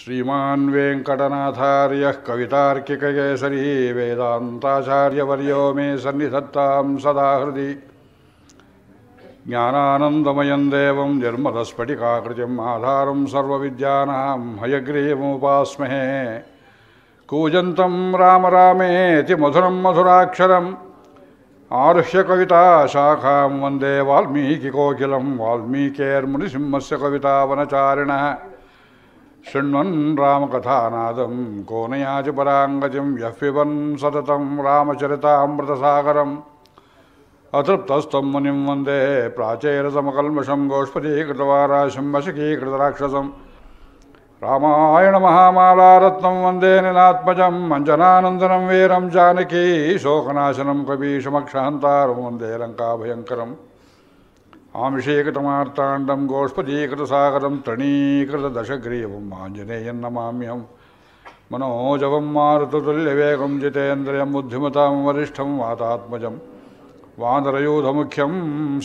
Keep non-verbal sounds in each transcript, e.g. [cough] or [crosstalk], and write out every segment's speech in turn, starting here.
श्रीमान् वेङ्कटनाथार्यः कवितार्किककेसरी वेदान्ताचार्यवर्यो मे सन्निधत्तां सदा हृदि ज्ञानानन्दमयं देवं निर्मलस्फटिकाकृतिम् आधारं सर्वविद्यानां हयग्रीवमुपास्महे कूजन्तं राम रामेति मधुरं मधुराक्षरम् आरुह्यकविताशाखां वन्दे वाल्मीकिकोकिलं वाल्मीकेर्मुनिसिंहस्य कवितावनचारिणः ಶೃಣ್ವನ್ ರಾಮಕಾ ಕೋನ ಯಾಚ ಪಿ ಬನ್ ಸತತ ರಮಚರಿತೃತಸಾಗರಂ ಅತೃಪ್ತ ಸ್ಥಿ ವಂದೇ ಪ್ರಾಚೇರಸಮಕಲ್ಮಷೋಪದಿ ಕೃತವಾರಾಶಂಭೀ ಕೃತರಾಕ್ಷಣಮಹಾಮತ್ನ ವಂದೇ ನಿನಾತ್ಮಜ್ ಮಂಜನಾನಂದನ ವೀರ ಜಾನಕಿ ಶೋಕನಾಶನಂ ಕವೀಸಮಕ್ಷ ಹಂವಂದೇ ಲಂಕಾಭಯಂಕರಂ आमिषेकटमार्ताण्डं गोष्पदीकृतसागरं तृणीकृतदशग्रीवं आञ्जनेयं नमाम्यहं मनोजवं मारुततुल्यवेगं जितेन्द्रियं बुद्धिमतां वरिष्ठं वातात्मजं वानरयूधमुख्यं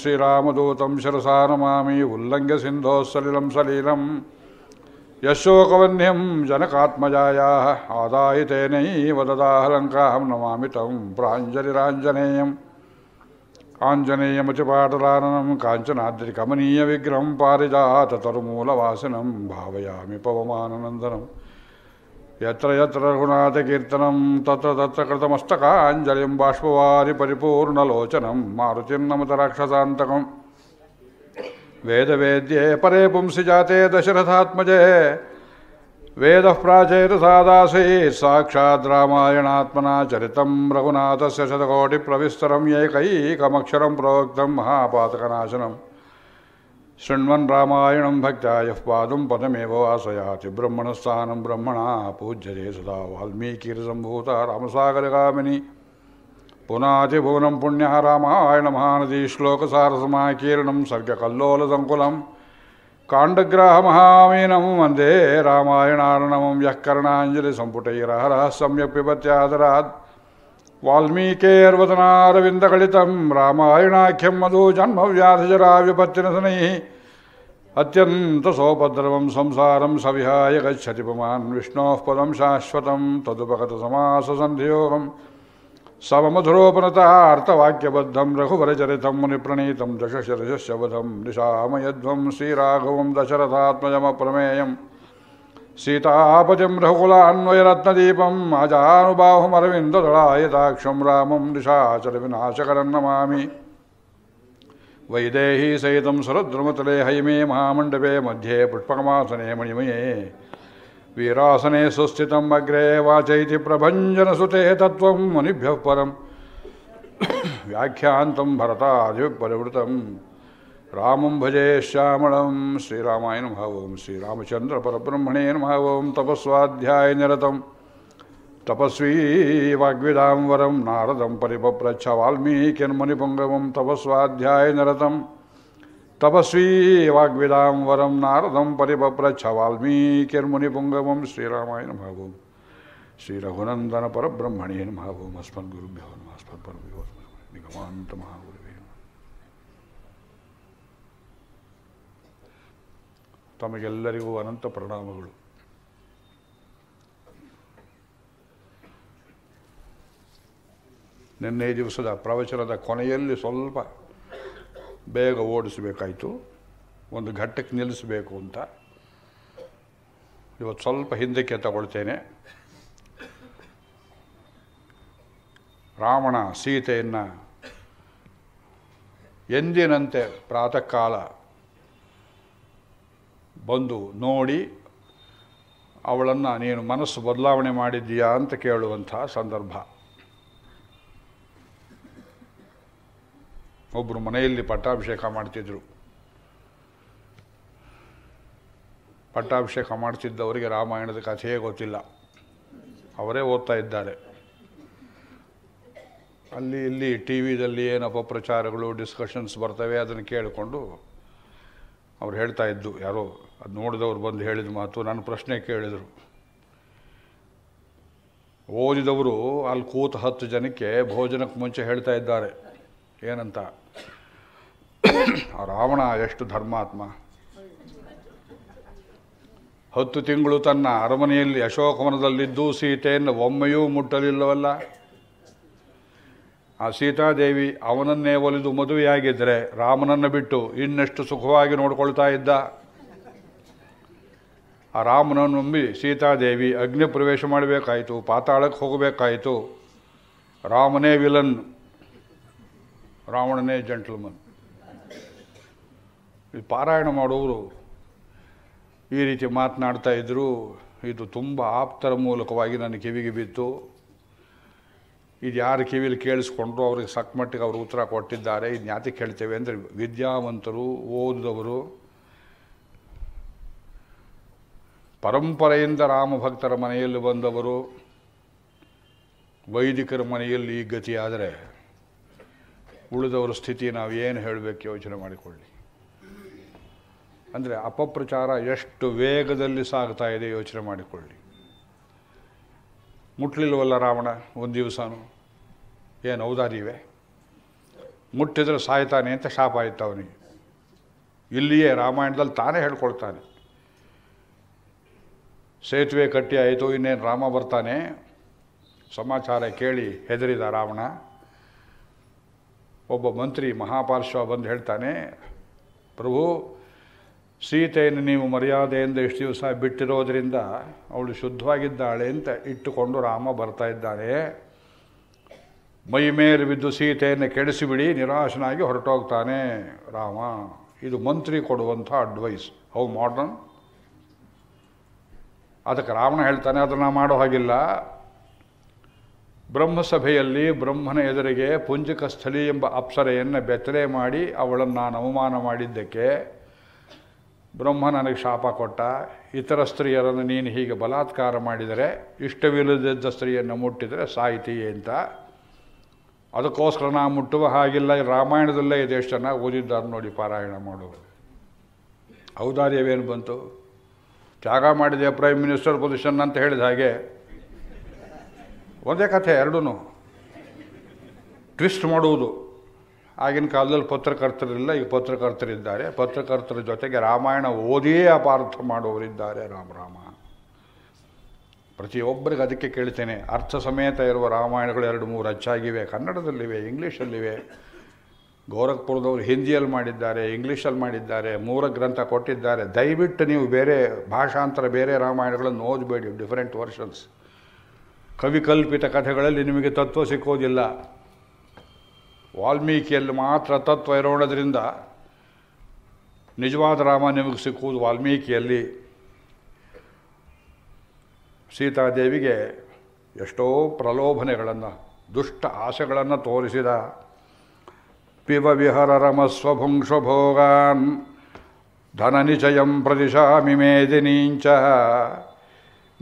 श्रीरामदूतं शिरसा नमामि उल्लङ्घ्यसिन्धोः सलिलं सलीलं यशोकवह्निं जनकात्मजायाः आदायितेनैव ददाहलङ्काहं नमामि तं प्राञ्जलिराञ्जनेयम् ఆంజనేయముచపాటలానం కాంచనాద్రి కమనీయ విగ్రహం పారిజాత తరుమూల వాసనం భావయామి పవమానందనం ఎత్ర ఎత్ర రఘునాథ కీర్తనం తత్ర తత్ర కృతమస్తకాంజలిం బాష్పవారి పరిపూర్ణలోచనం మారుచిన్నమత రాక్షసాంతకం వేదవేద్యే పరే పుంసి జాతే దశరథాత్మజే वेदःप्राचैरसादासैः साक्षाद् रामायणात्मना चरितं रघुनाथस्य शतकोटिप्रविस्तरं एकैकमक्षरं प्रोक्तं महापातकनाशनं शृण्वन् रामायणं भक्त्या यः पादं पदमेव वासयाति ब्रह्मणस्थानं ब्रह्मणा पूज्यते सदा वाल्मीकिरसम्भूता रामसागरगामिनी पुनातिभुवनं पुण्यः रामायणमहानदी श्लोकसारसमाकीर्णं सर्गकल्लोलसङ्कुलम् काण्डग्राहमहामीनं वन्दे रामायणार्णवं यः कर्णाञ्जलिसम्पुटैरहरः सम्यक् पिबत्यादरात् वाल्मीकेर्वदनारविन्दकलितं रामायणाख्यं मधु जन्मव्याधिजराव्यपत्तिनशनैः अत्यन्तसोपद्रवं संसारं सविहाय गच्छति पुमान् विष्णोः पदं शाश्वतं तदुपगतसमाससन्धियोगम् ಸಮಮಧುರೋಪನತಃ ಅರ್ಥವಾಕ್ಯಬದ್ಧಂ ರಘುವರಚರಿತಂ ಮುನಿಪ್ರಣೀತಂ ದಶಶರಶವಧಂ ನಿಶಾಮಯಧ್ವಂ ಶ್ರೀರಾಘವಂ ದಶರಥಾತ್ಮಜಮಪ್ರಮೇಯಂ ಸೀತಾಪತಿಂ ರಘುಕುಲಾನ್ವಯರತ್ನದೀಪಂ ಅಜಾನುಬಾಹುಮರವಿಂದದಳಾಯತಾಕ್ಷಂ ರಾಮಂ ನಿಶಾಚರವಿನಾಶಕರಂ ನಮಾಮಿ वैदेही सहितं सुरद्रुमतले हैमे महामण्डपे मध्ये पुष्पकमासने मणिमये वीरासने सुस्थितम् अग्रे वाच इति प्रभञ्जनसुते तत्त्वं मुनिभ्यः परं व्याख्यान्तं भरतादिपरिवृतं रामं भजे श्याम श्रीरामाय नमः ओं श्रीरामचन्द्रपरब्रह्मणे नमः ओं तपस्वाध्यायनिरतं तपस्वी वाग्विदां वरं नारदं परिपप्रच्छ वाल्मीकिन्मुनिपुङ्गमं तपस्वाध्यायनिरतम् ತಪಸ್ವಿ ವಾಗ್ವಿದಾಂ ವರಂ ನಾರದಂ ಪರಿಭ್ರಚ ವಾಲ್ಮೀಕಿರ್ಮುನಿಪುಂಗವಂ ಶ್ರೀರಾಮಾಯ ನಮಃ ಓಂ ಶ್ರೀ ರಘುನಂದನ ಪರಬ್ರಹ್ಮಣೇ ನಮಃ ಓಂ ಅಸ್ಮದ್ ಗುರುಭ್ಯೋ ನಮಃ ನಿಗಮಾಂತ ಮಹಾಗುರುವೇ ತಮಗೆಲ್ಲರಿಗೂ ಅನಂತ ಪ್ರಣಾಮಗಳು ನಿನ್ನೆ ದಿವಸದ ಪ್ರವಚನದ ಕೊನೆಯಲ್ಲಿ ಸ್ವಲ್ಪ ಬೇಗ ಓಡಿಸಬೇಕಾಯಿತು ಒಂದು ಘಟ್ಟಕ್ಕೆ ನಿಲ್ಲಿಸಬೇಕು ಅಂತ ಇವತ್ತು ಸ್ವಲ್ಪ ಹಿಂದಕ್ಕೆ ತಗೊಳ್ತೇನೆ ರಾವಣ ಸೀತೆಯನ್ನು ಎಂದಿನಂತೆ ಪ್ರಾತಃ ಕಾಲ ಬಂದು ನೋಡಿ ಅವಳನ್ನು ನೀನು ಮನಸ್ಸು ಬದಲಾವಣೆ ಮಾಡಿದ್ದೀಯಾ ಅಂತ ಕೇಳುವಂಥ ಸಂದರ್ಭ ಒಬ್ಬರು ಮನೆಯಲ್ಲಿ ಪಟ್ಟಾಭಿಷೇಕ ಮಾಡ್ತಿದ್ರು ಪಟ್ಟಾಭಿಷೇಕ ಮಾಡ್ತಿದ್ದವರಿಗೆ ರಾಮಾಯಣದ ಕಥೆಯೇ ಗೊತ್ತಿಲ್ಲ ಅವರೇ ಓದ್ತಾ ಇದ್ದಾರೆ ಅಲ್ಲಿ ಇಲ್ಲಿ ಟಿ ವಿದಲ್ಲಿ ಏನು ಅಪಪ್ರಚಾರಗಳು ಡಿಸ್ಕಷನ್ಸ್ ಬರ್ತವೆ ಅದನ್ನು ಕೇಳಿಕೊಂಡು ಅವ್ರು ಹೇಳ್ತಾ ಇದ್ದು ಯಾರೋ ಅದು ನೋಡಿದವ್ರು ಬಂದು ಹೇಳಿದ ಮಾತು ನನ್ನ ಪ್ರಶ್ನೆ ಕೇಳಿದರು ಓದಿದವರು ಅಲ್ಲಿ ಕೂತು ಹತ್ತು ಜನಕ್ಕೆ ಭೋಜನಕ್ಕೆ ಮುಂಚೆ ಹೇಳ್ತಾ ಇದ್ದಾರೆ ಏನಂತ ರಾವಣ ಎಷ್ಟು ಧರ್ಮಾತ್ಮ ಹತ್ತು ತಿಂಗಳು ತನ್ನ ಅರಮನೆಯಲ್ಲಿ ಅಶೋಕವನದಲ್ಲಿದ್ದು ಸೀತೆಯನ್ನು ಒಮ್ಮೆಯೂ ಮುಟ್ಟಲಿಲ್ಲವಲ್ಲ ಆ ಸೀತಾದೇವಿ ಅವನನ್ನೇ ಒಲಿದು ಮದುವೆಯಾಗಿದ್ದರೆ ರಾಮನನ್ನು ಬಿಟ್ಟು ಇನ್ನೆಷ್ಟು ಸುಖವಾಗಿ ನೋಡಿಕೊಳ್ತಾ ಇದ್ದ ಆ ರಾಮನನ್ನು ನಂಬಿ ಸೀತಾದೇವಿ ಅಗ್ನಿ ಪ್ರವೇಶ ಮಾಡಬೇಕಾಯಿತು ಪಾತಾಳಕ್ಕೆ ಹೋಗಬೇಕಾಯಿತು ರಾಮನೇ ವಿಲನ್ ರಾವಣನೇ ಜಂಟ್ಲ್ಮನ್ ಪಾರಾಯಣ ಮಾಡುವರು ಈ ರೀತಿ ಮಾತನಾಡ್ತಾ ಇದ್ದರು ಇದು ತುಂಬ ಆಪ್ತರ ಮೂಲಕವಾಗಿ ನನ್ನ ಕಿವಿಗೆ ಬಿತ್ತು ಇದು ಯಾರು ಕಿವಿಯಲ್ಲಿ ಕೇಳಿಸ್ಕೊಂಡ್ರು ಅವ್ರಿಗೆ ಸಕ್ಕಮಟ್ಟಿಗೆ ಅವರು ಉತ್ತರ ಕೊಟ್ಟಿದ್ದಾರೆ ಇದು ಜ್ಞಾತಿ ಕೇಳ್ತೇವೆ ಅಂದರೆ ವಿದ್ಯಾವಂತರು ಓದಿದವರು ಪರಂಪರೆಯಿಂದ ರಾಮಭಕ್ತರ ಮನೆಯಲ್ಲಿ ಬಂದವರು ವೈದಿಕರ ಮನೆಯಲ್ಲಿ ಈ ಗತಿಯಾದರೆ ಉಳಿದವರ ಸ್ಥಿತಿ ನಾವು ಏನು ಹೇಳಬೇಕು ಯೋಚನೆ ಮಾಡಿಕೊಳ್ಳಿ ಅಂದರೆ ಅಪಪ್ರಚಾರ ಎಷ್ಟು ವೇಗದಲ್ಲಿ ಸಾಗ್ತಾ ಇದೆ ಯೋಚನೆ ಮಾಡಿಕೊಳ್ಳಿ ಮುಟ್ಲಿಲ್ವಲ್ಲ ರಾವಣ ಒಂದು ದಿವಸನೂ ಏನು ಔದಾರಿವೆ ಮುಟ್ಟಿದ್ರೆ ಸಾಯ್ತಾನೆ ಅಂತ ಶಾಪ ಆಯಿತು ಅವನಿಗೆ ಇಲ್ಲಿಯೇ ರಾಮಾಯಣದಲ್ಲಿ ತಾನೇ ಹೇಳ್ಕೊಳ್ತಾನೆ ಸೇತುವೆ ಕಟ್ಟಿ ಆಯಿತು ಇನ್ನೇನು ರಾಮ ಬರ್ತಾನೆ ಸಮಾಚಾರ ಕೇಳಿ ಹೆದರಿದ ರಾವಣ ಒಬ್ಬ ಮಂತ್ರಿ ಮಹಾಪಾರ್ಶ್ವ ಬಂದು ಹೇಳ್ತಾನೆ ಪ್ರಭು ಸೀತೆಯನ್ನು ನೀವು ಮರ್ಯಾದೆಯಿಂದ ಎಷ್ಟು ದಿವಸ ಬಿಟ್ಟಿರೋದರಿಂದ ಅವಳು ಶುದ್ಧವಾಗಿದ್ದಾಳೆ ಅಂತ ಇಟ್ಟುಕೊಂಡು ರಾಮ ಬರ್ತಾ ಇದ್ದಾನೆ ಮೈ ಮೇಲೆ ಬಿದ್ದು ಸೀತೆಯನ್ನು ಕೆಡಿಸಿಬಿಡಿ ನಿರಾಶನಾಗಿ ಹೊರಟೋಗ್ತಾನೆ ರಾಮ ಇದು ಮಂತ್ರಿ ಕೊಡುವಂಥ ಅಡ್ವೈಸ್ ಹೌ ಮಾಡರ್ನ್ ಅದಕ್ಕೆ ರಾವಣ ಹೇಳ್ತಾನೆ ಅದನ್ನು ಮಾಡೋ ಹಾಗಿಲ್ಲ ಬ್ರಹ್ಮಸಭೆಯಲ್ಲಿ ಬ್ರಹ್ಮನ ಎದುರಿಗೆ ಪುಂಜಕ ಸ್ಥಳೀ ಎಂಬ ಅಪ್ಸರೆಯನ್ನು ಬೆತ್ತಲೆ ಮಾಡಿ ಅವಳನ್ನು ನಾನು ಅವಮಾನ ಮಾಡಿದ್ದಕ್ಕೆ ಬ್ರಹ್ಮ ನನಗೆ ಶಾಪ ಕೊಟ್ಟ ಇತರ ಸ್ತ್ರೀಯರನ್ನು ನೀನು ಹೀಗೆ ಬಲಾತ್ಕಾರ ಮಾಡಿದರೆ ಇಷ್ಟವಿಲ್ಲದಿದ್ದ ಸ್ತ್ರೀಯನ್ನು ಮುಟ್ಟಿದರೆ ಸಾಹಿತಿ ಅಂತ ಅದಕ್ಕೋಸ್ಕರ ನಾ ಮುಟ್ಟುವ ಹಾಗಿಲ್ಲ ರಾಮಾಯಣದಲ್ಲೇ ಎಷ್ಟು ಜನ ಓದಿದ್ದಾರೆ ನೋಡಿ ಪಾರಾಯಣ ಮಾಡುವುದು ಔದಾರ್ಯವೇನು ಬಂತು ತ್ಯಾಗ ಮಾಡಿದೆ ಪ್ರೈಮ್ ಮಿನಿಸ್ಟರ್ ಪೊಸಿಷನ್ ಅಂತ ಹೇಳಿದ ಹಾಗೆ ಒಂದೇ ಕಥೆ ಎರಡೂ ಟ್ವಿಸ್ಟ್ ಮಾಡುವುದು ಆಗಿನ ಕಾಲದಲ್ಲಿ ಪತ್ರಕರ್ತರಿಲ್ಲ ಈಗ ಪತ್ರಕರ್ತರಿದ್ದಾರೆ ಪತ್ರಕರ್ತರ ಜೊತೆಗೆ ರಾಮಾಯಣ ಓದಿಯೇ ಅಪಾರ್ಥ ರಾಮ ರಾಮ ಪ್ರತಿಯೊಬ್ಬರಿಗೆ ಅದಕ್ಕೆ ಕೇಳ್ತೇನೆ ಅರ್ಥ ಸಮೇತ ಇರುವ ರಾಮಾಯಣಗಳು ಎರಡು ಮೂರು ಹೆಚ್ಚಾಗಿವೆ ಕನ್ನಡದಲ್ಲಿವೆ ಇಂಗ್ಲೀಷಲ್ಲಿವೆ ಗೋರಖ್ಪುರದವರು ಹಿಂದಿಯಲ್ಲಿ ಮಾಡಿದ್ದಾರೆ ಇಂಗ್ಲೀಷಲ್ಲಿ ಮಾಡಿದ್ದಾರೆ ಮೂರ ಗ್ರಂಥ ಕೊಟ್ಟಿದ್ದಾರೆ ದಯವಿಟ್ಟು ನೀವು ಬೇರೆ ಭಾಷಾಂತರ ಬೇರೆ ರಾಮಾಯಣಗಳನ್ನು ಓದಬೇಡಿ ಡಿಫರೆಂಟ್ ವರ್ಷನ್ಸ್ ಕವಿಕಲ್ಪಿತ ಕಥೆಗಳಲ್ಲಿ ನಿಮಗೆ ತತ್ವ ಸಿಕ್ಕೋದಿಲ್ಲ ವಾಲ್ಮೀಕಿಯಲ್ಲಿ ಮಾತ್ರ ತತ್ವ ಇರೋಣದ್ರಿಂದ ನಿಜವಾದ ರಾಮ ನಿಮಗೆ ಸಿಕ್ಕುವುದು ವಾಲ್ಮೀಕಿಯಲ್ಲಿ ಸೀತಾದೇವಿಗೆ ಎಷ್ಟೋ ಪ್ರಲೋಭನೆಗಳನ್ನು ದುಷ್ಟ ಆಸೆಗಳನ್ನು ತೋರಿಸಿದ ಪಿವ ವಿಹರ ರಮಸ್ವಭುಂಕ್ಷಭೋಗಾನ್ ಧನ ನಿಚಯಂ ಪ್ರದಿಶಾಮಿ ಮೇದಿನೀಂಚ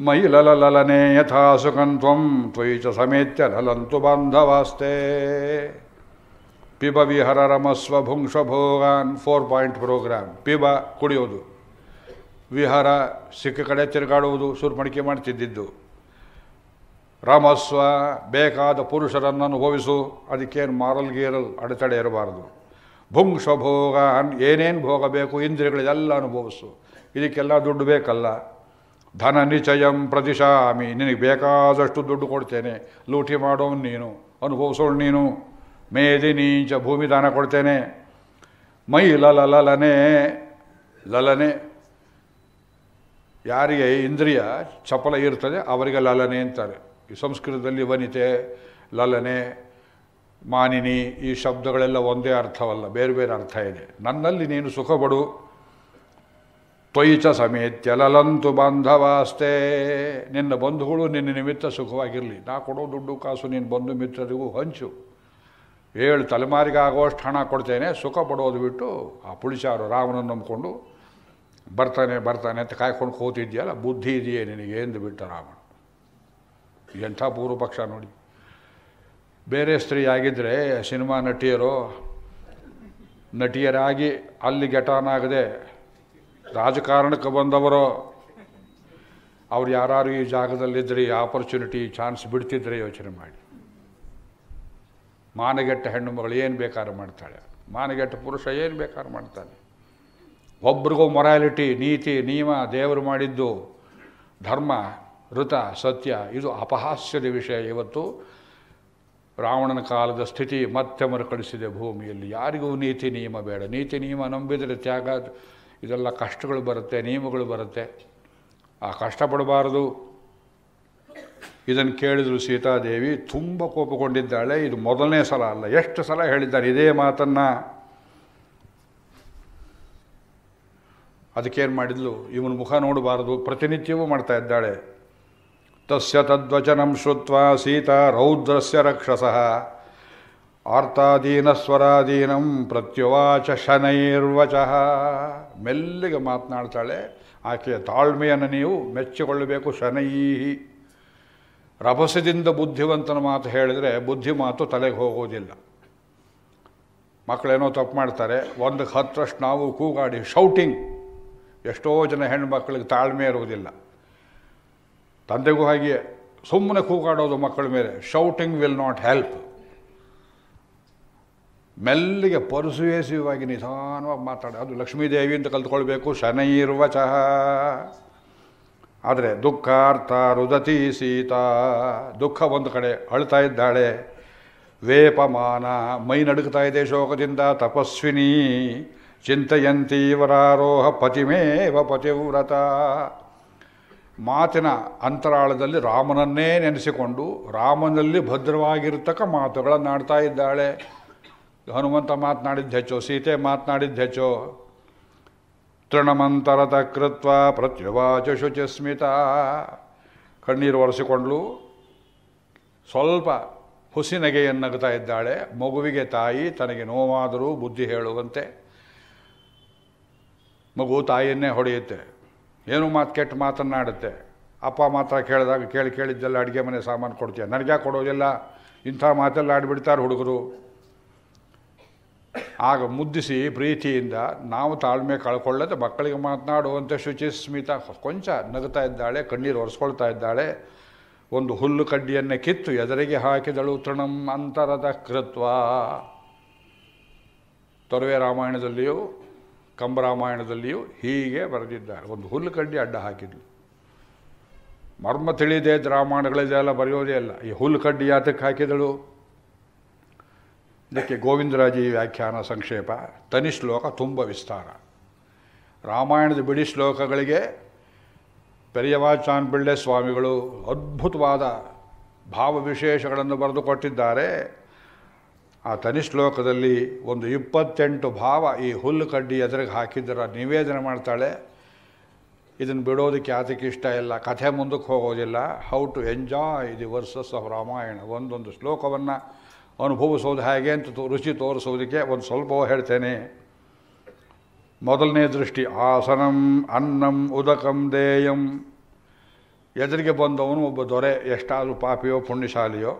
ಮೈಲಲಲಲನೆ ಯಥಾ ಸುಖಂತ್ವಂ ತ್ವಯಿಚ ಸಮೇತ್ಯ ಲಲಂತು ಬಾಂಧವಾಸ್ತೇ ಪಿಬ ವಿಹರ ರಮಸ್ವ ಭುಂಶ ಭೋಗಾನ್ ಫೋರ್ ಪಾಯಿಂಟ್ ಪ್ರೋಗ್ರಾಮ್ ಪಿಬ ಕುಡಿಯೋದು ವಿಹಾರ ಸಿಕ್ಕ ಕಡೆ ತಿರುಗಾಡುವುದು ಸುರ್ಮಣಿಕೆ ಮಾಡ್ತಿದ್ದಿದ್ದು ರಾಮಸ್ವ ಬೇಕಾದ ಪುರುಷರನ್ನು ಅನುಭವಿಸು ಅದಕ್ಕೇನು ಮಾರಲ್ ಗೀರಲ್ ಅಡೆತಡೆ ಇರಬಾರದು ಭುಂಶ ಭೋಗ ಏನೇನು ಭೋಗ ಬೇಕು ಅನುಭವಿಸು ಇದಕ್ಕೆಲ್ಲ ದುಡ್ಡು ಬೇಕಲ್ಲ ಧನ ನಿಚಯಂ ಪ್ರತಿಶಾಮಿ ನಿನಗೆ ಬೇಕಾದಷ್ಟು ದುಡ್ಡು ಕೊಡ್ತೇನೆ ಲೂಟಿ ಮಾಡೋನು ನೀನು ಅನುಭವಿಸೋಳು ನೀನು ಮೇದಿ ನೀಂಚ ಭೂಮಿ ದಾನ ಕೊಡ್ತೇನೆ ಮೈ ಲಲಲನೆ ಲಲನೆ ಯಾರಿಗೆ ಇಂದ್ರಿಯ ಚಪಲ ಇರ್ತದೆ ಅವರಿಗೆ ಲಲನೆ ಅಂತಾರೆ ಈ ಸಂಸ್ಕೃತದಲ್ಲಿ ವನಿತೆ ಲಲನೆ ಮಾನಿನಿ ಈ ಶಬ್ದಗಳೆಲ್ಲ ಒಂದೇ ಅರ್ಥವಲ್ಲ ಬೇರೆ ಬೇರೆ ಅರ್ಥ ಇದೆ ನನ್ನಲ್ಲಿ ನೀನು ಸುಖ ಪಡು ತ್ವಯಿಚ ಸಮೇತ್ಯ ಲಲಂತು ಬಾಂಧವಾಸ್ತೆ ನಿನ್ನ ಬಂಧುಗಳು ನಿನ್ನ ನಿಮಿತ್ತ ಸುಖವಾಗಿರಲಿ ನಾ ಕೊಡೋ ದುಡ್ಡು ಕಾಸು ನಿನ್ನ ಬಂಧು ಮಿತ್ರರಿಗೂ ಹಂಚು ಏಳು ತಲೆಮಾರಿಗಾಗುವಷ್ಟು ಹಣ ಕೊಡ್ತೇನೆ ಸುಖ ಪಡೋದು ಬಿಟ್ಟು ಆ ಪುಳಿಸಾರು ರಾಮನನ್ನು ನಂಬಿಕೊಂಡು ಬರ್ತಾನೆ ಬರ್ತಾನೆ ಅಂತ ಕಾಯ್ಕೊಂಡು ಕೂತಿದ್ಯಲ್ಲ ಬುದ್ಧಿ ಇದೆಯೇ ನಿನಗೆ ಎಂದು ಬಿಟ್ಟ ರಾವಣ ಎಂಥ ಪೂರ್ವ ಪಕ್ಷ ನೋಡಿ ಬೇರೆ ಸ್ತ್ರೀ ಆಗಿದ್ದರೆ ಸಿನಿಮಾ ನಟಿಯರು ನಟಿಯರಾಗಿ ಅಲ್ಲಿ ಗೆಟಾನಾಗದೆ ರಾಜಕಾರಣಕ್ಕೆ ಬಂದವರು ಅವ್ರು ಯಾರು ಈ ಜಾಗದಲ್ಲಿದ್ದರೆ ಆಪರ್ಚುನಿಟಿ ಚಾನ್ಸ್ ಬಿಡ್ತಿದ್ರೆ ಯೋಚನೆ ಮಾಡಿ ಮಾನಗೆಟ್ಟ ಹೆಣ್ಣು ಮಗಳು ಏನು ಬೇಕಾದ್ರೂ ಮಾಡ್ತಾಳೆ ಮಾನಗೆಟ್ಟ ಪುರುಷ ಏನು ಬೇಕಾದ್ರೂ ಮಾಡ್ತಾನೆ ಒಬ್ರಿಗೂ ಮೊರಾಲಿಟಿ ನೀತಿ ನಿಯಮ ದೇವರು ಮಾಡಿದ್ದು ಧರ್ಮ ಋತ ಸತ್ಯ ಇದು ಅಪಹಾಸ್ಯದ ವಿಷಯ ಇವತ್ತು ರಾವಣನ ಕಾಲದ ಸ್ಥಿತಿ ಮತ್ತೆ ಮರುಕಳಿಸಿದೆ ಭೂಮಿಯಲ್ಲಿ ಯಾರಿಗೂ ನೀತಿ ನಿಯಮ ಬೇಡ ನೀತಿ ನಿಯಮ ನಂಬಿದರೆ ತ್ಯಾಗ ಇದೆಲ್ಲ ಕಷ್ಟಗಳು ಬರುತ್ತೆ ನಿಯಮಗಳು ಬರುತ್ತೆ ಆ ಕಷ್ಟಪಡಬಾರದು ಇದನ್ನು ಕೇಳಿದ್ರು ಸೀತಾದೇವಿ ತುಂಬ ಕೋಪಗೊಂಡಿದ್ದಾಳೆ ಇದು ಮೊದಲನೇ ಸಲ ಅಲ್ಲ ಎಷ್ಟು ಸಲ ಹೇಳಿದ್ದಾರೆ ಇದೇ ಮಾತನ್ನು ಅದಕ್ಕೇನು ಮಾಡಿದ್ಲು ಇವನು ಮುಖ ನೋಡಬಾರದು ಪ್ರತಿನಿತ್ಯವೂ ಮಾಡ್ತಾ ಇದ್ದಾಳೆ ತಸ್ಯ ತದ್ವಚನಂ ಶ್ರುತ್ವ ಸೀತಾ ರೌದ್ರಸ್ಯ ರಕ್ಷಸ ಸ್ವರಾಧೀನಂ ಪ್ರತ್ಯುವಾಚ ಶನೈರ್ವಚ ಮೆಲ್ಲಿಗೆ ಮಾತನಾಡ್ತಾಳೆ ಆಕೆಯ ತಾಳ್ಮೆಯನ್ನು ನೀವು ಮೆಚ್ಚಿಕೊಳ್ಳಬೇಕು ಶನೈಹಿ ರಭಸದಿಂದ ಬುದ್ಧಿವಂತನ ಮಾತು ಹೇಳಿದರೆ ಬುದ್ಧಿ ಮಾತು ತಲೆಗೆ ಹೋಗೋದಿಲ್ಲ ಮಕ್ಕಳೇನೋ ತಪ್ಪು ಮಾಡ್ತಾರೆ ಒಂದು ಹತ್ತರಷ್ಟು ನಾವು ಕೂಗಾಡಿ ಶೌಟಿಂಗ್ ಎಷ್ಟೋ ಜನ ಮಕ್ಕಳಿಗೆ ತಾಳ್ಮೆ ಇರುವುದಿಲ್ಲ ತಂದೆಗೂ ಹಾಗೆಯೇ ಸುಮ್ಮನೆ ಕೂಗಾಡೋದು ಮಕ್ಕಳ ಮೇಲೆ ಶೌಟಿಂಗ್ ವಿಲ್ ನಾಟ್ ಹೆಲ್ಪ್ ಮೆಲ್ಲಿಗೆ ಪರ್ಸುವೇಸಿವಾಗಿ ನಿಧಾನವಾಗಿ ಮಾತಾಡಿ ಅದು ಲಕ್ಷ್ಮೀದೇವಿ ಅಂತ ಕಲ್ತ್ಕೊಳ್ಬೇಕು ಶನೈರ್ವಚ ಆದರೆ ದುಃಖಾರ್ಥ ರುದತಿ ಸೀತಾ ದುಃಖ ಒಂದು ಕಡೆ ಅಳ್ತಾ ಇದ್ದಾಳೆ ವೇಪಮಾನ ಮೈ ನಡುಕ್ತಾ ಇದೆ ಶೋಕದಿಂದ ತಪಸ್ವಿನಿ ಚಿಂತೆಯಂತೀವರಾರೋಹ ಪತಿಮೇವ ಪತಿವ್ರತ ಮಾತಿನ ಅಂತರಾಳದಲ್ಲಿ ರಾಮನನ್ನೇ ನೆನೆಸಿಕೊಂಡು ರಾಮನಲ್ಲಿ ಭದ್ರವಾಗಿರ್ತಕ್ಕ ಮಾತುಗಳನ್ನು ಆಡ್ತಾ ಇದ್ದಾಳೆ ಹನುಮಂತ ಮಾತನಾಡಿದ್ದು ಸೀತೆ ಮಾತನಾಡಿದ್ದು ತೃಣಮಂತರದ ಕೃತ್ವ ಪ್ರತ್ಯುವಾಚ ಶುಚಿಸ್ಮಿತ ಕಣ್ಣೀರು ಒರೆಸಿಕೊಂಡ್ಲು ಸ್ವಲ್ಪ ಹುಸಿನಗೆಯನ್ನಗ್ತಾ ಇದ್ದಾಳೆ ಮಗುವಿಗೆ ತಾಯಿ ತನಗೆ ನೋವಾದರೂ ಬುದ್ಧಿ ಹೇಳುವಂತೆ ಮಗು ತಾಯಿಯನ್ನೇ ಹೊಡೆಯುತ್ತೆ ಏನು ಮಾತು ಕೆಟ್ಟ ಮಾತನ್ನಾಡುತ್ತೆ ಅಪ್ಪ ಮಾತ್ರ ಕೇಳಿದಾಗ ಕೇಳಿ ಕೇಳಿದ್ದೆಲ್ಲ ಅಡುಗೆ ಮನೆ ಸಾಮಾನು ಕೊಡ್ತೀಯ ನನಗೆ ಕೊಡೋದಿಲ್ಲ ಇಂಥ ಮಾತೆಲ್ಲ ಆಡಿಬಿಡ್ತಾರೆ ಹುಡುಗರು ಆಗ ಮುದ್ದಿಸಿ ಪ್ರೀತಿಯಿಂದ ನಾವು ತಾಳ್ಮೆ ಕಳ್ಕೊಳ್ಳದೆ ಮಕ್ಕಳಿಗೆ ಮಾತನಾಡುವಂಥ ಶುಚಿ ಸ್ಮಿತ ಕೊಂಚ ನಗುತ್ತಾ ಇದ್ದಾಳೆ ಕಣ್ಣೀರು ಒರೆಸ್ಕೊಳ್ತಾ ಇದ್ದಾಳೆ ಒಂದು ಹುಲ್ಲು ಕಡ್ಡಿಯನ್ನು ಕಿತ್ತು ಎದರಿಗೆ ಹಾಕಿದಳು ತೃಣಂ ಅಂತರದ ಕೃತ್ವ ತೊರವೆ ರಾಮಾಯಣದಲ್ಲಿಯೂ ಕಂಬರಾಮಾಯಣದಲ್ಲಿಯೂ ಹೀಗೆ ಬರೆದಿದ್ದಾಳೆ ಒಂದು ಹುಲ್ಲು ಕಡ್ಡಿ ಅಡ್ಡ ಹಾಕಿದ್ಲು ಮರ್ಮ ತಿಳಿದೇ ಎಲ್ಲ ಬರೆಯೋದೇ ಅಲ್ಲ ಈ ಹುಲ್ಲು ಕಡ್ಡಿ ಯಾತಕ್ಕೆ ಹಾಕಿದಳು ಇದಕ್ಕೆ ಗೋವಿಂದರಾಜಿ ವ್ಯಾಖ್ಯಾನ ಸಂಕ್ಷೇಪ ತನಿ ಶ್ಲೋಕ ತುಂಬ ವಿಸ್ತಾರ ರಾಮಾಯಣದ ಬಿಡಿ ಶ್ಲೋಕಗಳಿಗೆ ಪೆರಿಯವಾಚಾನ್ ಬಿಳ್ಳೆ ಸ್ವಾಮಿಗಳು ಅದ್ಭುತವಾದ ಭಾವವಿಶೇಷಗಳನ್ನು ಬರೆದುಕೊಟ್ಟಿದ್ದಾರೆ ಆ ತನಿ ಶ್ಲೋಕದಲ್ಲಿ ಒಂದು ಇಪ್ಪತ್ತೆಂಟು ಭಾವ ಈ ಹುಲ್ಲು ಕಡ್ಡಿ ಎದುರಿಗೆ ಹಾಕಿದ್ದರ ನಿವೇದನೆ ಮಾಡ್ತಾಳೆ ಇದನ್ನು ಬಿಡೋದಕ್ಕೆ ಆತಕ್ಕೆ ಇಷ್ಟ ಇಲ್ಲ ಕಥೆ ಮುಂದಕ್ಕೆ ಹೋಗೋದಿಲ್ಲ how to enjoy the verses of Ramayana ಒಂದೊಂದು ಶ್ಲೋಕವನ್ನು ಅನುಭವಿಸೋದು ಹೇಗೆ ಅಂತ ರುಚಿ ತೋರಿಸೋದಕ್ಕೆ ಒಂದು ಸ್ವಲ್ಪವೋ ಹೇಳ್ತೇನೆ ಮೊದಲನೇ ದೃಷ್ಟಿ ಆಸನಂ ಅನ್ನಂ ಉದಕಂ ದೇಯಂ ಎದುರಿಗೆ ಬಂದವನು ಒಬ್ಬ ದೊರೆ ಎಷ್ಟಾದರೂ ಪಾಪಿಯೋ ಪುಣ್ಯಶಾಲಿಯೋ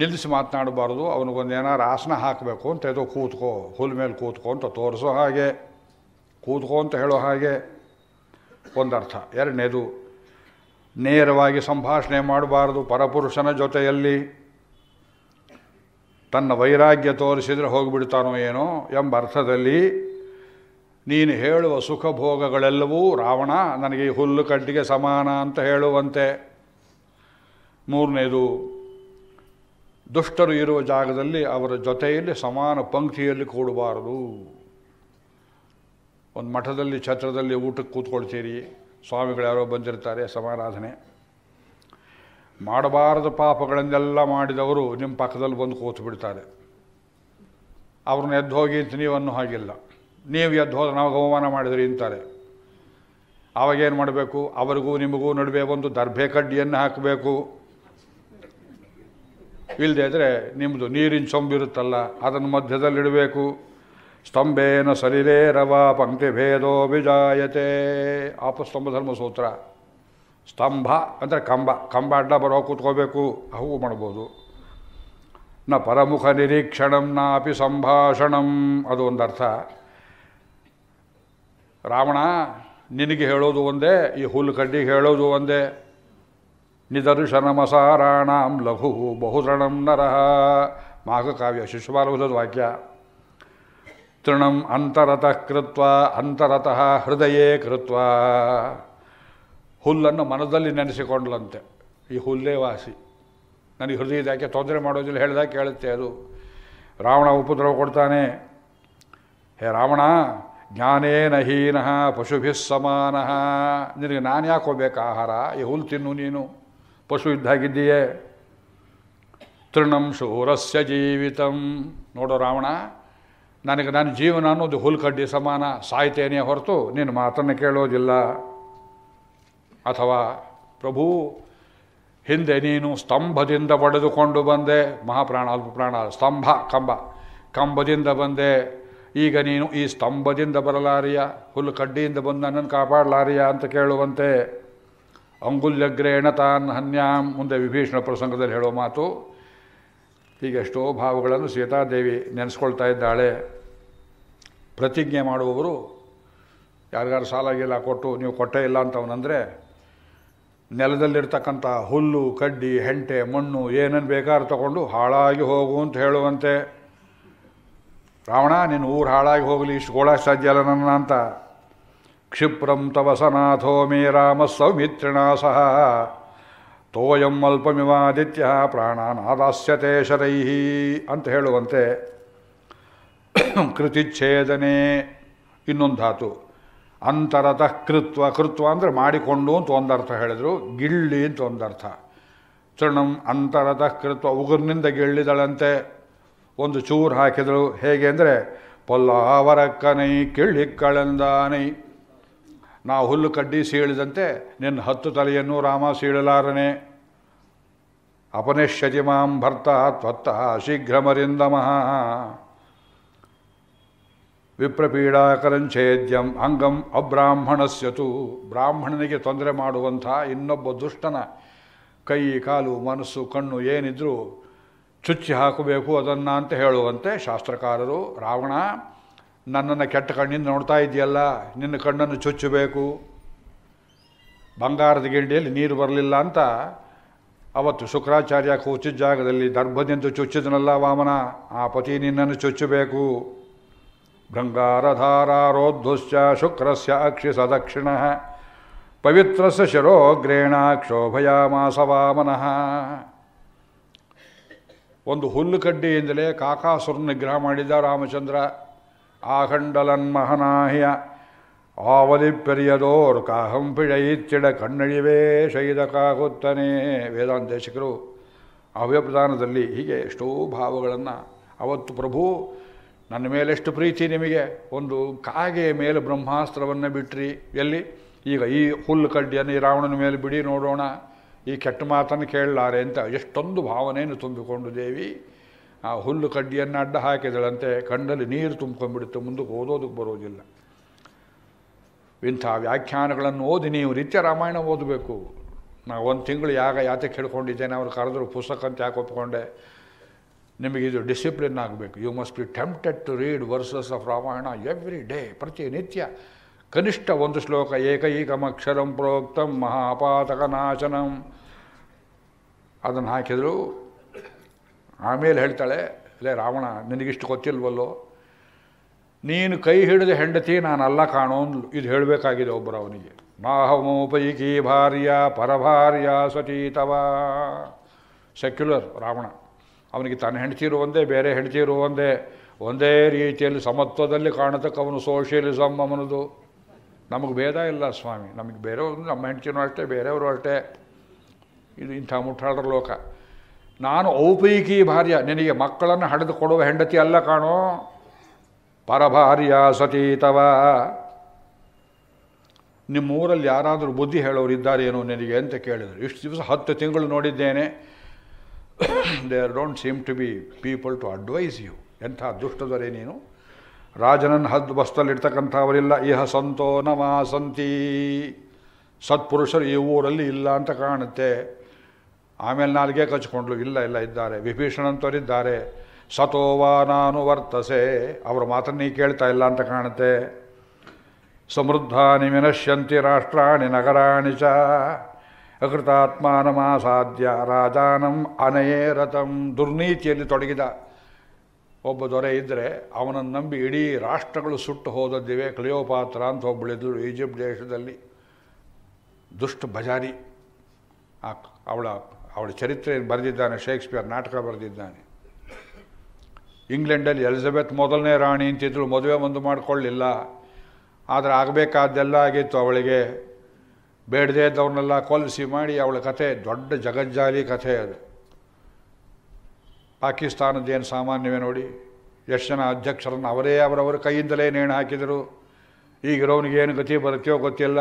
ನಿಲ್ಲಿಸಿ ಮಾತನಾಡಬಾರ್ದು ಅವನಿಗೊಂದು ಏನಾರು ಆಸನ ಹಾಕಬೇಕು ಅಂತ ಎದೋ ಕೂತ್ಕೋ ಹುಲ್ ಮೇಲೆ ಕೂತ್ಕೋ ಅಂತ ತೋರಿಸೋ ಹಾಗೆ ಕೂತ್ಕೋ ಅಂತ ಹೇಳೋ ಹಾಗೆ ಒಂದರ್ಥ ಎರಡನೇದು ನೇರವಾಗಿ ಸಂಭಾಷಣೆ ಮಾಡಬಾರ್ದು ಪರಪುರುಷನ ಜೊತೆಯಲ್ಲಿ ತನ್ನ ವೈರಾಗ್ಯ ತೋರಿಸಿದರೆ ಹೋಗಿಬಿಡ್ತಾನೋ ಏನೋ ಎಂಬ ಅರ್ಥದಲ್ಲಿ ನೀನು ಹೇಳುವ ಭೋಗಗಳೆಲ್ಲವೂ ರಾವಣ ನನಗೆ ಈ ಹುಲ್ಲು ಕಡ್ಡಿಗೆ ಸಮಾನ ಅಂತ ಹೇಳುವಂತೆ ಮೂರನೇದು ದುಷ್ಟರು ಇರುವ ಜಾಗದಲ್ಲಿ ಅವರ ಜೊತೆಯಲ್ಲಿ ಸಮಾನ ಪಂಕ್ತಿಯಲ್ಲಿ ಕೂಡಬಾರದು ಒಂದು ಮಠದಲ್ಲಿ ಛತ್ರದಲ್ಲಿ ಊಟಕ್ಕೆ ಕೂತ್ಕೊಳ್ತೀರಿ ಸ್ವಾಮಿಗಳು ಯಾರೋ ಬಂದಿರ್ತಾರೆ ಸಮಾರಾಧನೆ ಮಾಡಬಾರದ ಪಾಪಗಳನ್ನೆಲ್ಲ ಮಾಡಿದವರು ನಿಮ್ಮ ಪಕ್ಕದಲ್ಲಿ ಬಂದು ಕೂತು ಬಿಡ್ತಾರೆ ಅವ್ರನ್ನ ಎದ್ದು ಹೋಗಿ ಅಂತ ಅನ್ನೋ ಹಾಗಿಲ್ಲ ನೀವು ಎದ್ದು ಹೋದ್ರೆ ನಾವು ಅವಮಾನ ಮಾಡಿದ್ರಿ ಅಂತಾರೆ ಆವಾಗೇನು ಮಾಡಬೇಕು ಅವರಿಗೂ ನಿಮಗೂ ನಡುವೆ ಒಂದು ದರ್ಭೆ ಕಡ್ಡಿಯನ್ನು ಹಾಕಬೇಕು ಇಲ್ಲದೆ ಇದ್ದರೆ ನಿಮ್ಮದು ನೀರಿನ ಸೊಂಬಿರುತ್ತಲ್ಲ ಅದನ್ನು ಮಧ್ಯದಲ್ಲಿಡಬೇಕು ಸ್ತಂಭೇನ ಸರಿರೇ ರವ ಪಂಕ್ತಿ ಭೇದೋ ಬಿಜಾಯತೆ ಆಪಸ್ತಂಭ ಧರ್ಮಸೂತ್ರ ಸ್ತಂಭ ಅಂದರೆ ಕಂಬ ಕಂಬ ಅಡ್ಡ ಬರೋ ಕೂತ್ಕೋಬೇಕು ಅವು ಮಾಡ್ಬೋದು ನ ಪರಮುಖ ನಿರೀಕ್ಷಣಂ ಸಂಭಾಷಣಂ ಅದು ಒಂದರ್ಥ ರಾವಣ ನಿನಗೆ ಹೇಳೋದು ಒಂದೇ ಈ ಹುಲ್ಲು ಕಡ್ಡಿಗೆ ಹೇಳೋದು ಒಂದೇ ನಿದರ್ಶನಮಸಾರಾಣಾಂ ಲಘು ಬಹುತೃಣಂ ನರಹ ಮಾಘಕಾವ್ಯ ಶಿಶುಪಾಲವಸದ ವಾಕ್ಯ ತೃಣಂ ಅಂತರತಃ ಕೃತ್ವ ಅಂತರತಃ ಹೃದಯೇ ಕೃತ್ವಾ ಹುಲ್ಲನ್ನು ಮನದಲ್ಲಿ ನೆನೆಸಿಕೊಂಡ್ಲಂತೆ ಈ ಹುಲ್ಲೇ ವಾಸಿ ನನಗೆ ಯಾಕೆ ತೊಂದರೆ ಮಾಡೋದಿಲ್ಲ ಹೇಳ್ದಾಗ ಕೇಳುತ್ತೆ ಅದು ರಾವಣ ಉಪದ್ರವ ಕೊಡ್ತಾನೆ ಹೇ ರಾವಣ ಜ್ಞಾನೇನ ಹೀನಃ ಪಶುಭಿ ಸಮಾನಃ ನಿನಗೆ ನಾನು ಯಾಕೆ ಹೋಗ್ಬೇಕು ಆಹಾರ ಈ ಹುಲ್ಲು ತಿನ್ನು ನೀನು ಪಶು ಇದ್ದಾಗಿದ್ದೀಯೇ ತೃಣಂ ಶೂರಸ್ಯ ಜೀವಿತಂ ನೋಡು ರಾವಣ ನನಗೆ ನನ್ನ ಜೀವನ ಅನ್ನೋದು ಹುಲ್ಕಡ್ಡಿ ಸಮಾನ ಸಾಯ್ತೇನೆ ಹೊರತು ನಿನ್ನ ಮಾತನ್ನು ಕೇಳೋದಿಲ್ಲ ಅಥವಾ ಪ್ರಭು ಹಿಂದೆ ನೀನು ಸ್ತಂಭದಿಂದ ಪಡೆದುಕೊಂಡು ಬಂದೆ ಮಹಾಪ್ರಾಣ ಅಲ್ಪಪ್ರಾಣ ಸ್ತಂಭ ಕಂಬ ಕಂಬದಿಂದ ಬಂದೆ ಈಗ ನೀನು ಈ ಸ್ತಂಭದಿಂದ ಬರಲಾರಿಯ ಹುಲ್ಲು ಕಡ್ಡಿಯಿಂದ ಬಂದು ನನ್ನನ್ನು ಕಾಪಾಡಲಾರಿಯ ಅಂತ ಕೇಳುವಂತೆ ಅಂಗುಲ್ಯಗ್ರೇಣ ತಾನ್ ಹನ್ಯಾಂ ಮುಂದೆ ವಿಭೀಷಣ ಪ್ರಸಂಗದಲ್ಲಿ ಹೇಳೋ ಮಾತು ಎಷ್ಟೋ ಭಾವಗಳನ್ನು ಸೀತಾದೇವಿ ನೆನೆಸ್ಕೊಳ್ತಾ ಇದ್ದಾಳೆ ಪ್ರತಿಜ್ಞೆ ಮಾಡುವವರು ಯಾರಿಗಾರು ಸಾಲಾಗಿಲ್ಲ ಕೊಟ್ಟು ನೀವು ಕೊಟ್ಟೇ ಇಲ್ಲ ಅಂತವನಂದರೆ ನೆಲದಲ್ಲಿರ್ತಕ್ಕಂಥ ಹುಲ್ಲು ಕಡ್ಡಿ ಹೆಂಟೆ ಮಣ್ಣು ಏನೇನು ಬೇಕಾದ್ರೂ ತಗೊಂಡು ಹಾಳಾಗಿ ಹೋಗು ಅಂತ ಹೇಳುವಂತೆ ರಾವಣ ನಿನ್ನ ಊರು ಹಾಳಾಗಿ ಹೋಗಲಿ ಇಷ್ಟು ಗೋಳಕ್ಕೆ ಸಾಧ್ಯ ಅಲ್ಲ ನನ್ನ ಅಂತ ಕ್ಷಿಪ್ರಂ ತವಸನಾಥೋ ಮೇ ರಾಮ ಸೌಮಿತ್ರಿಣ ಸಹ ತೋಯಂ ಅಲ್ಪಮಿವಾದಿತ್ಯ ಪ್ರಾಣಾನಾದಾಸ್ಯತೆ ಶರೈಹಿ ಅಂತ ಹೇಳುವಂತೆ ಕೃತಿಚ್ಛೇದನೆ ಇನ್ನೊಂದು ಧಾತು ಅಂತರತಃ ಕೃತ್ವ ಕೃತ್ವ ಅಂದರೆ ಮಾಡಿಕೊಂಡು ಅಂತ ಒಂದರ್ಥ ಹೇಳಿದರು ಗಿಳ್ಳಿ ಅಂತ ಒಂದರ್ಥ ತೃಣಂ ಅಂತರತಃ ಕೃತ್ವ ಉಗುರಿನಿಂದ ಗಿಳ್ಳಿದಳಂತೆ ಒಂದು ಚೂರು ಹಾಕಿದಳು ಹೇಗೆ ಅಂದರೆ ಪೊಲ್ಲಾವರಕ್ಕನೈ ಕಿಳ್ಳಿಕ್ಕಳೆಂದಾನೈ ನಾ ಹುಲ್ಲು ಕಡ್ಡಿ ಸೀಳಿದಂತೆ ನಿನ್ನ ಹತ್ತು ತಲೆಯನ್ನು ರಾಮ ಸೀಳಲಾರನೆ ಅಪನೇಶ್ಯತಿ ಮಾಂ ಭರ್ತ ತ್ವತ್ತ ಶೀಘ್ರಮರಿಂದ ಮಹಾ ಛೇದ್ಯಂ ಅಂಗಂ ಅಬ್ರಾಹ್ಮಣಸ್ಯತು ಬ್ರಾಹ್ಮಣನಿಗೆ ತೊಂದರೆ ಮಾಡುವಂಥ ಇನ್ನೊಬ್ಬ ದುಷ್ಟನ ಕೈ ಕಾಲು ಮನಸ್ಸು ಕಣ್ಣು ಏನಿದ್ರೂ ಚುಚ್ಚಿ ಹಾಕಬೇಕು ಅದನ್ನು ಅಂತ ಹೇಳುವಂತೆ ಶಾಸ್ತ್ರಕಾರರು ರಾವಣ ನನ್ನನ್ನು ಕೆಟ್ಟ ಕಣ್ಣಿಂದ ನೋಡ್ತಾ ಇದೆಯಲ್ಲ ನಿನ್ನ ಕಣ್ಣನ್ನು ಚುಚ್ಚಬೇಕು ಬಂಗಾರದ ಗಿಂಡಿಯಲ್ಲಿ ನೀರು ಬರಲಿಲ್ಲ ಅಂತ ಅವತ್ತು ಶುಕ್ರಾಚಾರ್ಯ ಕೂಚಿದ ಜಾಗದಲ್ಲಿ ದರ್ಭದಿಂದ ಚುಚ್ಚಿದನಲ್ಲ ವಾಮನ ಆ ಪತಿ ನಿನ್ನನ್ನು ಚುಚ್ಚಬೇಕು भृङ्गारधारारोद्धुश्च शुक्रस्य अक्षि सदक्षिणः पवित्रस्य ಶಿರೋಗ್ರೇಣಾ ಕ್ಷೋಭಯಾಮಾಸ ಮಾಸವಾಮನಃ ಒಂದು ಹುಲ್ಲು ಕಡ್ಡಿಯಿಂದಲೇ ಕಾಕಾಸುರ ನಿಗ್ರಹ ಮಾಡಿದ ರಾಮಚಂದ್ರ ಆಖಂಡಲನ್ ಮಹನಾಹ್ಯ ಆವಲಿ ಪೆರಿಯದೋರ್ ಕಾಹಂ ಕಣ್ಣಳಿವೇ ಶೈದ ವೇದಾಂತ ವೇದಾಂತೇಶಕರು ಅವ್ಯಪ್ರದಾನದಲ್ಲಿ ಹೀಗೆ ಎಷ್ಟೋ ಭಾವಗಳನ್ನು ಅವತ್ತು ಪ್ರಭು ನನ್ನ ಮೇಲೆಷ್ಟು ಪ್ರೀತಿ ನಿಮಗೆ ಒಂದು ಕಾಗೆಯ ಮೇಲೆ ಬ್ರಹ್ಮಾಸ್ತ್ರವನ್ನು ಬಿಟ್ರಿ ಎಲ್ಲಿ ಈಗ ಈ ಹುಲ್ಲು ಕಡ್ಡಿಯನ್ನು ಈ ರಾವಣನ ಮೇಲೆ ಬಿಡಿ ನೋಡೋಣ ಈ ಕೆಟ್ಟ ಮಾತನ್ನು ಕೇಳಲಾರೆ ಅಂತ ಎಷ್ಟೊಂದು ಭಾವನೆಯನ್ನು ತುಂಬಿಕೊಂಡು ದೇವಿ ಆ ಹುಲ್ಲು ಕಡ್ಡಿಯನ್ನು ಅಡ್ಡ ಹಾಕಿದಳಂತೆ ಕಣ್ಣಲ್ಲಿ ನೀರು ತುಂಬ್ಕೊಂಡ್ಬಿಡುತ್ತೆ ಮುಂದಕ್ಕೆ ಓದೋದಕ್ಕೆ ಬರೋದಿಲ್ಲ ಇಂಥ ವ್ಯಾಖ್ಯಾನಗಳನ್ನು ಓದಿ ನೀವು ನಿತ್ಯ ರಾಮಾಯಣ ಓದಬೇಕು ನಾನು ಒಂದು ತಿಂಗಳು ಯಾಗ ಯಾತಕ್ಕೆ ಹೇಳ್ಕೊಂಡಿದ್ದೇನೆ ಅವ್ರು ಕರೆದ್ರು ಪುಸ್ತಕ ಅಂತ ಯಾಕೆ ಒಪ್ಕೊಂಡೆ ನಿಮಗಿದು ಡಿಸಿಪ್ಲಿನ್ ಆಗಬೇಕು you must be tempted to read verses of Ramayana every day ಪ್ರತಿನಿತ್ಯ ಕನಿಷ್ಠ ಒಂದು ಶ್ಲೋಕ ಏಕೈಕಮಕ್ಷರಂ ಪ್ರೋಕ್ತಂ ಮಹಾಪಾತಕ ನಾಶನಂ ಅದನ್ನು ಹಾಕಿದರು ಆಮೇಲೆ ಹೇಳ್ತಾಳೆ ಅಲ್ಲೇ ರಾವಣ ನಿನಗಿಷ್ಟು ಗೊತ್ತಿಲ್ವಲ್ಲೋ ನೀನು ಕೈ ಹಿಡಿದ ಹೆಂಡತಿ ನಾನು ಅಲ್ಲ ಕಾಣೋ ಇದು ಹೇಳಬೇಕಾಗಿದೆ ಒಬ್ಬರು ಅವನಿಗೆ ನಾಹಮೋಪೈಕಿ ಭಾರ್ಯ ಪರಭಾರ್ಯ ಸತೀತವ ಸೆಕ್ಯುಲರ್ ರಾವಣ ಅವನಿಗೆ ತನ್ನ ಹೆಂಡತಿರು ಒಂದೇ ಬೇರೆ ಹೆಂಡತಿರು ಒಂದೇ ಒಂದೇ ರೀತಿಯಲ್ಲಿ ಸಮತ್ವದಲ್ಲಿ ಕಾಣತಕ್ಕವನು ಸೋಷಿಯಲಿಸಮ್ ಅವನದು ನಮಗೆ ಭೇದ ಇಲ್ಲ ಸ್ವಾಮಿ ನಮಗೆ ಬೇರೆಯವರು ನಮ್ಮ ಹೆಂಡತಿನೂ ಅಷ್ಟೇ ಬೇರೆಯವರು ಅಷ್ಟೇ ಇದು ಇಂಥ ಮುಟ್ಟಾಳರ ಲೋಕ ನಾನು ಔಪೈಕಿ ಭಾರ್ಯ ನಿನಗೆ ಮಕ್ಕಳನ್ನು ಹಡೆದು ಕೊಡುವ ಹೆಂಡತಿ ಅಲ್ಲ ಕಾಣೋ ಪರಭಾರ್ಯ ಸತೀತವ ನಿಮ್ಮೂರಲ್ಲಿ ಯಾರಾದರೂ ಬುದ್ಧಿ ಹೇಳೋರು ಏನು ನಿನಗೆ ಅಂತ ಕೇಳಿದರು ಇಷ್ಟು ದಿವಸ ಹತ್ತು ತಿಂಗಳು ನೋಡಿದ್ದೇನೆ there don't seem to be people to advise you ಎಂಥ ದುಷ್ಟದರೆ ನೀನು ರಾಜನನ್ನು ಹದ್ದು ಅವರಿಲ್ಲ ಇಹ ಸಂತೋ ನಮ ಸಂತೀ ಸತ್ಪುರುಷರು ಈ ಊರಲ್ಲಿ ಇಲ್ಲ ಅಂತ ಕಾಣುತ್ತೆ ಆಮೇಲೆ ನಾಲ್ಗೆ ಕಚ್ಕೊಂಡ್ಲು ಇಲ್ಲ ಇಲ್ಲ ಇದ್ದಾರೆ ವಿಭೀಷಣಂತವರಿದ್ದಾರೆ ಸತೋವಾ ನಾನು ವರ್ತಸೆ ಅವರ ಮಾತನ್ನ ಕೇಳ್ತಾ ಇಲ್ಲ ಅಂತ ಕಾಣುತ್ತೆ ಸಮೃದ್ಧಾನಿ ವಿನಶ್ಯಂತಿ ರಾಷ್ಟ್ರಾಣಿ ನಗರಾಣಿ ಚ ಅಕೃತಾತ್ಮಾನಮಾಸಾಧ್ಯ ರಾಜಾನಂ ಅನಯೇ ರಥಂ ದುರ್ನೀತಿಯಲ್ಲಿ ತೊಡಗಿದ ಒಬ್ಬ ದೊರೆ ಇದ್ದರೆ ಅವನನ್ನು ನಂಬಿ ಇಡೀ ರಾಷ್ಟ್ರಗಳು ಸುಟ್ಟು ಹೋದದ್ದಿವೆ ಕ್ಲಿಯೋಪಾತ್ರ ಅಂತ ಒಬ್ಬಳಿದ್ರು ಈಜಿಪ್ಟ್ ದೇಶದಲ್ಲಿ ದುಷ್ಟ ಭಜಾರಿ ಅವಳ ಅವಳ ಚರಿತ್ರೆಯನ್ನು ಬರೆದಿದ್ದಾನೆ ಶೇಕ್ಸ್ಪಿಯರ್ ನಾಟಕ ಬರೆದಿದ್ದಾನೆ ಇಂಗ್ಲೆಂಡಲ್ಲಿ ಎಲಿಜಬೆತ್ ಮೊದಲನೇ ರಾಣಿ ಅಂತಿದ್ರು ಮದುವೆ ಒಂದು ಮಾಡಿಕೊಳ್ಳಿಲ್ಲ ಆದರೆ ಆಗಬೇಕಾದ್ದೆಲ್ಲ ಆಗಿತ್ತು ಅವಳಿಗೆ ಬೇಡದೇ ಇದ್ದವ್ರನ್ನೆಲ್ಲ ಕೊಲಿಸಿ ಮಾಡಿ ಅವಳ ಕಥೆ ದೊಡ್ಡ ಜಗಜ್ಜಾಲಿ ಕಥೆ ಅದು ಪಾಕಿಸ್ತಾನದೇನು ಸಾಮಾನ್ಯವೇ ನೋಡಿ ಎಷ್ಟು ಜನ ಅಧ್ಯಕ್ಷರನ್ನು ಅವರೇ ಅವರವರ ಕೈಯಿಂದಲೇ ನೇಣು ಹಾಕಿದರು ಈಗಿರೋನಿಗೆ ಏನು ಗತಿ ಬರುತ್ತೋ ಗೊತ್ತಿಲ್ಲ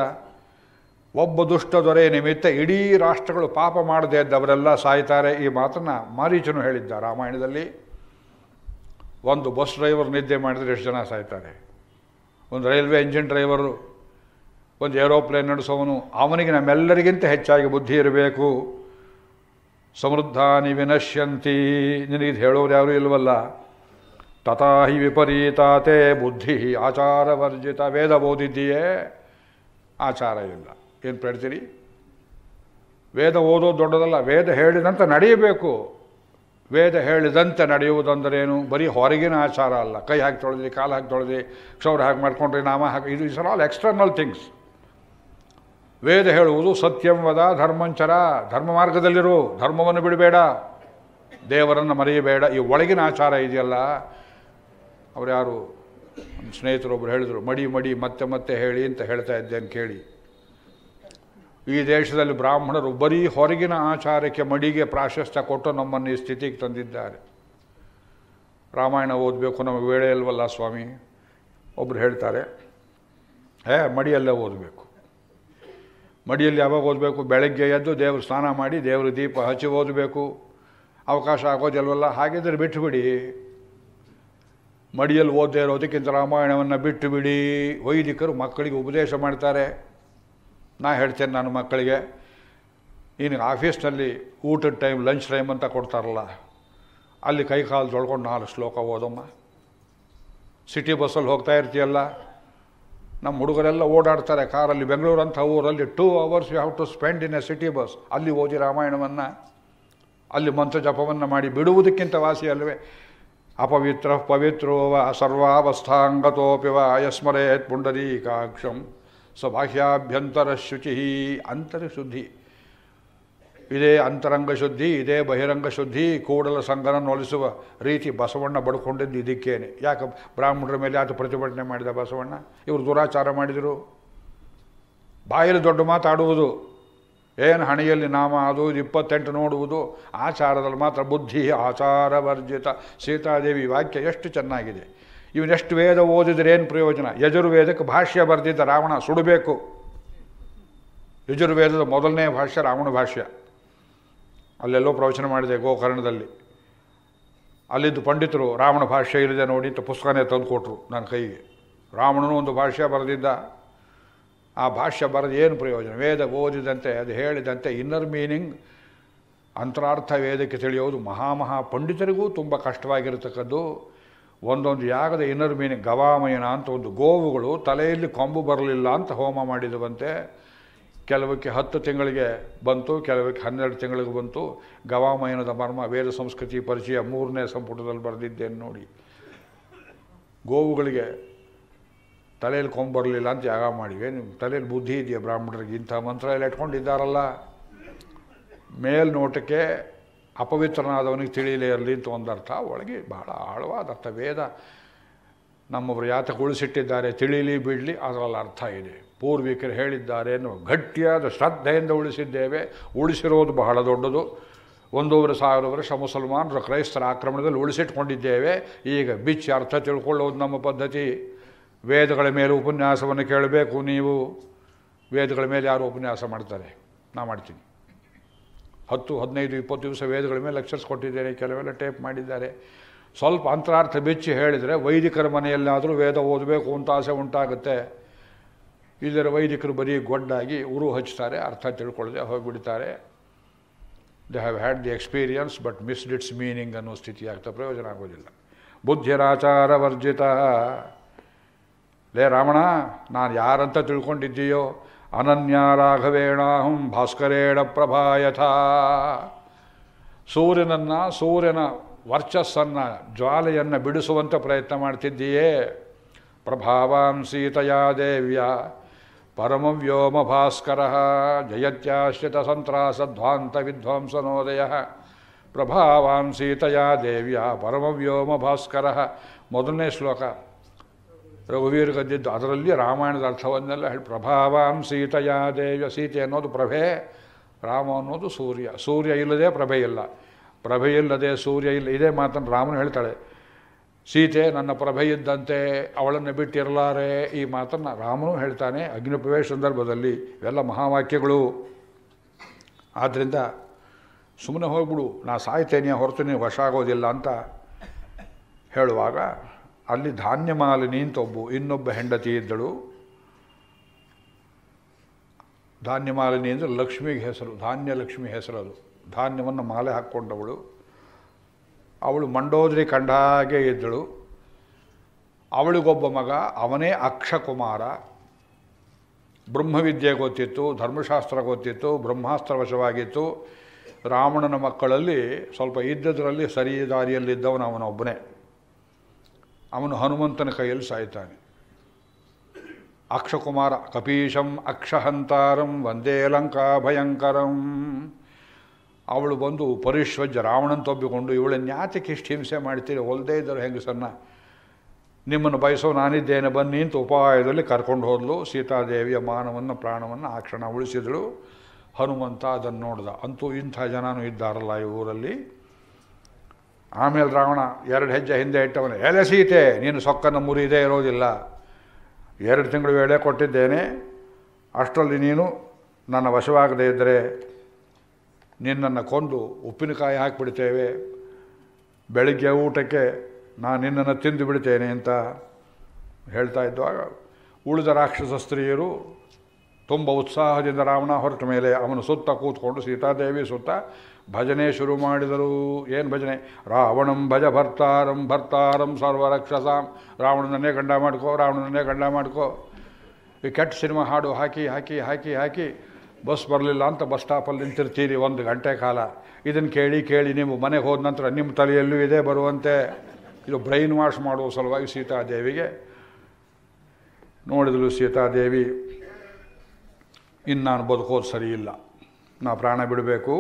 ಒಬ್ಬ ದುಷ್ಟ ದೊರೆ ನಿಮಿತ್ತ ಇಡೀ ರಾಷ್ಟ್ರಗಳು ಪಾಪ ಮಾಡದೇ ಇದ್ದವರೆಲ್ಲ ಸಾಯ್ತಾರೆ ಈ ಮಾತನ್ನು ಮಾರೀಚನು ಹೇಳಿದ್ದ ರಾಮಾಯಣದಲ್ಲಿ ಒಂದು ಬಸ್ ಡ್ರೈವರ್ ನಿದ್ದೆ ಮಾಡಿದರೆ ಎಷ್ಟು ಜನ ಸಾಯ್ತಾರೆ ಒಂದು ರೈಲ್ವೆ ಇಂಜಿನ್ ಡ್ರೈವರು ಒಂದು ಏರೋಪ್ಲೇನ್ ನಡೆಸೋವನು ಅವನಿಗೆ ನಮ್ಮೆಲ್ಲರಿಗಿಂತ ಹೆಚ್ಚಾಗಿ ಬುದ್ಧಿ ಇರಬೇಕು ಸಮೃದ್ಧಾನಿ ವಿನಶ್ಯಂತಿ ನಿನಗಿದು ಹೇಳೋರು ಯಾರೂ ಇಲ್ವಲ್ಲ ತಥಾಹಿ ವಿಪರೀತಾತೆ ಬುದ್ಧಿ ಆಚಾರವರ್ಜಿತ ವೇದ ಓದಿದ್ದೀಯೇ ಆಚಾರ ಇಲ್ಲ ಏನು ಪಡ್ತೀರಿ ವೇದ ಓದೋದು ದೊಡ್ಡದಲ್ಲ ವೇದ ಹೇಳಿದಂತೆ ನಡೆಯಬೇಕು ವೇದ ಹೇಳಿದಂತೆ ನಡೆಯುವುದಂದ್ರೇನು ಬರೀ ಹೊರಗಿನ ಆಚಾರ ಅಲ್ಲ ಕೈ ಹಾಕಿ ತೊಳೆದ್ರಿ ಕಾಲು ಹಾಕಿ ತೊಳೆದ್ರಿ ಕ್ಷೌರ ಹಾಕಿ ಮಾಡ್ಕೊಂಡ್ರಿ ನಾಮ ಹಾಕಿ ಇದು is are all external things Veda ಹೇಳುವುದು ಸತ್ಯಂವದ ಧರ್ಮಂಚರ ಧರ್ಮ ಮಾರ್ಗದಲ್ಲಿರು ಧರ್ಮವನ್ನು ಬಿಡಬೇಡ ದೇವರನ್ನು ಮರೆಯಬೇಡ ಈ ಒಳಗಿನ ಆಚಾರ ಇದೆಯಲ್ಲ ಅವ್ರು ಯಾರು ನಮ್ಮ ಸ್ನೇಹಿತರೊಬ್ಬರು ಹೇಳಿದರು ಮಡಿ ಮಡಿ ಮತ್ತೆ ಮತ್ತೆ ಹೇಳಿ ಅಂತ ಹೇಳ್ತಾ ಇದ್ದೆ ಅಂತ ಕೇಳಿ ಈ ದೇಶದಲ್ಲಿ ಬ್ರಾಹ್ಮಣರು ಬರೀ ಹೊರಗಿನ ಆಚಾರಕ್ಕೆ ಮಡಿಗೆ ಪ್ರಾಶಸ್ತ್ಯ ಕೊಟ್ಟು ನಮ್ಮನ್ನು ಈ ಸ್ಥಿತಿಗೆ ತಂದಿದ್ದಾರೆ ರಾಮಾಯಣ ಓದಬೇಕು ನಮಗೆ ವೇಳೆ ಇಲ್ವಲ್ಲ ಸ್ವಾಮಿ ಒಬ್ಬರು ಹೇಳ್ತಾರೆ ಹೇ ಮಡಿಯಲ್ಲೇ ಓದಬೇಕು ಮಡಿಯಲ್ಲಿ ಯಾವಾಗ ಓದಬೇಕು ಬೆಳಗ್ಗೆ ಎದ್ದು ದೇವರು ಸ್ನಾನ ಮಾಡಿ ದೇವರು ದೀಪ ಹಚ್ಚಿ ಓದಬೇಕು ಅವಕಾಶ ಆಗೋದಿಲ್ವಲ್ಲ ಹಾಗಿದ್ದರೆ ಬಿಟ್ಟುಬಿಡಿ ಮಡಿಯಲ್ಲಿ ಓದದೇ ಇರೋದಕ್ಕಿಂತ ರಾಮಾಯಣವನ್ನು ಬಿಟ್ಟು ಬಿಡಿ ವೈದಿಕರು ಮಕ್ಕಳಿಗೆ ಉಪದೇಶ ಮಾಡ್ತಾರೆ ನಾ ಹೇಳ್ತೇನೆ ನಾನು ಮಕ್ಕಳಿಗೆ ಇನ್ನು ಆಫೀಸ್ನಲ್ಲಿ ಊಟದ ಟೈಮ್ ಲಂಚ್ ಟೈಮ್ ಅಂತ ಕೊಡ್ತಾರಲ್ಲ ಅಲ್ಲಿ ಕೈ ಕಾಲು ತೊಳ್ಕೊಂಡು ನಾಲ್ಕು ಶ್ಲೋಕ ಓದಮ್ಮ ಸಿಟಿ ಬಸ್ಸಲ್ಲಿ ಹೋಗ್ತಾ ಇರ್ತೀಯಲ್ಲ ನಮ್ಮ ಹುಡುಗರೆಲ್ಲ ಓಡಾಡ್ತಾರೆ ಕಾರಲ್ಲಿ ಬೆಂಗಳೂರು ಬೆಂಗಳೂರಂಥ ಊರಲ್ಲಿ two hours you have to spend in a city bus ಅಲ್ಲಿ ಓದಿ ರಾಮಾಯಣವನ್ನು ಅಲ್ಲಿ ಮಂತ್ರ ಜಪವನ್ನು ಮಾಡಿ ಬಿಡುವುದಕ್ಕಿಂತ ವಾಸಿ ಅಲ್ವೇ ಅಪವಿತ್ರ ಪವಿತ್ರೋ ವ ಸರ್ವಾವಸ್ಥಾಂಗತೋಪಿ ವ ಯಸ್ಮರೇತ್ ಪುಂಡರೀಕಾಕ್ಷಂ ಸ್ವಭಾಹ್ಯಾಭ್ಯಂತರ ಶುಚಿ ಶುದ್ಧಿ ಇದೇ ಅಂತರಂಗ ಶುದ್ಧಿ ಇದೇ ಬಹಿರಂಗ ಶುದ್ಧಿ ಕೂಡಲ ಒಲಿಸುವ ರೀತಿ ಬಸವಣ್ಣ ಬಡ್ಕೊಂಡಿದ್ದು ಇದಕ್ಕೇನೆ ಯಾಕೆ ಬ್ರಾಹ್ಮಣರ ಮೇಲೆ ಆತ ಪ್ರತಿಭಟನೆ ಮಾಡಿದ ಬಸವಣ್ಣ ಇವರು ದುರಾಚಾರ ಮಾಡಿದರು ಬಾಯಲ್ಲಿ ದೊಡ್ಡ ಮಾತಾಡುವುದು ಏನು ಹಣೆಯಲ್ಲಿ ನಾಮ ಅದು ಇದು ಇಪ್ಪತ್ತೆಂಟು ನೋಡುವುದು ಆಚಾರದಲ್ಲಿ ಮಾತ್ರ ಬುದ್ಧಿ ಆಚಾರ ವರ್ಜಿತ ಸೀತಾದೇವಿ ವಾಕ್ಯ ಎಷ್ಟು ಚೆನ್ನಾಗಿದೆ ಇವನೆಷ್ಟು ವೇದ ಓದಿದರೆ ಏನು ಪ್ರಯೋಜನ ಯಜುರ್ವೇದಕ್ಕೆ ಭಾಷ್ಯ ಬರೆದಿದ್ದ ರಾವಣ ಸುಡಬೇಕು ಯಜುರ್ವೇದದ ಮೊದಲನೇ ಭಾಷ್ಯ ರಾವಣ ಭಾಷ್ಯ ಅಲ್ಲೆಲ್ಲೋ ಪ್ರವಚನ ಮಾಡಿದೆ ಗೋಕರ್ಣದಲ್ಲಿ ಅಲ್ಲಿದ್ದು ಪಂಡಿತರು ರಾವಣ ಭಾಷೆ ಇಲ್ಲದೆ ನೋಡಿ ಅಂತ ಪುಸ್ತಕನೇ ತಂದುಕೊಟ್ರು ನನ್ನ ಕೈಗೆ ರಾವಣನು ಒಂದು ಭಾಷ್ಯ ಬರೆದಿದ್ದ ಆ ಭಾಷ್ಯ ಬರೆದು ಏನು ಪ್ರಯೋಜನ ವೇದ ಓದಿದಂತೆ ಅದು ಹೇಳಿದಂತೆ ಇನ್ನರ್ ಮೀನಿಂಗ್ ಅಂತರಾರ್ಥ ವೇದಕ್ಕೆ ತಿಳಿಯೋದು ಮಹಾಮಹಾ ಪಂಡಿತರಿಗೂ ತುಂಬ ಕಷ್ಟವಾಗಿರತಕ್ಕದ್ದು ಒಂದೊಂದು ಯಾಗದ ಇನ್ನರ್ ಮೀನಿಂಗ್ ಗವಾಮಯನ ಅಂತ ಒಂದು ಗೋವುಗಳು ತಲೆಯಲ್ಲಿ ಕೊಂಬು ಬರಲಿಲ್ಲ ಅಂತ ಹೋಮ ಮಾಡಿದವಂತೆ ಕೆಲವಕ್ಕೆ ಹತ್ತು ತಿಂಗಳಿಗೆ ಬಂತು ಕೆಲವಕ್ಕೆ ಹನ್ನೆರಡು ತಿಂಗಳಿಗೆ ಬಂತು ಗವಾಮಯನದ ಮರ್ಮ ವೇದ ಸಂಸ್ಕೃತಿ ಪರಿಚಯ ಮೂರನೇ ಸಂಪುಟದಲ್ಲಿ ಬರೆದಿದ್ದೇನೆ ನೋಡಿ ಗೋವುಗಳಿಗೆ ತಲೆಯಲ್ಲಿ ಕೊಂಬರಲಿಲ್ಲ ಅಂತ ಯಾಗ ಮಾಡಿವೆ ನಿಮ್ಮ ತಲೆಯಲ್ಲಿ ಬುದ್ಧಿ ಇದೆಯಾ ಬ್ರಾಹ್ಮಣರಿಗೆ ಇಂಥ ಮಂತ್ರ ಎಲ್ಲ ಇಟ್ಕೊಂಡಿದ್ದಾರಲ್ಲ ಮೇಲ್ನೋಟಕ್ಕೆ ಅಪವಿತ್ರನಾದವನಿಗೆ ತಿಳಿಯಲೇ ಇರಲಿ ಅಂತ ಒಂದರ್ಥ ಒಳಗೆ ಬಹಳ ಆಳವಾದ ಅರ್ಥ ವೇದ ನಮ್ಮೊಬ್ಬರು ಉಳಿಸಿಟ್ಟಿದ್ದಾರೆ ತಿಳಿಲಿ ಬಿಡಲಿ ಅದರಲ್ಲಿ ಅರ್ಥ ಇದೆ ಪೂರ್ವಿಕರು ಹೇಳಿದ್ದಾರೆ ಅನ್ನೋ ಗಟ್ಟಿಯಾದ ಶ್ರದ್ಧೆಯಿಂದ ಉಳಿಸಿದ್ದೇವೆ ಉಳಿಸಿರೋದು ಬಹಳ ದೊಡ್ಡದು ಒಂದೂವರೆ ಸಾವಿರ ವರ್ಷ ಮುಸಲ್ಮಾನರು ಕ್ರೈಸ್ತರ ಆಕ್ರಮಣದಲ್ಲಿ ಉಳಿಸಿಟ್ಕೊಂಡಿದ್ದೇವೆ ಈಗ ಬಿಚ್ಚಿ ಅರ್ಥ ತಿಳ್ಕೊಳ್ಳೋದು ನಮ್ಮ ಪದ್ಧತಿ ವೇದಗಳ ಮೇಲೆ ಉಪನ್ಯಾಸವನ್ನು ಕೇಳಬೇಕು ನೀವು ವೇದಗಳ ಮೇಲೆ ಯಾರು ಉಪನ್ಯಾಸ ಮಾಡ್ತಾರೆ ನಾ ಮಾಡ್ತೀನಿ ಹತ್ತು ಹದಿನೈದು ಇಪ್ಪತ್ತು ದಿವಸ ವೇದಗಳ ಮೇಲೆ ಲೆಕ್ಚರ್ಸ್ ಕೊಟ್ಟಿದ್ದೇನೆ ಕೆಲವೆಲ್ಲ ಟೇಪ್ ಮಾಡಿದ್ದಾರೆ ಸ್ವಲ್ಪ ಅಂತರಾರ್ಥ ಬಿಚ್ಚಿ ಹೇಳಿದರೆ ವೈದಿಕರ ಮನೆಯಲ್ಲಾದರೂ ವೇದ ಓದಬೇಕು ಅಂತ ಆಸೆ ಉಂಟಾಗುತ್ತೆ ಇದರ ವೈದಿಕರು ಬರೀ ಗೊಡ್ಡಾಗಿ ಉರು ಹಚ್ಚುತ್ತಾರೆ ಅರ್ಥ ತಿಳ್ಕೊಳ್ಳದೆ ಹೋಗಿಬಿಡ್ತಾರೆ they have had the experience but missed its meaning ಅನ್ನೋ ಸ್ಥಿತಿ ಆಗ್ತಾ ಪ್ರಯೋಜನ ಆಗೋದಿಲ್ಲ ಬುದ್ಧಿರಾಚಾರ ವರ್ಜಿತ ಲೇ ರಾಮಣ ನಾನು ಯಾರಂತ ತಿಳ್ಕೊಂಡಿದ್ದೀಯೋ ಅನನ್ಯ ರಾಘವೇಣಾಹಂ ಭಾಸ್ಕರೇಣ ಪ್ರಭಾಯಥ ಸೂರ್ಯನನ್ನು ಸೂರ್ಯನ ವರ್ಚಸ್ಸನ್ನು ಜ್ವಾಲೆಯನ್ನು ಬಿಡಿಸುವಂಥ ಪ್ರಯತ್ನ ಮಾಡ್ತಿದ್ದೀಯೇ ಪ್ರಭಾವಾಂ ಸೀತಯಾ ದೇವಿಯ ಪರಮ परमव्योमभास्करः ಸಂತ್ರಾಸದ್ವಾಂತ ಪ್ರಭಾವಾನ್ ಸೀತೆಯ ದೇವಿಯ ವ್ಯೋಮ ಭಾಸ್ಕರ ಮೊದಲನೇ ಶ್ಲೋಕ ರಘುವೀರ್ ಗದ್ದಿದ್ದು ಅದರಲ್ಲಿ ರಾಮಾಯಣದ ಅರ್ಥವನ್ನೆಲ್ಲ ಹೇಳಿ ಪ್ರಭಾವಾನ್ ಸೀತೆಯ ದೇವಿಯ ಸೀತೆ ಅನ್ನೋದು ಪ್ರಭೆ ರಾಮ ಅನ್ನೋದು ಸೂರ್ಯ ಸೂರ್ಯ ಇಲ್ಲದೆ ಪ್ರಭೆ ಇಲ್ಲ ಪ್ರಭೆ ಇಲ್ಲದೆ ಸೂರ್ಯ ಇಲ್ಲ ಇದೇ ಮಾತನ್ನು ರಾಮನು ಹೇಳ್ತಾಳೆ ಸೀತೆ ನನ್ನ ಪ್ರಭೆ ಇದ್ದಂತೆ ಅವಳನ್ನು ಬಿಟ್ಟಿರಲಾರೆ ಈ ಮಾತನ್ನು ರಾಮನು ಹೇಳ್ತಾನೆ ಅಗ್ನಿಪ್ರವೇಶ ಸಂದರ್ಭದಲ್ಲಿ ಇವೆಲ್ಲ ಮಹಾವಾಕ್ಯಗಳು ಆದ್ದರಿಂದ ಸುಮ್ಮನೆ ಹೋಗ್ಬಿಡು ನಾ ಸಾಯ್ತೇನೆ ಹೊರತು ನೀವು ವಶ ಆಗೋದಿಲ್ಲ ಅಂತ ಹೇಳುವಾಗ ಅಲ್ಲಿ ಮಾಲಿನಿ ಅಂತ ಒಬ್ಬು ಇನ್ನೊಬ್ಬ ಹೆಂಡತಿ ಇದ್ದಳು ಮಾಲಿನಿ ಅಂದರೆ ಲಕ್ಷ್ಮಿಗೆ ಹೆಸರು ಧಾನ್ಯ ಲಕ್ಷ್ಮಿ ಹೆಸರದು ಧಾನ್ಯವನ್ನು ಮಾಲೆ ಹಾಕ್ಕೊಂಡವಳು ಅವಳು ಮಂಡೋದರಿ ಕಂಡ ಹಾಗೆ ಇದ್ದಳು ಅವಳಿಗೊಬ್ಬ ಮಗ ಅವನೇ ಅಕ್ಷಕುಮಾರ ಬ್ರಹ್ಮವಿದ್ಯೆ ಗೊತ್ತಿತ್ತು ಧರ್ಮಶಾಸ್ತ್ರ ಗೊತ್ತಿತ್ತು ಬ್ರಹ್ಮಾಸ್ತ್ರವಶವಾಗಿತ್ತು ರಾವಣನ ಮಕ್ಕಳಲ್ಲಿ ಸ್ವಲ್ಪ ಇದ್ದದರಲ್ಲಿ ಸರಿ ದಾರಿಯಲ್ಲಿದ್ದವನು ಅವನೊಬ್ಬನೇ ಅವನು ಹನುಮಂತನ ಕೈಯಲ್ಲಿ ಸಾಯ್ತಾನೆ ಅಕ್ಷಕುಮಾರ ಕಪೀಶಂ ಅಕ್ಷಹಂತಾರಂ ವಂದೇ ಲಂಕಾ ಭಯಂಕರಂ ಅವಳು ಬಂದು ಪರಿಶ್ವಜ ರಾವಣನ ತೊಬ್ಬಿಕೊಂಡು ಇವಳ ಯಾತಕ್ಕೆ ಹಿಂಸೆ ಮಾಡ್ತೀರಿ ಹೊಲದೇ ಇದ್ದರು ಹೆಂಗಸನ್ನ ನಿಮ್ಮನ್ನು ಬಯಸೋ ನಾನಿದ್ದೇನೆ ಬನ್ನಿ ಅಂತ ಉಪಾಯದಲ್ಲಿ ಕರ್ಕೊಂಡು ಹೋದಲು ಸೀತಾದೇವಿಯ ಮಾನವನ್ನು ಪ್ರಾಣವನ್ನು ಆ ಕ್ಷಣ ಉಳಿಸಿದಳು ಹನುಮಂತ ಅದನ್ನು ನೋಡ್ದ ಅಂತೂ ಇಂಥ ಜನನೂ ಇದ್ದಾರಲ್ಲ ಈ ಊರಲ್ಲಿ ಆಮೇಲೆ ರಾವಣ ಎರಡು ಹೆಜ್ಜೆ ಹಿಂದೆ ಇಟ್ಟವನು ಎಲೆ ಸೀತೆ ನೀನು ಸೊಕ್ಕನ್ನು ಮುರಿದೇ ಇರೋದಿಲ್ಲ ಎರಡು ತಿಂಗಳು ವೇಳೆ ಕೊಟ್ಟಿದ್ದೇನೆ ಅಷ್ಟರಲ್ಲಿ ನೀನು ನನ್ನ ವಶವಾಗದೇ ಇದ್ದರೆ ನಿನ್ನನ್ನು ಕೊಂದು ಉಪ್ಪಿನಕಾಯಿ ಹಾಕಿಬಿಡ್ತೇವೆ ಬೆಳಗ್ಗೆ ಊಟಕ್ಕೆ ನಾನು ನಿನ್ನನ್ನು ತಿಂದು ಬಿಡ್ತೇನೆ ಅಂತ ಹೇಳ್ತಾ ಇದ್ದಾಗ ಉಳಿದ ರಾಕ್ಷಸ ಸ್ತ್ರೀಯರು ತುಂಬ ಉತ್ಸಾಹದಿಂದ ರಾವಣ ಹೊರಟ ಮೇಲೆ ಅವನು ಸುತ್ತ ಕೂತ್ಕೊಂಡು ಸೀತಾದೇವಿ ಸುತ್ತ ಭಜನೆ ಶುರು ಮಾಡಿದರು ಏನು ಭಜನೆ ರಾವಣಂ ಭಜ ಭರ್ತಾರಂ ಭರ್ತಾರಂ ಸರ್ವರಕ್ಷಸಾಂ ರಾವಣನನ್ನೇ ಗಂಡ ಮಾಡ್ಕೋ ರಾವಣನನ್ನೇ ಗಂಡ ಮಾಡ್ಕೋ ಈ ಕೆಟ್ಟ ಸಿನಿಮಾ ಹಾಡು ಹಾಕಿ ಹಾಕಿ ಹಾಕಿ ಹಾಕಿ ಬಸ್ ಬರಲಿಲ್ಲ ಅಂತ ಬಸ್ ಸ್ಟಾಪಲ್ಲಿ ನಿಂತಿರ್ತೀರಿ ಒಂದು ಗಂಟೆ ಕಾಲ ಇದನ್ನು ಕೇಳಿ ಕೇಳಿ ನೀವು ಮನೆಗೆ ಹೋದ ನಂತರ ನಿಮ್ಮ ತಲೆಯಲ್ಲೂ ಇದೆ ಬರುವಂತೆ ಇದು ಬ್ರೈನ್ ವಾಶ್ ಮಾಡುವ ಸಲುವಾಗಿ ಸೀತಾದೇವಿಗೆ ನೋಡಿದಳು ಸೀತಾದೇವಿ ಇನ್ನು ನಾನು ಬದುಕೋದು ಸರಿಯಿಲ್ಲ ನಾ ಪ್ರಾಣ ಬಿಡಬೇಕು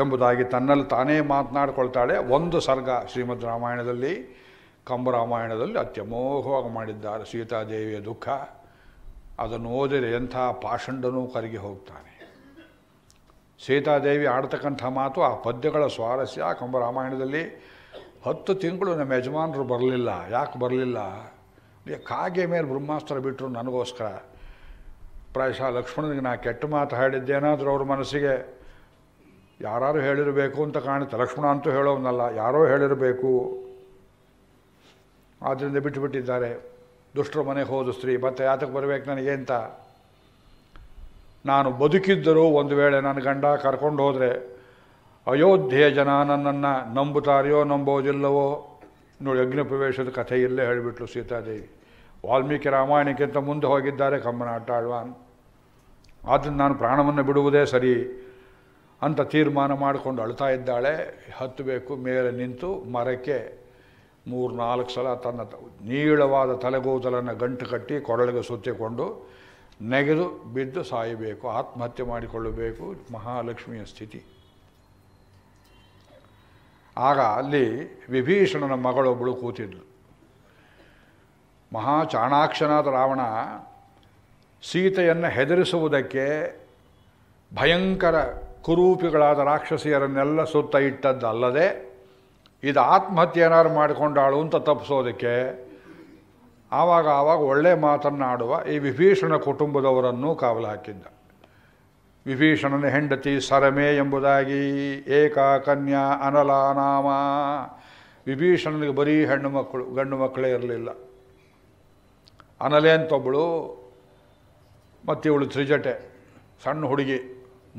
ಎಂಬುದಾಗಿ ತನ್ನಲ್ಲಿ ತಾನೇ ಮಾತನಾಡ್ಕೊಳ್ತಾಳೆ ಒಂದು ಸರ್ಗ ಶ್ರೀಮದ್ ರಾಮಾಯಣದಲ್ಲಿ ಕಂಬರಾಮಾಯಣದಲ್ಲಿ ಅತ್ಯಮೋಹವಾಗಿ ಮಾಡಿದ್ದಾರೆ ಸೀತಾದೇವಿಯ ದುಃಖ ಅದನ್ನು ಓದಿದರೆ ಎಂಥ ಪಾಷಂಡನೂ ಕರಗಿ ಹೋಗ್ತಾನೆ ಸೀತಾದೇವಿ ಆಡ್ತಕ್ಕಂಥ ಮಾತು ಆ ಪದ್ಯಗಳ ಸ್ವಾರಸ್ಯ ಕಂಬ ರಾಮಾಯಣದಲ್ಲಿ ಹತ್ತು ತಿಂಗಳು ನಮ್ಮ ಯಜಮಾನರು ಬರಲಿಲ್ಲ ಯಾಕೆ ಬರಲಿಲ್ಲ ಕಾಗೆ ಮೇಲೆ ಬ್ರಹ್ಮಾಸ್ತ್ರ ಬಿಟ್ಟರು ನನಗೋಸ್ಕರ ಪ್ರಾಯಶಃ ಲಕ್ಷ್ಮಣನಿಗೆ ನಾ ಕೆಟ್ಟ ಮಾತು ಹಾಡಿದ್ದೇನಾದರೂ ಅವ್ರ ಮನಸ್ಸಿಗೆ ಯಾರು ಹೇಳಿರಬೇಕು ಅಂತ ಕಾಣುತ್ತೆ ಲಕ್ಷ್ಮಣ ಅಂತೂ ಹೇಳೋವನ್ನಲ್ಲ ಯಾರೋ ಹೇಳಿರಬೇಕು ಆದ್ದರಿಂದ ಬಿಟ್ಟುಬಿಟ್ಟಿದ್ದಾರೆ ದುಷ್ಟರ ಮನೆಗೆ ಹೋದ ಸ್ತ್ರೀ ಮತ್ತೆ ಯಾತಕ್ಕೆ ಬರಬೇಕು ನನಗೆ ಅಂತ ನಾನು ಬದುಕಿದ್ದರೂ ಒಂದು ವೇಳೆ ನನ್ನ ಗಂಡ ಕರ್ಕೊಂಡು ಹೋದರೆ ಅಯೋಧ್ಯೆಯ ಜನ ನನ್ನನ್ನು ನಂಬುತ್ತಾರೆಯೋ ನಂಬೋದಿಲ್ಲವೋ ನೋಡಿ ಅಗ್ನಿ ಪ್ರವೇಶದ ಕಥೆ ಇಲ್ಲೇ ಹೇಳಿಬಿಟ್ಲು ಸೀತಾದೇವಿ ವಾಲ್ಮೀಕಿ ರಾಮಾಯಣಕ್ಕಿಂತ ಮುಂದೆ ಹೋಗಿದ್ದಾರೆ ಕಮ್ಮನ ಆಟಾಳ್ವಾನ್ ಆದ್ದರಿಂದ ನಾನು ಪ್ರಾಣವನ್ನು ಬಿಡುವುದೇ ಸರಿ ಅಂತ ತೀರ್ಮಾನ ಮಾಡಿಕೊಂಡು ಅಳ್ತಾ ಇದ್ದಾಳೆ ಹತ್ತಬೇಕು ಮೇಲೆ ನಿಂತು ಮರಕ್ಕೆ ಮೂರು ನಾಲ್ಕು ಸಲ ತನ್ನ ನೀಳವಾದ ತಲೆಗೂದಲನ್ನು ಗಂಟು ಕಟ್ಟಿ ಕೊರಳಿಗೆ ಸುತ್ತಿಕೊಂಡು ನೆಗೆದು ಬಿದ್ದು ಸಾಯಬೇಕು ಆತ್ಮಹತ್ಯೆ ಮಾಡಿಕೊಳ್ಳಬೇಕು ಮಹಾಲಕ್ಷ್ಮಿಯ ಸ್ಥಿತಿ ಆಗ ಅಲ್ಲಿ ವಿಭೀಷಣನ ಮಗಳೊಬ್ಬಳು ಕೂತಿದ್ಲು ಮಹಾ ಚಾಣಾಕ್ಷನಾದ ರಾವಣ ಸೀತೆಯನ್ನು ಹೆದರಿಸುವುದಕ್ಕೆ ಭಯಂಕರ ಕುರೂಪಿಗಳಾದ ರಾಕ್ಷಸಿಯರನ್ನೆಲ್ಲ ಸುತ್ತ ಇಟ್ಟದ್ದಲ್ಲದೆ ಇದು ಆತ್ಮಹತ್ಯೆ ಏನಾದ್ರು ಮಾಡಿಕೊಂಡಾಳು ಅಂತ ತಪ್ಪಿಸೋದಕ್ಕೆ ಆವಾಗ ಆವಾಗ ಒಳ್ಳೆಯ ಆಡುವ ಈ ವಿಭೀಷಣ ಕುಟುಂಬದವರನ್ನು ಕಾವಲು ಹಾಕಿದ್ದ ವಿಭೀಷಣನ ಹೆಂಡತಿ ಸರಮೆ ಎಂಬುದಾಗಿ ಏಕಾ ಕನ್ಯಾ ಅನಲಾನಾಮ ವಿಭೀಷಣನಿಗೆ ಬರೀ ಹೆಣ್ಣು ಮಕ್ಕಳು ಗಂಡು ಮಕ್ಕಳೇ ಇರಲಿಲ್ಲ ಅನಲೆ ಅಂತೊಬ್ಬಳು ಮತ್ತು ಇವಳು ತ್ರಿಜಟೆ ಸಣ್ಣ ಹುಡುಗಿ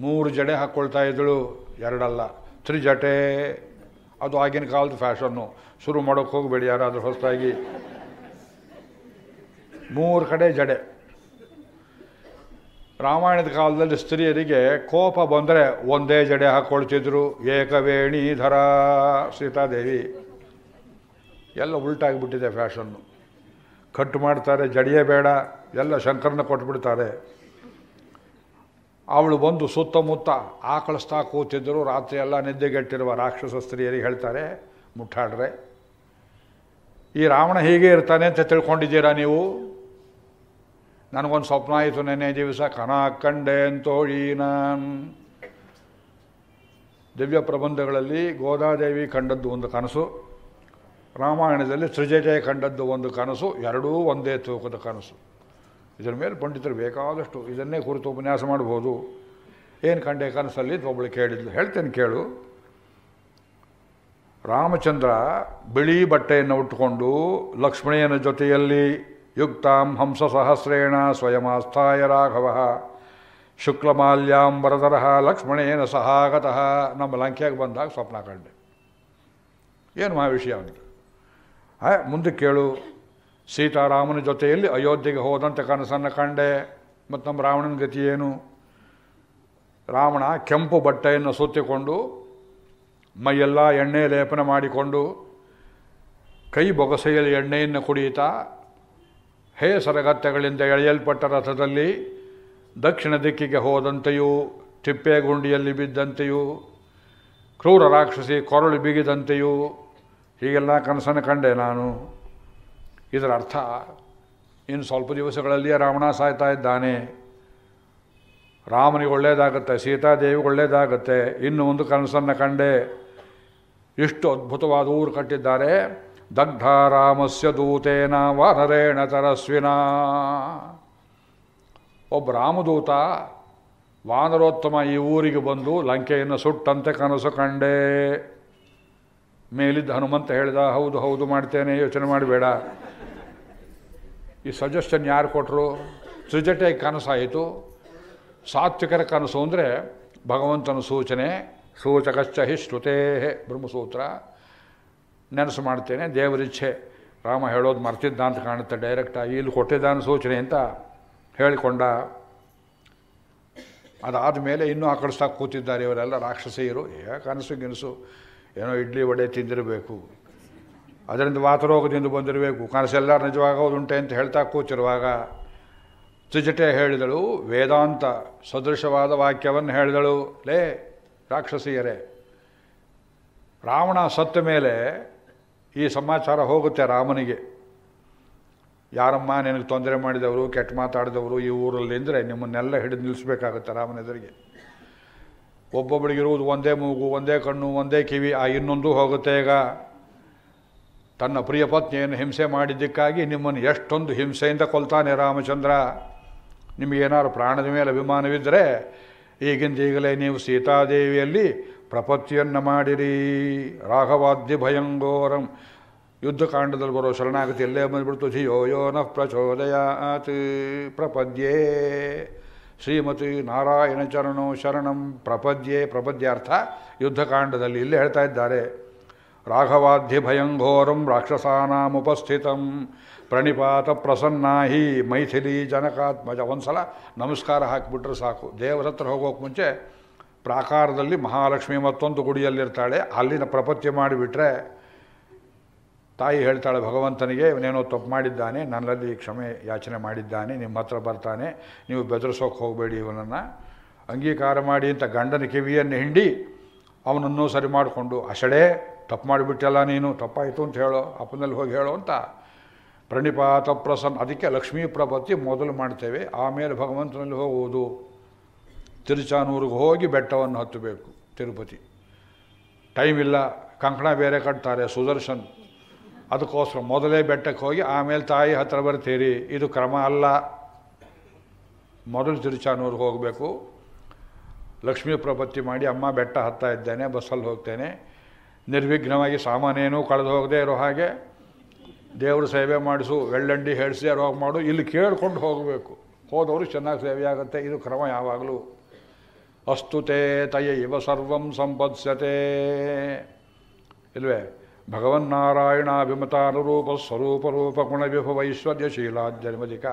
ಮೂರು ಜಡೆ ಹಾಕ್ಕೊಳ್ತಾ ಇದ್ದಳು ಎರಡಲ್ಲ ತ್ರಿಜಟೆ ಅದು ಆಗಿನ ಕಾಲದ ಫ್ಯಾಷನ್ನು ಶುರು ಮಾಡೋಕ್ಕೆ ಹೋಗಬೇಡಿ ಯಾರಾದರೂ ಹೊಸದಾಗಿ ಮೂರು ಕಡೆ ಜಡೆ ರಾಮಾಯಣದ ಕಾಲದಲ್ಲಿ ಸ್ತ್ರೀಯರಿಗೆ ಕೋಪ ಬಂದರೆ ಒಂದೇ ಜಡೆ ಹಾಕ್ಕೊಳ್ತಿದ್ರು ಧರ ಸೀತಾದೇವಿ ಎಲ್ಲ ಉಲ್ಟಾಗಿಬಿಟ್ಟಿದೆ ಫ್ಯಾಷನ್ನು ಕಟ್ ಮಾಡ್ತಾರೆ ಜಡಿಯೇ ಬೇಡ ಎಲ್ಲ ಶಂಕರನ ಕೊಟ್ಬಿಡ್ತಾರೆ ಅವಳು ಬಂದು ಸುತ್ತಮುತ್ತ ಆಕಳಿಸ್ತಾ ಕೂತಿದ್ದರು ರಾತ್ರಿ ಎಲ್ಲ ನಿದ್ದೆಗೆಟ್ಟಿರುವ ರಾಕ್ಷಸ ಸ್ತ್ರೀಯರಿಗೆ ಹೇಳ್ತಾರೆ ಮುಟ್ಟಾಡ್ರೆ ಈ ರಾವಣ ಹೀಗೆ ಇರ್ತಾನೆ ಅಂತ ತಿಳ್ಕೊಂಡಿದ್ದೀರಾ ನೀವು ನನಗೊಂದು ಸ್ವಪ್ನ ಆಯಿತು ನೆನೆ ದಿವಸ ಕನ ಕಂಡೆ ಅಂತೋಳೀನ ದಿವ್ಯ ಪ್ರಬಂಧಗಳಲ್ಲಿ ಗೋದಾದೇವಿ ಕಂಡದ್ದು ಒಂದು ಕನಸು ರಾಮಾಯಣದಲ್ಲಿ ತ್ರಿಜಟೆ ಕಂಡದ್ದು ಒಂದು ಕನಸು ಎರಡೂ ಒಂದೇ ತೂಕದ ಕನಸು ಇದರ ಮೇಲೆ ಪಂಡಿತರು ಬೇಕಾದಷ್ಟು ಇದನ್ನೇ ಕುರಿತು ಉಪನ್ಯಾಸ ಮಾಡ್ಬೋದು ಏನು ಕಂಡೆ ಕನಸಲ್ಲಿ ಒಬ್ಬಳು ಕೇಳಿದ್ಲು ಹೇಳ್ತೇನೆ ಕೇಳು ರಾಮಚಂದ್ರ ಬಿಳಿ ಬಟ್ಟೆಯನ್ನು ಉಟ್ಟುಕೊಂಡು ಲಕ್ಷ್ಮಣೇನ ಜೊತೆಯಲ್ಲಿ ಯುಕ್ತಾಂ ಹಂಸ ಸಹಸ್ರೇಣ ಸ್ವಯಮಾಸ್ಥಾಯ ರಾಘವ ಶುಕ್ಲಮಾಲ್ಯಾಂ ವರದರಹ ಲಕ್ಷ್ಮಣೇನ ಸಹಾಗತಃ ನಮ್ಮ ಲಂಕೆಗೆ ಬಂದಾಗ ಸ್ವಪ್ನ ಕಂಡೆ ಏನು ಮಹಾ ವಿಷಯ ಅವನಿಗೆ ಮುಂದಕ್ಕೆ ಕೇಳು ಸೀತಾರಾಮನ ಜೊತೆಯಲ್ಲಿ ಅಯೋಧ್ಯೆಗೆ ಹೋದಂಥ ಕನಸನ್ನು ಕಂಡೆ ಮತ್ತು ನಮ್ಮ ರಾವಣನ ಗತಿ ಏನು ರಾವಣ ಕೆಂಪು ಬಟ್ಟೆಯನ್ನು ಸುತ್ತಿಕೊಂಡು ಮೈಯೆಲ್ಲ ಎಣ್ಣೆ ಲೇಪನ ಮಾಡಿಕೊಂಡು ಕೈ ಬೊಗಸೆಯಲ್ಲಿ ಎಣ್ಣೆಯನ್ನು ಕುಡಿಯುತ್ತಾ ಹೇ ಸರಗತ್ತೆಗಳಿಂದ ಎಳೆಯಲ್ಪಟ್ಟ ರಥದಲ್ಲಿ ದಕ್ಷಿಣ ದಿಕ್ಕಿಗೆ ಹೋದಂತೆಯೂ ಗುಂಡಿಯಲ್ಲಿ ಬಿದ್ದಂತೆಯೂ ಕ್ರೂರ ರಾಕ್ಷಸಿ ಕೊರಳು ಬಿಗಿದಂತೆಯೂ ಹೀಗೆಲ್ಲ ಕನಸನ್ನು ಕಂಡೆ ನಾನು ಇದರ ಅರ್ಥ ಇನ್ನು ಸ್ವಲ್ಪ ದಿವಸಗಳಲ್ಲಿಯೇ ರಾವಣ ಸಾಯ್ತಾ ಇದ್ದಾನೆ ರಾಮನಿಗೆ ಒಳ್ಳೆಯದಾಗತ್ತೆ ಸೀತಾದೇವಿಗೆ ಒಳ್ಳೇದಾಗುತ್ತೆ ಇನ್ನು ಒಂದು ಕನಸನ್ನು ಕಂಡೆ ಇಷ್ಟು ಅದ್ಭುತವಾದ ಊರು ಕಟ್ಟಿದ್ದಾರೆ ದಗ್ಧ ರಾಮಸ್ಯ ದೂತೇನ ವಾನರೇಣ ತರಸ್ವಿನ ಒಬ್ಬ ರಾಮದೂತ ವಾನರೋತ್ತಮ ಈ ಊರಿಗೆ ಬಂದು ಲಂಕೆಯನ್ನು ಸುಟ್ಟಂತೆ ಕನಸು ಕಂಡೆ ಮೇಲಿದ್ದ ಹನುಮಂತ ಹೇಳಿದ ಹೌದು ಹೌದು ಮಾಡ್ತೇನೆ ಯೋಚನೆ ಮಾಡಬೇಡ ಈ ಸಜೆಷನ್ ಯಾರು ಕೊಟ್ಟರು ತ್ರಿಜಟೆ ಕನಸಾಯಿತು ಸಾತ್ವಿಕರ ಕನಸು ಅಂದರೆ ಭಗವಂತನ ಸೂಚನೆ ಸೂಚಕಶ್ಚ ಹಿ ಶ್ರುತೇ ಬ್ರಹ್ಮಸೂತ್ರ ನೆನಸು ಮಾಡ್ತೇನೆ ದೇವರಿಚ್ಛೆ ರಾಮ ಹೇಳೋದು ಮರ್ತಿದ್ದ ಅಂತ ಕಾಣುತ್ತೆ ಡೈರೆಕ್ಟಾಗಿ ಇಲ್ಲಿ ಕೊಟ್ಟಿದ್ದಾನೆ ಸೂಚನೆ ಅಂತ ಹೇಳಿಕೊಂಡ ಅದಾದ ಮೇಲೆ ಇನ್ನೂ ಆಕಳಿಸ್ತಾ ಕೂತಿದ್ದಾರೆ ಇವರೆಲ್ಲ ರಾಕ್ಷಸಿಯರು ಏ ಕನಸು ಗಿನಸು ಏನೋ ಇಡ್ಲಿ ವಡೆ ತಿಂದಿರಬೇಕು ಅದರಿಂದ ವಾತರೋಗದಿಂದ ಬಂದಿರಬೇಕು ಕನಸೆಲ್ಲ ನಿಜವಾಗೋದುಂಟೆ ಅಂತ ಹೇಳ್ತಾ ಕೂತಿರುವಾಗ ತ್ರಿಜಟೆ ಹೇಳಿದಳು ವೇದಾಂತ ಸದೃಶವಾದ ವಾಕ್ಯವನ್ನು ಹೇಳಿದಳು ಲೇ ರಾಕ್ಷಸಿಯರೇ ರಾವಣ ಸತ್ತ ಮೇಲೆ ಈ ಸಮಾಚಾರ ಹೋಗುತ್ತೆ ರಾಮನಿಗೆ ಯಾರಮ್ಮ ನಿನಗೆ ತೊಂದರೆ ಮಾಡಿದವರು ಕೆಟ್ಟ ಮಾತಾಡಿದವರು ಈ ಊರಲ್ಲಿ ಅಂದರೆ ನಿಮ್ಮನ್ನೆಲ್ಲ ಹಿಡಿದು ರಾಮನ ಎದುರಿಗೆ ಒಬ್ಬೊಬ್ಬಳಿಗಿರುವುದು ಒಂದೇ ಮೂಗು ಒಂದೇ ಕಣ್ಣು ಒಂದೇ ಕಿವಿ ಆ ಇನ್ನೊಂದು ಹೋಗುತ್ತೆ ಈಗ ತನ್ನ ಪ್ರಿಯ ಪತ್ನಿಯನ್ನು ಹಿಂಸೆ ಮಾಡಿದ್ದಕ್ಕಾಗಿ ನಿಮ್ಮನ್ನು ಎಷ್ಟೊಂದು ಹಿಂಸೆಯಿಂದ ಕೊಲ್ತಾನೆ ರಾಮಚಂದ್ರ ನಿಮಗೇನಾದ್ರು ಪ್ರಾಣದ ಮೇಲೆ ಅಭಿಮಾನವಿದ್ದರೆ ಈಗಿಂದ ಈಗಲೇ ನೀವು ಸೀತಾದೇವಿಯಲ್ಲಿ ಪ್ರಪತ್ತಿಯನ್ನು ಮಾಡಿರಿ ರಾಘವಾದ್ಯ ಭಯಂಗೋರಂ ಯುದ್ಧಕಾಂಡದಲ್ಲಿ ಬರೋ ಶರಣಾಗತಿ ಎಲ್ಲೇ ಬಂದುಬಿಡ್ತು ಧಿಯೋ ಯೋ ನಃ ಪ್ರಚೋದಯಾತ್ ಪ್ರಪದ್ಯೇ ಶ್ರೀಮತಿ ನಾರಾಯಣ ಚರಣೋ ಶರಣಂ ಪ್ರಪದ್ಯೆ ಪ್ರಪದ್ಯಾರ್ಥ ಯುದ್ಧಕಾಂಡದಲ್ಲಿ ಇಲ್ಲೇ ಹೇಳ್ತಾ ಇದ್ದಾರೆ ರಾಘವಾಧ್ಯಭಯಂಘೋರಂ ಉಪಸ್ಥಿತಂ ಪ್ರಣಿಪಾತ ಪ್ರಸನ್ನಾಹಿ ಮೈಥಿಲಿ ಜನಕಾತ್ಮಜ ಒಂದು ಸಲ ನಮಸ್ಕಾರ ಹಾಕಿಬಿಟ್ರೆ ಸಾಕು ದೇವರ ಹತ್ರ ಹೋಗೋಕೆ ಮುಂಚೆ ಪ್ರಾಕಾರದಲ್ಲಿ ಮಹಾಲಕ್ಷ್ಮಿ ಮತ್ತೊಂದು ಗುಡಿಯಲ್ಲಿರ್ತಾಳೆ ಅಲ್ಲಿನ ಪ್ರಪತ್ಯ ಮಾಡಿಬಿಟ್ರೆ ತಾಯಿ ಹೇಳ್ತಾಳೆ ಭಗವಂತನಿಗೆ ಇವನೇನೋ ತಪ್ಪು ಮಾಡಿದ್ದಾನೆ ನನ್ನಲ್ಲಿ ಕ್ಷಮೆ ಯಾಚನೆ ಮಾಡಿದ್ದಾನೆ ನಿಮ್ಮ ಹತ್ರ ಬರ್ತಾನೆ ನೀವು ಬೆದರಿಸೋಕೆ ಹೋಗಬೇಡಿ ಇವನನ್ನು ಅಂಗೀಕಾರ ಮಾಡಿ ಅಂತ ಗಂಡನ ಕಿವಿಯನ್ನು ಹಿಂಡಿ ಅವನನ್ನು ಸರಿ ಮಾಡಿಕೊಂಡು ಅಷಡೇ ತಪ್ಪು ಮಾಡಿಬಿಟ್ಟಲ್ಲ ನೀನು ತಪ್ಪಾಯಿತು ಅಂತ ಹೇಳೋ ಅಪ್ಪನಲ್ಲಿ ಹೋಗಿ ಹೇಳೋ ಅಂತ ಪ್ರಣಿಪಾತ ಪ್ರಸನ್ನ ಅದಕ್ಕೆ ಲಕ್ಷ್ಮೀ ಪ್ರಪತಿ ಮೊದಲು ಮಾಡ್ತೇವೆ ಆಮೇಲೆ ಭಗವಂತನಲ್ಲಿ ಹೋಗುವುದು ತಿರುಚಾನೂರಿಗೆ ಹೋಗಿ ಬೆಟ್ಟವನ್ನು ಹತ್ತಬೇಕು ತಿರುಪತಿ ಟೈಮ್ ಇಲ್ಲ ಕಂಕಣ ಬೇರೆ ಕಟ್ತಾರೆ ಸುದರ್ಶನ್ ಅದಕ್ಕೋಸ್ಕರ ಮೊದಲೇ ಬೆಟ್ಟಕ್ಕೆ ಹೋಗಿ ಆಮೇಲೆ ತಾಯಿ ಹತ್ರ ಬರ್ತೀರಿ ಇದು ಕ್ರಮ ಅಲ್ಲ ಮೊದಲು ತಿರುಚಾನೂರಿಗೆ ಹೋಗಬೇಕು ಲಕ್ಷ್ಮೀ ಪ್ರಪತಿ ಮಾಡಿ ಅಮ್ಮ ಬೆಟ್ಟ ಹತ್ತಾ ಇದ್ದೇನೆ ಬಸ್ಸಲ್ಲಿ ಹೋಗ್ತೇನೆ ನಿರ್ವಿಘ್ನವಾಗಿ ಸಾಮಾನೇನೂ ಕಳೆದು ಹೋಗದೆ ಇರೋ ಹಾಗೆ ದೇವರು ಸೇವೆ ಮಾಡಿಸು ವೆಳ್ಳಂಡಿ ಹೇಳಿಸಿ ಯಾರು ಮಾಡು ಇಲ್ಲಿ ಕೇಳ್ಕೊಂಡು ಹೋಗಬೇಕು ಹೋದವರು ಚೆನ್ನಾಗಿ ಸೇವೆ ಆಗುತ್ತೆ ಇದು ಕ್ರಮ ಯಾವಾಗಲೂ ಅಸ್ತುತೇ ತಯ ಇವ ಸರ್ವಂ ಸಂಪತ್ಸತೆ ಇಲ್ವೇ ಭಗವನ್ನಾರಾಯಣಾಭಿಮತಾನುರೂಪ ಸ್ವರೂಪ ರೂಪ ಗುಣವಿಭವೈಶ್ವರ್ಯ ಶೀಲಾದ್ಯನ್ಮಧಿಕ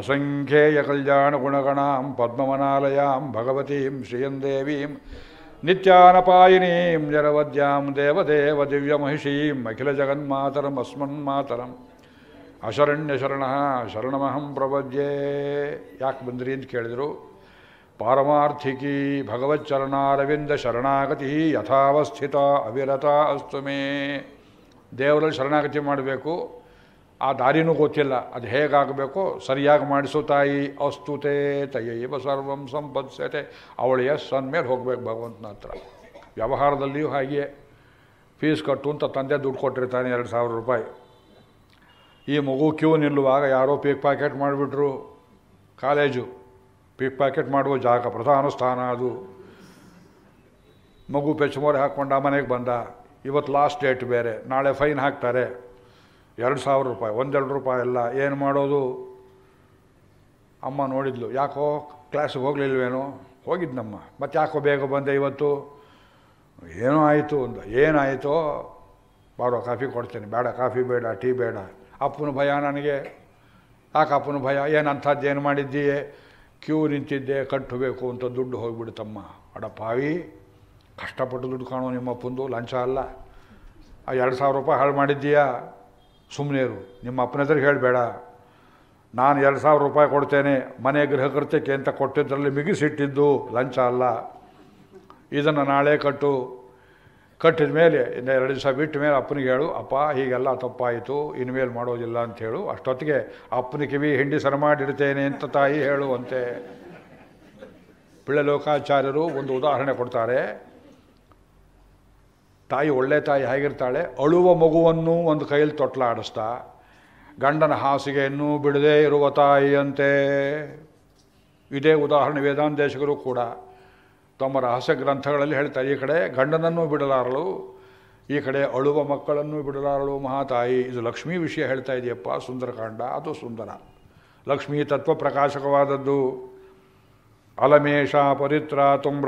ಅಸಂಖ್ಯೇಯ ಕಲ್ಯಾಣ ಗುಣಗಣಾಂ ಪದ್ಮವನಾಲಯಾಂ ಭಗವತೀಂ ಶ್ರೀಯಂದೇವೀಂ ನಿತ್ಯಾನಪಾಯಿನೀಂ ಜರವದ್ಯಾಂ ದೇವದೇವ ದಿವ್ಯಮಹಿಷೀಂ ಅಖಿಲ ಜಗನ್ಮಾತರಂ ಅಸ್ಮನ್ಮಾತರಂ ಅಶರಣ್ಯ ಶರಣಃ ಶರಣಮಹಂ ಪ್ರಪದ್ಯೆ ಯಾಕೆ ಬಂದ್ರಿ ಅಂತ ಕೇಳಿದರು ಪಾರಮಾರ್ಥಿಕಿ ಭಗವಚ್ಚರಣಾರವಿಂದ ಶರಣಾಗತಿ ಯಥಾವಸ್ಥಿತ ಅವಿರತ ಅಸ್ತುಮೇ ಮೇ ದೇವರಲ್ಲಿ ಶರಣಾಗತಿ ಮಾಡಬೇಕು ಆ ದಾರಿನೂ ಗೊತ್ತಿಲ್ಲ ಅದು ಹೇಗಾಗಬೇಕು ಸರಿಯಾಗಿ ಮಾಡಿಸು ತಾಯಿ ಅಸ್ತುತೆ ತಯೈವ ಸರ್ವಂ ಸಂಪತ್ಸತೆ ಅವಳು ಎಸ್ ಅಂದಮೇಲೆ ಹೋಗಬೇಕು ಭಗವಂತನ ಹತ್ರ ವ್ಯವಹಾರದಲ್ಲಿಯೂ ಹಾಗೆಯೇ ಫೀಸ್ ಕಟ್ಟು ಅಂತ ತಂದೆ ದುಡ್ಡು ಕೊಟ್ಟಿರ್ತಾನೆ ಎರಡು ಸಾವಿರ ರೂಪಾಯಿ ಈ ಮಗು ಕ್ಯೂ ನಿಲ್ಲುವಾಗ ಯಾರೋ ಪಿಕ್ ಪ್ಯಾಕೆಟ್ ಮಾಡಿಬಿಟ್ರು ಕಾಲೇಜು ಪಿಕ್ ಪ್ಯಾಕೆಟ್ ಮಾಡುವ ಜಾಗ ಪ್ರಧಾನ ಸ್ಥಾನ ಅದು ಮಗು ಪೆಚ್ಚಮೋರೆ ಹಾಕ್ಕೊಂಡು ಆ ಮನೆಗೆ ಬಂದ ಇವತ್ತು ಲಾಸ್ಟ್ ಡೇಟ್ ಬೇರೆ ನಾಳೆ ಫೈನ್ ಹಾಕ್ತಾರೆ ಎರಡು ಸಾವಿರ ರೂಪಾಯಿ ಒಂದೆರಡು ರೂಪಾಯಿ ಅಲ್ಲ ಏನು ಮಾಡೋದು ಅಮ್ಮ ನೋಡಿದ್ಲು ಯಾಕೋ ಕ್ಲಾಸಿಗೆ ಹೋಗ್ಲಿಲ್ವೇನೋ ಹೋಗಿದ್ನಮ್ಮ ಮತ್ತೆ ಯಾಕೋ ಬೇಗ ಬಂದೆ ಇವತ್ತು ಏನೋ ಆಯಿತು ಒಂದು ಏನಾಯಿತೋ ಬಾಡೋ ಕಾಫಿ ಕೊಡ್ತೇನೆ ಬೇಡ ಕಾಫಿ ಬೇಡ ಟೀ ಬೇಡ ಅಪ್ಪನ ಭಯ ನನಗೆ ಯಾಕೆ ಅಪ್ಪನ ಭಯ ಏನು ಏನು ಮಾಡಿದ್ದೀಯೇ ಕ್ಯೂ ನಿಂತಿದ್ದೆ ಕಟ್ಟಬೇಕು ಅಂತ ದುಡ್ಡು ಹೋಗಿಬಿಡ್ತಮ್ಮ ಅಡಪ್ಪಾವಿ ಕಷ್ಟಪಟ್ಟು ದುಡ್ಡು ಕಾಣೋ ನಿಮ್ಮಪ್ಪಂದು ಲಂಚ ಅಲ್ಲ ಆ ಎರಡು ಸಾವಿರ ರೂಪಾಯಿ ಹಾಳು ಮಾಡಿದ್ದೀಯಾ ಸುಮ್ಮನೆ ಇರು ನಿಮ್ಮ ಅಪ್ಪನ ಹೇಳಬೇಡ ನಾನು ಎರಡು ಸಾವಿರ ರೂಪಾಯಿ ಕೊಡ್ತೇನೆ ಮನೆ ಗೃಹಕೃತ್ಯಕ್ಕೆ ಅಂತ ಕೊಟ್ಟಿದ್ದರಲ್ಲಿ ಮಿಗಿಸಿಟ್ಟಿದ್ದು ಲಂಚ ಅಲ್ಲ ಇದನ್ನು ನಾಳೆ ಕಟ್ಟು ಕಟ್ಟಿದ ಮೇಲೆ ಇನ್ನು ಎರಡು ದಿವಸ ಬಿಟ್ಟ ಮೇಲೆ ಅಪ್ಪನಿಗೆ ಹೇಳು ಅಪ್ಪ ಹೀಗೆಲ್ಲ ತಪ್ಪಾಯಿತು ಇನ್ಮೇಲೆ ಮಾಡೋದಿಲ್ಲ ಅಂತ ಹೇಳು ಅಷ್ಟೊತ್ತಿಗೆ ಅಪ್ಪನ ಕಿವಿ ಹಿಂಡಿ ಸರ ಮಾಡಿಡ್ತೇನೆ ಅಂತ ತಾಯಿ ಹೇಳುವಂತೆ ಪಿಳ್ಳಲೋಕಾಚಾರ್ಯರು ಒಂದು ಉದಾಹರಣೆ ಕೊಡ್ತಾರೆ ತಾಯಿ ಒಳ್ಳೆ ತಾಯಿ ಹೇಗಿರ್ತಾಳೆ ಅಳುವ ಮಗುವನ್ನು ಒಂದು ಕೈಯಲ್ಲಿ ತೊಟ್ಲಾಡಿಸ್ತಾ ಗಂಡನ ಹಾಸಿಗೆಯನ್ನು ಬಿಡದೇ ಇರುವ ತಾಯಿಯಂತೆ ಇದೇ ಉದಾಹರಣೆ ವೇದಾಂತೇಶಕರು ಕೂಡ ತಮ್ಮ ರಹಸ್ಯ ಗ್ರಂಥಗಳಲ್ಲಿ ಹೇಳ್ತಾರೆ ಈ ಕಡೆ ಗಂಡನನ್ನು ಬಿಡಲಾರಳು ಈ ಕಡೆ ಅಳುವ ಮಕ್ಕಳನ್ನು ಬಿಡಲಾರಳು ಮಹಾತಾಯಿ ಇದು ಲಕ್ಷ್ಮೀ ವಿಷಯ ಹೇಳ್ತಾ ಇದೆಯಪ್ಪ ಸುಂದರಕಾಂಡ ಅದು ಸುಂದರ ಲಕ್ಷ್ಮೀ ತತ್ವ ಪ್ರಕಾಶಕವಾದದ್ದು ಅಲಮೇಶ ಪರಿತ್ರ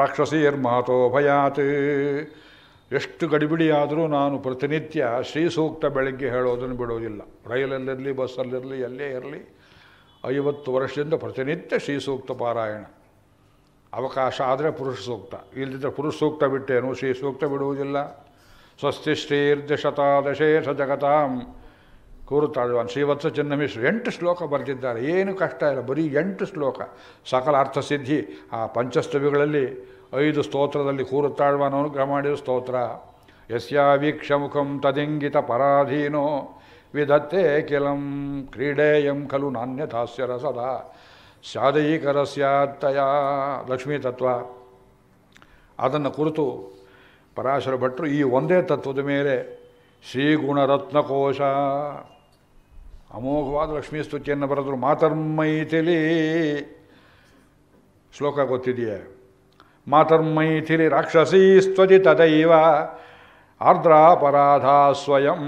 ರಾಕ್ಷಸೀರ್ ಮಹತೋ ಭಯಾತ್ ಎಷ್ಟು ಗಡಿಬಿಡಿಯಾದರೂ ನಾನು ಪ್ರತಿನಿತ್ಯ ಶ್ರೀ ಸೂಕ್ತ ಬೆಳಗ್ಗೆ ಹೇಳೋದನ್ನು ಬಿಡೋದಿಲ್ಲ ರೈಲಲ್ಲಿರಲಿ ಬಸ್ಸಲ್ಲಿರಲಿ ಎಲ್ಲೇ ಇರಲಿ ಐವತ್ತು ವರ್ಷದಿಂದ ಪ್ರತಿನಿತ್ಯ ಶ್ರೀ ಸೂಕ್ತ ಪಾರಾಯಣ ಅವಕಾಶ ಆದರೆ ಪುರುಷ ಸೂಕ್ತ ಇಲ್ಲದಿದ್ದರೆ ಪುರುಷ ಸೂಕ್ತ ಬಿಟ್ಟೇನು ಶ್ರೀ ಸೂಕ್ತ ಬಿಡುವುದಿಲ್ಲ ಸ್ವಸ್ತಿ ಶ್ರೀರ್ಧಶತಾದಶೇಷ ಜಗತಾಂ ಕೂರುತ್ತಾಳ್ವಾನ್ ಶ್ರೀವತ್ಸ ಚಿನ್ನಮಿಶ್ರು ಎಂಟು ಶ್ಲೋಕ ಬರೆದಿದ್ದಾರೆ ಏನು ಕಷ್ಟ ಇಲ್ಲ ಬರೀ ಎಂಟು ಶ್ಲೋಕ ಸಕಲ ಅರ್ಥಸಿದ್ಧಿ ಆ ಪಂಚಸ್ತವಿಗಳಲ್ಲಿ ಐದು ಸ್ತೋತ್ರದಲ್ಲಿ ಕೂರುತ್ತಾಳ್ವ ಅನುಗ್ರಹ ಮಾಡಿದ ಸ್ತೋತ್ರ ಯಸ್ಯ ವೀಕ್ಷ ಮುಖಂ ತದಿಂಗಿತ ಪರಾಧೀನೋ ವಿಧತ್ತೆ ಕೆಲಂ ಕ್ರೀಡೆಯಂ ಖಲು ದಾಸ್ಯರ ಸದಾ ಸ್ಯಾದಯೀಕರಸ್ಯಾತ್ತಯ ಲಕ್ಷ್ಮೀ ತತ್ವ ಅದನ್ನು ಕುರಿತು ಪರಾಶರ ಭಟ್ರು ಈ ಒಂದೇ ತತ್ವದ ಮೇಲೆ ಶ್ರೀಗುಣರತ್ನಕೋಶ ಅಮೋಘವಾದ ಲಕ್ಷ್ಮೀ ಸ್ತುತಿಯನ್ನು ಬರೆದರು ಮಾತರ್ಮೈತಿಲಿ ಶ್ಲೋಕ ಗೊತ್ತಿದೆಯೇ मातर्मैथिलि राक्षसी स्वजि तदैव आर्द्रापराधा स्वयं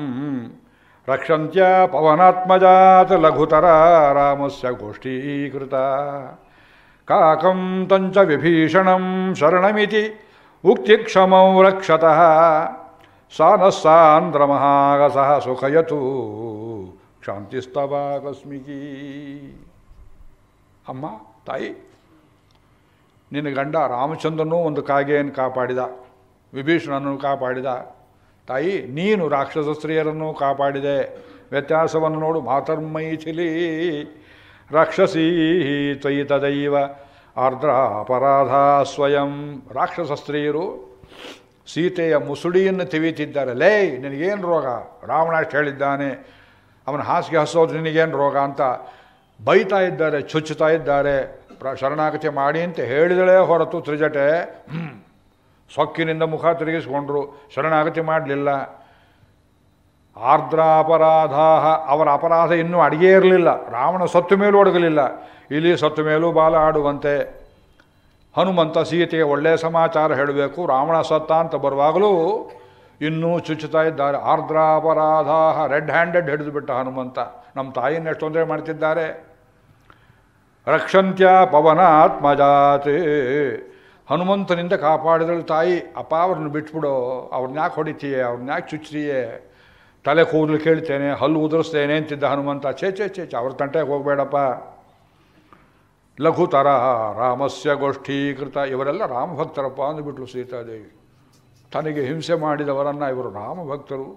रक्षन्त्या पवनात्मजात् लघुतरा रामस्य गोष्ठीकृता काकं तञ्च विभीषणं शरणमिति उक्तिक्षमौ रक्षतः सा नः सान्द्रमहागसः सुखयतु क्षान्तिस्तवाकस्मिकी अम्मा ताई ನಿನ್ನ ಗಂಡ ರಾಮಚಂದ್ರನೂ ಒಂದು ಕಾಗೆಯನ್ನು ಕಾಪಾಡಿದ ವಿಭೀಷಣನನ್ನು ಕಾಪಾಡಿದ ತಾಯಿ ನೀನು ರಾಕ್ಷಸ ಸ್ತ್ರೀಯರನ್ನು ಕಾಪಾಡಿದೆ ವ್ಯತ್ಯಾಸವನ್ನು ನೋಡು ಮಾತರ್ಮೈಥಿಲಿ ರಾಕ್ಷಸೀ ತ್ವಯಿತ ದೈವ ಆರ್ದ್ರ ಅಪರಾಧ ಸ್ವಯಂ ರಾಕ್ಷಸ ಸ್ತ್ರೀಯರು ಸೀತೆಯ ಮುಸುಡಿಯನ್ನು ತಿವಿತಿದ್ದಾರೆ ಲೇ ನಿನಗೇನು ರೋಗ ರಾವಣ ಅಷ್ಟು ಹೇಳಿದ್ದಾನೆ ಅವನ ಹಾಸಿಗೆ ಹಸೋದು ನಿನಗೇನು ರೋಗ ಅಂತ ಬೈತಾ ಇದ್ದಾರೆ ಚುಚ್ಚುತ್ತಾ ಇದ್ದಾರೆ ಪ್ರ ಶರಣಾಗತಿ ಮಾಡಿ ಅಂತ ಹೇಳಿದಳೇ ಹೊರತು ತ್ರಿಜಟೆ ಸೊಕ್ಕಿನಿಂದ ಮುಖ ತಿರುಗಿಸಿಕೊಂಡ್ರು ಶರಣಾಗತಿ ಮಾಡಲಿಲ್ಲ ಅಪರಾಧ ಅವರ ಅಪರಾಧ ಇನ್ನೂ ಅಡಿಗೆ ಇರಲಿಲ್ಲ ರಾವಣ ಸತ್ತು ಮೇಲೂ ಒಡಗಲಿಲ್ಲ ಇಲ್ಲಿ ಸತ್ತು ಮೇಲೂ ಬಾಲ ಆಡುವಂತೆ ಹನುಮಂತ ಸೀತೆಗೆ ಒಳ್ಳೆಯ ಸಮಾಚಾರ ಹೇಳಬೇಕು ರಾವಣ ಸತ್ತ ಅಂತ ಬರುವಾಗಲೂ ಇನ್ನೂ ಚುಚ್ಚುತ್ತಾ ಇದ್ದಾರೆ ಅಪರಾಧ ರೆಡ್ ಹ್ಯಾಂಡೆಡ್ ಹಿಡಿದುಬಿಟ್ಟ ಹನುಮಂತ ನಮ್ಮ ತಾಯಿಯನ್ನು ತೊಂದರೆ ಮಾಡ್ತಿದ್ದಾರೆ ರಕ್ಷಂತ್ಯ ಪವನಾತ್ಮಜಾತೆ ಹನುಮಂತನಿಂದ ಕಾಪಾಡಿದಳು ತಾಯಿ ಅಪ್ಪ ಅವ್ರನ್ನ ಬಿಟ್ಬಿಡು ಅವ್ರನ್ನ ಯಾಕೆ ಹೊಡಿತೀಯೆ ಅವ್ರನ್ನ ಯಾಕೆ ಚುಚ್ಚಿಯೇ ತಲೆ ಕೂದಲು ಕೇಳ್ತೇನೆ ಹಲ್ಲು ಉದುರಿಸ್ತೇನೆ ಅಂತಿದ್ದ ಹನುಮಂತ ಛೇ ಛೇ ಛೇ ಅವ್ರ ತಂಟೆಗೆ ಹೋಗಬೇಡಪ್ಪ ಲಘುತರ ರಾಮಸ್ಯ ಗೋಷ್ಠೀಕೃತ ಇವರೆಲ್ಲ ರಾಮಭಕ್ತರಪ್ಪ ಅಂದ್ಬಿಟ್ಲು ಸೀತಾದೇವಿ ತನಗೆ ಹಿಂಸೆ ಮಾಡಿದವರನ್ನು ಇವರು ರಾಮಭಕ್ತರು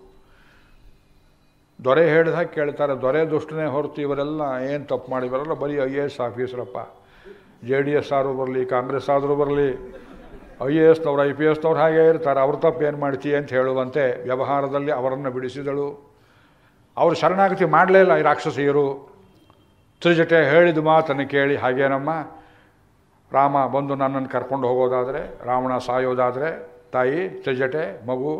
ದೊರೆ ಹೇಳಿದ ಹಾಗೆ ಕೇಳ್ತಾರೆ ದೊರೆ ದುಷ್ಟನೇ ಹೊರತು ಇವರೆಲ್ಲ ಏನು ತಪ್ಪು ಮಾಡಿವರಲ್ಲ ಬರೀ ಐ ಎ ಎಸ್ ಆಫೀಸರಪ್ಪ ಜೆ ಡಿ ಎಸ್ ಆದರೂ ಬರಲಿ ಕಾಂಗ್ರೆಸ್ ಆದರೂ ಬರಲಿ ಐ ಎ ಎಸ್ನವ್ರು ಐ ಪಿ ಎಸ್ನವ್ರು ಹಾಗೆ ಇರ್ತಾರೆ ಅವ್ರ ತಪ್ಪು ಏನು ಮಾಡ್ತೀಯ ಅಂತ ಹೇಳುವಂತೆ ವ್ಯವಹಾರದಲ್ಲಿ ಅವರನ್ನು ಬಿಡಿಸಿದಳು ಅವರು ಶರಣಾಗತಿ ಮಾಡಲೇ ಇಲ್ಲ ಈ ರಾಕ್ಷಸಿಯರು ತ್ರಿಜಟೆ ಹೇಳಿದ ಮಾತನ್ನು ಕೇಳಿ ಹಾಗೇನಮ್ಮ ರಾಮ ಬಂದು ನನ್ನನ್ನು ಕರ್ಕೊಂಡು ಹೋಗೋದಾದರೆ ರಾವಣ ಸಾಯೋದಾದರೆ ತಾಯಿ ತ್ರಿಜಟೆ ಮಗು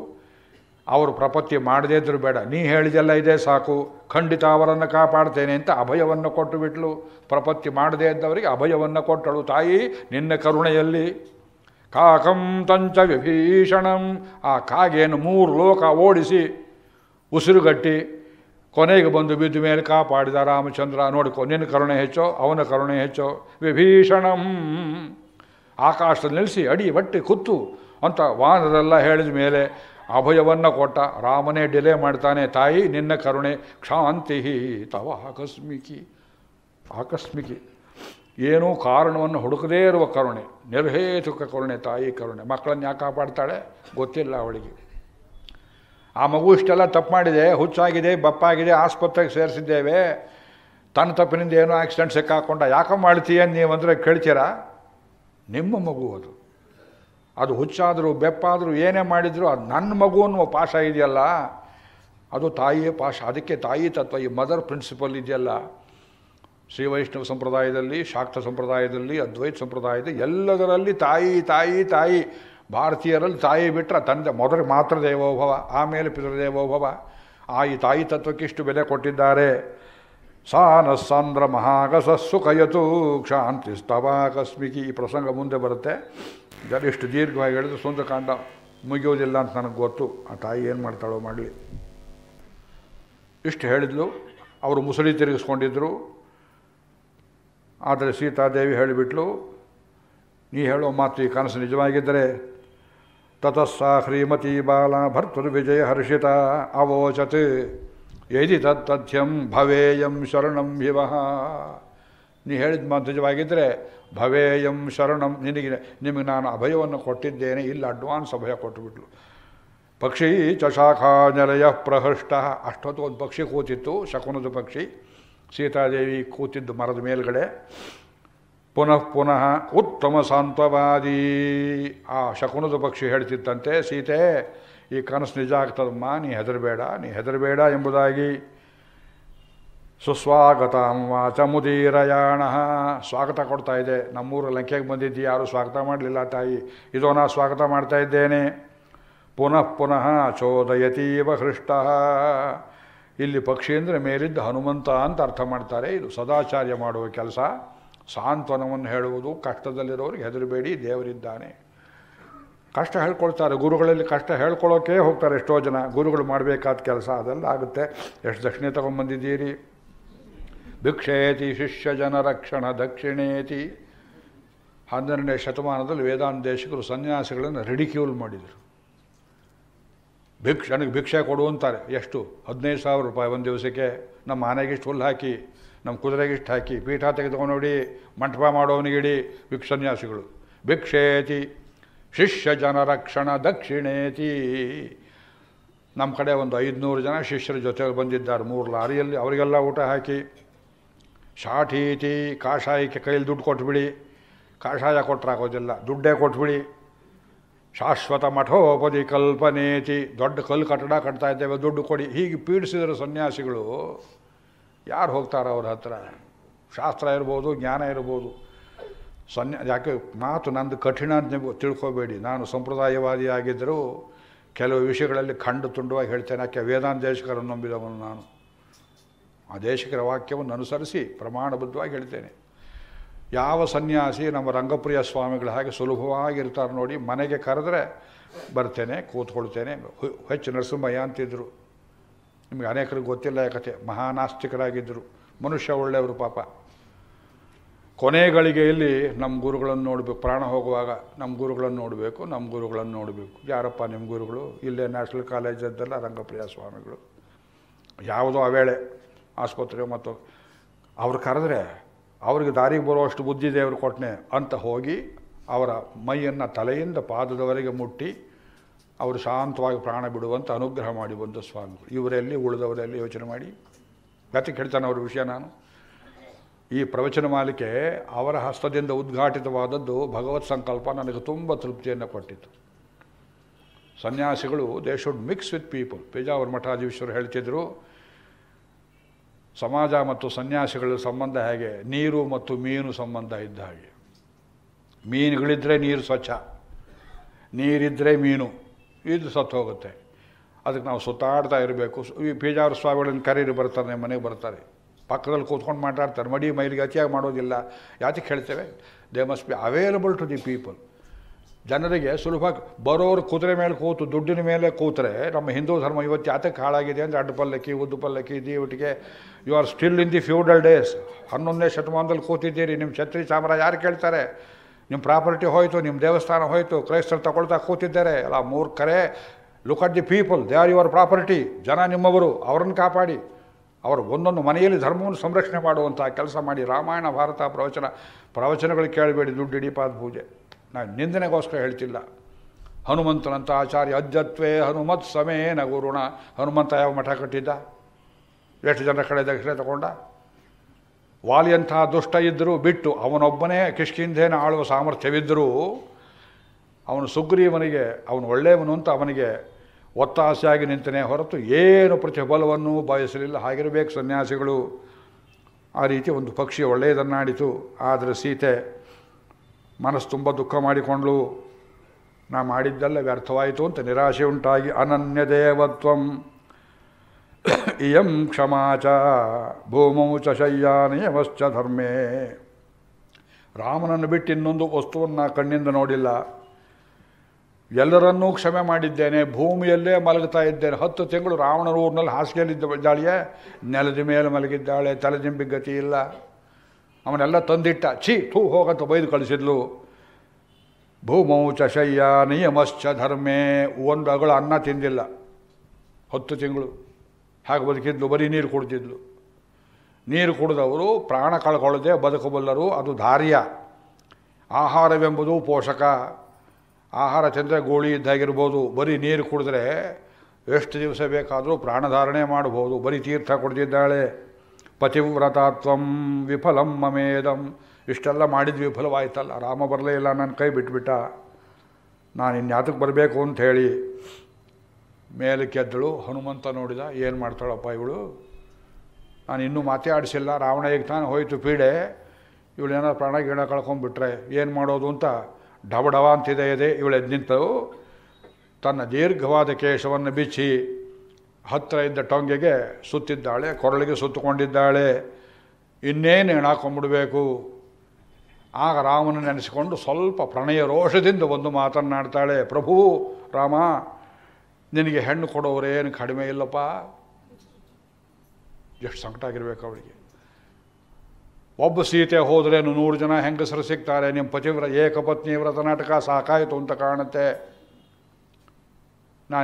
ಅವರು ಪ್ರಪತ್ತಿ ಮಾಡದೇ ಇದ್ರು ಬೇಡ ನೀ ಹೇಳಿದೆಲ್ಲ ಇದೆ ಸಾಕು ಖಂಡಿತ ಅವರನ್ನು ಕಾಪಾಡ್ತೇನೆ ಅಂತ ಅಭಯವನ್ನು ಕೊಟ್ಟು ಬಿಟ್ಲು ಪ್ರಪತ್ತಿ ಮಾಡದೇ ಇದ್ದವರಿಗೆ ಅಭಯವನ್ನು ಕೊಟ್ಟಳು ತಾಯಿ ನಿನ್ನ ಕರುಣೆಯಲ್ಲಿ ಕಾಕಂ ತಂಚ ವಿಭೀಷಣಂ ಆ ಕಾಗೆಯನ್ನು ಮೂರು ಲೋಕ ಓಡಿಸಿ ಉಸಿರುಗಟ್ಟಿ ಕೊನೆಗೆ ಬಂದು ಬಿದ್ದ ಮೇಲೆ ಕಾಪಾಡಿದ ರಾಮಚಂದ್ರ ನೋಡಿಕೊ ನಿನ್ನ ಕರುಣೆ ಹೆಚ್ಚೋ ಅವನ ಕರುಣೆ ಹೆಚ್ಚೋ ವಿಭೀಷಣಂ ಆಕಾಶದಲ್ಲಿ ನಿಲ್ಲಿಸಿ ಅಡಿ ಬಟ್ಟೆ ಕುತ್ತು ಅಂತ ವಾಹನದೆಲ್ಲ ಹೇಳಿದ ಮೇಲೆ ಅಭಯವನ್ನು ಕೊಟ್ಟ ರಾಮನೇ ಡಿಲೇ ಮಾಡ್ತಾನೆ ತಾಯಿ ನಿನ್ನ ಕರುಣೆ ಕ್ಷಾಂತಿ ತವ ಆಕಸ್ಮಿಕಿ ಆಕಸ್ಮಿಕಿ ಏನೂ ಕಾರಣವನ್ನು ಹುಡುಕದೇ ಇರುವ ಕರುಣೆ ನಿರ್ಹೇತುಕ ಕರುಣೆ ತಾಯಿ ಕರುಣೆ ಮಕ್ಕಳನ್ನು ಯಾಕೆ ಕಾಪಾಡ್ತಾಳೆ ಗೊತ್ತಿಲ್ಲ ಅವಳಿಗೆ ಆ ಮಗು ಇಷ್ಟೆಲ್ಲ ತಪ್ಪು ಮಾಡಿದೆ ಹುಚ್ಚಾಗಿದೆ ಬಪ್ಪಾಗಿದೆ ಆಸ್ಪತ್ರೆಗೆ ಸೇರಿಸಿದ್ದೇವೆ ತನ್ನ ತಪ್ಪಿನಿಂದ ಏನೋ ಆಕ್ಸಿಡೆಂಟ್ ಸಿಕ್ಕಾಕೊಂಡ ಯಾಕೆ ಮಾಡ್ತೀಯ ನೀವಂದರೆ ಕೇಳ್ತೀರಾ ನಿಮ್ಮ ಮಗು ಅದು ಅದು ಹುಚ್ಚಾದರೂ ಬೆಪ್ಪಾದರೂ ಏನೇ ಮಾಡಿದರೂ ಅದು ನನ್ನ ಮಗು ಅನ್ನುವ ಪಾಶ ಇದೆಯಲ್ಲ ಅದು ತಾಯಿಯೇ ಪಾಶ ಅದಕ್ಕೆ ತಾಯಿ ತತ್ವ ಈ ಮದರ್ ಪ್ರಿನ್ಸಿಪಲ್ ಇದೆಯಲ್ಲ ಶ್ರೀ ವೈಷ್ಣವ ಸಂಪ್ರದಾಯದಲ್ಲಿ ಶಾಕ್ತ ಸಂಪ್ರದಾಯದಲ್ಲಿ ಅದ್ವೈತ ಸಂಪ್ರದಾಯದಲ್ಲಿ ಎಲ್ಲದರಲ್ಲಿ ತಾಯಿ ತಾಯಿ ತಾಯಿ ಭಾರತೀಯರಲ್ಲಿ ತಾಯಿ ಬಿಟ್ಟರೆ ತಂದೆ ಮೊದಲು ಮಾತ್ರ ದೇವೋಭವ ಆಮೇಲೆ ಪಿತೃದೇವೋಭವ ಆ ಈ ತಾಯಿ ತತ್ವಕ್ಕೆ ಇಷ್ಟು ಬೆಲೆ ಕೊಟ್ಟಿದ್ದಾರೆ ಸಾನ ಮಹಾಗಸ ಆಗಸಸ್ಸು ಕಯತು ಕ್ಷಾಂತಿ ಸ್ತವಾಕಸ್ಮಿಕಿ ಈ ಪ್ರಸಂಗ ಮುಂದೆ ಬರುತ್ತೆ ಇಷ್ಟು ದೀರ್ಘವಾಗಿ ಹೇಳಿದ್ರೆ ಸುಂದರಕಾಂಡ ಮುಗಿಯೋದಿಲ್ಲ ಅಂತ ನನಗೆ ಗೊತ್ತು ಆ ತಾಯಿ ಏನು ಮಾಡ್ತಾಳೋ ಮಾಡಲಿ ಇಷ್ಟು ಹೇಳಿದ್ಲು ಅವರು ಮುಸುಳಿ ತಿರುಗಿಸ್ಕೊಂಡಿದ್ರು ಆದರೆ ಸೀತಾದೇವಿ ಹೇಳಿಬಿಟ್ಲು ನೀ ಹೇಳೋ ಮಾತು ಈ ಕನಸು ನಿಜವಾಗಿದ್ದರೆ ತತಸ್ಸಾ ಶ್ರೀಮತಿ ಬಾಲ ಭರ್ತೃ ವಿಜಯ ಹರ್ಷಿತ ಅವೋಚತ್ ಯದಿ ತತ್ತಥ್ಯಂ ಭವೇಯಂ ಶರಣಂ ಹಿವಹ ನೀ ಹೇಳಿದ ಮಾತು ಭವೇಯಂ ಶರಣಂ ನಿನಗೆ ನಿಮಗೆ ನಾನು ಅಭಯವನ್ನು ಕೊಟ್ಟಿದ್ದೇನೆ ಇಲ್ಲಿ ಅಡ್ವಾನ್ಸ್ ಅಭಯ ಕೊಟ್ಟುಬಿಟ್ಲು ಪಕ್ಷಿ ಚಶಾಖಾ ನೆಲಯ ಪ್ರಹೃಷ್ಟ ಅಷ್ಟೊತ್ತು ಒಂದು ಪಕ್ಷಿ ಕೂತಿತ್ತು ಶಕುನದ ಪಕ್ಷಿ ಸೀತಾದೇವಿ ಕೂತಿದ್ದು ಮರದ ಮೇಲುಗಡೆ ಪುನಃ ಪುನಃ ಉತ್ತಮ ಸಾಂತ್ವವಾದಿ ಆ ಶಕುನದ ಪಕ್ಷಿ ಹೇಳ್ತಿತ್ತಂತೆ ಸೀತೆ ಈ ಕನಸು ನಿಜ ಆಗ್ತದಮ್ಮ ನೀ ಹೆದರಬೇಡ ನೀ ಹೆದರಬೇಡ ಎಂಬುದಾಗಿ ಸುಸ್ವಾಗತ ವಾಚ ಮುದೀರಯಾಣ ಸ್ವಾಗತ ಕೊಡ್ತಾ ಇದೆ ನಮ್ಮೂರು ಲಂಕೆಗೆ ಬಂದಿದ್ದು ಯಾರೂ ಸ್ವಾಗತ ಮಾಡಲಿಲ್ಲ ತಾಯಿ ಇದೋ ನಾ ಸ್ವಾಗತ ಮಾಡ್ತಾ ಇದ್ದೇನೆ ಪುನಃ ಪುನಃ ಚೋದಯತೀವ ಹೃಷ್ಟ ಇಲ್ಲಿ ಪಕ್ಷಿ ಅಂದರೆ ಮೇಲಿದ್ದ ಹನುಮಂತ ಅಂತ ಅರ್ಥ ಮಾಡ್ತಾರೆ ಇದು ಸದಾಚಾರ್ಯ ಮಾಡುವ ಕೆಲಸ ಸಾಂತ್ವನವನ್ನು ಹೇಳುವುದು ಕಷ್ಟದಲ್ಲಿರೋರಿಗೆ ಹೆದರಬೇಡಿ ದೇವರಿದ್ದಾನೆ ಕಷ್ಟ ಹೇಳ್ಕೊಳ್ತಾರೆ ಗುರುಗಳಲ್ಲಿ ಕಷ್ಟ ಹೇಳ್ಕೊಳ್ಳೋಕೆ ಹೋಗ್ತಾರೆ ಎಷ್ಟೋ ಜನ ಗುರುಗಳು ಮಾಡಬೇಕಾದ ಕೆಲಸ ಅದೆಲ್ಲ ಆಗುತ್ತೆ ಎಷ್ಟು ದಕ್ಷಿಣೆ ತಗೊಂಬಂದಿದ್ದೀರಿ ಭಿಕ್ಷೇತಿ ಶಿಷ್ಯ ಜನ ರಕ್ಷಣ ದಕ್ಷಿಣೇತಿ ಹನ್ನೆರಡನೇ ಶತಮಾನದಲ್ಲಿ ವೇದಾಂತ ದೇಶಕರು ಸನ್ಯಾಸಿಗಳನ್ನು ರೆಡಿಕ್ಯೂಲ್ ಮಾಡಿದರು ಭಿಕ್ಷ ನನಗೆ ಭಿಕ್ಷೆ ಕೊಡುವಂತಾರೆ ಅಂತಾರೆ ಎಷ್ಟು ಹದಿನೈದು ಸಾವಿರ ರೂಪಾಯಿ ಒಂದು ದಿವಸಕ್ಕೆ ನಮ್ಮ ಮನೆಗಿಷ್ಟು ಹುಲ್ಲು ಹಾಕಿ ನಮ್ಮ ಕುದುರೆಗಿಷ್ಟು ಹಾಕಿ ಪೀಠ ತೆಗೆದುಕೊಂಡು ನೋಡಿ ಮಂಟಪ ಮಾಡೋವನಿಗಿಡಿ ಭಿಕ್ಷನ್ಯಾಸಿಗಳು ಭಿಕ್ಷೇತಿ ಶಿಷ್ಯ ಜನರಕ್ಷಣ ದಕ್ಷಿಣೇತಿ ನಮ್ಮ ಕಡೆ ಒಂದು ಐದುನೂರು ಜನ ಶಿಷ್ಯರ ಜೊತೆ ಬಂದಿದ್ದಾರೆ ಮೂರು ಲಾರಿಯಲ್ಲಿ ಅವರಿಗೆಲ್ಲ ಊಟ ಹಾಕಿ ಶಾಠೀತಿ ಕಾಷಾಯಕ್ಕೆ ಕೈಯಲ್ಲಿ ದುಡ್ಡು ಕೊಟ್ಬಿಡಿ ಕಾಷಾಯ ಕೊಟ್ಟರಾಗೋದಿಲ್ಲ ದುಡ್ಡೇ ಕೊಟ್ಬಿಡಿ ಶಾಶ್ವತ ಮಠೋಪದಿ ಕಲ್ಪನೇತಿ ದೊಡ್ಡ ಕಲ್ಲು ಕಟ್ಟಡ ಕಟ್ತಾ ಇದ್ದೇವೆ ದುಡ್ಡು ಕೊಡಿ ಹೀಗೆ ಪೀಡಿಸಿದರೆ ಸನ್ಯಾಸಿಗಳು ಯಾರು ಹೋಗ್ತಾರೋ ಅವ್ರ ಹತ್ರ ಶಾಸ್ತ್ರ ಇರ್ಬೋದು ಜ್ಞಾನ ಇರ್ಬೋದು ಸನ್ಯ ಯಾಕೆ ಮಾತು ನಂದು ಕಠಿಣ ಅಂತ ನಿಮಗೆ ತಿಳ್ಕೋಬೇಡಿ ನಾನು ಸಂಪ್ರದಾಯವಾದಿಯಾಗಿದ್ದರೂ ಕೆಲವು ವಿಷಯಗಳಲ್ಲಿ ಖಂಡು ತುಂಡುವಾಗಿ ಹೇಳ್ತೇನೆ ಯಾಕೆ ವೇದಾಂತ ದೇಶಕರನ್ನು ನಂಬಿದವನು ನಾನು ಆ ದೇಶಕರ ವಾಕ್ಯವನ್ನು ಅನುಸರಿಸಿ ಪ್ರಮಾಣಬದ್ಧವಾಗಿ ಹೇಳ್ತೇನೆ ಯಾವ ಸನ್ಯಾಸಿ ನಮ್ಮ ರಂಗಪ್ರಿಯ ಸ್ವಾಮಿಗಳ ಹಾಗೆ ಸುಲಭವಾಗಿರ್ತಾರೆ ನೋಡಿ ಮನೆಗೆ ಕರೆದ್ರೆ ಬರ್ತೇನೆ ಕೂತ್ಕೊಳ್ತೇನೆ ಹೆಚ್ಚು ನರಸಿಂಹಯ್ಯ ಅಂತಿದ್ದರು ನಿಮಗೆ ಅನೇಕರಿಗೆ ಗೊತ್ತಿಲ್ಲ ಕಥೆ ಮಹಾನಾಸ್ತಿಕರಾಗಿದ್ದರು ಮನುಷ್ಯ ಒಳ್ಳೆಯವರು ಪಾಪ ಕೊನೆಗಳಿಗೆಯಲ್ಲಿ ನಮ್ಮ ಗುರುಗಳನ್ನು ನೋಡಬೇಕು ಪ್ರಾಣ ಹೋಗುವಾಗ ನಮ್ಮ ಗುರುಗಳನ್ನು ನೋಡಬೇಕು ನಮ್ಮ ಗುರುಗಳನ್ನು ನೋಡಬೇಕು ಯಾರಪ್ಪ ನಿಮ್ಮ ಗುರುಗಳು ಇಲ್ಲೇ ನ್ಯಾಷನಲ್ ಕಾಲೇಜದ್ದೆಲ್ಲ ರಂಗಪ್ರಿಯ ಸ್ವಾಮಿಗಳು ಯಾವುದೋ ಆ ವೇಳೆ ಆಸ್ಪತ್ರೆ ಮತ್ತು ಅವ್ರು ಕರೆದ್ರೆ ಅವ್ರಿಗೆ ದಾರಿಗೆ ಬರುವಷ್ಟು ಬುದ್ಧಿ ದೇವರು ಕೊಟ್ಟನೆ ಅಂತ ಹೋಗಿ ಅವರ ಮೈಯನ್ನು ತಲೆಯಿಂದ ಪಾದದವರೆಗೆ ಮುಟ್ಟಿ ಅವರು ಶಾಂತವಾಗಿ ಪ್ರಾಣ ಬಿಡುವಂಥ ಅನುಗ್ರಹ ಮಾಡಿ ಬಂದ ಸ್ವಾಮಿಗಳು ಇವರೆಲ್ಲಿ ಉಳಿದವರೆಲ್ಲಿ ಯೋಚನೆ ಮಾಡಿ ಗತಿ ಹೇಳ್ತಾನೆ ಅವ್ರ ವಿಷಯ ನಾನು ಈ ಪ್ರವಚನ ಮಾಲಿಕೆ ಅವರ ಹಸ್ತದಿಂದ ಉದ್ಘಾಟಿತವಾದದ್ದು ಭಗವತ್ ಸಂಕಲ್ಪ ನನಗೆ ತುಂಬ ತೃಪ್ತಿಯನ್ನು ಕೊಟ್ಟಿತ್ತು ಸನ್ಯಾಸಿಗಳು they should mix with people Pejavar ಮಠಾಧೀಶ್ವರು ಹೇಳ್ತಿದ್ರು ಸಮಾಜ ಮತ್ತು ಸನ್ಯಾಸಿಗಳ ಸಂಬಂಧ ಹೇಗೆ ನೀರು ಮತ್ತು ಮೀನು ಸಂಬಂಧ ಇದ್ದ ಹಾಗೆ ಮೀನುಗಳಿದ್ದರೆ ನೀರು ಸ್ವಚ್ಛ ನೀರಿದ್ದರೆ ಮೀನು ಇದು ಸತ್ತು ಹೋಗುತ್ತೆ ಅದಕ್ಕೆ ನಾವು ಸುತ್ತಾಡ್ತಾ ಇರಬೇಕು ಈ ಪೇಜಾವರ ಸ್ವಾಮಿಗಳನ್ನು ಕರೀರಿ ಬರ್ತಾರೆ ಮನೆಗೆ ಬರ್ತಾರೆ ಪಕ್ಕದಲ್ಲಿ ಕೂತ್ಕೊಂಡು ಮಾತಾಡ್ತಾರೆ ಮಡಿ ಮೈಲಿಗೆ ಅತಿಯಾಗಿ ಮಾಡೋದಿಲ್ಲ ಯಾತಕ್ಕೆ ಹೇಳ್ತೇವೆ they must be available to the people ಜನರಿಗೆ ಸುಲಭ ಬರೋರು ಕುದುರೆ ಮೇಲೆ ಕೂತು ದುಡ್ಡಿನ ಮೇಲೆ ಕೂತರೆ ನಮ್ಮ ಹಿಂದೂ ಧರ್ಮ ಇವತ್ತು ಯಾತಕ್ಕೆ ಹಾಳಾಗಿದೆ ಅಂದರೆ ಅಡ್ಡ ಪಲ್ಲಕ್ಕಿ ಉದ್ದು ಪಲ್ಲಕ್ಕಿ ದೀವಟಿಗೆ you are still in the feudal days ಹನ್ನೊಂದನೇ ಶತಮಾನದಲ್ಲಿ ಕೂತಿದ್ದೀರಿ ನಿಮ್ಮ ಛತ್ರಿ ಚಾಮರ ಯಾರು ಕೇಳ್ತಾರೆ ನಿಮ್ಮ ಪ್ರಾಪರ್ಟಿ ಹೋಯಿತು ನಿಮ್ಮ ದೇವಸ್ಥಾನ ಹೋಯಿತು ಕ್ರೈಸ್ತರು ತಗೊಳ್ತಾ ಕೂತಿದ್ದಾರೆ ಅಲ್ಲ ಕರೆ look at the people they are your property ಜನ ನಿಮ್ಮವರು ಅವ್ರನ್ನ ಕಾಪಾಡಿ ಅವರು ಒಂದೊಂದು ಮನೆಯಲ್ಲಿ ಧರ್ಮವನ್ನು ಸಂರಕ್ಷಣೆ ಮಾಡುವಂಥ ಕೆಲಸ ಮಾಡಿ ರಾಮಾಯಣ ಭಾರತ ಪ್ರವಚನ ಪ್ರವಚನಗಳು ಕೇಳಬೇಡಿ ದುಡ್ಡು ಇಡೀಪಾದ ಪೂಜೆ ನಾನು ನಿಂದನೆಗೋಸ್ಕರ ಹೇಳ್ತಿಲ್ಲ ಹನುಮಂತನಂತ ಆಚಾರ್ಯ ಅಜ್ಜತ್ವೇ ಹನುಮತ್ ಸಮೇನ ಗುರುಣ ಹನುಮಂತ ಯಾವ ಮಠ ಕಟ್ಟಿದ್ದ ಎಷ್ಟು ಜನರ ಕಡೆ ದಕ್ಷಿಣ ತಗೊಂಡ ವಾಲಿಯಂತಹ ದುಷ್ಟ ಇದ್ದರೂ ಬಿಟ್ಟು ಅವನೊಬ್ಬನೇ ಕಿಷ್ಕಿಂಧೇನ ಆಳುವ ಸಾಮರ್ಥ್ಯವಿದ್ದರೂ ಅವನು ಸುಗ್ರೀವನಿಗೆ ಅವನು ಒಳ್ಳೆಯವನು ಅಂತ ಅವನಿಗೆ ಒತ್ತಾಸೆಯಾಗಿ ನಿಂತನೆ ಹೊರತು ಏನು ಪ್ರತಿಫಲವನ್ನು ಬಯಸಲಿಲ್ಲ ಹಾಗಿರಬೇಕು ಸನ್ಯಾಸಿಗಳು ಆ ರೀತಿ ಒಂದು ಪಕ್ಷಿ ಒಳ್ಳೆಯದನ್ನಾಡಿತು ಆದರೆ ಸೀತೆ ಮನಸ್ಸು ತುಂಬ ದುಃಖ ಮಾಡಿಕೊಂಡ್ಲು ನಾ ಮಾಡಿದ್ದೆಲ್ಲ ವ್ಯರ್ಥವಾಯಿತು ಅಂತ ನಿರಾಶೆ ಉಂಟಾಗಿ ಅನನ್ಯ ದೇವತ್ವಂ ಇಯಂ ಕ್ಷಮಾಚ ಭೂಮೌ ಚ ವಶ್ಚ ಧರ್ಮೇ ರಾಮನನ್ನು ಬಿಟ್ಟು ಇನ್ನೊಂದು ವಸ್ತುವನ್ನು ಕಣ್ಣಿಂದ ನೋಡಿಲ್ಲ ಎಲ್ಲರನ್ನೂ ಕ್ಷಮೆ ಮಾಡಿದ್ದೇನೆ ಭೂಮಿಯಲ್ಲೇ ಮಲಗುತ್ತಾ ಇದ್ದೇನೆ ಹತ್ತು ತಿಂಗಳು ರಾವಣರ ಊರಿನಲ್ಲಿ ಹಾಸಿಗೆಯಲ್ಲಿದ್ದಾಳಿಯೇ ನೆಲದ ಮೇಲೆ ಮಲಗಿದ್ದಾಳೆ ತಲೆದಿಂಬಿ ಗತಿ ಇಲ್ಲ ಅವನೆಲ್ಲ ತಂದಿಟ್ಟ ಛೀ ಥೂ ಹೋಗಂತ ಬೈದು ಕಳಿಸಿದ್ಲು ಭೂಮೌ ಚಶಯ್ಯ ನಿಯಮಶ್ಚ ಧರ್ಮೇ ಒಂದು ಅಗಳು ಅನ್ನ ತಿಂದಿಲ್ಲ ಹತ್ತು ತಿಂಗಳು ಹಾಗೆ ಬದುಕಿದ್ಲು ಬರೀ ನೀರು ಕುಡ್ತಿದ್ಲು ನೀರು ಕುಡಿದವರು ಪ್ರಾಣ ಕಳ್ಕೊಳ್ಳದೆ ಬದುಕಬಲ್ಲರು ಅದು ಧಾರ್ಯ ಆಹಾರವೆಂಬುದು ಪೋಷಕ ಆಹಾರ ಚಂದ್ರ ಗೋಳಿ ಇದ್ದಾಗಿರ್ಬೋದು ಬರೀ ನೀರು ಕುಡಿದ್ರೆ ಎಷ್ಟು ದಿವಸ ಬೇಕಾದರೂ ಪ್ರಾಣಧಾರಣೆ ಮಾಡ್ಬೋದು ಬರೀ ತೀರ್ಥ ಕೊಡ್ತಿದ್ದಾಳೆ ಪತಿವ್ರತಾತ್ವಂ ವಿಫಲಂ ಮಮೇದಂ ಇಷ್ಟೆಲ್ಲ ಮಾಡಿದ್ದು ವಿಫಲವಾಯ್ತಲ್ಲ ರಾಮ ಬರಲೇ ಇಲ್ಲ ನನ್ನ ಕೈ ಬಿಟ್ಬಿಟ್ಟ ನಾನು ಇನ್ಯಾತಕ್ಕೆ ಬರಬೇಕು ಅಂತ ಹೇಳಿ ಕೆದ್ದಳು ಹನುಮಂತ ನೋಡಿದ ಏನು ಮಾಡ್ತಾಳಪ್ಪ ಇವಳು ನಾನು ಇನ್ನೂ ಮಾತೇ ಆಡಿಸಿಲ್ಲ ರಾವಣ ಈಗ ತಾನು ಹೋಯಿತು ಪೀಡೆ ಇವಳು ಪ್ರಾಣ ಗಿಡ ಕಳ್ಕೊಂಡ್ಬಿಟ್ರೆ ಏನು ಮಾಡೋದು ಅಂತ ಡವ ಅಂತಿದೆ ಇದೆ ಇವಳು ನಿಂತವು ತನ್ನ ದೀರ್ಘವಾದ ಕೇಶವನ್ನು ಬಿಚ್ಚಿ ಹತ್ತಿರ ಇದ್ದ ಟೊಂಗೆಗೆ ಸುತ್ತಿದ್ದಾಳೆ ಕೊರಳಿಗೆ ಸುತ್ತುಕೊಂಡಿದ್ದಾಳೆ ಇನ್ನೇನು ಎಣಾಕೊಂಡ್ಬಿಡಬೇಕು ಆಗ ರಾಮನ ನೆನೆಸಿಕೊಂಡು ಸ್ವಲ್ಪ ಪ್ರಣಯ ರೋಷದಿಂದ ಒಂದು ಮಾತನ್ನಾಡ್ತಾಳೆ ಪ್ರಭು ರಾಮ ನಿನಗೆ ಹೆಣ್ಣು ಕೊಡೋರೇನು ಕಡಿಮೆ ಇಲ್ಲಪ್ಪ ಎಷ್ಟು ಸಂಕಟ ಆಗಿರಬೇಕು ಅವಳಿಗೆ ಒಬ್ಬ ಸೀತೆ ಹೋದ್ರೇನು ನೂರು ಜನ ಹೆಂಗಸರು ಸಿಗ್ತಾರೆ ನಿಮ್ಮ ಪತಿವ್ರ ಏಕಪತ್ನಿ ವ್ರತ ನಾಟಕ ಸಾಕಾಯಿತು ಅಂತ ಕಾಣುತ್ತೆ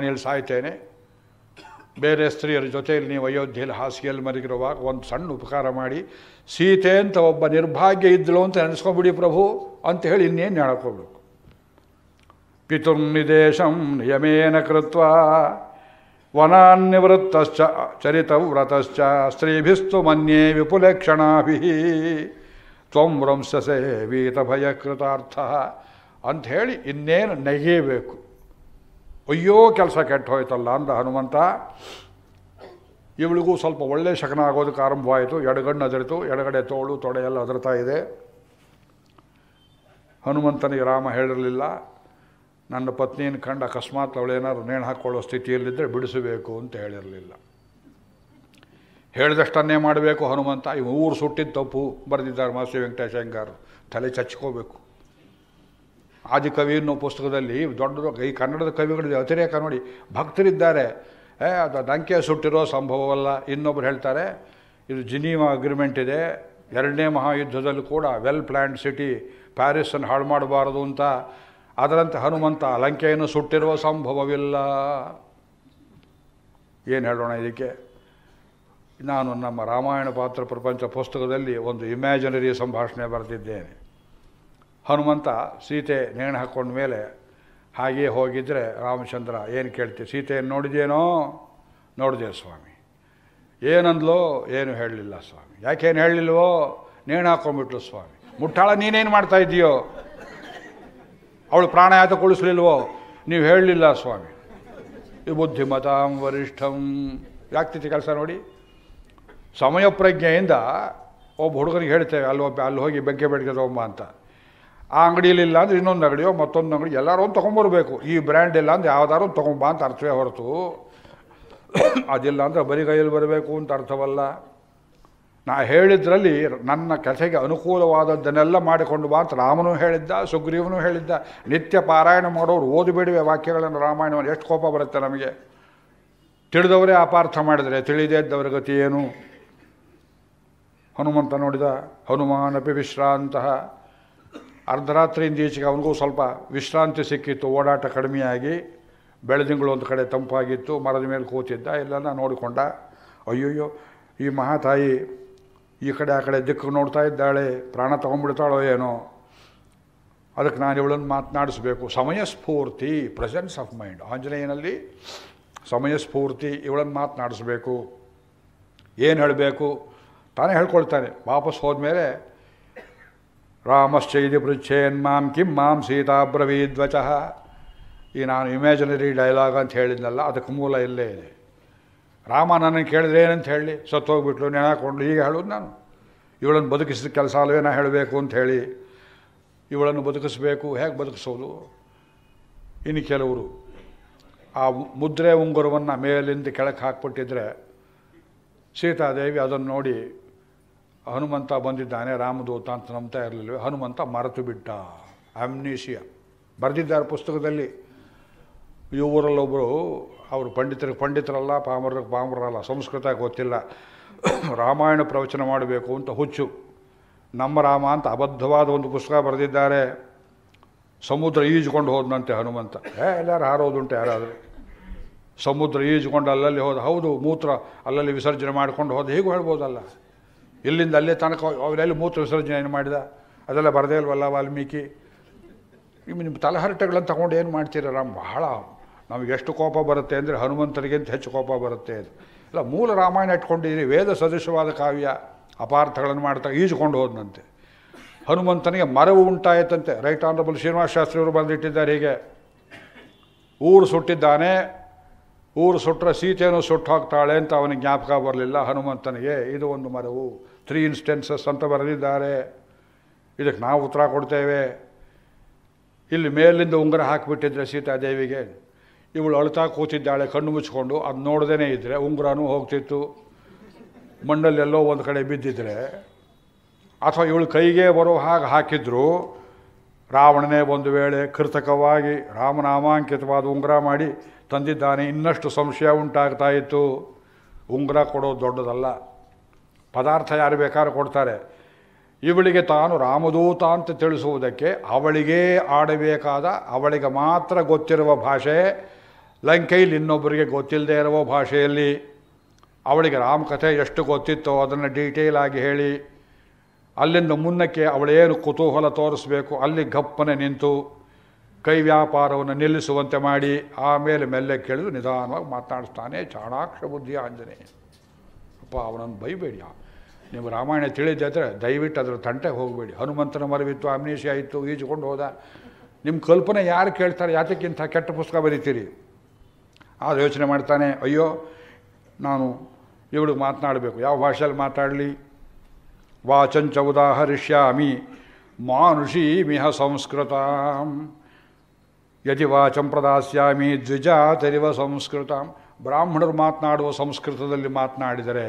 ಇಲ್ಲಿ ಸಾಯ್ತೇನೆ ಬೇರೆ ಸ್ತ್ರೀಯರ ಜೊತೆಯಲ್ಲಿ ನೀವು ಅಯೋಧ್ಯೆಯಲ್ಲಿ ಹಾಸಿಗೆಯಲ್ಲಿ ಮರಿಗಿರುವಾಗ ಒಂದು ಸಣ್ಣ ಉಪಕಾರ ಮಾಡಿ ಸೀತೆ ಅಂತ ಒಬ್ಬ ನಿರ್ಭಾಗ್ಯ ಇದ್ದಳು ಅಂತ ನೆನೆಸ್ಕೊಂಬಿಡಿ ಪ್ರಭು ಅಂತ ಹೇಳಿ ಇನ್ನೇನು ಹೇಳ್ಕೊಬೇಕು ಪಿತುರ್ನಿದೇಶಂ ನಿಯಮೇನ ಕೃತ್ವ ವನಾನ್ಯವೃತ್ತಶ್ಚ ಚರಿತ ವ್ರತಶ್ಚ ಸ್ತ್ರೀಭಿಸ್ತು ಮನ್ಯೇ ವಿಪುಲಕ್ಷಣಾಭಿ ತ್ವಂ ರಂಸಸೆ ವೀತಭಯಕೃತಾರ್ಥ ಅಂಥೇಳಿ ಇನ್ನೇನು ನೆಗೆಯಬೇಕು ಅಯ್ಯೋ ಕೆಲಸ ಕೆಟ್ಟ ಹೋಯ್ತಲ್ಲ ಅಂದ ಹನುಮಂತ ಇವಳಿಗೂ ಸ್ವಲ್ಪ ಒಳ್ಳೆಯ ಶಕನ ಆಗೋದಕ್ಕೆ ಆರಂಭವಾಯಿತು ಎಡಗಣ್ಣು ಅದರಿತು ಎಡಗಡೆ ತೋಳು ತೊಡೆಯೆಲ್ಲ ಅದರ್ತಾ ಇದೆ ಹನುಮಂತನಿಗೆ ರಾಮ ಹೇಳಿರಲಿಲ್ಲ ನನ್ನ ಪತ್ನಿಯನ್ನು ಕಂಡು ಅಕಸ್ಮಾತ್ ಅವಳೇನಾದ್ರು ನೇಣು ಹಾಕ್ಕೊಳ್ಳೋ ಸ್ಥಿತಿಯಲ್ಲಿದ್ದರೆ ಬಿಡಿಸಬೇಕು ಅಂತ ಹೇಳಿರಲಿಲ್ಲ ಹೇಳಿದಷ್ಟನ್ನೇ ಮಾಡಬೇಕು ಹನುಮಂತ ಇವು ಊರು ಸುಟ್ಟಿದ್ದ ತಪ್ಪು ಬರೆದಿದ್ದಾರೆ ಮಾಸಿ ವೆಂಕಟೇಶ ತಲೆ ಚಚ್ಕೋಬೇಕು ಆದಿಕವಿ ಅನ್ನೋ ಪುಸ್ತಕದಲ್ಲಿ ದೊಡ್ಡ ಈ ಕನ್ನಡದ ಕವಿಗಳಿದೆ ಅತಿರೇಕ ನೋಡಿ ಭಕ್ತರಿದ್ದಾರೆ ಏ ಅದು ಡಂಕೆ ಸುಟ್ಟಿರೋ ಸಂಭವವಲ್ಲ ಇನ್ನೊಬ್ರು ಹೇಳ್ತಾರೆ ಇದು ಜಿನೀವಾ ಅಗ್ರಿಮೆಂಟ್ ಇದೆ ಎರಡನೇ ಮಹಾಯುದ್ಧದಲ್ಲೂ ಕೂಡ ವೆಲ್ ಪ್ಲ್ಯಾಂಡ್ ಸಿಟಿ ಪ್ಯಾರಿಸನ್ನು ಹಾಳು ಮಾಡಬಾರ್ದು ಅಂತ ಅದರಂತೆ ಹನುಮಂತ ಲಂಕೆಯನ್ನು ಸುಟ್ಟಿರುವ ಸಂಭವವಿಲ್ಲ ಏನು ಹೇಳೋಣ ಇದಕ್ಕೆ ನಾನು ನಮ್ಮ ರಾಮಾಯಣ ಪಾತ್ರ ಪ್ರಪಂಚ ಪುಸ್ತಕದಲ್ಲಿ ಒಂದು ಇಮ್ಯಾಜಿನರಿ ಸಂಭಾಷಣೆ ಬರೆದಿದ್ದೇನೆ ಹನುಮಂತ ಸೀತೆ ನೇಣು ಹಾಕ್ಕೊಂಡ ಮೇಲೆ ಹಾಗೆಯೇ ಹೋಗಿದ್ದರೆ ರಾಮಚಂದ್ರ ಏನು ಕೇಳ್ತೀವಿ ಸೀತೆಯನ್ನು ನೋಡಿದೇನೋ ನೋಡಿದೆ ಸ್ವಾಮಿ ಏನಂದ್ಲೋ ಏನು ಹೇಳಲಿಲ್ಲ ಸ್ವಾಮಿ ಯಾಕೇನು ಹೇಳಲಿಲ್ವೋ ನೇಣು ಹಾಕ್ಕೊಂಬಿಟ್ಲು ಸ್ವಾಮಿ ಮುಟ್ಟಾಳ ನೀನೇನು ಮಾಡ್ತಾ ಇದ್ದೀಯೋ ಅವಳು ಕುಳಿಸ್ಲಿಲ್ವೋ ನೀವು ಹೇಳಲಿಲ್ಲ ಸ್ವಾಮಿ ಈ ಬುದ್ಧಿಮತಾಂ ವರಿಷ್ಠಂ ಯಾಕ್ತಿತಿ ಕೆಲಸ ನೋಡಿ ಸಮಯ ಪ್ರಜ್ಞೆಯಿಂದ ಒಬ್ಬ ಹುಡುಗನಿಗೆ ಹೇಳ್ತೇವೆ ಅಲ್ಲಿ ಅಲ್ಲಿ ಹೋಗಿ ಬೆಂಕಿ ಬೆಡ್ಗೆ ತೊಗೊಂಬ ಅಂತ ಆ ಇಲ್ಲ ಅಂದರೆ ಇನ್ನೊಂದು ಅಂಗಡಿಯೋ ಮತ್ತೊಂದು ಅಂಗಡಿ ಎಲ್ಲರೂ ಒಂದು ತೊಗೊಂಬರ್ಬೇಕು ಈ ಬ್ರ್ಯಾಂಡ್ ಇಲ್ಲ ಅಂದ್ರೆ ಯಾವ್ದಾರು ತೊಗೊಂಬ ಅಂತ ಅರ್ಥವೇ ಹೊರತು ಅದಿಲ್ಲ ಅಂದರೆ ಬರೀ ಕೈಯಲ್ಲಿ ಬರಬೇಕು ಅಂತ ಅರ್ಥವಲ್ಲ ನಾ ಹೇಳಿದ್ರಲ್ಲಿ ನನ್ನ ಕಥೆಗೆ ಅನುಕೂಲವಾದದ್ದನ್ನೆಲ್ಲ ಮಾಡಿಕೊಂಡು ಬಾ ಅಂತ ರಾಮನೂ ಹೇಳಿದ್ದ ಸುಗ್ರೀವನು ಹೇಳಿದ್ದ ನಿತ್ಯ ಪಾರಾಯಣ ಮಾಡೋರು ಓದಿಬಿಡುವೆ ವಾಕ್ಯಗಳನ್ನು ರಾಮಾಯಣವನ್ನು ಎಷ್ಟು ಕೋಪ ಬರುತ್ತೆ ನಮಗೆ ತಿಳಿದವರೇ ಅಪಾರ್ಥ ಮಾಡಿದರೆ ಇದ್ದವ್ರ ಗತಿ ಏನು ಹನುಮಂತ ನೋಡಿದ ಹನುಮಾನಪಿ ವಿಶ್ರಾಂತ ಅರ್ಧರಾತ್ರಿಯಿಂದ ಈಚೆಗೆ ಅವನಿಗೂ ಸ್ವಲ್ಪ ವಿಶ್ರಾಂತಿ ಸಿಕ್ಕಿತ್ತು ಓಡಾಟ ಕಡಿಮೆಯಾಗಿ ಬೆಳೆದಿಂಗಳು ಒಂದು ಕಡೆ ತಂಪಾಗಿತ್ತು ಮರದ ಮೇಲೆ ಕೂತಿದ್ದ ಎಲ್ಲನ ನೋಡಿಕೊಂಡ ಅಯ್ಯೋಯ್ಯೋ ಈ ಮಹಾತಾಯಿ ಈ ಕಡೆ ಆ ಕಡೆ ದಿಕ್ಕು ನೋಡ್ತಾ ಇದ್ದಾಳೆ ಪ್ರಾಣ ತೊಗೊಂಡ್ಬಿಡ್ತಾಳೋ ಏನೋ ಅದಕ್ಕೆ ನಾನು ಇವಳನ್ನು ಮಾತನಾಡಿಸ್ಬೇಕು ಸಮಯ ಸ್ಫೂರ್ತಿ ಪ್ರೆಸೆನ್ಸ್ ಆಫ್ ಮೈಂಡ್ ಆಂಜನೇಯನಲ್ಲಿ ಸಮಯ ಸ್ಫೂರ್ತಿ ಇವಳನ್ನು ಮಾತನಾಡಿಸ್ಬೇಕು ಏನು ಹೇಳಬೇಕು ತಾನೇ ಹೇಳ್ಕೊಳ್ತಾನೆ ವಾಪಸ್ ಹೋದ್ಮೇಲೆ ರಾಮಶ್ಚೈದಿ ಪೃಚ್ಛೇನ್ ಮಾಂ ಕಿಂ ಮಾಂ ಧ್ವಚ ಈ ನಾನು ಇಮ್ಯಾಜಿನರಿ ಡೈಲಾಗ್ ಅಂತ ಹೇಳಿದ್ನಲ್ಲ ಅದಕ್ಕೆ ಮೂಲ ಇಲ್ಲೇ ಇದೆ ರಾಮ ನನಗೆ ಕೇಳಿದ್ರೆ ಏನಂತ ಹೇಳಿ ಸತ್ತು ಹೋಗ್ಬಿಟ್ಲು ನೆನಕೊಂಡು ಈಗ ಹೇಳೋದು ನಾನು ಇವಳನ್ನು ಬದುಕಿಸಿದ ಕೆಲಸ ಅಲ್ಲವೇ ನಾ ಹೇಳಬೇಕು ಅಂತ ಹೇಳಿ ಇವಳನ್ನು ಬದುಕಿಸಬೇಕು ಹೇಗೆ ಬದುಕಿಸೋದು ಇನ್ನು ಕೆಲವರು ಆ ಮುದ್ರೆ ಉಂಗುರವನ್ನು ಮೇಲಿಂದ ಕೆಳಕ್ಕೆ ಹಾಕ್ಬಿಟ್ಟಿದ್ರೆ ಸೀತಾದೇವಿ ಅದನ್ನು ನೋಡಿ ಹನುಮಂತ ಬಂದಿದ್ದಾನೆ ರಾಮದೂತ ಅಂತ ನಂಬ್ತಾ ಇರಲಿಲ್ಲ ಹನುಮಂತ ಮರೆತು ಬಿಟ್ಟ ಆಮ್ನೀಷಿಯ ಬರೆದಿದ್ದಾರೆ ಪುಸ್ತಕದಲ್ಲಿ ಇವರಲ್ಲೊಬ್ಬರು ಅವರು ಪಂಡಿತರಿಗೆ ಪಂಡಿತರಲ್ಲ ಪಾಮರಿಗೆ ಪಾಮರಲ್ಲ ಸಂಸ್ಕೃತ ಗೊತ್ತಿಲ್ಲ ರಾಮಾಯಣ ಪ್ರವಚನ ಮಾಡಬೇಕು ಅಂತ ಹುಚ್ಚು ನಮ್ಮ ರಾಮ ಅಂತ ಅಬದ್ಧವಾದ ಒಂದು ಪುಸ್ತಕ ಬರೆದಿದ್ದಾರೆ ಸಮುದ್ರ ಈಜುಕೊಂಡು ಹೋದನಂತೆ ಹನುಮಂತ ಏ ಎಲ್ಲರೂ ಹಾರೋದುಂಟು ಯಾರಾದರೂ ಸಮುದ್ರ ಈಜುಕೊಂಡು ಅಲ್ಲಲ್ಲಿ ಹೋದ ಹೌದು ಮೂತ್ರ ಅಲ್ಲಲ್ಲಿ ವಿಸರ್ಜನೆ ಮಾಡ್ಕೊಂಡು ಹೋದ ಹೇಗೂ ಹೇಳ್ಬೋದಲ್ಲ ಇಲ್ಲಿಂದ ಅಲ್ಲೇ ತನಕ ಅವರೆಲ್ಲಿ ಮೂತ್ರ ವಿಸರ್ಜನೆ ಏನು ಮಾಡಿದ ಅದೆಲ್ಲ ಬರದೇ ಇಲ್ವಲ್ಲ ವಾಲ್ಮೀಕಿ ನಿಮ್ಮ ನಿಮ್ಮ ತಲೆಹರಟೆಗಳನ್ನು ತಗೊಂಡು ಏನು ಮಾಡ್ತೀರ ರಾಮ್ ಬಹಳ ನಮಗೆ ಎಷ್ಟು ಕೋಪ ಬರುತ್ತೆ ಅಂದರೆ ಹನುಮಂತನಿಗಿಂತ ಹೆಚ್ಚು ಕೋಪ ಬರುತ್ತೆ ಅದು ಇಲ್ಲ ಮೂಲ ರಾಮಾಯಣ ಇಟ್ಕೊಂಡಿದ್ದೀರಿ ವೇದ ಸದೃಶವಾದ ಕಾವ್ಯ ಅಪಾರ್ಥಗಳನ್ನು ಮಾಡ್ತಾ ಈಜುಕೊಂಡು ಹೋದನಂತೆ ಹನುಮಂತನಿಗೆ ಮರವು ಉಂಟಾಯಿತಂತೆ ರೈಟ್ ಆನರಬಲ್ ಶ್ರೀನಿವಾಸ ಶಾಸ್ತ್ರಿಯವರು ಬಂದಿಟ್ಟಿದ್ದಾರೆ ಹೀಗೆ ಊರು ಸುಟ್ಟಿದ್ದಾನೆ ಊರು ಸುಟ್ಟರೆ ಸೀತೆಯನ್ನು ಸುಟ್ಟು ಹಾಕ್ತಾಳೆ ಅಂತ ಅವನಿಗೆ ಜ್ಞಾಪಕ ಬರಲಿಲ್ಲ ಹನುಮಂತನಿಗೆ ಇದು ಒಂದು ಮರವು ತ್ರೀ ಇನ್ಸ್ಟೆನ್ಸಸ್ ಅಂತ ಬರೆದಿದ್ದಾರೆ ಇದಕ್ಕೆ ನಾವು ಉತ್ತರ ಕೊಡ್ತೇವೆ ಇಲ್ಲಿ ಮೇಲಿಂದ ಉಂಗುರ ಹಾಕಿಬಿಟ್ಟಿದ್ರೆ ಸೀತಾದೇವಿಗೆ ಇವಳು ಅಳ್ತಾ ಕೂತಿದ್ದಾಳೆ ಕಣ್ಣು ಮುಚ್ಕೊಂಡು ಅದು ನೋಡ್ದೇ ಇದ್ದರೆ ಉಂಗುರನೂ ಹೋಗ್ತಿತ್ತು ಮಣ್ಣಲ್ಲೆಲ್ಲೋ ಒಂದು ಕಡೆ ಬಿದ್ದಿದ್ರೆ ಅಥವಾ ಇವಳು ಕೈಗೆ ಬರೋ ಹಾಗೆ ಹಾಕಿದ್ರು ರಾವಣನೇ ಒಂದು ವೇಳೆ ಕೃತಕವಾಗಿ ರಾಮನಾಮಾಂಕಿತವಾದ ಉಂಗುರ ಮಾಡಿ ತಂದಿದ್ದಾನೆ ಇನ್ನಷ್ಟು ಸಂಶಯ ಉಂಟಾಗ್ತಾ ಇತ್ತು ಉಂಗುರ ಕೊಡೋದು ದೊಡ್ಡದಲ್ಲ ಪದಾರ್ಥ ಯಾರು ಬೇಕಾದ್ರೂ ಕೊಡ್ತಾರೆ ಇವಳಿಗೆ ತಾನು ರಾಮದೂತ ಅಂತ ತಿಳಿಸುವುದಕ್ಕೆ ಅವಳಿಗೇ ಆಡಬೇಕಾದ ಅವಳಿಗೆ ಮಾತ್ರ ಗೊತ್ತಿರುವ ಭಾಷೆ ಲಂಕೈಲಿ ಇನ್ನೊಬ್ಬರಿಗೆ ಗೊತ್ತಿಲ್ಲದೆ ಇರುವ ಭಾಷೆಯಲ್ಲಿ ಅವಳಿಗೆ ರಾಮಕಥೆ ಎಷ್ಟು ಗೊತ್ತಿತ್ತೋ ಅದನ್ನು ಡೀಟೇಲಾಗಿ ಹೇಳಿ ಅಲ್ಲಿಂದ ಮುನ್ನಕ್ಕೆ ಅವಳೇನು ಕುತೂಹಲ ತೋರಿಸ್ಬೇಕು ಅಲ್ಲಿ ಗಪ್ಪನೆ ನಿಂತು ಕೈ ವ್ಯಾಪಾರವನ್ನು ನಿಲ್ಲಿಸುವಂತೆ ಮಾಡಿ ಆಮೇಲೆ ಮೆಲ್ಲೆ ಕೇಳಿದು ನಿಧಾನವಾಗಿ ಮಾತನಾಡಿಸ್ತಾನೆ ಚಾಣಾಕ್ಷ ಬುದ್ಧಿ ಆಂಜನೇಯ ಅಪ್ಪ ಅವನನ್ನು ಬೈಬೇಡಿ ನೀವು ರಾಮಾಯಣ ತಿಳಿದಿದ್ದರೆ ದಯವಿಟ್ಟು ಅದರ ತಂಟೆಗೆ ಹೋಗಬೇಡಿ ಹನುಮಂತನ ಮರವಿತ್ತು ಅಮ್ನೀಷಿ ಆಯಿತು ಈಜುಕೊಂಡು ಹೋದ ನಿಮ್ಮ ಕಲ್ಪನೆ ಯಾರು ಕೇಳ್ತಾರೆ ಯಾತಕ್ಕಿಂತ ಕೆಟ್ಟ ಪುಸ್ತಕ ಬರೀತೀರಿ ಆ ಯೋಚನೆ ಮಾಡ್ತಾನೆ ಅಯ್ಯೋ ನಾನು ಇವಳಿಗೆ ಮಾತನಾಡಬೇಕು ಯಾವ ಭಾಷೆಯಲ್ಲಿ ಮಾತಾಡಲಿ ವಾಚಂಚ ಉದಾಹರಿಷ್ಯಾಮಿ ಮಾನುಷೀ ಮಿಹ ಸಂಸ್ಕೃತ ಯತಿ ವಾಚಂ ಪ್ರದಾಸ್ಯಾಮಿ ತೆರಿವ ಸಂಸ್ಕೃತ ಬ್ರಾಹ್ಮಣರು ಮಾತನಾಡುವ ಸಂಸ್ಕೃತದಲ್ಲಿ ಮಾತನಾಡಿದರೆ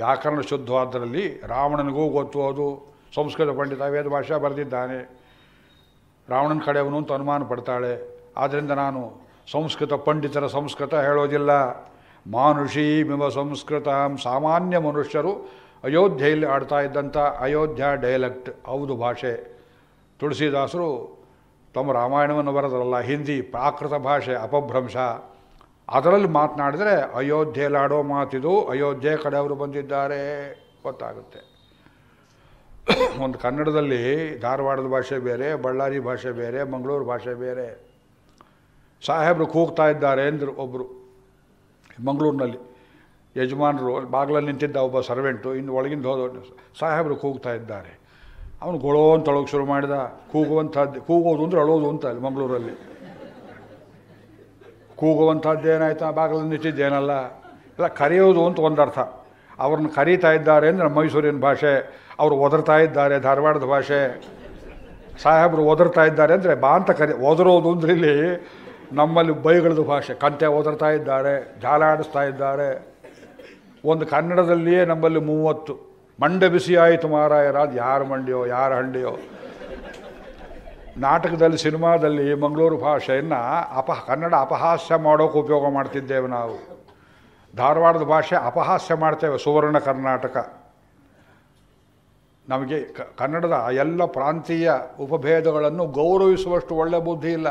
ವ್ಯಾಕರಣ ಶುದ್ಧವಾದರಲ್ಲಿ ರಾವಣನಿಗೂ ಗೊತ್ತು ಅದು ಸಂಸ್ಕೃತ ಪಂಡಿತ ವೇದ ಭಾಷೆ ಬರೆದಿದ್ದಾನೆ ರಾವಣನ ಕಡೆಯವನು ಅಂತ ಅನುಮಾನ ಪಡ್ತಾಳೆ ಆದ್ದರಿಂದ ನಾನು ಸಂಸ್ಕೃತ ಪಂಡಿತರ ಸಂಸ್ಕೃತ ಹೇಳೋದಿಲ್ಲ ಮಾನುಷೀಮಿವ ಸಂಸ್ಕೃತ ಸಾಮಾನ್ಯ ಮನುಷ್ಯರು ಅಯೋಧ್ಯೆಯಲ್ಲಿ ಆಡ್ತಾ ಇದ್ದಂಥ ಅಯೋಧ್ಯ ಡೈಲೆಕ್ಟ್ ಹೌದು ಭಾಷೆ ತುಳಸಿದಾಸರು ತಮ್ಮ ರಾಮಾಯಣವನ್ನು ಬರೆದರಲ್ಲ ಹಿಂದಿ ಪ್ರಾಕೃತ ಭಾಷೆ ಅಪಭ್ರಂಶ ಅದರಲ್ಲಿ ಮಾತನಾಡಿದರೆ ಅಯೋಧ್ಯೆಯಲ್ಲಿ ಆಡೋ ಮಾತಿದು ಅಯೋಧ್ಯೆ ಕಡೆಯವರು ಬಂದಿದ್ದಾರೆ ಗೊತ್ತಾಗುತ್ತೆ ಒಂದು ಕನ್ನಡದಲ್ಲಿ ಧಾರವಾಡದ ಭಾಷೆ ಬೇರೆ ಬಳ್ಳಾರಿ ಭಾಷೆ ಬೇರೆ ಮಂಗಳೂರು ಭಾಷೆ ಬೇರೆ ಸಾಹೇಬ್ರು ಕೂಗ್ತಾ ಇದ್ದಾರೆ ಅಂದರು ಒಬ್ಬರು ಮಂಗಳೂರಿನಲ್ಲಿ ಯಜಮಾನರು ಬಾಗಿಲಲ್ಲಿ ನಿಂತಿದ್ದ ಒಬ್ಬ ಸರ್ವೆಂಟು ಇನ್ನು ಒಳಗಿಂದ ಹೋದ ಸಾಹೇಬರು ಕೂಗ್ತಾ ಇದ್ದಾರೆ ಅವನು ಗೊಳೋ ಅಂತ ಒಳಗೆ ಶುರು ಮಾಡಿದ ಕೂಗುವಂಥದ್ದು ಕೂಗೋದು ಅಂದ್ರೆ ಅಳೋದು ಅಂತ ಅಲ್ಲಿ ಮಂಗಳೂರಲ್ಲಿ ಕೂಗುವಂಥದ್ದು ಏನಾಯ್ತು ಬಾಗಿಲಲ್ಲಿ ನಿಂತಿದ್ದೇನಲ್ಲ ಇಲ್ಲ ಕರೆಯೋದು ಅಂತ ಒಂದರ್ಥ ಅವ್ರನ್ನ ಕರೀತಾ ಇದ್ದಾರೆ ಅಂದರೆ ಮೈಸೂರಿನ ಭಾಷೆ ಅವರು ಒದರ್ತಾ ಇದ್ದಾರೆ ಧಾರವಾಡದ ಭಾಷೆ ಸಾಹೇಬರು ಒದರ್ತಾ ಇದ್ದಾರೆ ಅಂದರೆ ಬಾ ಅಂತ ಕರಿ ಒದರೋದು ಅಂದ್ರೆ ಇಲ್ಲಿ ನಮ್ಮಲ್ಲಿ ಬೈಗಳದ ಭಾಷೆ ಕಂತೆ ಒದರ್ತಾ ಇದ್ದಾರೆ ಜಾಲಾಡಿಸ್ತಾ ಇದ್ದಾರೆ ಒಂದು ಕನ್ನಡದಲ್ಲಿಯೇ ನಮ್ಮಲ್ಲಿ ಮೂವತ್ತು ಮಂಡ ಬಿಸಿಯಾಯಿತು ಮಾರಾಯರಾದ ಯಾರ ಮಂಡಿಯೋ ಯಾರ ಹಂಡಿಯೋ ನಾಟಕದಲ್ಲಿ ಸಿನಿಮಾದಲ್ಲಿ ಮಂಗಳೂರು ಭಾಷೆಯನ್ನು ಅಪಹ ಕನ್ನಡ ಅಪಹಾಸ್ಯ ಮಾಡೋಕೆ ಉಪಯೋಗ ಮಾಡ್ತಿದ್ದೇವೆ ನಾವು ಧಾರವಾಡದ ಭಾಷೆ ಅಪಹಾಸ್ಯ ಮಾಡ್ತೇವೆ ಸುವರ್ಣ ಕರ್ನಾಟಕ ನಮಗೆ ಕನ್ನಡದ ಎಲ್ಲ ಪ್ರಾಂತೀಯ ಉಪಭೇದಗಳನ್ನು ಗೌರವಿಸುವಷ್ಟು ಒಳ್ಳೆಯ ಬುದ್ಧಿ ಇಲ್ಲ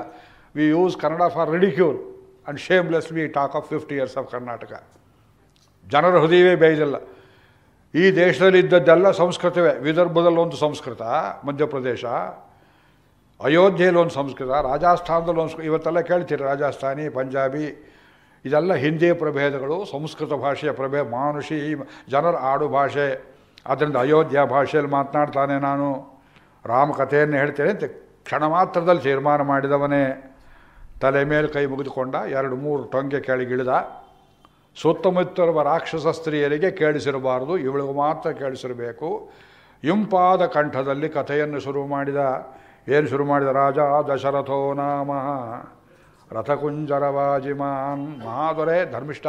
we use Kannada for for and shameless we talk of fifty years of Karnataka ಜನರ ಹೃದಯವೇ ಬೇಯ್ದಿಲ್ಲ ಈ ದೇಶದಲ್ಲಿದ್ದದ್ದೆಲ್ಲ ಸಂಸ್ಕೃತವೇ ವಿದರ್ಭದಲ್ಲೊಂದು ಸಂಸ್ಕೃತ ಮಧ್ಯಪ್ರದೇಶ ಅಯೋಧ್ಯೆಯಲ್ಲಿ ಒಂದು ಸಂಸ್ಕೃತ ರಾಜಸ್ಥಾನದಲ್ಲಿ ಒಂದು ಇವತ್ತೆಲ್ಲ ಕೇಳ್ತೀರಿ ರಾಜಸ್ಥಾನಿ ಪಂಜಾಬಿ ಇದೆಲ್ಲ ಹಿಂದಿ ಪ್ರಭೇದಗಳು ಸಂಸ್ಕೃತ ಭಾಷೆಯ ಪ್ರಭೇದ ಮಾನುಷಿ ಜನರ ಆಡು ಭಾಷೆ ಆದ್ದರಿಂದ ಅಯೋಧ್ಯ ಭಾಷೆಯಲ್ಲಿ ಮಾತನಾಡ್ತಾನೆ ನಾನು ರಾಮಕಥೆಯನ್ನು ಹೇಳ್ತೇನೆ ಅಂತ ಕ್ಷಣ ಮಾತ್ರದಲ್ಲಿ ತೀರ್ಮಾನ ಮಾಡಿದವನೇ ತಲೆ ಮೇಲೆ ಕೈ ಮುಗಿದುಕೊಂಡ ಎರಡು ಮೂರು ಟೊಂಗೆ ಕೇಳಿಗಿಳಿದ ಸುತ್ತಮುತ್ತರುವ ರಾಕ್ಷಸ ಸ್ತ್ರೀಯರಿಗೆ ಕೇಳಿಸಿರಬಾರದು ಇವಳಿಗೂ ಮಾತ್ರ ಕೇಳಿಸಿರಬೇಕು ಇಂಪಾದ ಕಂಠದಲ್ಲಿ ಕಥೆಯನ್ನು ಶುರು ಮಾಡಿದ ಏನು ಶುರು ಮಾಡಿದ ರಾಜ ದಶರಥೋ ನಾಮ ರಥಕುಂಜರವಾಜಿಮಾನ್ ಮಹಾದೊರೆ ಧರ್ಮಿಷ್ಠ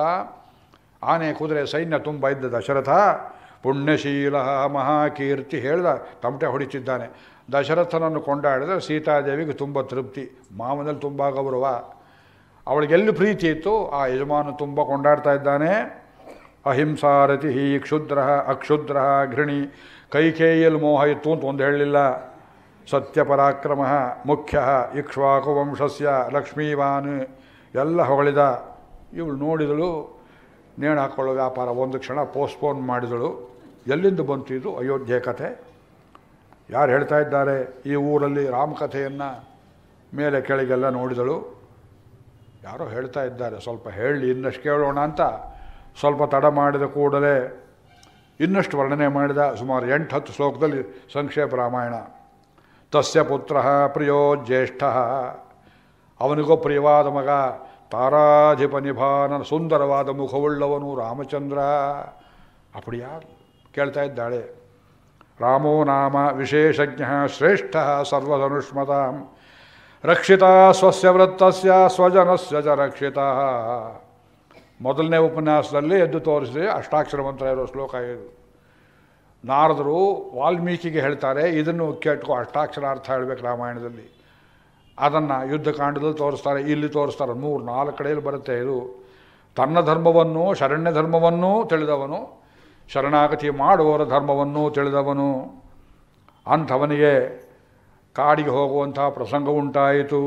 ಆನೆ ಕುದುರೆ ಸೈನ್ಯ ತುಂಬ ಇದ್ದ ದಶರಥ ಪುಣ್ಯಶೀಲ ಮಹಾಕೀರ್ತಿ ಹೇಳಿದ ತಮಟೆ ಹೊಡಿತಿದ್ದಾನೆ ದಶರಥನನ್ನು ಕೊಂಡಾಡಿದ್ರೆ ಸೀತಾದೇವಿಗೆ ತುಂಬ ತೃಪ್ತಿ ಮಾವನಲ್ಲಿ ತುಂಬ ಗೌರವ ಅವಳಿಗೆಲ್ಲಿ ಪ್ರೀತಿ ಇತ್ತು ಆ ಯಜಮಾನ ತುಂಬ ಕೊಂಡಾಡ್ತಾ ಇದ್ದಾನೆ ಅಹಿಂಸಾರತಿ ಹಿ ಕ್ಷುದ್ರ ಅಕ್ಷುದ್ರ ಘೃಣಿ ಕೈಕೇಯಲ್ಲಿ ಮೋಹ ಇತ್ತು ಅಂತ ಒಂದು ಹೇಳಲಿಲ್ಲ ಪರಾಕ್ರಮ ಮುಖ್ಯ ಇಕ್ಷ್ವಾಕು ವಂಶಸ್ಯ ಲಕ್ಷ್ಮೀವಾನ್ ಎಲ್ಲ ಹೊಗಳಿದ ಇವಳು ನೋಡಿದಳು ನೇಣು ಹಾಕ್ಕೊಳ್ಳೋ ವ್ಯಾಪಾರ ಒಂದು ಕ್ಷಣ ಪೋಸ್ಟ್ಪೋನ್ ಮಾಡಿದಳು ಎಲ್ಲಿಂದ ಬಂತು ಇದು ಅಯೋಧ್ಯೆ ಕತೆ ಯಾರು ಹೇಳ್ತಾ ಇದ್ದಾರೆ ಈ ಊರಲ್ಲಿ ರಾಮಕಥೆಯನ್ನು ಮೇಲೆ ಕೆಳಗೆಲ್ಲ ನೋಡಿದಳು ಯಾರೋ ಹೇಳ್ತಾ ಇದ್ದಾರೆ ಸ್ವಲ್ಪ ಹೇಳಿ ಇನ್ನಷ್ಟು ಕೇಳೋಣ ಅಂತ ಸ್ವಲ್ಪ ತಡ ಮಾಡಿದ ಕೂಡಲೇ ಇನ್ನಷ್ಟು ವರ್ಣನೆ ಮಾಡಿದ ಸುಮಾರು ಎಂಟು ಹತ್ತು ಶ್ಲೋಕದಲ್ಲಿ ಸಂಕ್ಷೇಪ ರಾಮಾಯಣ ತಸ್ಯ ಪುತ್ರ ಪ್ರಿಯೋ ಜ್ಯೇಷ್ಠ ಅವನಿಗೋ ಪ್ರಿಯವಾದ ಮಗ ತಾರಾಧಿಪ ನಿಭಾನ ಸುಂದರವಾದ ಮುಖವುಳ್ಳವನು ರಾಮಚಂದ್ರ ಅಪಡಿಯಾ ಕೇಳ್ತಾ ಇದ್ದಾಳೆ ರಾಮೋ ನಾಮ ವಿಶೇಷಜ್ಞ ಶ್ರೇಷ್ಠ ಸರ್ವಧನುಷ್ಮತ ರಕ್ಷಿತ ಸ್ವಸ್ಯ ವೃತ್ತಸ್ಯ ಸ್ವಜನಸ್ಯ ಜ ರಕ್ಷಿತ ಮೊದಲನೇ ಉಪನ್ಯಾಸದಲ್ಲಿ ಎದ್ದು ತೋರಿಸಿ ಅಷ್ಟಾಕ್ಷರ ಮಂತ್ರ ಇರೋ ಶ್ಲೋಕ ಇದು ನಾರದರು ವಾಲ್ಮೀಕಿಗೆ ಹೇಳ್ತಾರೆ ಇದನ್ನು ಕೆಟ್ಟು ಅಷ್ಟಾಕ್ಷರ ಅರ್ಥ ಹೇಳಬೇಕು ರಾಮಾಯಣದಲ್ಲಿ ಅದನ್ನು ಯುದ್ಧಕಾಂಡದಲ್ಲಿ ತೋರಿಸ್ತಾರೆ ಇಲ್ಲಿ ತೋರಿಸ್ತಾರೆ ಮೂರು ನಾಲ್ಕು ಕಡೆಯಲ್ಲಿ ಬರುತ್ತೆ ಇದು ತನ್ನ ಧರ್ಮವನ್ನು ಶರಣ್ಯ ಧರ್ಮವನ್ನೂ ತಿಳಿದವನು ಶರಣಾಗತಿ ಮಾಡುವವರ ಧರ್ಮವನ್ನು ತಿಳಿದವನು ಅಂಥವನಿಗೆ ಕಾಡಿಗೆ ಹೋಗುವಂಥ ಪ್ರಸಂಗ ಉಂಟಾಯಿತು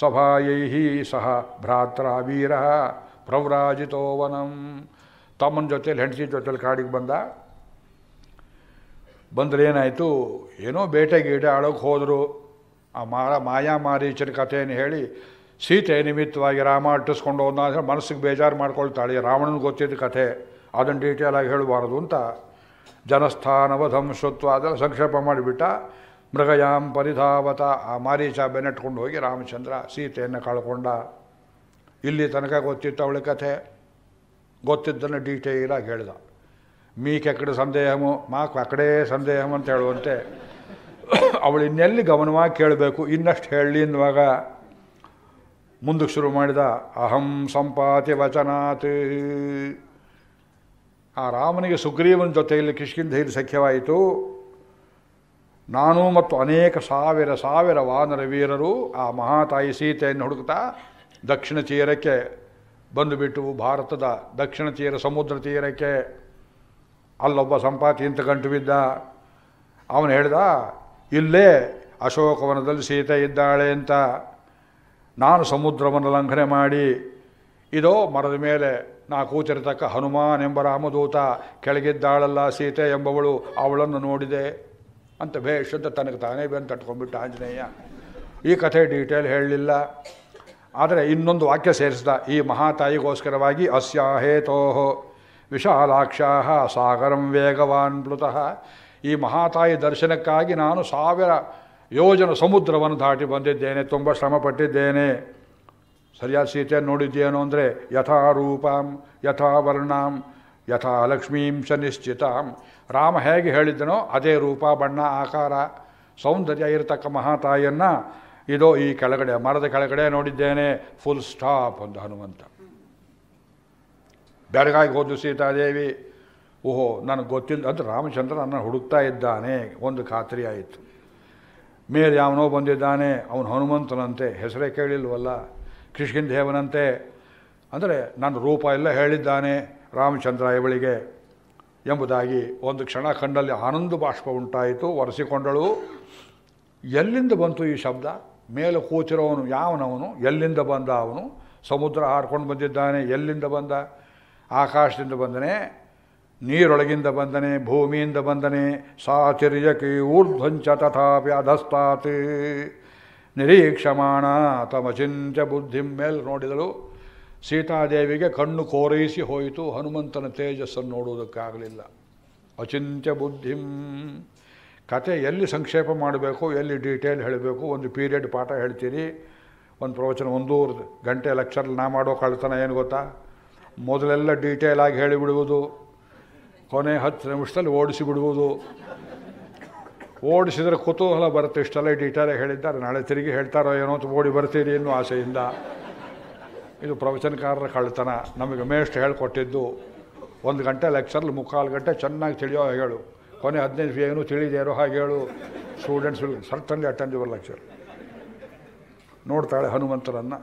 ಸಭಾಯೈಹಿ ಸಹ ಭ್ರಾತ್ರ ವೀರ ಪ್ರವ್ರಾಜಿತೋವನಂ ತಮ್ಮನ ಜೊತೆಯಲ್ಲಿ ಹೆಂಡತಿ ಜೊತೆಯಲ್ಲಿ ಕಾಡಿಗೆ ಬಂದ ಬಂದರೆ ಏನಾಯಿತು ಏನೋ ಬೇಟೆ ಗೀಟೆ ಆಳೋಕ್ಕೆ ಹೋದರು ಆ ಮಾರ ಮಾಯಾ ಮಾರೀಚಿನ ಕಥೆಯನ್ನು ಹೇಳಿ ಸೀತೆ ನಿಮಿತ್ತವಾಗಿ ರಾಮ ಅಟ್ಟಿಸ್ಕೊಂಡು ಹೋದ ಮನಸ್ಸಿಗೆ ಬೇಜಾರು ಮಾಡ್ಕೊಳ್ತಾಳೆ ರಾವಣನ ಗೊತ್ತಿದ್ದ ಕಥೆ ಅದನ್ನು ಡೀಟೇಲ್ ಆಗಿ ಹೇಳಬಾರದು ಅಂತ ಜನಸ್ಥಾನ ಅದೆಲ್ಲ ಸಂಕ್ಷೇಪ ಮಾಡಿಬಿಟ್ಟ ಮೃಗಯಾಂ ಪರಿಧಾವತ ಆ ಮಾರೀಚ ಬೆನ್ನೆಟ್ಕೊಂಡು ಹೋಗಿ ರಾಮಚಂದ್ರ ಸೀತೆಯನ್ನು ಕಳ್ಕೊಂಡ ಇಲ್ಲಿ ತನಕ ಗೊತ್ತಿತ್ತು ಅವಳ ಕಥೆ ಗೊತ್ತಿದ್ದನ್ನು ಡೀಟೇಲಾಗಿ ಹೇಳ್ದ ಮೀಕೆಕಡೆ ಸಂದೇಹಮು ಮಾಕು ಅಕಡೆ ಸಂದೇಹಮು ಅಂತ ಹೇಳುವಂತೆ ಅವಳು ಇನ್ನೆಲ್ಲಿ ಗಮನವಾಗಿ ಕೇಳಬೇಕು ಇನ್ನಷ್ಟು ಹೇಳಿ ಅನ್ನುವಾಗ ಮುಂದಕ್ಕೆ ಶುರು ಮಾಡಿದ ಅಹಂ ಸಂಪಾತಿ ವಚನಾತ್ ಆ ರಾಮನಿಗೆ ಸುಗ್ರೀವನ ಜೊತೆಯಲ್ಲಿ ಕಿಷ್ಕಿಂಧೆಯಲ್ಲಿ ಸಖ್ಯವಾಯಿತು ನಾನು ಮತ್ತು ಅನೇಕ ಸಾವಿರ ಸಾವಿರ ವಾನರ ವೀರರು ಆ ಮಹಾತಾಯಿ ಸೀತೆಯನ್ನು ಹುಡುಕ್ತಾ ದಕ್ಷಿಣ ತೀರಕ್ಕೆ ಬಂದುಬಿಟ್ಟು ಭಾರತದ ದಕ್ಷಿಣ ತೀರ ಸಮುದ್ರ ತೀರಕ್ಕೆ ಅಲ್ಲೊಬ್ಬ ಸಂಪಾತಿ ಅಂತ ಗಂಟು ಬಿದ್ದ ಅವನು ಹೇಳ್ದ ಇಲ್ಲೇ ಅಶೋಕವನದಲ್ಲಿ ಸೀತೆ ಇದ್ದಾಳೆ ಅಂತ ನಾನು ಸಮುದ್ರವನ್ನು ಲಂಘನೆ ಮಾಡಿ ಇದೋ ಮರದ ಮೇಲೆ ನಾ ಕೂತಿರತಕ್ಕ ಹನುಮಾನ್ ಎಂಬ ರಾಮದೂತ ಕೆಳಗಿದ್ದಾಳಲ್ಲ ಸೀತೆ ಎಂಬವಳು ಅವಳನ್ನು ನೋಡಿದೆ ಅಂತ ಭೇಷ್ ತನಗೆ ತಾನೇ ಬೆನ್ನು ತಟ್ಕೊಂಡ್ಬಿಟ್ಟ ಆಂಜನೇಯ ಈ ಕಥೆ ಡೀಟೇಲ್ ಹೇಳಲಿಲ್ಲ ಆದರೆ ಇನ್ನೊಂದು ವಾಕ್ಯ ಸೇರಿಸಿದ ಈ ಮಹಾತಾಯಿಗೋಸ್ಕರವಾಗಿ ಅಸ್ಯಾಹೇತೋಹೋ ವಿಶಾಲಾಕ್ಷಾಹ ಸಾಗರಂ ವೇಗವಾನ್ ಪ್ಲುತಃ ಈ ಮಹಾತಾಯಿ ದರ್ಶನಕ್ಕಾಗಿ ನಾನು ಸಾವಿರ ಯೋಜನ ಸಮುದ್ರವನ್ನು ದಾಟಿ ಬಂದಿದ್ದೇನೆ ತುಂಬ ಶ್ರಮಪಟ್ಟಿದ್ದೇನೆ ಸರಿಯಾದ ಸೀತೆ ನೋಡಿದ್ದೇನು ಅಂದರೆ ಯಥಾ ರೂಪಂ ಯಥಾ ವರ್ಣಾಂ ಯಥಾ ಲಕ್ಷ್ಮೀಂ ನಿಶ್ಚಿತಾಂ ರಾಮ ಹೇಗೆ ಹೇಳಿದ್ದನೋ ಅದೇ ರೂಪ ಬಣ್ಣ ಆಕಾರ ಸೌಂದರ್ಯ ಇರತಕ್ಕ ಮಹಾತಾಯಿಯನ್ನು ಇದೋ ಈ ಕೆಳಗಡೆ ಮರದ ಕೆಳಗಡೆ ನೋಡಿದ್ದೇನೆ ಫುಲ್ ಸ್ಟಾಪ್ ಒಂದು ಹನುಮಂತ ಬೆಳಗಾಗಿ ಹೋದ್ರು ಸೀತಾದೇವಿ ಓಹೋ ನನಗೆ ಗೊತ್ತಿಲ್ಲ ಅದು ರಾಮಚಂದ್ರ ನನ್ನ ಹುಡುಕ್ತಾ ಇದ್ದಾನೆ ಒಂದು ಖಾತ್ರಿ ಆಯಿತು ಮೇಲೆ ಯಾವನೋ ಬಂದಿದ್ದಾನೆ ಅವನು ಹನುಮಂತನಂತೆ ಹೆಸರೇ ಕೇಳಿಲ್ವಲ್ಲ ದೇವನಂತೆ ಅಂದರೆ ನನ್ನ ರೂಪ ಎಲ್ಲ ಹೇಳಿದ್ದಾನೆ ರಾಮಚಂದ್ರ ಇವಳಿಗೆ ಎಂಬುದಾಗಿ ಒಂದು ಕ್ಷಣ ಕಂಡಲ್ಲಿ ಆನಂದ ಬಾಷ್ಪ ಉಂಟಾಯಿತು ಒರೆಸಿಕೊಂಡಳು ಎಲ್ಲಿಂದ ಬಂತು ಈ ಶಬ್ದ ಮೇಲೆ ಕೂತಿರೋವನು ಯಾವನವನು ಎಲ್ಲಿಂದ ಬಂದ ಅವನು ಸಮುದ್ರ ಹಾರ್ಕೊಂಡು ಬಂದಿದ್ದಾನೆ ಎಲ್ಲಿಂದ ಬಂದ ಆಕಾಶದಿಂದ ಬಂದನೆ ನೀರೊಳಗಿಂದ ಬಂದನೆ ಭೂಮಿಯಿಂದ ಬಂದನೆ ಸಾತಿರ್ಯಕಿ ಊರ್ಧ್ವಂಚ ತಥಾಪಿ ಅಧಸ್ತಾತೇ ನಿರೀಕ್ಷಮಾಣ ತಮಚಿಂಚ ಬುದ್ಧಿ ಮೇಲೆ ನೋಡಿದಳು ಸೀತಾದೇವಿಗೆ ಕಣ್ಣು ಕೋರೈಸಿ ಹೋಯಿತು ಹನುಮಂತನ ತೇಜಸ್ಸನ್ನು ನೋಡುವುದಕ್ಕಾಗಲಿಲ್ಲ ಅಚಿಂತ್ಯ ಬುದ್ಧಿಂ ಕತೆ ಎಲ್ಲಿ ಸಂಕ್ಷೇಪ ಮಾಡಬೇಕು ಎಲ್ಲಿ ಡೀಟೇಲ್ ಹೇಳಬೇಕು ಒಂದು ಪೀರಿಯಡ್ ಪಾಠ ಹೇಳ್ತೀರಿ ಒಂದು ಪ್ರವಚನ ಒಂದೂರು ಗಂಟೆ ಲೆಕ್ಚರ್ ನಾ ಮಾಡೋ ಕಳ್ತನ ಏನು ಗೊತ್ತಾ ಮೊದಲೆಲ್ಲ ಡೀಟೇಲಾಗಿ ಹೇಳಿಬಿಡುವುದು ಕೊನೆ ಹತ್ತು ನಿಮಿಷದಲ್ಲಿ ಓಡಿಸಿಬಿಡುವುದು ಓಡಿಸಿದ್ರೆ ಕುತೂಹಲ ಬರುತ್ತೆ ಇಷ್ಟೆಲ್ಲ ಡೀಟೇಲಾಗಿ ಹೇಳಿದ್ದಾರೆ ನಾಳೆ ತಿರುಗಿ ಹೇಳ್ತಾರೋ ಏನೋ ಅಂತ ಓಡಿ ಬರ್ತೀರಿ ಅನ್ನೋ ಆಸೆಯಿಂದ ಇದು ಪ್ರವಚನಕಾರರ ಕಳ್ತನ ನಮಗೆ ಮೇಷ್ಟು ಹೇಳ್ಕೊಟ್ಟಿದ್ದು ಒಂದು ಗಂಟೆ ಲೆಕ್ಚರ್ಲಿ ಮುಕ್ಕಾಲು ಗಂಟೆ ಚೆನ್ನಾಗಿ ತಿಳಿಯೋ ಹೇಳು ಕೊನೆ ಹದಿನೈದು ಏನು ತಿಳಿದೇರೋ ಹಾಗೆ ಹೇಳು ಸ್ಟೂಡೆಂಟ್ಸ್ ವಿಲ್ ಸರ್ಟನ್ಲಿ ಅಟೆಂಡ್ ಇವರು ಲೆಕ್ಚರ್ ನೋಡ್ತಾಳೆ ಹನುಮಂತರನ್ನು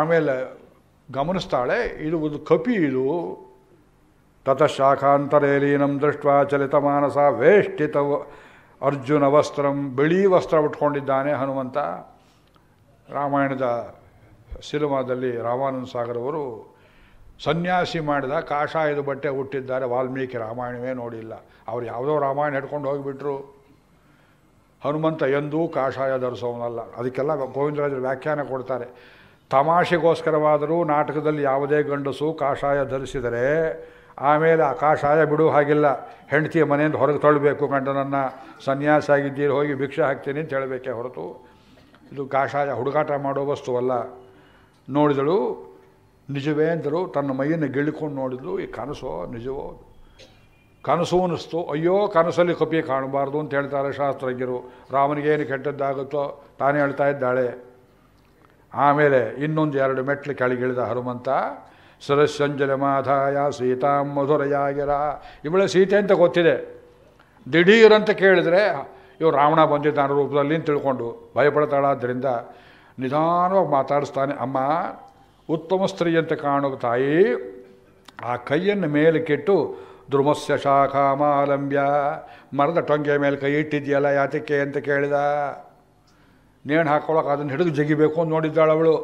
ಆಮೇಲೆ ಗಮನಿಸ್ತಾಳೆ ಇದು ಒಂದು ಕಪಿ ಇದು ತತಃ ಲೀನಂ ದೃಷ್ಟ ಚಲಿತಮಾನಸ ವೇಷ್ಟಿತ ಅರ್ಜುನ ವಸ್ತ್ರಂ ಬಿಳಿ ವಸ್ತ್ರ ಉಟ್ಕೊಂಡಿದ್ದಾನೆ ಹನುಮಂತ ರಾಮಾಯಣದ ಸಿನಿಮಾದಲ್ಲಿ ರಾಮಾನಂದ ಸಾಗರ್ ಅವರು ಸನ್ಯಾಸಿ ಮಾಡಿದ ಕಾಷಾಯದ ಬಟ್ಟೆ ಹುಟ್ಟಿದ್ದಾರೆ ವಾಲ್ಮೀಕಿ ರಾಮಾಯಣವೇ ನೋಡಿಲ್ಲ ಅವ್ರು ಯಾವುದೋ ರಾಮಾಯಣ ಹಿಡ್ಕೊಂಡು ಹೋಗಿಬಿಟ್ರು ಹನುಮಂತ ಎಂದೂ ಕಾಷಾಯ ಧರಿಸೋನಲ್ಲ ಅದಕ್ಕೆಲ್ಲ ಗೋವಿಂದರಾಜರು ವ್ಯಾಖ್ಯಾನ ಕೊಡ್ತಾರೆ ತಮಾಷೆಗೋಸ್ಕರವಾದರೂ ನಾಟಕದಲ್ಲಿ ಯಾವುದೇ ಗಂಡಸು ಕಾಷಾಯ ಧರಿಸಿದರೆ ಆಮೇಲೆ ಆ ಕಾಷಾಯ ಬಿಡುವ ಹಾಗಿಲ್ಲ ಹೆಂಡತಿ ಮನೆಯಿಂದ ಹೊರಗೆ ತಳ್ಳಬೇಕು ನನ್ನ ಸನ್ಯಾಸ ಆಗಿದ್ದೀರಿ ಹೋಗಿ ಭಿಕ್ಷೆ ಹಾಕ್ತೀನಿ ಅಂತ ಹೇಳಬೇಕೇ ಹೊರತು ಇದು ಕಾಷಾಯ ಹುಡುಗಾಟ ಮಾಡೋ ವಸ್ತುವಲ್ಲ ನೋಡಿದಳು ನಿಜವೇ ಅಂದರು ತನ್ನ ಮೈಯನ್ನು ಗಿಳಿಕೊಂಡು ನೋಡಿದ್ಲು ಈ ಕನಸೋ ನಿಜವೋ ಕನಸು ಅನ್ನಿಸ್ತು ಅಯ್ಯೋ ಕನಸಲ್ಲಿ ಕಪಿ ಕಾಣಬಾರ್ದು ಅಂತ ಹೇಳ್ತಾರೆ ಶಾಸ್ತ್ರಜ್ಞರು ರಾಮನಿಗೇನು ಕೆಟ್ಟದ್ದಾಗುತ್ತೋ ತಾನೇ ಹೇಳ್ತಾ ಇದ್ದಾಳೆ ಆಮೇಲೆ ಇನ್ನೊಂದು ಎರಡು ಮೆಟ್ಲು ಕೆಳಗಿಳಿದ ಹನುಮಂತ ಸರಸಂಜಲ ಮಾಧಾಯ ಸೀತಾ ಮಧುರಯಾಗಿರ ಇವಳೆ ಸೀತೆ ಅಂತ ಗೊತ್ತಿದೆ ದಿಢೀರಂತ ಕೇಳಿದರೆ ಇವರು ರಾವಣ ಬಂದಿದ್ದಾನ ರೂಪದಲ್ಲಿ ತಿಳ್ಕೊಂಡು ಭಯಪಡ್ತಾಳಾದ್ದರಿಂದ ನಿಧಾನವಾಗಿ ಮಾತಾಡಿಸ್ತಾನೆ ಅಮ್ಮ ಉತ್ತಮ ಸ್ತ್ರೀ ಅಂತ ಕಾಣುವ ತಾಯಿ ಆ ಕೈಯನ್ನು ಮೇಲೆ ಕೆಟ್ಟು ಧ್ರುಮಸ್ಯ ಶಾಖಾಮಾಲಂಬ್ಯ ಮರದ ಟೊಂಗೆ ಮೇಲೆ ಕೈ ಇಟ್ಟಿದ್ಯಲ್ಲ ಯಾತಕ್ಕೆ ಅಂತ ಕೇಳಿದ ನೇಣು ಹಾಕ್ಕೊಳಕ್ಕೆ ಅದನ್ನು ಹಿಡಿದು ಜಗಿಬೇಕು ಅಂತ ನೋಡಿದ್ದಾಳವಳು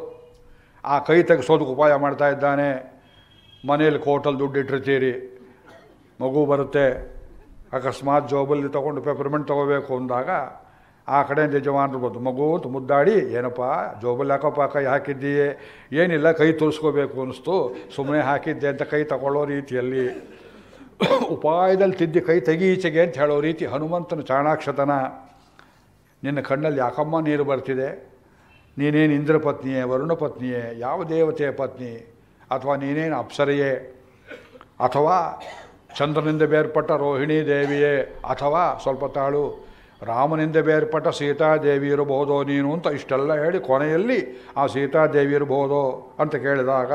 ಆ ಕೈ ತೆಗೆಸೋದಕ್ಕೆ ಉಪಾಯ ಮಾಡ್ತಾ ಇದ್ದಾನೆ ಮನೇಲಿ ಕೋಟಲ್ಲಿ ದುಡ್ಡು ಇಟ್ಟಿರ್ತೀರಿ ಮಗು ಬರುತ್ತೆ ಅಕಸ್ಮಾತ್ ಜೋಬಲ್ಲಿ ತೊಗೊಂಡು ಪೇಪರ್ಮೆಂಟ್ ತೊಗೋಬೇಕು ಅಂದಾಗ ಆ ಕಡೆಯಿಂದ ಯಜಮಾನರು ಬಂದು ಮಗು ಅಂತ ಮುದ್ದಾಡಿ ಏನಪ್ಪ ಜೋಬಲ್ಲಿ ಯಾಕಪ್ಪ ಕೈ ಹಾಕಿದ್ದೀಯೇ ಏನಿಲ್ಲ ಕೈ ತೋರಿಸ್ಕೋಬೇಕು ಅನಿಸ್ತು ಸುಮ್ಮನೆ ಹಾಕಿದ್ದೆ ಅಂತ ಕೈ ತಗೊಳ್ಳೋ ರೀತಿಯಲ್ಲಿ ಉಪಾಯದಲ್ಲಿ ತಿದ್ದಿ ಕೈ ತೆಗೀಚೆಗೆ ಅಂತ ಹೇಳೋ ರೀತಿ ಹನುಮಂತನ ಚಾಣಾಕ್ಷತನ ನಿನ್ನ ಕಣ್ಣಲ್ಲಿ ಯಾಕಮ್ಮ ನೀರು ಬರ್ತಿದೆ ನೀನೇನು ಇಂದ್ರಪತ್ನಿಯೇ ವರುಣಪತ್ನಿಯೇ ಯಾವ ದೇವತೆಯ ಪತ್ನಿ ಅಥವಾ ನೀನೇನು ಅಪ್ಸರೆಯೇ ಅಥವಾ ಚಂದ್ರನಿಂದ ಬೇರ್ಪಟ್ಟ ರೋಹಿಣಿ ದೇವಿಯೇ ಅಥವಾ ಸ್ವಲ್ಪ ತಾಳು ರಾಮನಿಂದ ಬೇರ್ಪಟ್ಟ ಸೀತಾದೇವಿ ಇರಬಹುದೋ ನೀನು ಅಂತ ಇಷ್ಟೆಲ್ಲ ಹೇಳಿ ಕೊನೆಯಲ್ಲಿ ಆ ಸೀತಾದೇವಿ ಇರಬಹುದೋ ಅಂತ ಕೇಳಿದಾಗ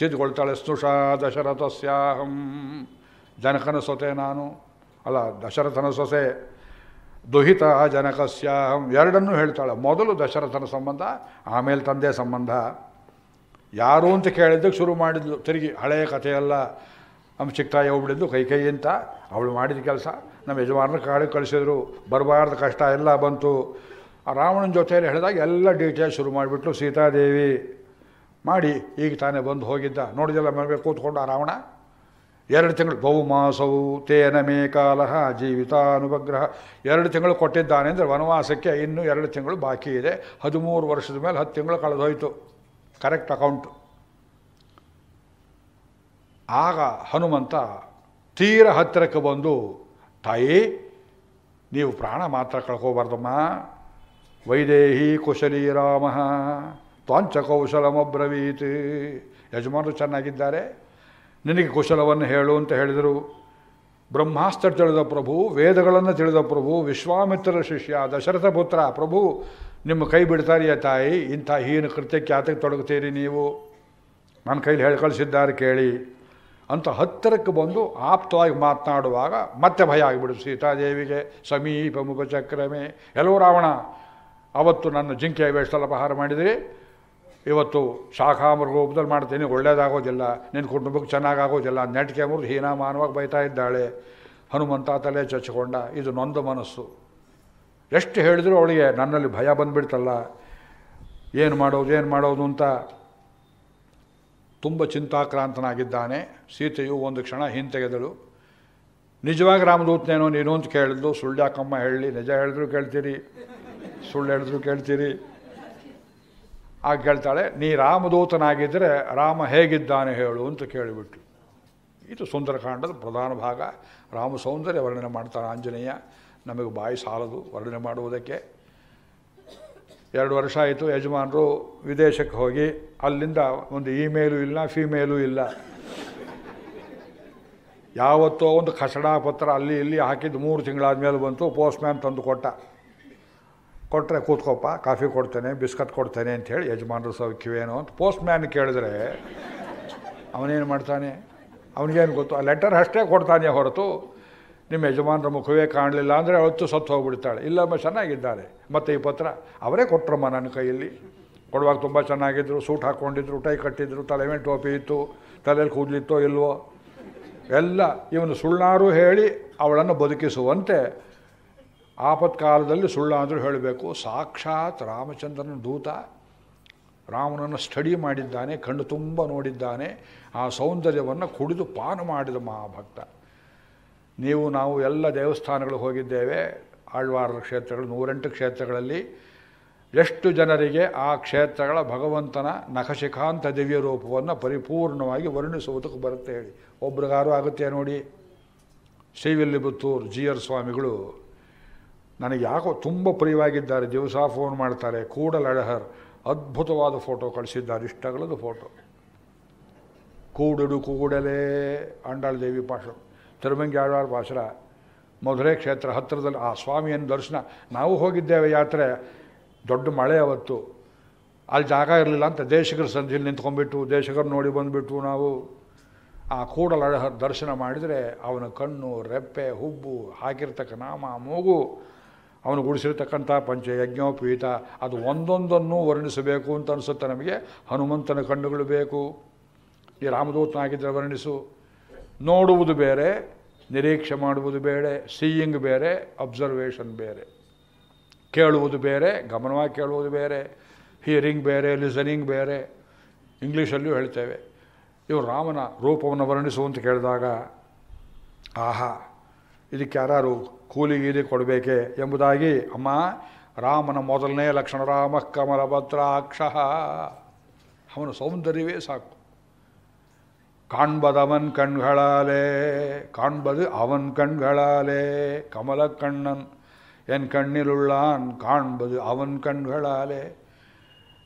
ತಿದ್ದುಕೊಳ್ತಾಳೆ ಸ್ನುಷ ಸ್ಯಾಹಂ ಜನಕನ ಸೊತೆ ನಾನು ಅಲ್ಲ ದಶರಥನ ಸೊಸೆ ದುಹಿತ ಜನಕಸ್ಯ ಎರಡನ್ನೂ ಹೇಳ್ತಾಳೆ ಮೊದಲು ದಶರಥನ ಸಂಬಂಧ ಆಮೇಲೆ ತಂದೆ ಸಂಬಂಧ ಯಾರು ಅಂತ ಕೇಳಿದ್ದಕ್ಕೆ ಶುರು ಮಾಡಿದ್ಲು ತಿರುಗಿ ಹಳೆಯ ಕಥೆಯೆಲ್ಲ ನಮ್ಮ ಚಿಕ್ತಾಯಿ ಹೋಗ್ಬಿಡಿದ್ದು ಕೈ ಕೈ ಅಂತ ಅವಳು ಮಾಡಿದ ಕೆಲಸ ನಮ್ಮ ಯಜಮಾನರು ಕಾಡಿಗೆ ಕಳಿಸಿದ್ರು ಬರಬಾರ್ದು ಕಷ್ಟ ಎಲ್ಲ ಬಂತು ಆ ರಾವಣನ ಜೊತೆಯಲ್ಲಿ ಹೇಳಿದಾಗ ಎಲ್ಲ ಡೀಟೇಲ್ ಶುರು ಮಾಡಿಬಿಟ್ಲು ಸೀತಾದೇವಿ ಮಾಡಿ ಈಗ ತಾನೇ ಬಂದು ಹೋಗಿದ್ದ ನೋಡಿದೆಲ್ಲ ಮನೆಗೆ ಕೂತ್ಕೊಂಡು ಆ ರಾವಣ ಎರಡು ತಿಂಗಳು ಬಹುಮಾಸವು ತೇನ ಮೇ ಜೀವಿತ ಜೀವಿತಾನುಪಗ್ರಹ ಎರಡು ತಿಂಗಳು ಕೊಟ್ಟಿದ್ದಾನೆ ಅಂದರೆ ವನವಾಸಕ್ಕೆ ಇನ್ನೂ ಎರಡು ತಿಂಗಳು ಬಾಕಿ ಇದೆ ಹದಿಮೂರು ವರ್ಷದ ಮೇಲೆ ಹತ್ತು ತಿಂಗಳು ಕಳೆದೋಯ್ತು ಕರೆಕ್ಟ್ ಅಕೌಂಟು ಆಗ ಹನುಮಂತ ತೀರ ಹತ್ತಿರಕ್ಕೆ ಬಂದು ತಾಯಿ ನೀವು ಪ್ರಾಣ ಮಾತ್ರ ಕಳ್ಕೋಬಾರ್ದಮ್ಮ ವೈದೇಹಿ ಕುಶಲಿ ರಾಮ ತ್ವಾಂಚ ಕೌಶಲಮಬ್ರವೀತ್ ಯಜಮಾನರು ಚೆನ್ನಾಗಿದ್ದಾರೆ ನಿನಗೆ ಕುಶಲವನ್ನು ಹೇಳು ಅಂತ ಹೇಳಿದರು ಬ್ರಹ್ಮಾಸ್ತ್ರ ತಿಳಿದ ಪ್ರಭು ವೇದಗಳನ್ನು ತಿಳಿದ ಪ್ರಭು ವಿಶ್ವಾಮಿತ್ರರ ಶಿಷ್ಯ ದಶರಥ ಪುತ್ರ ಪ್ರಭು ನಿಮ್ಮ ಕೈ ಬಿಡ್ತಾರಿಯ ತಾಯಿ ಇಂಥ ಹೀನ ಕೃತ್ಯಕ್ಕೆ ಆತಕ್ಕೆ ತೊಡಗುತ್ತೀರಿ ನೀವು ನನ್ನ ಕೈಲಿ ಹೇಳಿ ಕಳಿಸಿದ್ದಾರೆ ಕೇಳಿ ಅಂತ ಹತ್ತಿರಕ್ಕೆ ಬಂದು ಆಪ್ತವಾಗಿ ಮಾತನಾಡುವಾಗ ಮತ್ತೆ ಭಯ ಆಗಿಬಿಡು ಸೀತಾದೇವಿಗೆ ಸಮೀಪ ಮುಖಚಕ್ರಮೆ ಎಲ್ಲೋ ರಾವಣ ಅವತ್ತು ನನ್ನ ಜಿಂಕೆಯ ವೇಷಲಪಹಾರ ಮಾಡಿದಿರಿ ಇವತ್ತು ಶಾಖಾ ಉಪದಲ್ಲಿ ಮಾಡ್ತೀನಿ ಒಳ್ಳೇದಾಗೋದಿಲ್ಲ ನಿನ್ನ ಕುಟುಂಬಕ್ಕೆ ಚೆನ್ನಾಗಾಗೋದಿಲ್ಲ ನೆಟ್ಗೆ ಮುರಿದು ಹೀನಾಮಾನವಾಗಿ ಬೈತಾ ಇದ್ದಾಳೆ ಹನುಮಂತ ತಲೆ ಚಚ್ಚಿಕೊಂಡ ಇದು ನೊಂದು ಮನಸ್ಸು ಎಷ್ಟು ಹೇಳಿದರೂ ಅವಳಿಗೆ ನನ್ನಲ್ಲಿ ಭಯ ಬಂದುಬಿಡ್ತಲ್ಲ ಏನು ಮಾಡೋದು ಏನು ಮಾಡೋದು ಅಂತ ತುಂಬ ಚಿಂತಾಕ್ರಾಂತನಾಗಿದ್ದಾನೆ ಸೀತೆಯು ಒಂದು ಕ್ಷಣ ಹಿಂತೆಗೆದಳು ನಿಜವಾಗಿ ರಾಮದೂತನೇನೋ ನೀನು ಅಂತ ಕೇಳಿದ್ಲು ಸುಳ್ಳ್ಯಾಕಮ್ಮ ಹೇಳಿ ನಿಜ ಹೇಳಿದ್ರು ಕೇಳ್ತೀರಿ ಸುಳ್ಳು ಹೇಳಿದ್ರು ಕೇಳ್ತೀರಿ ಆಗ ಕೇಳ್ತಾಳೆ ನೀ ರಾಮದೂತನಾಗಿದ್ದರೆ ರಾಮ ಹೇಗಿದ್ದಾನೆ ಹೇಳು ಅಂತ ಕೇಳಿಬಿಟ್ಟು ಇದು ಸುಂದರಕಾಂಡದ ಪ್ರಧಾನ ಭಾಗ ರಾಮ ಸೌಂದರ್ಯ ವರ್ಣನೆ ಮಾಡ್ತಾನೆ ಆಂಜನೇಯ ನಮಗೆ ಬಾಯಿ ಸಾಲದು ವರ್ಣನೆ ಮಾಡುವುದಕ್ಕೆ ಎರಡು ವರ್ಷ ಆಯಿತು ಯಜಮಾನರು ವಿದೇಶಕ್ಕೆ ಹೋಗಿ ಅಲ್ಲಿಂದ ಒಂದು ಇಮೇಲು ಇಲ್ಲ ಫೀಮೇಲೂ ಇಲ್ಲ ಯಾವತ್ತೋ ಒಂದು ಖಸಡಾ ಪತ್ರ ಅಲ್ಲಿ ಇಲ್ಲಿ ಹಾಕಿದ್ದು ಮೂರು ತಿಂಗಳಾದ ಮೇಲೆ ಬಂತು ಪೋಸ್ಟ್ ಮ್ಯಾನ್ ತಂದು ಕೊಟ್ಟ ಕೊಟ್ಟರೆ ಕೂತ್ಕೊಪ್ಪ ಕಾಫಿ ಕೊಡ್ತೇನೆ ಬಿಸ್ಕತ್ ಕೊಡ್ತೇನೆ ಅಂಥೇಳಿ ಯಜಮಾನ್ರು ಸೌಖ್ಯವೇನು ಅಂತ ಪೋಸ್ಟ್ ಮ್ಯಾನ್ ಕೇಳಿದ್ರೆ ಅವನೇನು ಮಾಡ್ತಾನೆ ಅವನಿಗೇನು ಗೊತ್ತು ಆ ಲೆಟರ್ ಅಷ್ಟೇ ಕೊಡ್ತಾನೆ ಹೊರತು ನಿಮ್ಮ ಯಜಮಾನರ ಮುಖವೇ ಕಾಣಲಿಲ್ಲ ಅಂದರೆ ಅವತ್ತು ಸತ್ತು ಹೋಗ್ಬಿಡ್ತಾಳೆ ಇಲ್ಲಮ್ಮ ಚೆನ್ನಾಗಿದ್ದಾರೆ ಮತ್ತು ಈ ಪತ್ರ ಅವರೇ ಕೊಟ್ಟರಮ್ಮ ನನ್ನ ಕೈಯಲ್ಲಿ ಕೊಡುವಾಗ ತುಂಬ ಚೆನ್ನಾಗಿದ್ದರು ಸೂಟ್ ಹಾಕ್ಕೊಂಡಿದ್ರು ಟೈ ಕಟ್ಟಿದ್ರು ತಲೆ ಮೇಲೆ ಟೋಪಿ ಇತ್ತು ತಲೆಯಲ್ಲಿ ಕೂದಲಿತ್ತೋ ಇಲ್ವೋ ಎಲ್ಲ ಇವನು ಸುಳ್ಳಾರು ಹೇಳಿ ಅವಳನ್ನು ಬದುಕಿಸುವಂತೆ ಆಪತ್ಕಾಲದಲ್ಲಿ ಸುಳ್ಳಾದರೂ ಹೇಳಬೇಕು ಸಾಕ್ಷಾತ್ ರಾಮಚಂದ್ರನ ದೂತ ರಾಮನನ್ನು ಸ್ಟಡಿ ಮಾಡಿದ್ದಾನೆ ಕಣ್ಣು ತುಂಬ ನೋಡಿದ್ದಾನೆ ಆ ಸೌಂದರ್ಯವನ್ನು ಕುಡಿದು ಪಾನ ಮಾಡಿದ ಮಹಾಭಕ್ತ ನೀವು ನಾವು ಎಲ್ಲ ದೇವಸ್ಥಾನಗಳು ಹೋಗಿದ್ದೇವೆ ಆಳ್ವಾರದ ಕ್ಷೇತ್ರಗಳು ನೂರೆಂಟು ಕ್ಷೇತ್ರಗಳಲ್ಲಿ ಎಷ್ಟು ಜನರಿಗೆ ಆ ಕ್ಷೇತ್ರಗಳ ಭಗವಂತನ ನಖಶಿಖಾಂತ ದಿವ್ಯ ರೂಪವನ್ನು ಪರಿಪೂರ್ಣವಾಗಿ ವರ್ಣಿಸುವುದಕ್ಕೆ ಬರುತ್ತೆ ಹೇಳಿ ಒಬ್ರಿಗಾರು ಆಗುತ್ತೆ ನೋಡಿ ಶ್ರೀವಿಲ್ಲಿಬುತ್ತೂರು ಜಿ ಆರ್ ಸ್ವಾಮಿಗಳು ನನಗೆ ಯಾಕೋ ತುಂಬ ಪ್ರಿಯವಾಗಿದ್ದಾರೆ ದಿವಸ ಫೋನ್ ಮಾಡ್ತಾರೆ ಕೂಡಲಡಹರ್ ಅದ್ಭುತವಾದ ಫೋಟೋ ಕಳಿಸಿದ್ದಾರೆ ಇಷ್ಟಗಳದು ಫೋಟೋ ಕೂಡಡು ಕೂಡಲೇ ಅಂಡಾಳ ದೇವಿ ಪಾಶರು ತಿರುಮಂಗಿ ಆಳ್ವಾಳ್ ಪಾಶರ ಮಧುರೆ ಕ್ಷೇತ್ರ ಹತ್ತಿರದಲ್ಲಿ ಆ ಸ್ವಾಮಿಯನ್ನು ದರ್ಶನ ನಾವು ಹೋಗಿದ್ದೇವೆ ಯಾತ್ರೆ ದೊಡ್ಡ ಮಳೆ ಅವತ್ತು ಅಲ್ಲಿ ಜಾಗ ಇರಲಿಲ್ಲ ಅಂತ ದೇಶಗರ ಸಂಧಿಲಿ ನಿಂತ್ಕೊಂಡ್ಬಿಟ್ಟು ದೇಶಗರು ನೋಡಿ ಬಂದುಬಿಟ್ಟು ನಾವು ಆ ಕೂಡಲ ದರ್ಶನ ಮಾಡಿದರೆ ಅವನ ಕಣ್ಣು ರೆಪ್ಪೆ ಹುಬ್ಬು ಹಾಕಿರ್ತಕ್ಕ ನಾಮ ಮೂಗು ಅವನು ಗುಡಿಸಿರ್ತಕ್ಕಂಥ ಪೀತ ಅದು ಒಂದೊಂದನ್ನು ವರ್ಣಿಸಬೇಕು ಅಂತ ಅನಿಸುತ್ತೆ ನಮಗೆ ಹನುಮಂತನ ಕಣ್ಣುಗಳು ಬೇಕು ಈ ರಾಮದೂತನಾಗಿದ್ದರೆ ವರ್ಣಿಸು ನೋಡುವುದು ಬೇರೆ ನಿರೀಕ್ಷೆ ಮಾಡುವುದು ಬೇರೆ ಸೀಯಿಂಗ್ ಬೇರೆ ಅಬ್ಸರ್ವೇಷನ್ ಬೇರೆ ಕೇಳುವುದು ಬೇರೆ ಗಮನವಾಗಿ ಕೇಳುವುದು ಬೇರೆ ಹಿಯರಿಂಗ್ ಬೇರೆ ಲಿಸನಿಂಗ್ ಬೇರೆ ಇಂಗ್ಲೀಷಲ್ಲೂ ಹೇಳ್ತೇವೆ ಇವರು ರಾಮನ ರೂಪವನ್ನು ವರ್ಣಿಸು ಅಂತ ಕೇಳಿದಾಗ ಆಹಾ ಇದಕ್ಕೆ ಯಾರು ಕೂಲಿಗೀಲಿ ಕೊಡಬೇಕೆ ಎಂಬುದಾಗಿ ಅಮ್ಮ ರಾಮನ ಮೊದಲನೇ ಲಕ್ಷಣ ರಾಮ ಅಕ್ಷ ಅವನ ಸೌಂದರ್ಯವೇ ಸಾಕು ಕಾಣ್ಬದವನ್ ಕಣ್ಗಳಾಲೆ ಕಾಣ್ಬದು ಅವನ್ ಕಣ್ಗಳಾಲೆ ಕಮಲ ಕಣ್ಣನ್ ಎನ್ ಕಣ್ಣಿಲುಳ್ಳಾನ್ ಕಾಣ್ಬದು ಅವನ್ ಕಣ್ಗಳಾಲೆ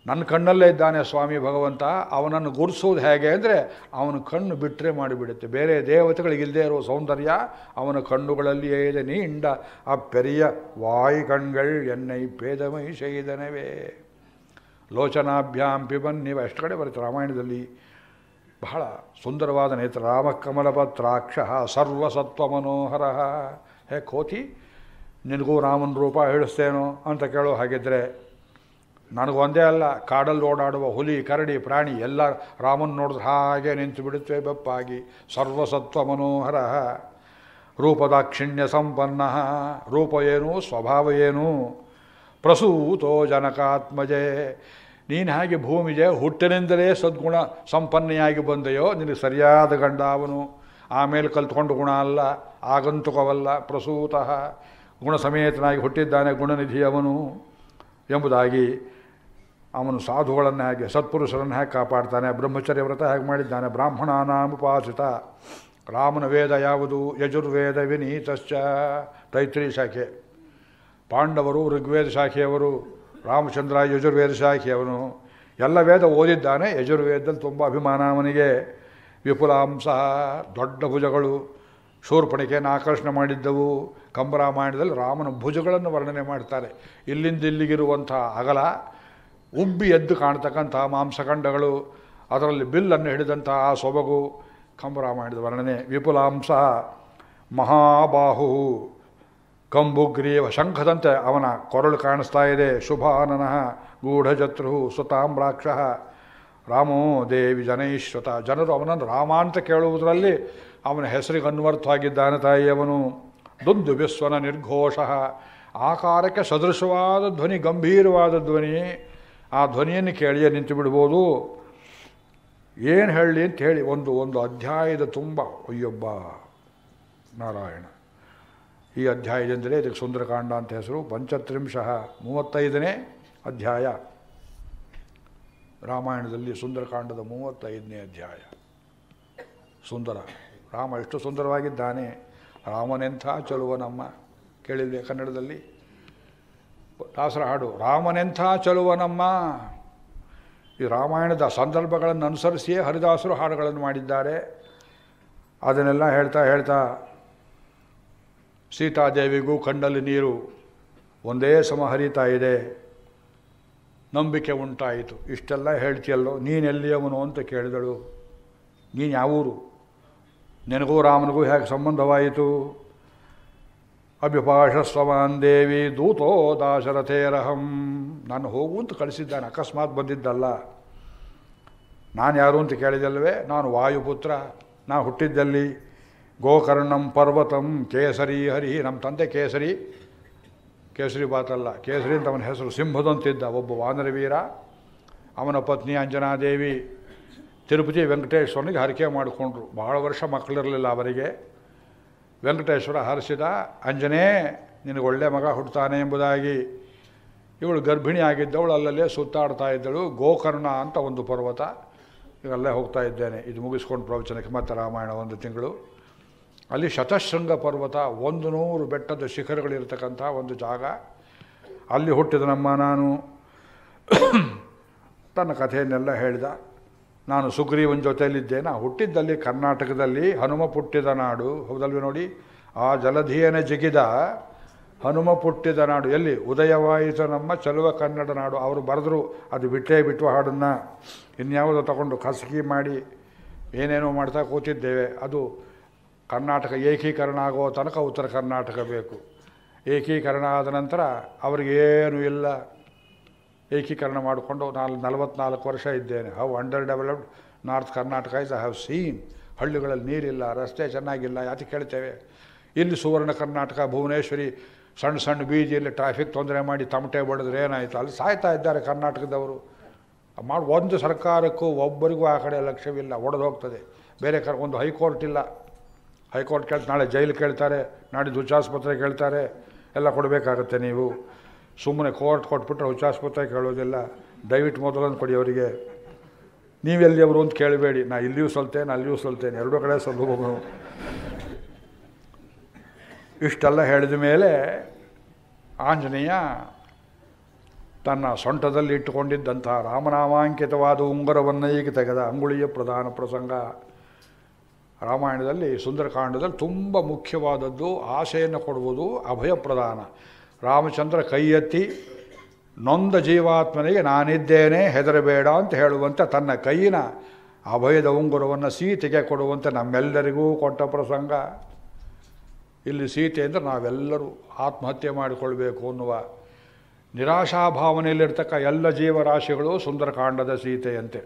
ನನ್ನ ಕಣ್ಣಲ್ಲೇ ಇದ್ದಾನೆ ಸ್ವಾಮಿ ಭಗವಂತ ಅವನನ್ನು ಗುರುಸೋದು ಹೇಗೆ ಅಂದರೆ ಅವನ ಕಣ್ಣು ಬಿಟ್ಟರೆ ಮಾಡಿಬಿಡುತ್ತೆ ಬೇರೆ ದೇವತೆಗಳಿಗಿಲ್ಲದೆ ಇರೋ ಸೌಂದರ್ಯ ಅವನ ಕಣ್ಣುಗಳಲ್ಲಿಯೇ ಇದೆ ನೀಂಡ ಆ ಪೆರಿಯ ವಾಯು ಕಣ್ಗಳು ಎನ್ನೈ ಪೇದಮೈ ಶೈದನವೇ ಲೋಚನಾಭ್ಯಾಂ ಪಿಬನ್ ನೀವು ಎಷ್ಟು ಕಡೆ ಬರುತ್ತೆ ರಾಮಾಯಣದಲ್ಲಿ ಬಹಳ ಸುಂದರವಾದ ನೇತ್ರ ರಾಮಕಮಲಪತ್ರಾಕ್ಷ ಸರ್ವಸತ್ವ ಮನೋಹರ ಹೇ ಕೋತಿ ನಿನಗೂ ರಾಮನ ರೂಪ ಹೇಳಿಸ್ತೇನೋ ಅಂತ ಕೇಳೋ ಹಾಗಿದ್ರೆ ನನಗೊಂದೇ ಅಲ್ಲ ಕಾಡಲ್ಲಿ ಓಡಾಡುವ ಹುಲಿ ಕರಡಿ ಪ್ರಾಣಿ ಎಲ್ಲ ರಾಮನ್ ನೋಡಿದ್ರೆ ಹಾಗೆ ನಿಂತು ಬಿಡುತ್ತೆ ಬೆಪ್ಪಾಗಿ ಸರ್ವಸತ್ವ ಮನೋಹರ ರೂಪದಾಕ್ಷಿಣ್ಯ ಸಂಪನ್ನ ರೂಪ ಏನು ಸ್ವಭಾವ ಏನು ಪ್ರಸೂತೋ ಜನಕಾತ್ಮಜೆ ನೀನು ಹಾಗೆ ಭೂಮಿಗೆ ಹುಟ್ಟಿನಿಂದಲೇ ಸದ್ಗುಣ ಸಂಪನ್ನೆಯಾಗಿ ಬಂದೆಯೋ ನಿನಗೆ ಸರಿಯಾದ ಗಂಡ ಅವನು ಆಮೇಲೆ ಕಲ್ತ್ಕೊಂಡು ಗುಣ ಅಲ್ಲ ಆಗಂತುಕವಲ್ಲ ಪ್ರಸೂತಃ ಗುಣ ಸಮೇತನಾಗಿ ಹುಟ್ಟಿದ್ದಾನೆ ಗುಣನಿಧಿಯವನು ಎಂಬುದಾಗಿ ಅವನು ಸಾಧುಗಳನ್ನು ಹೇಗೆ ಸತ್ಪುರುಷರನ್ನು ಹೇಗೆ ಕಾಪಾಡ್ತಾನೆ ಬ್ರಹ್ಮಚರ್ಯ ವ್ರತ ಹೇಗೆ ಮಾಡಿದ್ದಾನೆ ಬ್ರಾಹ್ಮಣಾನಾಮುಪಾಸಿತ ರಾಮನ ವೇದ ಯಾವುದು ಯಜುರ್ವೇದ ವಿನೀತಶ್ಚ ತೈತ್ರಿ ಶಾಖೆ ಪಾಂಡವರು ಋಗ್ವೇದ ಶಾಖೆಯವರು ರಾಮಚಂದ್ರ ಯಜುರ್ವೇದ ಶಾಖೆಯವನು ಎಲ್ಲ ವೇದ ಓದಿದ್ದಾನೆ ಯಜುರ್ವೇದದಲ್ಲಿ ತುಂಬ ಅಭಿಮಾನ ಅವನಿಗೆ ವಿಪುಲಾಂಶ ದೊಡ್ಡ ಭುಜಗಳು ಶೂರ್ಪಣಿಕೆಯನ್ನು ಆಕರ್ಷಣೆ ಮಾಡಿದ್ದವು ಕಂಬರಾಮಾಯಣದಲ್ಲಿ ರಾಮನ ಭುಜಗಳನ್ನು ವರ್ಣನೆ ಮಾಡ್ತಾರೆ ಇಲ್ಲಿಂದ ಇಲ್ಲಿಗಿರುವಂಥ ಅಗಲ ಉಬ್ಬಿ ಎದ್ದು ಕಾಣ್ತಕ್ಕಂಥ ಮಾಂಸಖಂಡಗಳು ಅದರಲ್ಲಿ ಬಿಲ್ಲನ್ನು ಹಿಡಿದಂತಹ ಆ ಸೊಬಗು ಕಂಬರಾಮಾಯಣದ ವರ್ಣನೆ ವಿಪುಲಾಂಸ ಮಹಾಬಾಹು ಕಂಬುಗ್ರೀವ ಶಂಖದಂತೆ ಅವನ ಕೊರಳು ಕಾಣಿಸ್ತಾ ಇದೆ ಶುಭಾನನಃ ಗೂಢಜತ್ರು ಸುತಾಮ್ರಾಕ್ಷ ರಾಮೋ ದೇವಿ ಜನೈಶ್ವತ ಜನರು ಅವನನ್ನು ರಾಮ ಅಂತ ಕೇಳುವುದರಲ್ಲಿ ಅವನ ಹೆಸರಿಗೆ ಅನ್ವರ್ಥವಾಗಿದ್ದಾನೆ ತಾಯಿಯವನು ದುಂದು ವಿಶ್ವನ ನಿರ್ಘೋಷ ಆಕಾರಕ್ಕೆ ಸದೃಶವಾದ ಧ್ವನಿ ಗಂಭೀರವಾದ ಧ್ವನಿ ಆ ಧ್ವನಿಯನ್ನು ಕೇಳಿಯೇ ನಿಂತು ಬಿಡ್ಬೋದು ಏನು ಹೇಳಲಿ ಅಂತ ಹೇಳಿ ಒಂದು ಒಂದು ಅಧ್ಯಾಯದ ತುಂಬ ಅಯ್ಯೊಬ್ಬ ನಾರಾಯಣ ಈ ಅಧ್ಯಾಯದಿಂದಲೇ ಇದಕ್ಕೆ ಸುಂದರಕಾಂಡ ಅಂತ ಹೆಸರು ಪಂಚತ್ರಿಂಶ ಮೂವತ್ತೈದನೇ ಅಧ್ಯಾಯ ರಾಮಾಯಣದಲ್ಲಿ ಸುಂದರಕಾಂಡದ ಮೂವತ್ತೈದನೇ ಅಧ್ಯಾಯ ಸುಂದರ ರಾಮ ಎಷ್ಟು ಸುಂದರವಾಗಿದ್ದಾನೆ ರಾಮನೆಂಥ ಚಲುವ ನಮ್ಮ ಕೇಳಿದ್ವಿ ಕನ್ನಡದಲ್ಲಿ ದಾಸರ ಹಾಡು ರಾಮನೆಂಥ ಚಲುವನಮ್ಮ ಈ ರಾಮಾಯಣದ ಸಂದರ್ಭಗಳನ್ನು ಅನುಸರಿಸಿಯೇ ಹರಿದಾಸರು ಹಾಡುಗಳನ್ನು ಮಾಡಿದ್ದಾರೆ ಅದನ್ನೆಲ್ಲ ಹೇಳ್ತಾ ಹೇಳ್ತಾ ಸೀತಾದೇವಿಗೂ ಕಂಡಲ್ಲಿ ನೀರು ಒಂದೇ ಸಮ ಹರಿತಾ ಇದೆ ನಂಬಿಕೆ ಉಂಟಾಯಿತು ಇಷ್ಟೆಲ್ಲ ಹೇಳ್ತೀಯಲ್ಲೋ ನೀನೆಲ್ಲಿಯವನು ಅಂತ ಕೇಳಿದಳು ನೀನು ಯಾವೂರು ನಿನಗೂ ರಾಮನಿಗೂ ಹೇಗೆ ಸಂಬಂಧವಾಯಿತು ಅಭಿಭಾಷಸ್ವಮಾನ್ ದೇವಿ ದೂತೋ ದಾಶರಥೇರಹಂ ನಾನು ಹೋಗು ಅಂತ ಕಳಿಸಿದ್ದಾನೆ ಅಕಸ್ಮಾತ್ ಬಂದಿದ್ದಲ್ಲ ನಾನು ಯಾರು ಅಂತ ಕೇಳಿದಲ್ವೇ ನಾನು ವಾಯುಪುತ್ರ ನಾನು ಹುಟ್ಟಿದ್ದಲ್ಲಿ ಗೋಕರ್ಣಂ ಪರ್ವತಂ ಕೇಸರಿ ಹರಿ ನಮ್ಮ ತಂದೆ ಕೇಸರಿ ಕೇಸರಿ ಬಾತಲ್ಲ ಕೇಸರಿ ಅಂತ ಅವನ ಹೆಸರು ಸಿಂಹದಂತಿದ್ದ ಒಬ್ಬ ವಾನರವೀರ ಅವನ ಪತ್ನಿ ಅಂಜನಾದೇವಿ ತಿರುಪತಿ ವೆಂಕಟೇಶ್ವರನಿಗೆ ಹರಿಕೆ ಮಾಡಿಕೊಂಡ್ರು ಭಾಳ ವರ್ಷ ಮಕ್ಕಳಿರಲಿಲ್ಲ ಅವರಿಗೆ ವೆಂಕಟೇಶ್ವರ ಹರಿಸಿದ ಅಂಜನೇ ನಿನಗೆ ಒಳ್ಳೆ ಮಗ ಹುಡ್ತಾನೆ ಎಂಬುದಾಗಿ ಇವಳು ಗರ್ಭಿಣಿ ಅಲ್ಲಲ್ಲೇ ಸುತ್ತಾಡ್ತಾ ಇದ್ದಳು ಗೋಕರ್ಣ ಅಂತ ಒಂದು ಪರ್ವತ ಇವಲ್ಲೇ ಹೋಗ್ತಾ ಇದ್ದೇನೆ ಇದು ಮುಗಿಸ್ಕೊಂಡು ಪ್ರವಚನಕ್ಕೆ ಮತ್ತೆ ರಾಮಾಯಣ ಒಂದು ತಿಂಗಳು ಅಲ್ಲಿ ಶತಶೃಂಗ ಪರ್ವತ ಒಂದು ನೂರು ಬೆಟ್ಟದ ಶಿಖರಗಳಿರ್ತಕ್ಕಂಥ ಒಂದು ಜಾಗ ಅಲ್ಲಿ ಹುಟ್ಟಿದ ನಮ್ಮ ನಾನು ತನ್ನ ಕಥೆಯನ್ನೆಲ್ಲ ಹೇಳಿದ ನಾನು ಸುಗ್ರೀವನ ಜೊತೆಯಲ್ಲಿದ್ದೇನೆ ಹುಟ್ಟಿದ್ದಲ್ಲಿ ಕರ್ನಾಟಕದಲ್ಲಿ ಹನುಮ ಪುಟ್ಟಿದ ನಾಡು ಹೌದಲ್ವಿ ನೋಡಿ ಆ ಜಲಧಿಯನೇ ಜಿಗಿದ ಹನುಮ ಪುಟ್ಟಿದ ನಾಡು ಎಲ್ಲಿ ಉದಯವಾಯಿತ ನಮ್ಮ ಚೆಲುವ ಕನ್ನಡ ನಾಡು ಅವರು ಬರೆದ್ರು ಅದು ಬಿಟ್ಟೇ ಬಿಟ್ಟು ಹಾಡನ್ನು ಇನ್ಯಾವುದೋ ತಗೊಂಡು ಖಸಗಿ ಮಾಡಿ ಏನೇನೋ ಮಾಡ್ತಾ ಕೂತಿದ್ದೇವೆ ಅದು ಕರ್ನಾಟಕ ಏಕೀಕರಣ ಆಗೋ ತನಕ ಉತ್ತರ ಕರ್ನಾಟಕ ಬೇಕು ಏಕೀಕರಣ ಆದ ನಂತರ ಅವ್ರಿಗೇನೂ ಇಲ್ಲ ಏಕೀಕರಣ ಮಾಡಿಕೊಂಡು ನಾನು ನಲವತ್ನಾಲ್ಕು ವರ್ಷ ಇದ್ದೇನೆ how under developed north Karnataka is I have seen ಹಳ್ಳಿಗಳಲ್ಲಿ ನೀರಿಲ್ಲ ರಸ್ತೆ ಚೆನ್ನಾಗಿಲ್ಲ ಯಾತಿ ಕೇಳ್ತೇವೆ ಇಲ್ಲಿ ಸುವರ್ಣ ಕರ್ನಾಟಕ ಭುವನೇಶ್ವರಿ ಸಣ್ಣ ಸಣ್ಣ ಬೀದಿಯಲ್ಲಿ ಟ್ರಾಫಿಕ್ ತೊಂದರೆ ಮಾಡಿ ತಮಟೆ ಬಡಿದ್ರೆ ಏನಾಯಿತು ಅಲ್ಲಿ ಸಾಯ್ತಾ ಇದ್ದಾರೆ ಕರ್ನಾಟಕದವರು ಮಾಡಿ ಒಂದು ಸರ್ಕಾರಕ್ಕೂ ಒಬ್ಬರಿಗೂ ಆ ಕಡೆ ಲಕ್ಷ್ಯವಿಲ್ಲ ಒಡೆದು ಹೋಗ್ತದೆ ಬೇರೆ ಕರ್ ಒಂದು ಹೈಕೋರ್ಟ್ ಇಲ್ಲ ಹೈಕೋರ್ಟ್ ಕೇಳ್ತಾ ನಾಳೆ ಜೈಲು ಕೇಳ್ತಾರೆ ನಾಳೆ ಉಚ್ಚಾಸ್ಪತ್ರೆ ಕೇಳ್ತಾರೆ ಎಲ್ಲ ಕೊಡಬೇಕಾಗತ್ತೆ ನೀವು ಸುಮ್ಮನೆ ಕೋರ್ಟ್ ಕೊಟ್ಬಿಟ್ರೆ ಹುಚ್ಚಾಸ್ಪತ್ರೆ ಕೇಳೋದಿಲ್ಲ ದಯವಿಟ್ಟು ಮೊದಲನ್ನು ಕೊಡಿ ಅವರಿಗೆ ನೀವು ಅಂತ ಕೇಳಬೇಡಿ ನಾ ಇಲ್ಲಿಯೂ ಸಲ್ತೇನೆ ಅಲ್ಲಿಯೂ ಸಲ್ತೇನೆ ಎರಡೂ ಕಡೆ ಸಲ್ಬೋದು ಇಷ್ಟೆಲ್ಲ ಹೇಳಿದ ಮೇಲೆ ಆಂಜನೇಯ ತನ್ನ ಸೊಂಟದಲ್ಲಿ ಇಟ್ಟುಕೊಂಡಿದ್ದಂಥ ರಾಮನಾಮಾಂಕಿತವಾದ ಉಂಗರವನ್ನು ಈಗ ತೆಗೆದ ಅಂಗುಳಿಯ ಪ್ರಧಾನ ಪ್ರಸಂಗ ರಾಮಾಯಣದಲ್ಲಿ ಸುಂದರಕಾಂಡದಲ್ಲಿ ತುಂಬ ಮುಖ್ಯವಾದದ್ದು ಆಸೆಯನ್ನು ಕೊಡುವುದು ಅಭಯ ಪ್ರಧಾನ ರಾಮಚಂದ್ರ ಕೈ ಎತ್ತಿ ನೊಂದ ಜೀವಾತ್ಮನಿಗೆ ನಾನಿದ್ದೇನೆ ಹೆದರಬೇಡ ಅಂತ ಹೇಳುವಂಥ ತನ್ನ ಕೈಯಿನ ಅಭಯದ ಉಂಗುರವನ್ನು ಸೀತೆಗೆ ಕೊಡುವಂತೆ ನಮ್ಮೆಲ್ಲರಿಗೂ ಕೊಟ್ಟ ಪ್ರಸಂಗ ಇಲ್ಲಿ ಸೀತೆ ಅಂದರೆ ನಾವೆಲ್ಲರೂ ಆತ್ಮಹತ್ಯೆ ಮಾಡಿಕೊಳ್ಬೇಕು ಅನ್ನುವ ನಿರಾಶಾಭಾವನೆಯಲ್ಲಿರ್ತಕ್ಕ ಎಲ್ಲ ಜೀವರಾಶಿಗಳು ಸುಂದರಕಾಂಡದ ಸೀತೆಯಂತೆ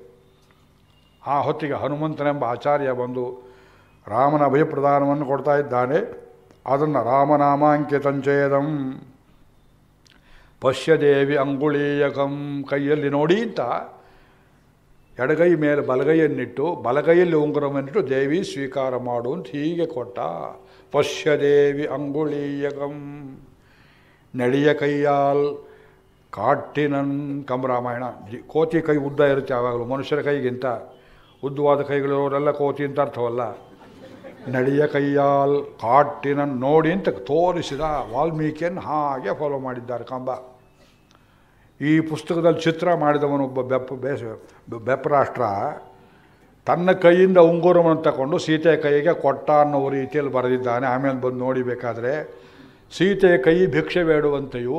ಆ ಹೊತ್ತಿಗೆ ಹನುಮಂತನೆಂಬ ಆಚಾರ್ಯ ಬಂದು ರಾಮನ ಅಭಯಪ್ರದಾನವನ್ನು ಕೊಡ್ತಾ ಇದ್ದಾನೆ ಅದನ್ನು ರಾಮನಾಮಾಂಕಿತಂಚೇದಂ ಪಶ್ಯದೇವಿ ಅಂಗುಳೀಯಕಂ ಕೈಯಲ್ಲಿ ನೋಡಿ ಅಂತ ಎಡಗೈ ಮೇಲೆ ಬಲಗೈಯನ್ನಿಟ್ಟು ಬಲಗೈಯಲ್ಲಿ ಉಂಗುರವನ್ನಿಟ್ಟು ದೇವಿ ಸ್ವೀಕಾರ ಮಾಡು ಅಂತ ಹೀಗೆ ಕೊಟ್ಟ ಪಶ್ಯದೇವಿ ಅಂಗುಳೀಯಕಂ ನಡೆಯ ಕೈಯಾಲ್ ಕಾಟಿನನ್ ಕಂಬರಾಮಾಯಣ ಕೋತಿ ಕೈ ಉದ್ದ ಇರುತ್ತೆ ಯಾವಾಗಲೂ ಮನುಷ್ಯರ ಕೈಗಿಂತ ಉದ್ದವಾದ ಕೈಗಳಿರೋರೆಲ್ಲ ಕೋತಿ ಅಂತ ಅರ್ಥವಲ್ಲ ನಡೆಯ ಕೈಯಾಲ್ ಕಾಟಿನನ್ ನೋಡಿ ಅಂತ ತೋರಿಸಿದ ವಾಲ್ಮೀಕಿಯನ್ನು ಹಾಗೆ ಫಾಲೋ ಮಾಡಿದ್ದಾರೆ ಕಂಬ ಈ ಪುಸ್ತಕದಲ್ಲಿ ಚಿತ್ರ ಮಾಡಿದವನೊಬ್ಬ ಬೆಪ್ಪ ಬೇಸ ರಾಷ್ಟ್ರ ತನ್ನ ಕೈಯಿಂದ ಉಂಗುರವನ್ನು ತಗೊಂಡು ಸೀತೆ ಕೈಗೆ ಕೊಟ್ಟ ಅನ್ನೋ ರೀತಿಯಲ್ಲಿ ಬರೆದಿದ್ದಾನೆ ಆಮೇಲೆ ಬಂದು ನೋಡಿಬೇಕಾದ್ರೆ ಸೀತೆ ಕೈ ಭಿಕ್ಷೆ ಬೇಡುವಂತೆಯೂ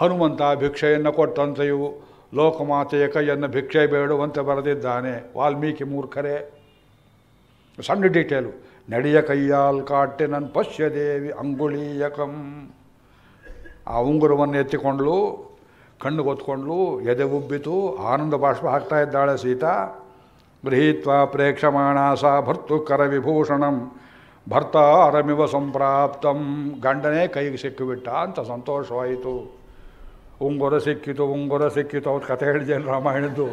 ಹನುಮಂತ ಭಿಕ್ಷೆಯನ್ನು ಕೊಟ್ಟಂತೆಯೂ ಲೋಕಮಾತೆಯ ಕೈಯನ್ನು ಭಿಕ್ಷೆ ಬೇಡುವಂತೆ ಬರೆದಿದ್ದಾನೆ ವಾಲ್ಮೀಕಿ ಮೂರ್ಖರೇ ಸಣ್ಣ ಡೀಟೇಲು ನಡೆಯ ಕೈಯಾಲ್ ಕಾಟೆ ನನ್ನ ಪಶ್ಯ ದೇವಿ ಅಂಗುಳೀಯಕಂ ಆ ಉಂಗುರವನ್ನು ಎತ್ತಿಕೊಂಡಳು ಕಣ್ಣು ಗೊತ್ಕೊಂಡ್ಲು ಎದೆ ಉಬ್ಬಿತು ಆನಂದ ಬಾಷ್ಪ ಹಾಕ್ತಾ ಇದ್ದಾಳೆ ಸೀತಾ ಗೃಹೀತ್ವ ಪ್ರೇಕ್ಷಮಾಣ ಸಾ ಭರ್ತು ಕರವಿಭೂಷಣಂ ಭರ್ತ ಅರಮಿವ ಸಂಪ್ರಾಪ್ತಂ ಗಂಡನೇ ಕೈಗೆ ಸಿಕ್ಕಿಬಿಟ್ಟ ಅಂತ ಸಂತೋಷವಾಯಿತು ಉಂಗುರ ಸಿಕ್ಕಿತು ಉಂಗುರ ಸಿಕ್ಕಿತು ಅವತ್ತು ಕತೆ ಹೇಳಿದ್ದೇನು ರಾಮಾಯಣದ್ದು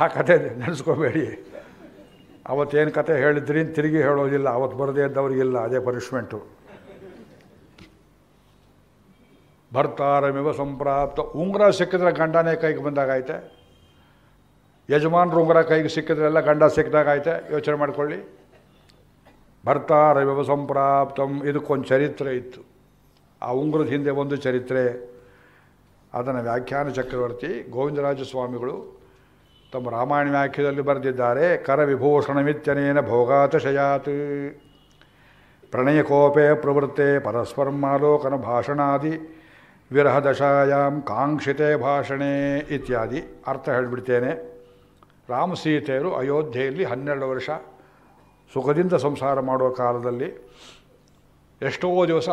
ಆ ಕತೆ ನೆನೆಸ್ಕೋಬೇಡಿ ಅವತ್ತೇನು ಕತೆ ಹೇಳಿದ್ರಿ ತಿರುಗಿ ಹೇಳೋದಿಲ್ಲ ಅವತ್ತು ಬರದೇ ಇದ್ದವ್ರಿಗಿಲ್ಲ ಅದೇ ಪನಿಷ್ಮೆಂಟು ಭರ್ತಾರಮಿವ ಸಂಪ್ರಾಪ್ತ ಉಂಗುರ ಸಿಕ್ಕಿದ್ರೆ ಗಂಡನೇ ಕೈಗೆ ಬಂದಾಗೈತೆ ಯಜಮಾನ್ರು ಉಂಗುರ ಕೈಗೆ ಸಿಕ್ಕಿದ್ರೆ ಎಲ್ಲ ಗಂಡ ಸಿಕ್ಕಿದಾಗೈತೆ ಯೋಚನೆ ಮಾಡಿಕೊಳ್ಳಿ ಭರ್ತಾರಮಿವ ಸಂಪ್ರಾಪ್ತಂ ಇದಕ್ಕೊಂದು ಚರಿತ್ರೆ ಇತ್ತು ಆ ಉಂಗುರದ ಹಿಂದೆ ಒಂದು ಚರಿತ್ರೆ ಅದನ್ನು ವ್ಯಾಖ್ಯಾನ ಚಕ್ರವರ್ತಿ ಗೋವಿಂದರಾಜ ಸ್ವಾಮಿಗಳು ತಮ್ಮ ರಾಮಾಯಣ ವ್ಯಾಖ್ಯದಲ್ಲಿ ಬರೆದಿದ್ದಾರೆ ಕರವಿಭೂಷಣಮಿತ್ಯನೇನ ಭೋಗಾತಶಯಾತ್ ಪ್ರಣಯಕೋಪೆ ಪ್ರವೃತ್ತೆ ಪರಸ್ಪರಮಾಲೋಕನ ಭಾಷಣಾದಿ ವಿರಹದಶಾಯಾಂ ಕಾಂಕ್ಷಿತೆ ಭಾಷಣೆ ಇತ್ಯಾದಿ ಅರ್ಥ ಹೇಳಿಬಿಡ್ತೇನೆ ರಾಮ ಸೀತೆಯರು ಅಯೋಧ್ಯೆಯಲ್ಲಿ ಹನ್ನೆರಡು ವರ್ಷ ಸುಖದಿಂದ ಸಂಸಾರ ಮಾಡುವ ಕಾಲದಲ್ಲಿ ಎಷ್ಟೋ ದಿವಸ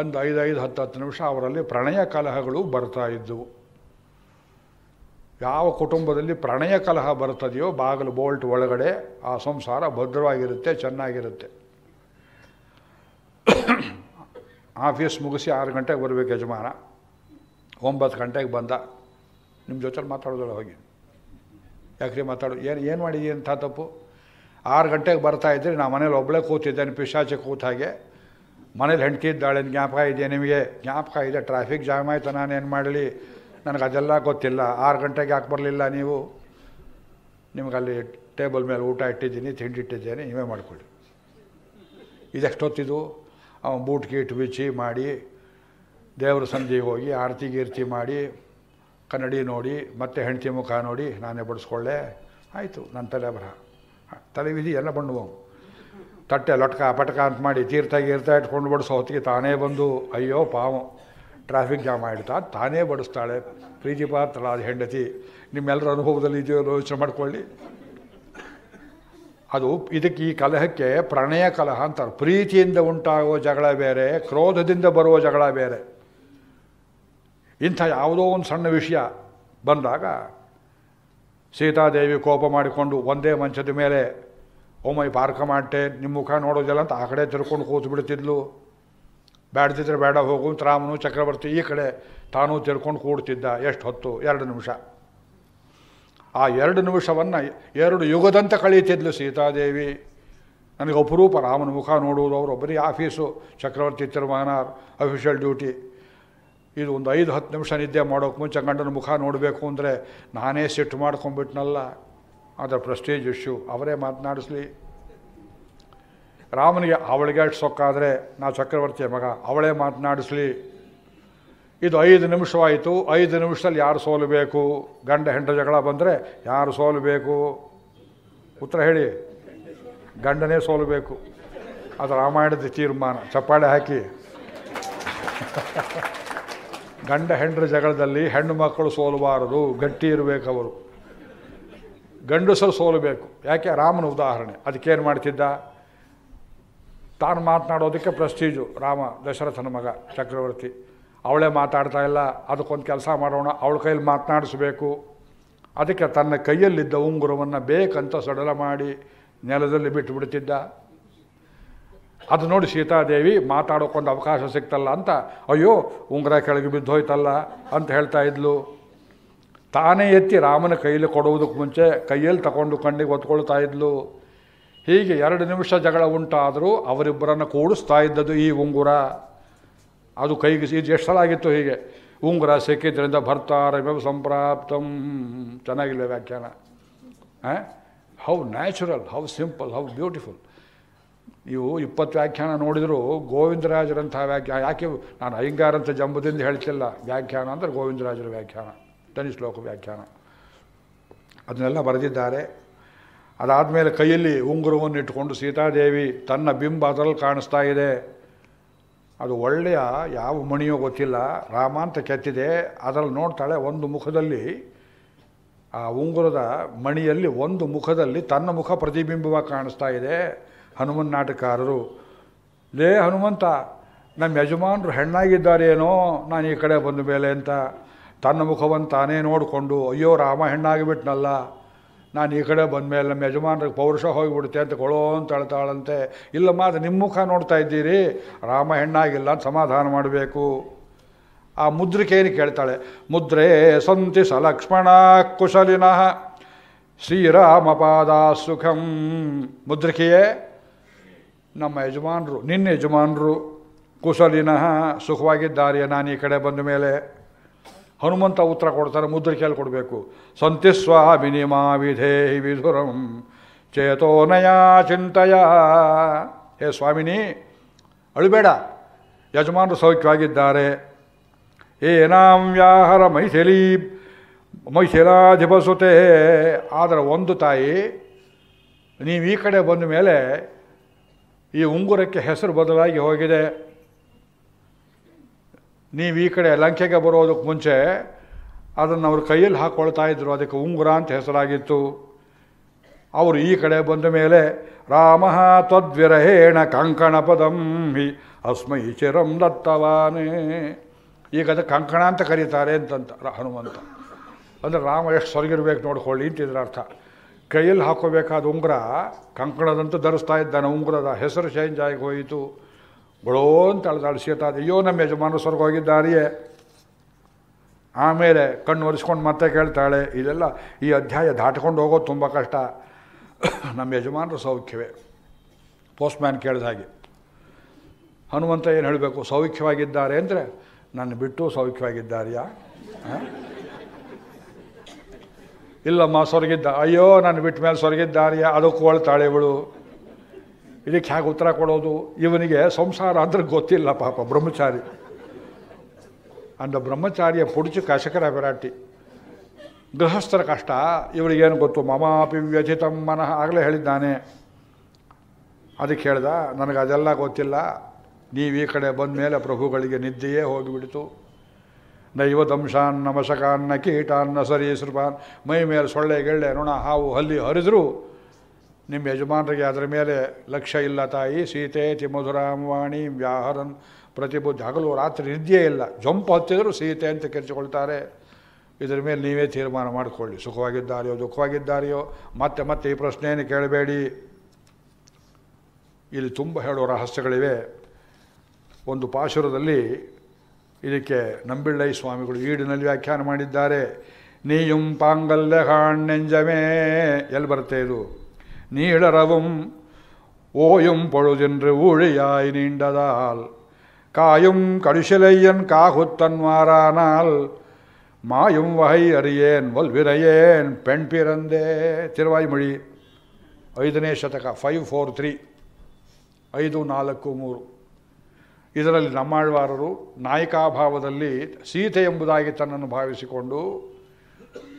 ಒಂದು ಐದು ಹತ್ತು ಹತ್ತು ನಿಮಿಷ ಅವರಲ್ಲಿ ಪ್ರಣಯ ಕಲಹಗಳು ಬರ್ತಾ ಇದ್ದವು ಯಾವ ಕುಟುಂಬದಲ್ಲಿ ಪ್ರಣಯ ಕಲಹ ಬರ್ತದೆಯೋ ಬಾಗಿಲು ಬೋಲ್ಟ್ ಒಳಗಡೆ ಆ ಸಂಸಾರ ಭದ್ರವಾಗಿರುತ್ತೆ ಚೆನ್ನಾಗಿರುತ್ತೆ ಆಫೀಸ್ ಮುಗಿಸಿ ಆರು ಗಂಟೆಗೆ ಬರಬೇಕು ಯಜಮಾನ ಒಂಬತ್ತು ಗಂಟೆಗೆ ಬಂದ ನಿಮ್ಮ ಜೊತೆಲಿ ಮಾತಾಡೋದಲ್ಲ ಹೋಗಿ ಯಾಕ್ರಿ ಮಾತಾಡು ಏನು ಏನು ಮಾಡಿದಿ ಅಂತ ತಪ್ಪು ಆರು ಗಂಟೆಗೆ ಬರ್ತಾ ಇದ್ದರೆ ನಾ ಮನೇಲಿ ಒಬ್ಬಳೇ ಕೂತಿದ್ದೇನೆ ಪಿಶಾಚಿ ಕೂತ ಹಾಗೆ ಮನೇಲಿ ಹೆಂಡತಿ ಇದ್ದಾಳೆ ಜ್ಞಾಪಕ ಇದೆಯಾ ನಿಮಗೆ ಜ್ಞಾಪಕ ಇದೆ ಟ್ರಾಫಿಕ್ ಜಾಮ್ ಆಯಿತು ಏನು ಮಾಡಲಿ ನನಗೆ ಅದೆಲ್ಲ ಗೊತ್ತಿಲ್ಲ ಆರು ಗಂಟೆಗೆ ಯಾಕೆ ಬರಲಿಲ್ಲ ನೀವು ನಿಮಗಲ್ಲಿ ಟೇಬಲ್ ಮೇಲೆ ಊಟ ಇಟ್ಟಿದ್ದೀನಿ ತಿಂಡಿ ಇಟ್ಟಿದ್ದೇನೆ ನೀವೇ ಮಾಡಿಕೊಳ್ಳಿ ಇದೆಷ್ಟೊತ್ತಿದ್ದು ಅವನು ಬೂಟ್ ಗೀಟ್ ಬಿಚ್ಚಿ ಮಾಡಿ ದೇವರ ಸಂಧಿಗೆ ಹೋಗಿ ಆರತಿ ಗೀರ್ತಿ ಮಾಡಿ ಕನ್ನಡಿ ನೋಡಿ ಮತ್ತೆ ಹೆಂಡತಿ ಮುಖ ನೋಡಿ ನಾನೇ ಬಡಿಸ್ಕೊಳ್ಳೆ ಆಯಿತು ನನ್ನ ತಲೆ ತಲೆ ತಲೆವಿಧಿ ಎಲ್ಲ ಬಂಡುವ ತಟ್ಟೆ ಲಟ್ಕ ಪಟಕ ಅಂತ ಮಾಡಿ ತೀರ್ಥ ಗೀರ್ತಾ ಇಟ್ಕೊಂಡು ಬಡಿಸೋ ಹೊತ್ತಿಗೆ ತಾನೇ ಬಂದು ಅಯ್ಯೋ ಪಾವು ಟ್ರಾಫಿಕ್ ಜಾಮ್ ಆಡ್ತಾ ತಾನೇ ಬಡಿಸ್ತಾಳೆ ಪ್ರೀತಿ ಪಾತ್ರ ಅದು ಹೆಂಡತಿ ನಿಮ್ಮೆಲ್ಲರ ಅನುಭವದಲ್ಲಿ ಇದೆಯೋ ಯೋಚನೆ ಮಾಡ್ಕೊಳ್ಳಿ ಅದು ಇದಕ್ಕೆ ಈ ಕಲಹಕ್ಕೆ ಪ್ರಣಯ ಕಲಹ ಅಂತಾರೆ ಪ್ರೀತಿಯಿಂದ ಉಂಟಾಗುವ ಜಗಳ ಬೇರೆ ಕ್ರೋಧದಿಂದ ಬರುವ ಜಗಳ ಬೇರೆ ಇಂಥ ಯಾವುದೋ ಒಂದು ಸಣ್ಣ ವಿಷಯ ಬಂದಾಗ ಸೀತಾದೇವಿ ಕೋಪ ಮಾಡಿಕೊಂಡು ಒಂದೇ ಮಂಚದ ಮೇಲೆ ಒಮ್ಮೈ ಪಾರ್ಕ ಮಾಡ್ತೆ ನಿಮ್ಮ ಮುಖ ನೋಡೋದಿಲ್ಲ ಅಂತ ಆ ಕಡೆ ತಿರ್ಕೊಂಡು ಕೂತು ಬಿಡ್ತಿದ್ಲು ಬೇಡದಿದ್ರೆ ಬೇಡ ಹೋಗು ರಾಮನು ಚಕ್ರವರ್ತಿ ಈ ಕಡೆ ತಾನೂ ತಿರ್ಕೊಂಡು ಕೂಡ್ತಿದ್ದ ಎಷ್ಟು ಹೊತ್ತು ಎರಡು ನಿಮಿಷ ಆ ಎರಡು ನಿಮಿಷವನ್ನು ಎರಡು ಯುಗದಂತ ಕಳೀತಿದ್ಲು ಸೀತಾದೇವಿ ನನಗೆ ಅಪರೂಪ ರಾಮನ ಮುಖ ನೋಡುವುದು ಅವರು ಬರೀ ಆಫೀಸು ಚಕ್ರವರ್ತಿ ತಿರುಮಾನಾರ್ ಅಫಿಷಿಯಲ್ ಡ್ಯೂಟಿ ಇದು ಒಂದು ಐದು ಹತ್ತು ನಿಮಿಷ ನಿದ್ದೆ ಮಾಡೋಕೆ ಮುಂಚೆ ಗಂಡನ ಮುಖ ನೋಡಬೇಕು ಅಂದರೆ ನಾನೇ ಸಿಟ್ಟು ಮಾಡ್ಕೊಂಬಿಟ್ನಲ್ಲ ಅದರ ಪ್ರೆಸ್ಟೇಜ್ ಇಶ್ಯೂ ಅವರೇ ಮಾತನಾಡಿಸ್ಲಿ ರಾಮನಿಗೆ ಅವಳಿಗೆ ಸೊಕ್ಕಾದರೆ ನಾ ಚಕ್ರವರ್ತಿಯ ಮಗ ಅವಳೇ ಮಾತನಾಡಿಸ್ಲಿ ಇದು ಐದು ನಿಮಿಷವಾಯಿತು ಐದು ನಿಮಿಷದಲ್ಲಿ ಯಾರು ಸೋಲಬೇಕು ಗಂಡ ಹೆಂಡ ಜಗಳ ಬಂದರೆ ಯಾರು ಸೋಲಬೇಕು ಉತ್ತರ ಹೇಳಿ ಗಂಡನೇ ಸೋಲಬೇಕು ಅದು ರಾಮಾಯಣದ ತೀರ್ಮಾನ ಚಪ್ಪಾಳೆ ಹಾಕಿ ಗಂಡ ಹೆಂಡ್ರ ಜಗಳದಲ್ಲಿ ಹೆಣ್ಣು ಮಕ್ಕಳು ಸೋಲಬಾರದು ಗಟ್ಟಿ ಇರಬೇಕು ಅವರು ಗಂಡಸರು ಸೋಲಬೇಕು ಯಾಕೆ ರಾಮನ ಉದಾಹರಣೆ ಅದಕ್ಕೇನು ಮಾಡ್ತಿದ್ದ ತಾನು ಮಾತನಾಡೋದಕ್ಕೆ ಪ್ರೆಸ್ಟೀಜು ರಾಮ ದಶರಥನ ಮಗ ಚಕ್ರವರ್ತಿ ಅವಳೇ ಮಾತಾಡ್ತಾ ಇಲ್ಲ ಅದಕ್ಕೊಂದು ಕೆಲಸ ಮಾಡೋಣ ಅವಳ ಕೈಯಲ್ಲಿ ಮಾತನಾಡಿಸ್ಬೇಕು ಅದಕ್ಕೆ ತನ್ನ ಕೈಯಲ್ಲಿದ್ದ ಉಂಗುರವನ್ನು ಬೇಕಂತ ಸಡಲ ಮಾಡಿ ನೆಲದಲ್ಲಿ ಬಿಟ್ಟು ಬಿಡ್ತಿದ್ದ ಅದು ನೋಡಿ ಸೀತಾದೇವಿ ಮಾತಾಡೋಕ್ಕೊಂದು ಅವಕಾಶ ಸಿಕ್ತಲ್ಲ ಅಂತ ಅಯ್ಯೋ ಉಂಗುರ ಕೆಳಗೆ ಬಿದ್ದೋಯ್ತಲ್ಲ ಅಂತ ಹೇಳ್ತಾ ಇದ್ಲು ತಾನೇ ಎತ್ತಿ ರಾಮನ ಕೈಯಲ್ಲಿ ಕೊಡುವುದಕ್ಕೆ ಮುಂಚೆ ಕೈಯಲ್ಲಿ ತಗೊಂಡು ಕಣ್ಣಿಗೆ ಒತ್ಕೊಳ್ತಾ ಇದ್ಲು ಹೀಗೆ ಎರಡು ನಿಮಿಷ ಜಗಳ ಉಂಟಾದರೂ ಅವರಿಬ್ಬರನ್ನು ಕೂಡಿಸ್ತಾ ಇದ್ದದ್ದು ಈ ಉಂಗುರ ಅದು ಕೈಗೆ ಇದು ಎಷ್ಟು ಸಲ ಆಗಿತ್ತು ಹೀಗೆ ಉಂಗುರ ಸಿಕ್ಕಿದ್ರಿಂದ ಭರ್ತಾರವ್ಯವ ಸಂಪ್ರಾಪ್ತಂ ಚೆನ್ನಾಗಿಲ್ಲ ವ್ಯಾಖ್ಯಾನ how natural how simple how beautiful ನೀವು ಇಪ್ಪತ್ತು ವ್ಯಾಖ್ಯಾನ ನೋಡಿದರೂ ಗೋವಿಂದರಾಜರಂಥ ವ್ಯಾಖ್ಯಾನ ಯಾಕೆ ನಾನು ಅಂತ ಜಂಬದಿಂದ ಹೇಳ್ತಿಲ್ಲ ವ್ಯಾಖ್ಯಾನ ಅಂದರೆ ಗೋವಿಂದರಾಜರ ವ್ಯಾಖ್ಯಾನ ತನಿ ಶ್ಲೋಕ ವ್ಯಾಖ್ಯಾನ ಅದನ್ನೆಲ್ಲ ಬರೆದಿದ್ದಾರೆ ಅದಾದಮೇಲೆ ಕೈಯಲ್ಲಿ ಉಂಗುರವನ್ನು ಇಟ್ಟುಕೊಂಡು ಸೀತಾದೇವಿ ತನ್ನ ಬಿಂಬ ಅದರಲ್ಲಿ ಕಾಣಿಸ್ತಾ ಇದೆ ಅದು ಒಳ್ಳೆಯ ಯಾವ ಮಣಿಯೋ ಗೊತ್ತಿಲ್ಲ ರಾಮ ಅಂತ ಕೆತ್ತಿದೆ ಅದರಲ್ಲಿ ನೋಡ್ತಾಳೆ ಒಂದು ಮುಖದಲ್ಲಿ ಆ ಉಂಗುರದ ಮಣಿಯಲ್ಲಿ ಒಂದು ಮುಖದಲ್ಲಿ ತನ್ನ ಮುಖ ಪ್ರತಿಬಿಂಬವಾಗಿ ಕಾಣಿಸ್ತಾ ಇದೆ ಹನುಮನ್ ನಾಟಕಾರರು ಲೇ ಹನುಮಂತ ನಮ್ಮ ಯಜಮಾನರು ಹೆಣ್ಣಾಗಿದ್ದಾರೇನೋ ನಾನು ಈ ಕಡೆ ಬಂದ ಮೇಲೆ ಅಂತ ತನ್ನ ಮುಖವನ್ನು ತಾನೇ ನೋಡಿಕೊಂಡು ಅಯ್ಯೋ ರಾಮ ಹೆಣ್ಣಾಗಿಬಿಟ್ನಲ್ಲ ನಾನು ಈ ಕಡೆ ಬಂದ ಮೇಲೆ ನಮ್ಮ ಯಜಮಾನರಿಗೆ ಪೌರುಷ ಹೋಗಿಬಿಡುತ್ತೆ ಅಂತ ಕೊಳೋ ಅಂತ ಹೇಳ್ತಾಳಂತೆ ಇಲ್ಲಮ್ಮ ಅದು ನಿಮ್ಮ ಮುಖ ನೋಡ್ತಾ ಇದ್ದೀರಿ ರಾಮ ಹೆಣ್ಣಾಗಿಲ್ಲ ಅಂತ ಸಮಾಧಾನ ಮಾಡಬೇಕು ಆ ಮುದ್ರಿಕೆಯನ್ನು ಕೇಳ್ತಾಳೆ ಮುದ್ರೆ ಸಂತಿಸ ಸಲಕ್ಷ್ಮಣ ಕುಶಲಿನಃ ಶ್ರೀರಾಮಪಾದ ಸುಖಂ ಮುದ್ರಿಕೆಯೇ ನಮ್ಮ ಯಜಮಾನರು ನಿನ್ನ ಯಜಮಾನರು ಕುಶಲಿನಃ ಸುಖವಾಗಿದ್ದಾರೆ ನಾನು ಈ ಕಡೆ ಬಂದ ಮೇಲೆ ಹನುಮಂತ ಉತ್ತರ ಕೊಡ್ತಾರೆ ಮುದ್ರಿಕೆಯಲ್ಲಿ ಕೊಡಬೇಕು ಸಂತಿಸ್ವ ವಿನಿಮಾ ವಿಧೇಹಿ ವಿಧುರಂ ಚೇತೋನಯ ಚಿಂತೆಯ ಹೇ ಸ್ವಾಮಿನಿ ಅಳುಬೇಡ ಯಜಮಾನರು ಸೌಖ್ಯವಾಗಿದ್ದಾರೆ ಏನಾಂ ವ್ಯಾಹಾರ ಮೈಥಿಲಿ ಮೈಥಿಲಾಧಿಪಸುತೆ ಆದರೆ ಒಂದು ತಾಯಿ ನೀವು ಈ ಕಡೆ ಬಂದ ಮೇಲೆ ಈ ಉಂಗುರಕ್ಕೆ ಹೆಸರು ಬದಲಾಗಿ ಹೋಗಿದೆ ನೀವು ಈ ಕಡೆ ಲಂಕೆಗೆ ಬರೋದಕ್ಕೆ ಮುಂಚೆ ಅದನ್ನು ಅವರು ಕೈಯಲ್ಲಿ ಹಾಕ್ಕೊಳ್ತಾ ಇದ್ದರು ಅದಕ್ಕೆ ಉಂಗುರ ಅಂತ ಹೆಸರಾಗಿತ್ತು ಅವರು ಈ ಕಡೆ ಬಂದ ಮೇಲೆ ರಾಮ ತದ್ವಿರಹೇಣ ಕಂಕಣ ಪದಂ ಹಿ ಅಸ್ಮೈ ಚಿರಂ ದತ್ತವಾನೇ ಈಗ ಅದು ಕಂಕಣ ಅಂತ ಕರೀತಾರೆ ಅಂತಂತ ಹನುಮಂತ ಅಂದರೆ ರಾಮ ಎಷ್ಟು ಸೊರಗಿರ್ಬೇಕು ನೋಡ್ಕೊಳ್ಳಿ ಅಂತ ಇದ್ರ ಅರ್ಥ ಕೈಯಲ್ಲಿ ಹಾಕೋಬೇಕಾದ ಉಂಗುರ ಕಂಕಣದಂತೂ ಧರಿಸ್ತಾ ಇದ್ದಾನೆ ಉಂಗುರದ ಹೆಸರು ಚೇಂಜ್ ಆಗಿ ಹೋಯಿತು ಬಡೋ ಅಂತ ಅಯ್ಯೋ ನಮ್ಮ ಯಜಮಾನರು ಸ್ವರ್ಗ ಹೋಗಿದ್ದಾರಿಯೇ ಆಮೇಲೆ ಕಣ್ಣು ಒರೆಸ್ಕೊಂಡು ಮತ್ತೆ ಕೇಳ್ತಾಳೆ ಇದೆಲ್ಲ ಈ ಅಧ್ಯಾಯ ದಾಟ್ಕೊಂಡು ಹೋಗೋದು ತುಂಬ ಕಷ್ಟ ನಮ್ಮ ಯಜಮಾನರ ಸೌಖ್ಯವೇ ಪೋಸ್ಟ್ಮ್ಯಾನ್ ಕೇಳಿದ ಹಾಗೆ ಹನುಮಂತ ಏನು ಹೇಳಬೇಕು ಸೌಖ್ಯವಾಗಿದ್ದಾರೆ ಅಂದರೆ ನನ್ನ ಬಿಟ್ಟು ಸೌಖ್ಯವಾಗಿದ್ದಾರೆಯಾ ಇಲ್ಲಮ್ಮ ಸ್ವರ್ಗಿದ್ದ ಅಯ್ಯೋ ನನ್ನ ಬಿಟ್ಟ ಮೇಲೆ ಸೊರಗಿದ್ದಾರೆಯಾ ಅದಕ್ಕೂ ಅಳ್ತಾಳೆ ಇವಳು ಇದಕ್ಕೆ ಹೇಗೆ ಉತ್ತರ ಕೊಡೋದು ಇವನಿಗೆ ಸಂಸಾರ ಅಂದ್ರೆ ಗೊತ್ತಿಲ್ಲ ಪಾಪ ಬ್ರಹ್ಮಚಾರಿ ಅಂದ ಬ್ರಹ್ಮಚಾರಿಯ ಪುಡಿಚು ಕಶಕರ ವಿರಾಟಿ ಗೃಹಸ್ಥರ ಕಷ್ಟ ಇವರಿಗೇನು ಗೊತ್ತು ಮಮಾಪಿ ವ್ಯಥಿತ ಮನಃ ಆಗಲೇ ಹೇಳಿದ್ದಾನೆ ಅದಕ್ಕೆ ಹೇಳ್ದ ನನಗೆ ಅದೆಲ್ಲ ಗೊತ್ತಿಲ್ಲ ನೀವು ಈ ಕಡೆ ಬಂದ ಮೇಲೆ ಪ್ರಭುಗಳಿಗೆ ನಿದ್ದೆಯೇ ಹೋಗಿಬಿಡ್ತು ದಂಶಾನ್ ನಮಶಕಾನ್ನ ಕೀಟಾನ್ನ ಸರಿ ಸೃಪಾನ್ ಮೈ ಮೇಲೆ ಸೊಳ್ಳೆ ಗೆಳ್ಳೆ ನೋಣ ಹಾವು ಹಲ್ಲಿ ಹರಿದ್ರೂ ನಿಮ್ಮ ಯಜಮಾನರಿಗೆ ಅದರ ಮೇಲೆ ಲಕ್ಷ್ಯ ಇಲ್ಲ ತಾಯಿ ಸೀತೆ ತಿಮಧುರಾಮವಾಣಿ ವ್ಯಾಹರನ್ ಪ್ರತಿಬುದ್ಧಿ ಹಗಲು ರಾತ್ರಿ ನಿದ್ದೆ ಇಲ್ಲ ಜಂಪ್ ಹತ್ತಿದರೂ ಸೀತೆ ಅಂತ ಕೆರೆಸಿಕೊಳ್ತಾರೆ ಇದರ ಮೇಲೆ ನೀವೇ ತೀರ್ಮಾನ ಮಾಡಿಕೊಳ್ಳಿ ಸುಖವಾಗಿದ್ದಾರೆಯೋ ದುಃಖವಾಗಿದ್ದಾರೆಯೋ ಮತ್ತೆ ಮತ್ತೆ ಈ ಪ್ರಶ್ನೆಯನ್ನು ಕೇಳಬೇಡಿ ಇಲ್ಲಿ ತುಂಬ ಹೇಳೋ ರಹಸ್ಯಗಳಿವೆ ಒಂದು ಪಾಶುರದಲ್ಲಿ ಇದಕ್ಕೆ ನಂಬಿಳ್ಳೈ ಸ್ವಾಮಿಗಳು ಈಡಿನಲ್ಲಿ ವ್ಯಾಖ್ಯಾನ ಮಾಡಿದ್ದಾರೆ ನೀಯುಂ ಪಾಂಗಲ್ಯ ಹಾಣ್ಯಂಜಮೇ ಎಲ್ಲಿ ಬರುತ್ತೆ ಇದು நீளரவும் ஓயும் பொழுதென்று ஊழியாய் நீண்டதால் காயும் கடுசிலையன் காகுத்தன்வாரானால் மாயும் வகை அறியேன் வல்விரையேன் பெண் பிறந்தே திருவாய்மொழி ಐದನೇ ಶತಕ ಫೈವ್ ಫೋರ್ ತ್ರೀ ಐದು ನಾಲ್ಕು ಮೂರು ಇದರಲ್ಲಿ ನಮ್ಮಾಳ್ವಾರರು ನಾಯಕಾಭಾವದಲ್ಲಿ ಸೀತೆ ಎಂಬುದಾಗಿ ತನ್ನನ್ನು ಭಾವಿಸಿಕೊಂಡು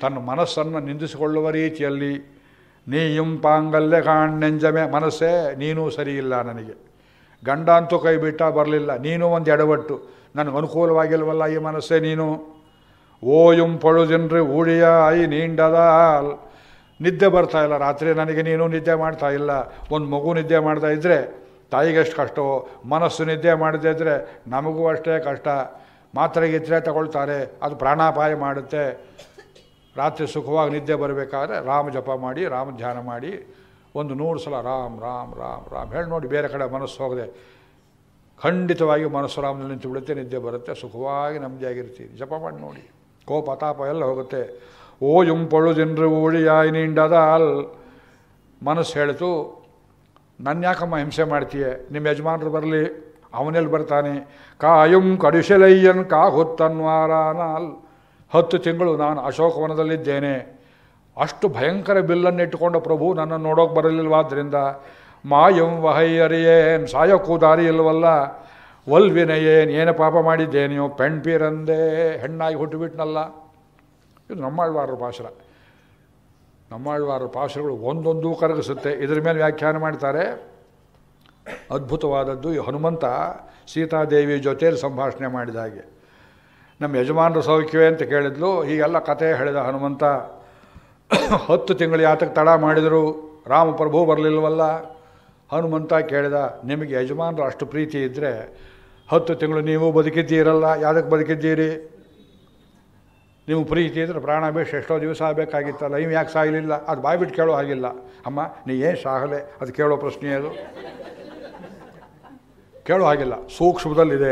ತನ್ನ ಮನಸ್ಸನ್ನು ನಿಂದಿಸಿಕೊಳ್ಳುವ ರೀತಿಯಲ್ಲಿ ನೀಯಂ ಪಾಂಗಲ್ಯ ನೆಂಜಮೆ ಮನಸ್ಸೇ ನೀನೂ ಸರಿಯಿಲ್ಲ ನನಗೆ ಗಂಡ ಅಂತೂ ಕೈ ಬಿಟ್ಟ ಬರಲಿಲ್ಲ ನೀನು ಒಂದು ಎಡವಟ್ಟು ನನಗೆ ಅನುಕೂಲವಾಗಿಲ್ವಲ್ಲ ಈ ಮನಸ್ಸೇ ನೀನು ಓಯುಂ ರೀ ಊಳಿಯ ಐ ನೀಂಡದ ನಿದ್ದೆ ಬರ್ತಾ ಇಲ್ಲ ರಾತ್ರಿ ನನಗೆ ನೀನು ನಿದ್ದೆ ಮಾಡ್ತಾ ಇಲ್ಲ ಒಂದು ಮಗು ನಿದ್ದೆ ಮಾಡ್ತಾ ಇದ್ದರೆ ತಾಯಿಗೆ ಎಷ್ಟು ಕಷ್ಟವೋ ಮನಸ್ಸು ನಿದ್ದೆ ಮಾಡದೇ ಇದ್ದರೆ ನಮಗೂ ಅಷ್ಟೇ ಕಷ್ಟ ಮಾತ್ರೆ ಇದ್ರೆ ತಗೊಳ್ತಾರೆ ಅದು ಪ್ರಾಣಾಪಾಯ ಮಾಡುತ್ತೆ ರಾತ್ರಿ ಸುಖವಾಗಿ ನಿದ್ದೆ ಬರಬೇಕಾದ್ರೆ ರಾಮ ಜಪ ಮಾಡಿ ರಾಮ ಧ್ಯಾನ ಮಾಡಿ ಒಂದು ನೂರು ಸಲ ರಾಮ್ ರಾಮ್ ರಾಮ್ ರಾಮ್ ಹೇಳಿ ನೋಡಿ ಬೇರೆ ಕಡೆ ಮನಸ್ಸು ಹೋಗದೆ ಖಂಡಿತವಾಗಿ ಮನಸ್ಸು ರಾಮನಲ್ಲಿ ನಿಂತು ಬಿಡುತ್ತೆ ನಿದ್ದೆ ಬರುತ್ತೆ ಸುಖವಾಗಿ ನೆಮ್ಮದಿಯಾಗಿರ್ತೀವಿ ಜಪ ಮಾಡಿ ನೋಡಿ ಕೋಪ ತಾಪ ಎಲ್ಲ ಹೋಗುತ್ತೆ ಓ ಪೊಳು ಜನರು ಓಳಿಯಾಯ್ ನೀಂಡದ ಅಲ್ ಮನಸ್ಸು ಹೇಳಿತು ನನ್ನ ಯಾಕಮ್ಮ ಹಿಂಸೆ ಮಾಡ್ತೀಯ ನಿಮ್ಮ ಯಜಮಾನರು ಬರಲಿ ಅವನಲ್ಲಿ ಬರ್ತಾನೆ ಕಾಯುಂ ಕಡಿಶೆಲಯ್ಯನ್ ಕಾ ಹೊತ್ತನ್ವಾರಾನ ಹತ್ತು ತಿಂಗಳು ನಾನು ಅಶೋಕವನದಲ್ಲಿದ್ದೇನೆ ಅಷ್ಟು ಭಯಂಕರ ಇಟ್ಟುಕೊಂಡ ಪ್ರಭು ನನ್ನನ್ನು ನೋಡೋಕೆ ಬರಲಿಲ್ವಾದ್ದರಿಂದ ಮಾಯಂ ವಹಯ್ಯರಿಯೇನ್ ಸಾಯೋಕೂ ದಾರಿ ಇಲ್ವಲ್ಲ ವಲ್ವಿನಯೇನ್ ಏನು ಪಾಪ ಮಾಡಿದ್ದೇನೆಯೋ ಪೆಣ್ಪೀರಂದೇ ಹೆಣ್ಣಾಗಿ ಹುಟ್ಟುಬಿಟ್ನಲ್ಲ ಇದು ನಮ್ಮಾಳ್ವಾರರು ಪಾಶರ ನಮ್ಮಾಳ್ವಾರರು ಪಾಶರಗಳು ಒಂದೊಂದು ಕರಗಿಸುತ್ತೆ ಇದ್ರ ಮೇಲೆ ವ್ಯಾಖ್ಯಾನ ಮಾಡ್ತಾರೆ ಅದ್ಭುತವಾದದ್ದು ಈ ಹನುಮಂತ ಸೀತಾದೇವಿ ಜೊತೆಯಲ್ಲಿ ಸಂಭಾಷಣೆ ಮಾಡಿದ ಹಾಗೆ ನಮ್ಮ ಯಜಮಾನರು ಸೌಖ್ಯವೇ ಅಂತ ಕೇಳಿದ್ಲು ಹೀಗೆಲ್ಲ ಕಥೆ ಹೇಳಿದ ಹನುಮಂತ ಹತ್ತು ತಿಂಗಳು ಯಾತಕ್ಕೆ ತಡ ಮಾಡಿದರು ರಾಮಪ್ರಭು ಬರಲಿಲ್ವಲ್ಲ ಹನುಮಂತ ಕೇಳಿದ ನಿಮಗೆ ಯಜಮಾನರು ಅಷ್ಟು ಪ್ರೀತಿ ಇದ್ದರೆ ಹತ್ತು ತಿಂಗಳು ನೀವು ಬದುಕಿದ್ದೀರಲ್ಲ ಯಾವುದಕ್ಕೆ ಬದುಕಿದ್ದೀರಿ ನೀವು ಪ್ರೀತಿ ಇದ್ದರೆ ಪ್ರಾಣ ಬೇಷ್ ಎಷ್ಟೋ ದಿವಸ ಆಗಬೇಕಾಗಿತ್ತಲ್ಲ ನೀವು ಯಾಕೆ ಸಾಗಲಿಲ್ಲ ಅದು ಬಾಯ್ಬಿಟ್ಟು ಕೇಳೋ ಹಾಗಿಲ್ಲ ಅಮ್ಮ ನೀ ಏನು ಸಾಗಲೆ ಅದು ಕೇಳೋ ಪ್ರಶ್ನೆ ಅದು ಕೇಳೋ ಹಾಗಿಲ್ಲ ಸೂಕ್ಷ್ಮದಲ್ಲಿದೆ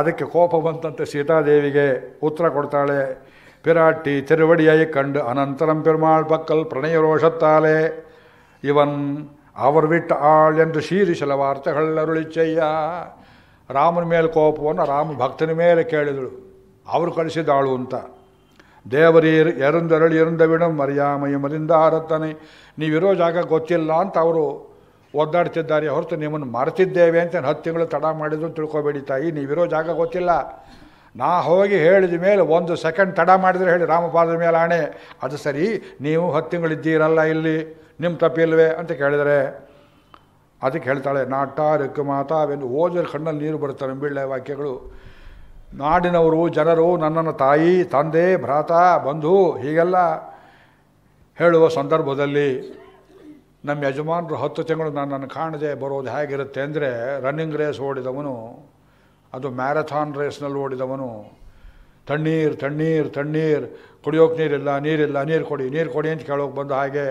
ಅದಕ್ಕೆ ಕೋಪ ಬಂತಂತೆ ಸೀತಾದೇವಿಗೆ ಉತ್ತರ ಕೊಡ್ತಾಳೆ ಪಿರಾಟಿ ತಿರುವಡಿಯೈ ಕಂಡು ಅನಂತರಂ ಪೆರುಮಾಳ್ ಬಕ್ಕಲ್ ಪ್ರಣಯ ರೋಷತ್ತಾಳೆ ಇವನ್ ಅವರ್ ಬಿಟ್ಟ ಆಳ್ ಎಂದು ಶೀರಿಸಲ ವಾರ್ತಗಳರುಳಿಚ್ಚಯ್ಯ ರಾಮನ ಮೇಲೆ ಕೋಪವನ್ನು ರಾಮ ಭಕ್ತನ ಮೇಲೆ ಕೇಳಿದಳು ಅವರು ಕಳಿಸಿದಾಳು ಅಂತ ದೇವರೀರ್ ಎರಂದರಳಿ ಎರಂದವಿಡಂ ಮರ್ಯಾಮಯ ಮರಿಂದ ಆರತ್ತಾನೆ ನೀವಿರೋ ಜಾಗ ಗೊತ್ತಿಲ್ಲ ಅಂತ ಅವರು ಒದ್ದಾಡ್ತಿದ್ದಾರೆ ಹೊರತು ನಿಮ್ಮನ್ನು ಮರೆತಿದ್ದೇವೆ ಅಂತ ಹತ್ತು ತಿಂಗಳು ತಡ ಮಾಡಿದ್ರು ತಿಳ್ಕೊಬೇಡಿ ತಾಯಿ ನೀವಿರೋ ಜಾಗ ಗೊತ್ತಿಲ್ಲ ನಾ ಹೋಗಿ ಹೇಳಿದ ಮೇಲೆ ಒಂದು ಸೆಕೆಂಡ್ ತಡ ಮಾಡಿದರೆ ಹೇಳಿ ರಾಮಪಾದರ ಮೇಲೆ ಆಣೆ ಅದು ಸರಿ ನೀವು ಹತ್ತು ಇದ್ದೀರಲ್ಲ ಇಲ್ಲಿ ನಿಮ್ಮ ತಪ್ಪಿಲ್ವೇ ಅಂತ ಕೇಳಿದರೆ ಅದಕ್ಕೆ ಹೇಳ್ತಾಳೆ ನಾಟ ಮಾತಾ ಮಾತಾವೆಂದು ಓದಿದ್ರೆ ಕಣ್ಣಲ್ಲಿ ನೀರು ಬರ್ತಾರೆ ಬೀಳ್ಳೆ ವಾಕ್ಯಗಳು ನಾಡಿನವರು ಜನರು ನನ್ನನ್ನು ತಾಯಿ ತಂದೆ ಭ್ರಾತ ಬಂಧು ಹೀಗೆಲ್ಲ ಹೇಳುವ ಸಂದರ್ಭದಲ್ಲಿ ನಮ್ಮ ಯಜಮಾನರು ಹತ್ತು ತಿಂಗಳು ನಾನು ನನ್ನ ಕಾಣದೆ ಬರೋದು ಹೇಗಿರುತ್ತೆ ಅಂದರೆ ರನ್ನಿಂಗ್ ರೇಸ್ ಓಡಿದವನು ಅದು ಮ್ಯಾರಥಾನ್ ರೇಸ್ನಲ್ಲಿ ಓಡಿದವನು ತಣ್ಣೀರು ತಣ್ಣೀರು ತಣ್ಣೀರು ಕುಡಿಯೋಕೆ ನೀರಿಲ್ಲ ನೀರಿಲ್ಲ ನೀರು ಕೊಡಿ ನೀರು ಕೊಡಿ ಅಂತ ಕೇಳೋಕೆ ಬಂದು ಹಾಗೆ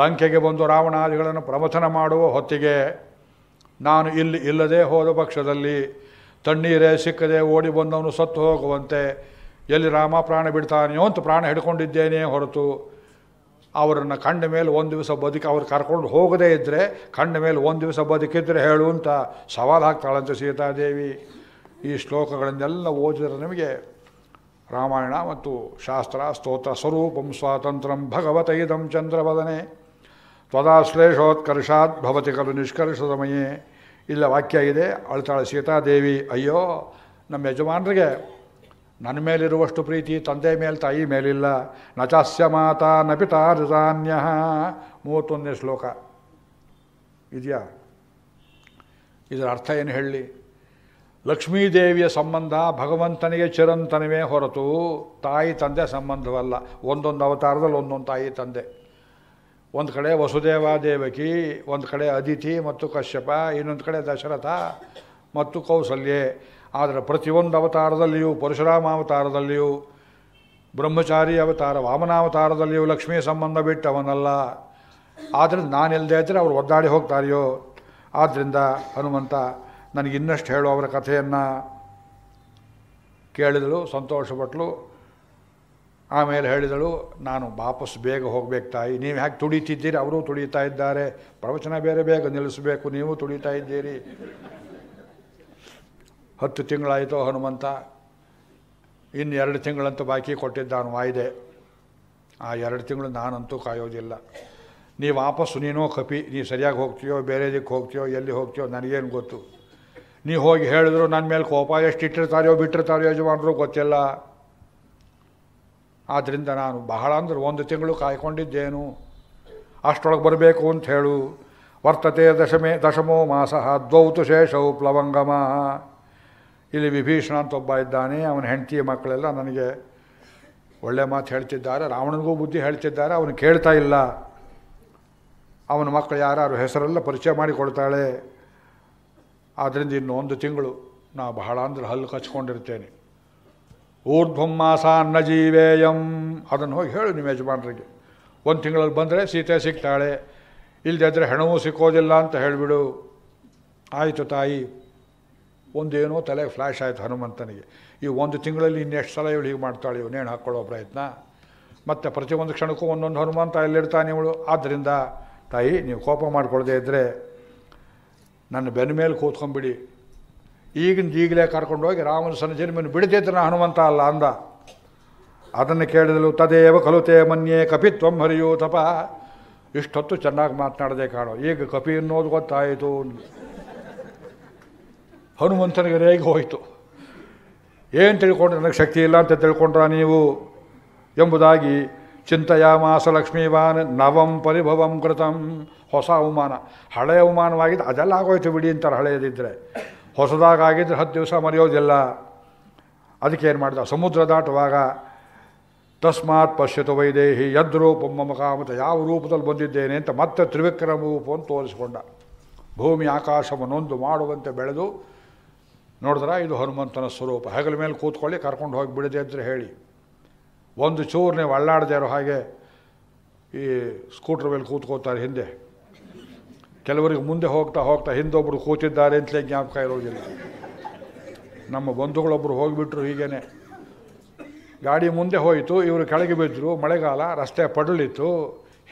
ಲಂಕೆಗೆ ಬಂದು ರಾವಣಾದಿಗಳನ್ನು ಪ್ರಮಥನ ಮಾಡುವ ಹೊತ್ತಿಗೆ ನಾನು ಇಲ್ಲಿ ಇಲ್ಲದೆ ಹೋದ ಪಕ್ಷದಲ್ಲಿ ತಣ್ಣೀರೇ ಸಿಕ್ಕದೆ ಓಡಿ ಬಂದವನು ಸತ್ತು ಹೋಗುವಂತೆ ಎಲ್ಲಿ ರಾಮ ಪ್ರಾಣ ಬಿಡ್ತಾನೆಯೋ ಅಂತ ಪ್ರಾಣ ಹಿಡ್ಕೊಂಡಿದ್ದೇನೆ ಹೊರತು ಅವರನ್ನು ಕಂಡ ಮೇಲೆ ಒಂದು ದಿವಸ ಬದುಕಿ ಅವ್ರು ಕರ್ಕೊಂಡು ಹೋಗದೇ ಇದ್ದರೆ ಕಂಡ ಮೇಲೆ ಒಂದು ದಿವಸ ಬದುಕಿದ್ರೆ ಹೇಳು ಅಂತ ಸವಾಲು ಹಾಕ್ತಾಳಂತೆ ಸೀತಾದೇವಿ ಈ ಶ್ಲೋಕಗಳನ್ನೆಲ್ಲ ಓದಿದರೆ ನಮಗೆ ರಾಮಾಯಣ ಮತ್ತು ಶಾಸ್ತ್ರ ಸ್ತೋತ್ರ ಸ್ವರೂಪಂ ಸ್ವಾತಂತ್ರ್ಯಂ ಭಗವತ ಇದಂ ಚಂದ್ರವದನೆ ತ್ವದಾಶ್ಲೇಷೋತ್ಕರ್ಷಾತ್ ಭವತಿ ನಿಷ್ಕರ್ಷದ ನಿಷ್ಕರ್ಷದಮಯೇ ಇಲ್ಲ ವಾಕ್ಯ ಇದೆ ಅಳ್ತಾಳೆ ಸೀತಾದೇವಿ ಅಯ್ಯೋ ನಮ್ಮ ಯಜಮಾನರಿಗೆ ನನ್ನ ಮೇಲಿರುವಷ್ಟು ಪ್ರೀತಿ ತಂದೆ ಮೇಲೆ ತಾಯಿ ಮೇಲಿಲ್ಲ ನಚಾಸ್ಯ ಮಾತಾ ನಪಿತಾ ಋತಾನ್ಯ ಮೂವತ್ತೊಂದನೇ ಶ್ಲೋಕ ಇದೆಯಾ ಇದರ ಅರ್ಥ ಏನು ಹೇಳಿ ಲಕ್ಷ್ಮೀದೇವಿಯ ಸಂಬಂಧ ಭಗವಂತನಿಗೆ ಚಿರಂತನವೇ ಹೊರತು ತಾಯಿ ತಂದೆ ಸಂಬಂಧವಲ್ಲ ಒಂದೊಂದು ಅವತಾರದಲ್ಲಿ ಒಂದೊಂದು ತಾಯಿ ತಂದೆ ಒಂದು ಕಡೆ ವಸುದೇವ ದೇವಕಿ ಒಂದು ಕಡೆ ಅದಿತಿ ಮತ್ತು ಕಶ್ಯಪ ಇನ್ನೊಂದು ಕಡೆ ದಶರಥ ಮತ್ತು ಕೌಸಲ್ಯೆ ಆದರೆ ಪ್ರತಿಯೊಂದು ಅವತಾರದಲ್ಲಿಯೂ ಪರಶುರಾಮ ಅವತಾರದಲ್ಲಿಯೂ ಬ್ರಹ್ಮಚಾರಿ ಅವತಾರ ವಾಮನಾವತಾರದಲ್ಲಿಯೂ ಲಕ್ಷ್ಮಿಯ ಸಂಬಂಧ ಬಿಟ್ಟು ಅವನಲ್ಲ ಆದ್ದರಿಂದ ನಾನಿಲ್ಲದೆ ಇದ್ದರೆ ಅವರು ಒದ್ದಾಡಿ ಹೋಗ್ತಾರೆಯೋ ಆದ್ದರಿಂದ ಹನುಮಂತ ನನಗಿನ್ನಷ್ಟು ಹೇಳು ಅವರ ಕಥೆಯನ್ನು ಕೇಳಿದಳು ಸಂತೋಷಪಟ್ಟಳು ಆಮೇಲೆ ಹೇಳಿದಳು ನಾನು ವಾಪಸ್ ಬೇಗ ಹೋಗ್ಬೇಕು ತಾಯಿ ನೀವು ಹ್ಯಾಕೆ ತುಡಿತಿದ್ದೀರಿ ಅವರೂ ತುಡಿತಾ ಇದ್ದಾರೆ ಪ್ರವಚನ ಬೇರೆ ಬೇಗ ನಿಲ್ಲಿಸಬೇಕು ನೀವು ತುಳಿತಾ ಇದ್ದೀರಿ ಹತ್ತು ತಿಂಗಳಾಯಿತು ಹನುಮಂತ ಇನ್ನು ಎರಡು ತಿಂಗಳಂತೂ ಬಾಕಿ ಕೊಟ್ಟಿದ್ದಾನು ವಾಯ್ದೆ ಆ ಎರಡು ತಿಂಗಳು ನಾನಂತೂ ಕಾಯೋದಿಲ್ಲ ನೀ ವಾಪಸ್ಸು ನೀನೋ ಕಪಿ ನೀ ಸರಿಯಾಗಿ ಹೋಗ್ತೀಯೋ ಬೇರೆ ದಿಕ್ಕೆ ಹೋಗ್ತೀಯೋ ಎಲ್ಲಿ ಹೋಗ್ತೀಯೋ ನನಗೇನು ಗೊತ್ತು ನೀ ಹೋಗಿ ಹೇಳಿದ್ರು ನನ್ನ ಮೇಲೆ ಕೋಪ ಎಷ್ಟು ಇಟ್ಟಿರ್ತಾರೆಯೋ ಬಿಟ್ಟಿರ್ತಾರೋ ಯಜಮಾನರು ಗೊತ್ತಿಲ್ಲ ಆದ್ದರಿಂದ ನಾನು ಬಹಳ ಅಂದ್ರೆ ಒಂದು ತಿಂಗಳು ಕಾಯ್ಕೊಂಡಿದ್ದೇನು ಅಷ್ಟೊಳಗೆ ಬರಬೇಕು ಅಂತ ಹೇಳು ವರ್ತತೆ ದಶಮೇ ದಶಮೋ ಮಾಸ ದ್ವೌತು ಶೇಷವು ಪ್ಲವಂಗಮ ಇಲ್ಲಿ ವಿಭೀಷಣ ಅಂತ ಒಬ್ಬ ಇದ್ದಾನೆ ಅವನ ಹೆಂಡತಿಯ ಮಕ್ಕಳೆಲ್ಲ ನನಗೆ ಒಳ್ಳೆ ಮಾತು ಹೇಳ್ತಿದ್ದಾರೆ ರಾವಣನಿಗೂ ಬುದ್ಧಿ ಹೇಳ್ತಿದ್ದಾರೆ ಅವನು ಕೇಳ್ತಾ ಇಲ್ಲ ಅವನ ಮಕ್ಕಳು ಯಾರು ಹೆಸರೆಲ್ಲ ಪರಿಚಯ ಮಾಡಿಕೊಡ್ತಾಳೆ ಆದ್ದರಿಂದ ಒಂದು ತಿಂಗಳು ನಾ ಬಹಳ ಅಂದ್ರೆ ಹಲ್ಲು ಕಚ್ಕೊಂಡಿರ್ತೇನೆ ಮಾಸ ಅನ್ನ ಜೀವೇಯಂ ಅದನ್ನು ಹೋಗಿ ಹೇಳು ನಿಮ್ಮ ಯಜಮಾನರಿಗೆ ಒಂದು ತಿಂಗಳಲ್ಲಿ ಬಂದರೆ ಸೀತೆ ಸಿಗ್ತಾಳೆ ಇಲ್ಲದೆ ಆದರೆ ಹೆಣವೂ ಸಿಕ್ಕೋದಿಲ್ಲ ಅಂತ ಹೇಳಿಬಿಡು ಆಯಿತು ತಾಯಿ ಒಂದೇನೋ ತಲೆಗೆ ಫ್ಲ್ಯಾಶ್ ಆಯಿತು ಹನುಮಂತನಿಗೆ ಈ ಒಂದು ತಿಂಗಳಲ್ಲಿ ಇನ್ನೆಷ್ಟು ಸಲ ಇವಳು ಹೀಗೆ ಮಾಡ್ತಾಳೆ ಇವು ನೇಣು ಹಾಕ್ಕೊಳ್ಳೋ ಪ್ರಯತ್ನ ಮತ್ತು ಪ್ರತಿಯೊಂದು ಕ್ಷಣಕ್ಕೂ ಒಂದೊಂದು ಹನುಮಂತ ಎಲ್ಲಿಡ್ತಾನೆ ಇವಳು ಆದ್ದರಿಂದ ತಾಯಿ ನೀವು ಕೋಪ ಮಾಡಿಕೊಳ್ಳದೆ ಇದ್ದರೆ ನನ್ನ ಬೆನ್ನ ಮೇಲೆ ಕೂತ್ಕೊಂಡ್ಬಿಡಿ ಈಗಿನ ಈಗಲೇ ಕರ್ಕೊಂಡೋಗಿ ರಾಮನ ಸಣ್ಣ ಮೇಲೆ ಬಿಡದಿದ್ರೆ ನಾ ಹನುಮಂತ ಅಲ್ಲ ಅಂದ ಅದನ್ನು ಕೇಳಿದಲು ತದೇವ ಕಲುತೆ ಮನ್ಯೆ ಕಪಿ ಹರಿಯೋ ತಪ ಇಷ್ಟೊತ್ತು ಚೆನ್ನಾಗಿ ಮಾತನಾಡದೆ ಕಾಣು ಈಗ ಕಪಿ ಅನ್ನೋದು ಗೊತ್ತಾಯಿತು ಹನುಮಂತನಿಗೆ ರೇಗೆ ಹೋಯಿತು ಏನು ತಿಳ್ಕೊಂಡ್ರೆ ನನಗೆ ಶಕ್ತಿ ಇಲ್ಲ ಅಂತ ತಿಳ್ಕೊಂಡ್ರ ನೀವು ಎಂಬುದಾಗಿ ಚಿಂತೆಯಾಮಾಸ ಲಕ್ಷ್ಮೀವಾನ್ ನವಂ ಪರಿಭವಂ ಕೃತಂ ಹೊಸ ಅವಮಾನ ಹಳೆಯ ಅವಮಾನವಾಗಿದ್ದು ಅದೆಲ್ಲ ಆಗೋಯ್ತು ಬಿಡಿ ಅಂತಾರೆ ಹಳೆಯದಿದ್ದರೆ ಹೊಸದಾಗಿದ್ದರೆ ಹತ್ತು ದಿವಸ ಮರೆಯೋದಿಲ್ಲ ಅದಕ್ಕೆ ಏನು ಮಾಡಿದ ಸಮುದ್ರ ದಾಟುವಾಗ ತಸ್ಮಾತ್ ಪಶ್ಯತು ವೈದೇಹಿ ಯದ್ರೂಪ ಮಮಕಾಮತ ಯಾವ ರೂಪದಲ್ಲಿ ಬಂದಿದ್ದೇನೆ ಅಂತ ಮತ್ತೆ ತ್ರಿವಿಕ್ರಮ ರೂಪವನ್ನು ತೋರಿಸ್ಕೊಂಡ ಭೂಮಿ ಆಕಾಶವನ್ನೊಂದು ಮಾಡುವಂತೆ ಬೆಳೆದು ನೋಡಿದ್ರೆ ಇದು ಹನುಮಂತನ ಸ್ವರೂಪ ಹೆಗಲ ಮೇಲೆ ಕೂತ್ಕೊಳ್ಳಿ ಕರ್ಕೊಂಡು ಹೋಗಿ ಬಿಡದೆ ಅಂದರೆ ಹೇಳಿ ಒಂದು ಚೂರು ನೀವು ಅಳ್ಳಾಡದೇ ಇರೋ ಹಾಗೆ ಈ ಸ್ಕೂಟ್ರ್ ಮೇಲೆ ಕೂತ್ಕೋತಾರೆ ಹಿಂದೆ ಕೆಲವರಿಗೆ ಮುಂದೆ ಹೋಗ್ತಾ ಹೋಗ್ತಾ ಹಿಂದೊಬ್ರು ಕೂತಿದ್ದಾರೆ ಅಂತಲೇ ಜ್ಞಾಪಕ ಇರೋದಿಲ್ಲ ನಮ್ಮ ಬಂಧುಗಳೊಬ್ಬರು ಹೋಗಿಬಿಟ್ರು ಹೀಗೇನೆ ಗಾಡಿ ಮುಂದೆ ಹೋಯಿತು ಇವರು ಕೆಳಗೆ ಬಿದ್ದರು ಮಳೆಗಾಲ ರಸ್ತೆ ಪಡಲಿತ್ತು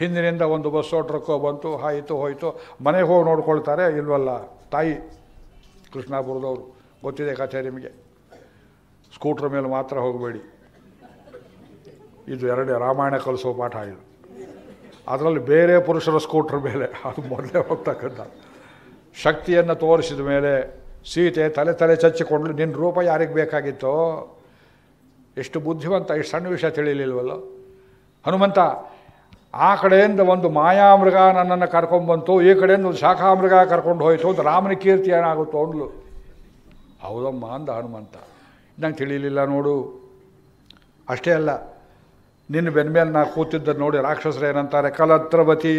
ಹಿಂದಿನಿಂದ ಒಂದು ಬಸ್ಸೋ ಟ್ರಕ್ಕೋ ಬಂತು ಹಾಯಿತು ಹೋಯಿತು ಮನೆಗೆ ಹೋಗಿ ನೋಡ್ಕೊಳ್ತಾರೆ ಇಲ್ವಲ್ಲ ತಾಯಿ ಕೃಷ್ಣಾಪುರದವರು ಗೊತ್ತಿದೆ ಕಥೆ ನಿಮಗೆ ಸ್ಕೂಟ್ರ್ ಮೇಲೆ ಮಾತ್ರ ಹೋಗಬೇಡಿ ಇದು ಎರಡೇ ರಾಮಾಯಣ ಕಲಿಸೋ ಪಾಠ ಇದು ಅದರಲ್ಲಿ ಬೇರೆ ಪುರುಷರ ಸ್ಕೂಟ್ರ್ ಮೇಲೆ ಅದು ಮೊದಲೇ ಹೋಗ್ತಕ್ಕಂಥ ಶಕ್ತಿಯನ್ನು ತೋರಿಸಿದ ಮೇಲೆ ಸೀತೆ ತಲೆ ತಲೆ ಚಚ್ಚಿಕೊಂಡು ನಿನ್ನ ರೂಪ ಯಾರಿಗೆ ಬೇಕಾಗಿತ್ತೋ ಎಷ್ಟು ಬುದ್ಧಿವಂತ ಇಷ್ಟು ಸಣ್ಣ ವಿಷಯ ತಿಳಿಯಲಿಲ್ವಲ್ಲ ಹನುಮಂತ ಆ ಕಡೆಯಿಂದ ಒಂದು ಮಾಯಾಮೃಗ ನನ್ನನ್ನು ಕರ್ಕೊಂಡ್ಬಂತು ಈ ಕಡೆಯಿಂದ ಒಂದು ಶಾಖಾಮೃಗ ಕರ್ಕೊಂಡು ಹೋಯಿತು ಅಂತ ರಾಮನ ಕೀರ್ತಿ ಏನಾಗುತ್ತೋ ಅಂದ್ಲು ಹೌದಮ್ಮ ಅಂದ ಹನುಮಂತ ನಂಗೆ ತಿಳಿಯಲಿಲ್ಲ ನೋಡು ಅಷ್ಟೇ ಅಲ್ಲ ನಿನ್ನ ಬೆನ್ಮೇಲೆ ನಾ ಕೂತಿದ್ದ ನೋಡಿ ರಾಕ್ಷಸರು ಏನಂತಾರೆ ಕಲತ್ರವತಿ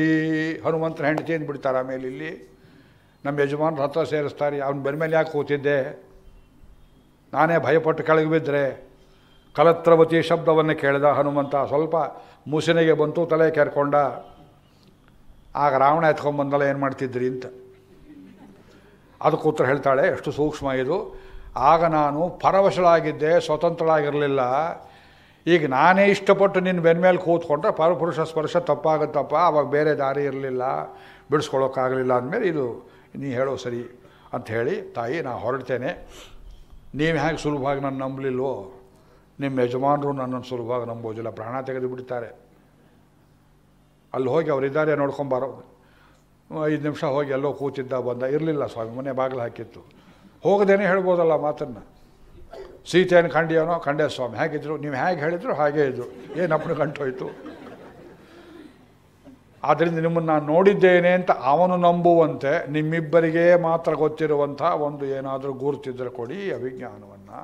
ಹನುಮಂತನ ಹೆಂಡತಿ ಬಿಡ್ತಾರೆ ಆಮೇಲೆ ಇಲ್ಲಿ ನಮ್ಮ ಯಜಮಾನ್ರ ಹತ್ರ ಸೇರಿಸ್ತಾರೆ ಅವನ ಬೆನ್ಮೇಲೆ ಯಾಕೆ ಕೂತಿದ್ದೆ ನಾನೇ ಭಯಪಟ್ಟು ಕೆಳಗೆ ಬಿದ್ದರೆ ಕಲತ್ರವತಿ ಶಬ್ದವನ್ನು ಕೇಳಿದ ಹನುಮಂತ ಸ್ವಲ್ಪ ಮುಸಿನಿಗೆ ಬಂತು ತಲೆ ಕೆರ್ಕೊಂಡ ಆಗ ರಾವಣ ಎತ್ಕೊಂಡ್ಬಂದಲ್ಲ ಏನು ಮಾಡ್ತಿದ್ರಿ ಅಂತ ಅದಕ್ಕೆ ಉತ್ತರ ಹೇಳ್ತಾಳೆ ಎಷ್ಟು ಸೂಕ್ಷ್ಮ ಇದು ಆಗ ನಾನು ಪರವಶಳಾಗಿದ್ದೆ ಆಗಿರಲಿಲ್ಲ ಈಗ ನಾನೇ ಇಷ್ಟಪಟ್ಟು ನಿನ್ನ ಬೆನ್ಮೇಲೆ ಕೂತ್ಕೊಂಡ್ರೆ ಪರಪುರುಷ ಸ್ಪರ್ಶ ತಪ್ಪಾಗುತ್ತಪ್ಪ ಅವಾಗ ಬೇರೆ ದಾರಿ ಇರಲಿಲ್ಲ ಬಿಡಿಸ್ಕೊಳೋಕ್ಕಾಗಲಿಲ್ಲ ಅಂದಮೇಲೆ ಇದು ನೀ ಹೇಳೋ ಸರಿ ಅಂತ ಹೇಳಿ ತಾಯಿ ನಾನು ಹೊರಡ್ತೇನೆ ನೀವು ಹ್ಯಾಂಗೆ ಸುಲಭವಾಗಿ ನಾನು ನಂಬಲಿಲ್ವೋ ನಿಮ್ಮ ಯಜಮಾನರು ನನ್ನನ್ನು ಸುಲಭವಾಗಿ ನಂಬೋದಿಲ್ಲ ಪ್ರಾಣ ತೆಗೆದು ಬಿಡ್ತಾರೆ ಅಲ್ಲಿ ಹೋಗಿ ಅವರಿದ್ದಾರೆ ನೋಡ್ಕೊಂಬಾರೋ ಐದು ನಿಮಿಷ ಹೋಗಿ ಎಲ್ಲೋ ಕೂತಿದ್ದ ಬಂದ ಇರಲಿಲ್ಲ ಸ್ವಾಮಿ ಮನೆ ಬಾಗಿಲು ಹಾಕಿತ್ತು ಹೋಗದೇನೆ ಹೇಳ್ಬೋದಲ್ಲ ಮಾತನ್ನು ಸೀತೆಯನ್ನು ಖಂಡಿಯೋನೋ ಖಂಡೇ ಸ್ವಾಮಿ ಹೇಗಿದ್ರು ನೀವು ಹೇಗೆ ಹೇಳಿದ್ರು ಹಾಗೇ ಇದ್ದರು ಏನಪ್ಪನ ಗಂಟೋಯ್ತು ಆದ್ದರಿಂದ ನಿಮ್ಮನ್ನು ನಾನು ನೋಡಿದ್ದೇನೆ ಅಂತ ಅವನು ನಂಬುವಂತೆ ನಿಮ್ಮಿಬ್ಬರಿಗೆ ಮಾತ್ರ ಗೊತ್ತಿರುವಂಥ ಒಂದು ಏನಾದರೂ ಗುರುತಿದ್ದರೆ ಕೊಡಿ ಅಭಿಜ್ಞಾನವನ್ನು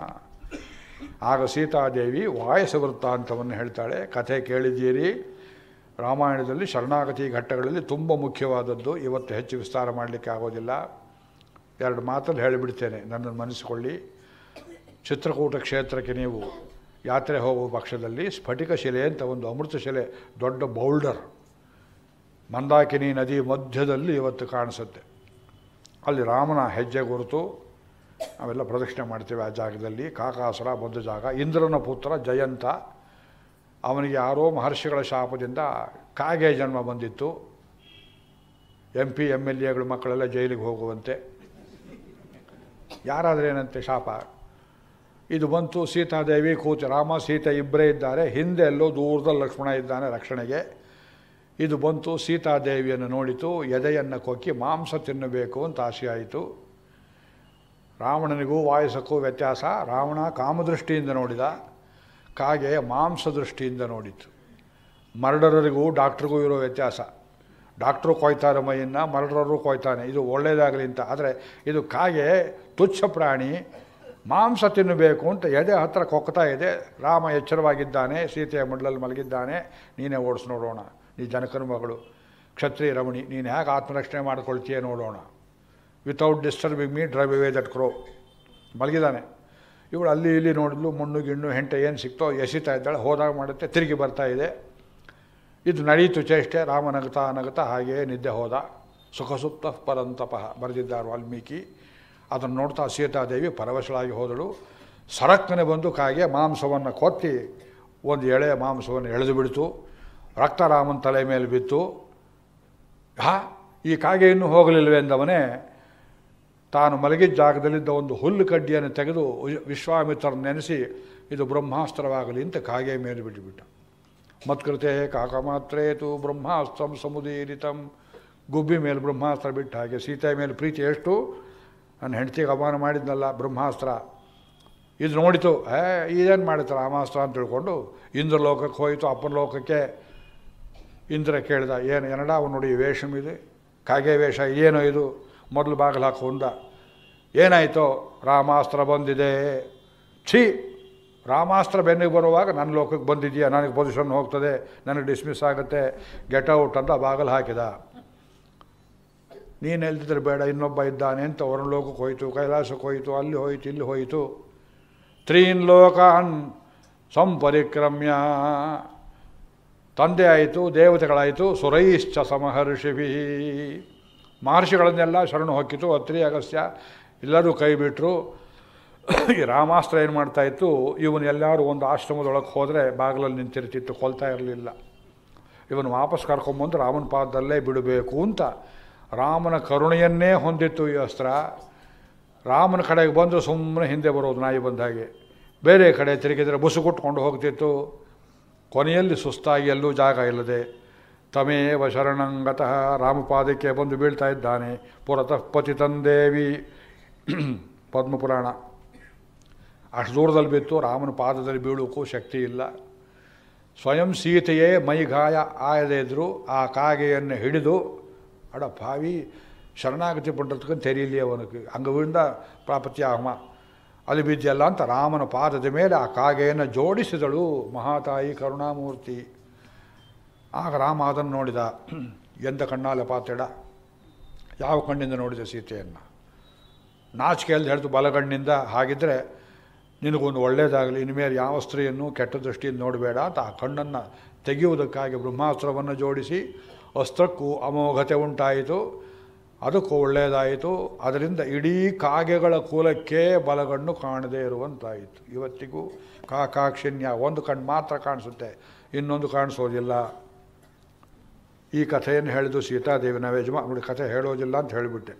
ಆಗ ಸೀತಾದೇವಿ ವಾಯಸ ವೃತ್ತಾಂತವನ್ನು ಹೇಳ್ತಾಳೆ ಕಥೆ ಕೇಳಿದ್ದೀರಿ ರಾಮಾಯಣದಲ್ಲಿ ಶರಣಾಗತಿ ಘಟ್ಟಗಳಲ್ಲಿ ತುಂಬ ಮುಖ್ಯವಾದದ್ದು ಇವತ್ತು ಹೆಚ್ಚು ವಿಸ್ತಾರ ಮಾಡಲಿಕ್ಕೆ ಆಗೋದಿಲ್ಲ ಎರಡು ಮಾತಲ್ಲಿ ಹೇಳಿಬಿಡ್ತೇನೆ ನನ್ನನ್ನು ಮನಸ್ಸಿಕೊಳ್ಳಿ ಚಿತ್ರಕೂಟ ಕ್ಷೇತ್ರಕ್ಕೆ ನೀವು ಯಾತ್ರೆ ಹೋಗುವ ಪಕ್ಷದಲ್ಲಿ ಸ್ಫಟಿಕ ಶಿಲೆ ಅಂತ ಒಂದು ಅಮೃತ ಶಿಲೆ ದೊಡ್ಡ ಬೌಲ್ಡರ್ ಮಂದಾಕಿನಿ ನದಿ ಮಧ್ಯದಲ್ಲಿ ಇವತ್ತು ಕಾಣಿಸುತ್ತೆ ಅಲ್ಲಿ ರಾಮನ ಹೆಜ್ಜೆ ಗುರುತು ನಾವೆಲ್ಲ ಪ್ರದಕ್ಷಿಣೆ ಮಾಡ್ತೇವೆ ಆ ಜಾಗದಲ್ಲಿ ಕಾಕಾಸುರ ಬದ್ಧ ಜಾಗ ಇಂದ್ರನ ಪುತ್ರ ಜಯಂತ ಅವನಿಗೆ ಯಾರೋ ಮಹರ್ಷಿಗಳ ಶಾಪದಿಂದ ಕಾಗೆ ಜನ್ಮ ಬಂದಿತ್ತು ಎಂ ಪಿ ಎಮ್ ಎಲ್ ಎಗಳ ಮಕ್ಕಳೆಲ್ಲ ಜೈಲಿಗೆ ಹೋಗುವಂತೆ ಏನಂತೆ ಶಾಪ ಇದು ಬಂತು ಸೀತಾದೇವಿ ಕೂತು ರಾಮ ಸೀತೆ ಇಬ್ಬರೇ ಇದ್ದಾರೆ ಹಿಂದೆ ಎಲ್ಲೋ ದೂರದಲ್ಲಿ ಲಕ್ಷ್ಮಣ ಇದ್ದಾನೆ ರಕ್ಷಣೆಗೆ ಇದು ಬಂತು ಸೀತಾದೇವಿಯನ್ನು ನೋಡಿತು ಎದೆಯನ್ನು ಕೊಕ್ಕಿ ಮಾಂಸ ತಿನ್ನಬೇಕು ಅಂತ ಆಸೆಯಾಯಿತು ರಾವಣನಿಗೂ ವಾಯಸಕ್ಕೂ ವ್ಯತ್ಯಾಸ ರಾವಣ ಕಾಮದೃಷ್ಟಿಯಿಂದ ನೋಡಿದ ಕಾಗೆ ಮಾಂಸ ದೃಷ್ಟಿಯಿಂದ ನೋಡಿತು ಮರ್ಡರರಿಗೂ ಡಾಕ್ಟ್ರಿಗೂ ಇರೋ ವ್ಯತ್ಯಾಸ ಡಾಕ್ಟ್ರು ಕೊಯ್ತಾರೆ ಮೈಯನ್ನ ಮರ್ಡರರು ಕೊಯ್ತಾನೆ ಇದು ಒಳ್ಳೆಯದಾಗಲಿ ಅಂತ ಆದರೆ ಇದು ಕಾಗೆ ತುಚ್ಛ ಪ್ರಾಣಿ ಮಾಂಸ ತಿನ್ನಬೇಕು ಅಂತ ಎದೆ ಹತ್ರ ಕೊಕ್ತಾ ಇದೆ ರಾಮ ಎಚ್ಚರವಾಗಿದ್ದಾನೆ ಸೀತೆಯ ಮಂಡಲಲ್ಲಿ ಮಲಗಿದ್ದಾನೆ ನೀನೇ ಓಡಿಸಿ ನೋಡೋಣ ನೀ ಜನಕನ ಮಗಳು ಕ್ಷತ್ರಿಯ ರಮಣಿ ನೀನು ಹೇಗೆ ಆತ್ಮರಕ್ಷಣೆ ಮಾಡ್ಕೊಳ್ತೀಯ ನೋಡೋಣ without disturbing me drive away that crow ಮಲಗಿದ್ದಾನೆ ಇವಳು ಅಲ್ಲಿ ಇಲ್ಲಿ ನೋಡಿದ್ಲು ಮಣ್ಣು ಗಿಣ್ಣು ಹೆಂಟೆ ಏನು ಸಿಕ್ತೋ ಎಸಿತಾ ಇದ್ದಾಳೆ ಹೋದಾಗ ಮಾಡುತ್ತೆ ತಿರುಗಿ ಬರ್ತಾ ಇದೆ ಇದು ನಡೀತು ಚೇಷ್ಟೆ ರಾಮನಗತಾ ನಗತ ಹಾಗೆಯೇ ನಿದ್ದೆ ಹೋದ ಸುಖಸುಪ್ತ ಪರಂತಪ ಬರೆದಿದ್ದಾರೆ ವಾಲ್ಮೀಕಿ ಅದನ್ನು ನೋಡ್ತಾ ಸೀತಾದೇವಿ ಪರವಶಳಾಗಿ ಹೋದಳು ಸರಕ್ಕನೆ ಬಂದು ಕಾಗೆ ಮಾಂಸವನ್ನು ಕೊತ್ತಿ ಒಂದು ಎಳೆ ಮಾಂಸವನ್ನು ಎಳೆದು ಬಿಡ್ತು ರಕ್ತರಾಮನ ತಲೆ ಮೇಲೆ ಬಿತ್ತು ಹಾ ಈ ಕಾಗೆ ಇನ್ನೂ ಹೋಗಲಿಲ್ವೆ ಎಂದವನೇ ತಾನು ಮಲಗಿದ ಜಾಗದಲ್ಲಿದ್ದ ಒಂದು ಹುಲ್ಲು ಕಡ್ಡಿಯನ್ನು ತೆಗೆದು ವಿಶ್ವಾಮಿತ್ರನ ನೆನೆಸಿ ಇದು ಬ್ರಹ್ಮಾಸ್ತ್ರವಾಗಲಿ ಅಂತ ಕಾಗೆ ಮೇಲೆ ಬಿಟ್ಟುಬಿಟ್ಟ ಮತ್ಕೃತೆ ಮಾತ್ರೇತು ಬ್ರಹ್ಮಾಸ್ತ್ರಂ ಸಮುದೀರಿತಂ ಗುಬ್ಬಿ ಮೇಲೆ ಬ್ರಹ್ಮಾಸ್ತ್ರ ಬಿಟ್ಟ ಹಾಗೆ ಸೀತೆಯ ಮೇಲೆ ಪ್ರೀತಿ ಎಷ್ಟು ನನ್ನ ಹೆಂಡ್ತಿಗೆ ಅಪಮಾನ ಮಾಡಿದ್ನಲ್ಲ ಬ್ರಹ್ಮಾಸ್ತ್ರ ಇದು ನೋಡಿತು ಹೇ ಇದೇನು ಮಾಡುತ್ತೆ ರಾಮಾಸ್ತ್ರ ಅಂತ ತಿಳ್ಕೊಂಡು ಇಂದ್ರ ಲೋಕಕ್ಕೆ ಹೋಯಿತು ಅಪ್ಪನ ಲೋಕಕ್ಕೆ ಇಂದ್ರ ಕೇಳಿದ ಏನು ಏನಡ ಅವನು ನೋಡಿ ವೇಷಮಿದೆ ಕಾಗೆ ವೇಷ ಏನೋ ಇದು ಮೊದಲು ಬಾಗಿಲು ಹಾಕೊಂಡ ಏನಾಯಿತು ರಾಮಾಸ್ತ್ರ ಬಂದಿದೆ ಛೀ ರಾಮಾಸ್ತ್ರ ಬೆನ್ನಿಗೆ ಬರುವಾಗ ನನ್ನ ಲೋಕಕ್ಕೆ ಬಂದಿದೆಯಾ ನನಗೆ ಪೊಸಿಷನ್ ಹೋಗ್ತದೆ ನನಗೆ ಡಿಸ್ಮಿಸ್ ಆಗುತ್ತೆ ಗೆಟ್ ಔಟ್ ಅಂತ ಬಾಗಿಲು ಹಾಕಿದ ನೀನು ಹೇಳ್ತಿದ್ರೆ ಬೇಡ ಇನ್ನೊಬ್ಬ ಇದ್ದಾನೆ ಅಂತ ಅವನ ಲೋಕಕ್ಕೆ ಹೋಯಿತು ಕೈಲಾಸಕ್ಕೆ ಹೋಯಿತು ಅಲ್ಲಿ ಹೋಯಿತು ಇಲ್ಲಿ ಹೋಯಿತು ತ್ರೀನ್ ಲೋಕಾನ್ ಸಂಪರಿಕ್ರಮ್ಯ ತಂದೆ ಆಯಿತು ದೇವತೆಗಳಾಯಿತು ಸುರೈಶ್ಚ ಸಮಹರ್ಷಿಭೀ ಮಹರ್ಷಿಗಳನ್ನೆಲ್ಲ ಶರಣು ಹೊಕ್ಕಿತು ಅತ್ರಿ ಅಗಸ್ತ್ಯ ಎಲ್ಲರೂ ಕೈ ಬಿಟ್ಟರು ಈ ರಾಮಾಸ್ತ್ರ ಏನು ಮಾಡ್ತಾಯಿತ್ತು ಇವನು ಎಲ್ಲರೂ ಒಂದು ಆಶ್ರಮದೊಳಗೆ ಹೋದರೆ ಬಾಗಿಲಲ್ಲಿ ನಿಂತಿರ್ತಿತ್ತು ಕೊಲ್ತಾ ಇರಲಿಲ್ಲ ಇವನು ವಾಪಸ್ ಕರ್ಕೊಂಬಂದು ರಾಮನ ಪಾದದಲ್ಲೇ ಬಿಡಬೇಕು ಅಂತ ರಾಮನ ಕರುಣೆಯನ್ನೇ ಹೊಂದಿತ್ತು ಈ ಅಸ್ತ್ರ ರಾಮನ ಕಡೆಗೆ ಬಂದು ಸುಮ್ಮನೆ ಹಿಂದೆ ಬರೋದು ನಾಯಿ ಬಂದ ಹಾಗೆ ಬೇರೆ ಕಡೆ ತಿರುಗಿದರೆ ಬುಸುಗುಟ್ಕೊಂಡು ಹೋಗ್ತಿತ್ತು ಕೊನೆಯಲ್ಲಿ ಸುಸ್ತಾಗಿ ಎಲ್ಲೂ ಜಾಗ ಇಲ್ಲದೆ ತಮೇವ ಶರಣಂಗತಃ ರಾಮಪಾದಕ್ಕೆ ಬಂದು ಬೀಳ್ತಾ ಇದ್ದಾನೆ ಪುರತಃ ತಂದೇವಿ [clears throat] ಪದ್ಮಪುರಾಣ ಅಷ್ಟು ದೂರದಲ್ಲಿ ಬಿತ್ತು ರಾಮನ ಪಾದದಲ್ಲಿ ಬೀಳೋಕ್ಕೂ ಶಕ್ತಿ ಇಲ್ಲ ಸ್ವಯಂ ಸೀತೆಯೇ ಮೈಗಾಯ ಆಯದೇ ಇದ್ದರು ಆ ಕಾಗೆಯನ್ನು ಹಿಡಿದು ಅಡ ಭಾವಿ ಶರಣಾಗತಿ ಪಂಡತ್ಕೊಂಡು ತೆರೀಲಿ ಅವನಿಗೆ ಅಂಗವಿಂದ ಪ್ರಾಪತ್ಯಾಹಮ ಅಲ್ಲಿ ಬಿದ್ದಲ್ಲ ಅಂತ ರಾಮನ ಪಾದದ ಮೇಲೆ ಆ ಕಾಗೆಯನ್ನು ಜೋಡಿಸಿದಳು ಮಹಾತಾಯಿ ಕರುಣಾಮೂರ್ತಿ ಆಗ ರಾಮ ಅದನ್ನು ನೋಡಿದ ಎಂದ ಕಣ್ಣಾಲೆ ಪಾತ್ರೆಡ ಯಾವ ಕಣ್ಣಿಂದ ನೋಡಿದೆ ಸೀತೆಯನ್ನು ನಾಚಿಕೆಯಲ್ಲಿ ಹಿಡಿದು ಬಲಗಣ್ಣಿಂದ ಹಾಗಿದ್ದರೆ ನಿನಗೊಂದು ಒಳ್ಳೆಯದಾಗಲಿ ಇನ್ಮೇಲೆ ಯಾವ ಸ್ತ್ರೀಯನ್ನು ಕೆಟ್ಟ ದೃಷ್ಟಿಯಿಂದ ನೋಡಬೇಡ ಅಂತ ಆ ಕಣ್ಣನ್ನು ತೆಗೆಯುವುದಕ್ಕಾಗಿ ಬ್ರಹ್ಮಾಸ್ತ್ರವನ್ನು ಜೋಡಿಸಿ ಅಸ್ತ್ರಕ್ಕೂ ಅಮೋಘತೆ ಉಂಟಾಯಿತು ಅದಕ್ಕೂ ಒಳ್ಳೆಯದಾಯಿತು ಅದರಿಂದ ಇಡೀ ಕಾಗೆಗಳ ಕೂಲಕ್ಕೆ ಬಲಗಣ್ಣು ಕಾಣದೇ ಇರುವಂತಾಯಿತು ಇವತ್ತಿಗೂ ಕಾಕಾಕ್ಷಿಣ್ಯ ಒಂದು ಕಣ್ಣು ಮಾತ್ರ ಕಾಣಿಸುತ್ತೆ ಇನ್ನೊಂದು ಕಾಣಿಸೋದಿಲ್ಲ ಈ ಕಥೆಯನ್ನು ಹೇಳಿದ್ದು ಸೀತಾದೇವಿ ನಾವು ಯಜಮಾ ನೋಡಿ ಕಥೆ ಹೇಳೋದಿಲ್ಲ ಅಂತ ಹೇಳಿಬಿಟ್ಟೆ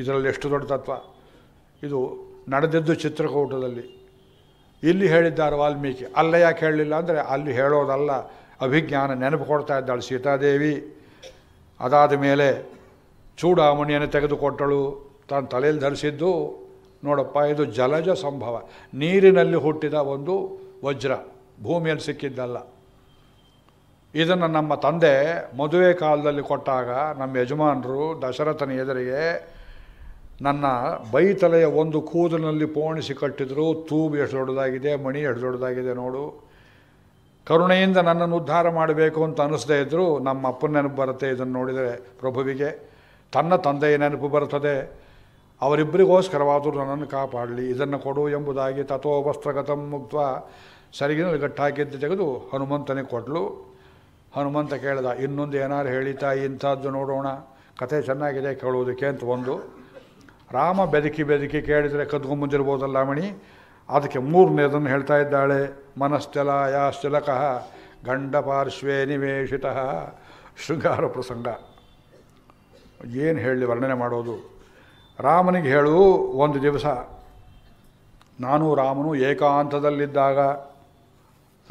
ಇದರಲ್ಲಿ ಎಷ್ಟು ದೊಡ್ಡ ತತ್ವ ಇದು ನಡೆದಿದ್ದು ಚಿತ್ರಕೂಟದಲ್ಲಿ ಇಲ್ಲಿ ಹೇಳಿದ್ದಾರೆ ವಾಲ್ಮೀಕಿ ಅಲ್ಲ ಯಾಕೆ ಹೇಳಲಿಲ್ಲ ಅಂದರೆ ಅಲ್ಲಿ ಹೇಳೋದಲ್ಲ ಅಭಿಜ್ಞಾನ ನೆನಪು ಕೊಡ್ತಾ ಇದ್ದಾಳೆ ಸೀತಾದೇವಿ ಅದಾದ ಮೇಲೆ ಚೂಡಾಮಣಿಯನ್ನು ತೆಗೆದುಕೊಟ್ಟಳು ತನ್ನ ತಲೆಯಲ್ಲಿ ಧರಿಸಿದ್ದು ನೋಡಪ್ಪ ಇದು ಜಲಜ ಸಂಭವ ನೀರಿನಲ್ಲಿ ಹುಟ್ಟಿದ ಒಂದು ವಜ್ರ ಭೂಮಿಯಲ್ಲಿ ಸಿಕ್ಕಿದ್ದಲ್ಲ ಇದನ್ನು ನಮ್ಮ ತಂದೆ ಮದುವೆ ಕಾಲದಲ್ಲಿ ಕೊಟ್ಟಾಗ ನಮ್ಮ ಯಜಮಾನರು ದಶರಥನ ಎದುರಿಗೆ ನನ್ನ ಬೈತಲೆಯ ಒಂದು ಕೂದಲಿನಲ್ಲಿ ಪೋಣಿಸಿ ಕಟ್ಟಿದ್ರು ತೂಬು ಎಷ್ಟು ದೊಡ್ಡದಾಗಿದೆ ಮಣಿ ಎಷ್ಟು ದೊಡ್ಡದಾಗಿದೆ ನೋಡು ಕರುಣೆಯಿಂದ ನನ್ನನ್ನು ಉದ್ಧಾರ ಮಾಡಬೇಕು ಅಂತ ಅನ್ನಿಸ್ದೇ ಇದ್ದರು ನಮ್ಮ ಅಪ್ಪನ ನೆನಪು ಬರುತ್ತೆ ಇದನ್ನು ನೋಡಿದರೆ ಪ್ರಭುವಿಗೆ ತನ್ನ ತಂದೆಯ ನೆನಪು ಬರುತ್ತದೆ ಅವರಿಬ್ಬರಿಗೋಸ್ಕರವಾದರೂ ನನ್ನನ್ನು ಕಾಪಾಡಲಿ ಇದನ್ನು ಕೊಡು ಎಂಬುದಾಗಿ ವಸ್ತ್ರಗತ ಮುಕ್ತ ಸರಿಗಿನಲ್ಲಿ ಗಟ್ಟಾಕಿದ್ದು ತೆಗೆದು ಹನುಮಂತನಿಗೆ ಕೊಟ್ಟಲು ಹನುಮಂತ ಕೇಳ್ದ ಇನ್ನೊಂದು ಏನಾದ್ರು ಹೇಳಿತಾ ಇಂಥದ್ದು ನೋಡೋಣ ಕತೆ ಚೆನ್ನಾಗಿದೆ ಕೇಳೋದಕ್ಕೆ ಅಂತ ಒಂದು ರಾಮ ಬೆದಕಿ ಬೆದಕಿ ಕೇಳಿದರೆ ಕದ್ಕೊಂಬಂದಿರ್ಬೋದಲ್ಲ ಮಣಿ ಅದಕ್ಕೆ ಮೂರನೇದನ್ನು ಹೇಳ್ತಾ ಇದ್ದಾಳೆ ಮನಸ್ಥಲ ಯಾಶ್ಚಲಕ ಗಂಡ ಪಾರ್ಶ್ವೇ ನಿವೇಶಿತ ಶೃಂಗಾರ ಪ್ರಸಂಗ ಏನು ಹೇಳಿ ವರ್ಣನೆ ಮಾಡೋದು ರಾಮನಿಗೆ ಹೇಳು ಒಂದು ದಿವಸ ನಾನು ರಾಮನು ಏಕಾಂತದಲ್ಲಿದ್ದಾಗ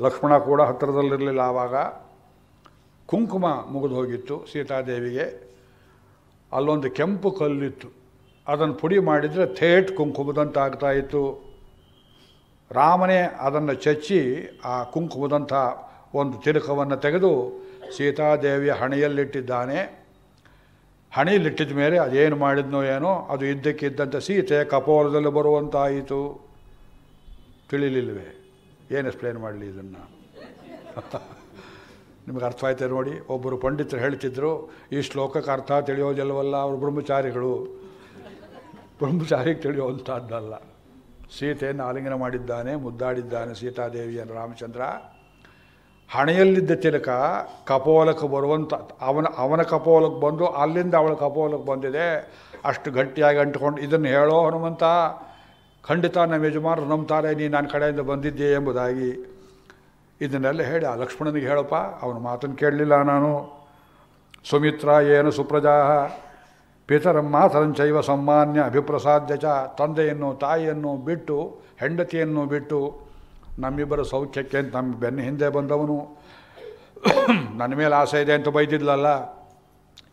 ಲಕ್ಷ್ಮಣ ಕೂಡ ಹತ್ತಿರದಲ್ಲಿರಲಿಲ್ಲ ಆವಾಗ ಕುಂಕುಮ ಮುಗಿದು ಹೋಗಿತ್ತು ಸೀತಾದೇವಿಗೆ ಅಲ್ಲೊಂದು ಕೆಂಪು ಕಲ್ಲಿತ್ತು ಅದನ್ನು ಪುಡಿ ಮಾಡಿದರೆ ಥೇಟ್ ಕುಂಕುಮದಂತ ಆಗ್ತಾಯಿತ್ತು ರಾಮನೇ ಅದನ್ನು ಚಚ್ಚಿ ಆ ಕುಂಕುಮದಂಥ ಒಂದು ತಿರುಕವನ್ನು ತೆಗೆದು ಸೀತಾದೇವಿಯ ಹಣೆಯಲ್ಲಿಟ್ಟಿದ್ದಾನೆ ಹಣೆಯಲ್ಲಿಟ್ಟಿದ ಮೇಲೆ ಅದೇನು ಮಾಡಿದ್ನೋ ಏನೋ ಅದು ಇದ್ದಕ್ಕಿದ್ದಂಥ ಸೀತೆ ಕಪೋಲದಲ್ಲಿ ಬರುವಂತಾಯಿತು ತಿಳಿಲಿಲ್ವೇ ಏನು ಎಕ್ಸ್ಪ್ಲೇನ್ ಮಾಡಲಿ ಇದನ್ನು [laughs] ನಿಮ್ಗೆ ಅರ್ಥ ಆಯ್ತು ನೋಡಿ ಒಬ್ಬರು ಪಂಡಿತರು ಹೇಳ್ತಿದ್ರು ಈ ಶ್ಲೋಕಕ್ಕೆ ಅರ್ಥ ತಿಳಿಯೋದಿಲ್ಲವಲ್ಲ ಅವರು ಬ್ರಹ್ಮಚಾರಿಗಳು ಬ್ರಹ್ಮಚಾರಿಗೆ ತಿಳಿಯುವಂಥದ್ದಲ್ಲ ಸೀತೆಯನ್ನು ಆಲಿಂಗನ ಮಾಡಿದ್ದಾನೆ ಮುದ್ದಾಡಿದ್ದಾನೆ ಸೀತಾದೇವಿಯನ್ನು ರಾಮಚಂದ್ರ ಹಣೆಯಲ್ಲಿದ್ದ ತಿಲಕ ಕಪೋಲಕ್ಕೆ ಬರುವಂಥ ಅವನ ಅವನ ಕಪೋಲಕ್ಕೆ ಬಂದು ಅಲ್ಲಿಂದ ಅವಳ ಕಪೋಲಕ್ಕೆ ಬಂದಿದೆ ಅಷ್ಟು ಗಟ್ಟಿಯಾಗಿ ಅಂಟ್ಕೊಂಡು ಇದನ್ನು ಹೇಳೋ ಹನುಮಂತ ಖಂಡಿತ ನಮ್ಮ ಯಜಮಾನರು ನಂಬ್ತಾರೆ ನೀ ನನ್ನ ಕಡೆಯಿಂದ ಬಂದಿದ್ದೆ ಎಂಬುದಾಗಿ ಇದನ್ನೆಲ್ಲ ಹೇಳಿ ಆ ಲಕ್ಷ್ಮಣನಿಗೆ ಹೇಳಪ್ಪ ಅವನ ಮಾತನ್ನು ಕೇಳಲಿಲ್ಲ ನಾನು ಸುಮಿತ್ರ ಏನು ಸುಪ್ರಜಾ ಪಿತರಮ್ಮ ಶೈವ ಸಮ್ಮಾನ್ಯ ಅಭಿಪ್ರಸಾದ್ಯ ಚ ತಂದೆಯನ್ನು ತಾಯಿಯನ್ನು ಬಿಟ್ಟು ಹೆಂಡತಿಯನ್ನು ಬಿಟ್ಟು ನಮ್ಮಿಬ್ಬರ ಸೌಖ್ಯಕ್ಕೆ ಅಂತ ನಮ್ಮ ಬೆನ್ನ ಹಿಂದೆ ಬಂದವನು ನನ್ನ ಮೇಲೆ ಆಸೆ ಇದೆ ಅಂತ ಬೈದಿದ್ಲಲ್ಲ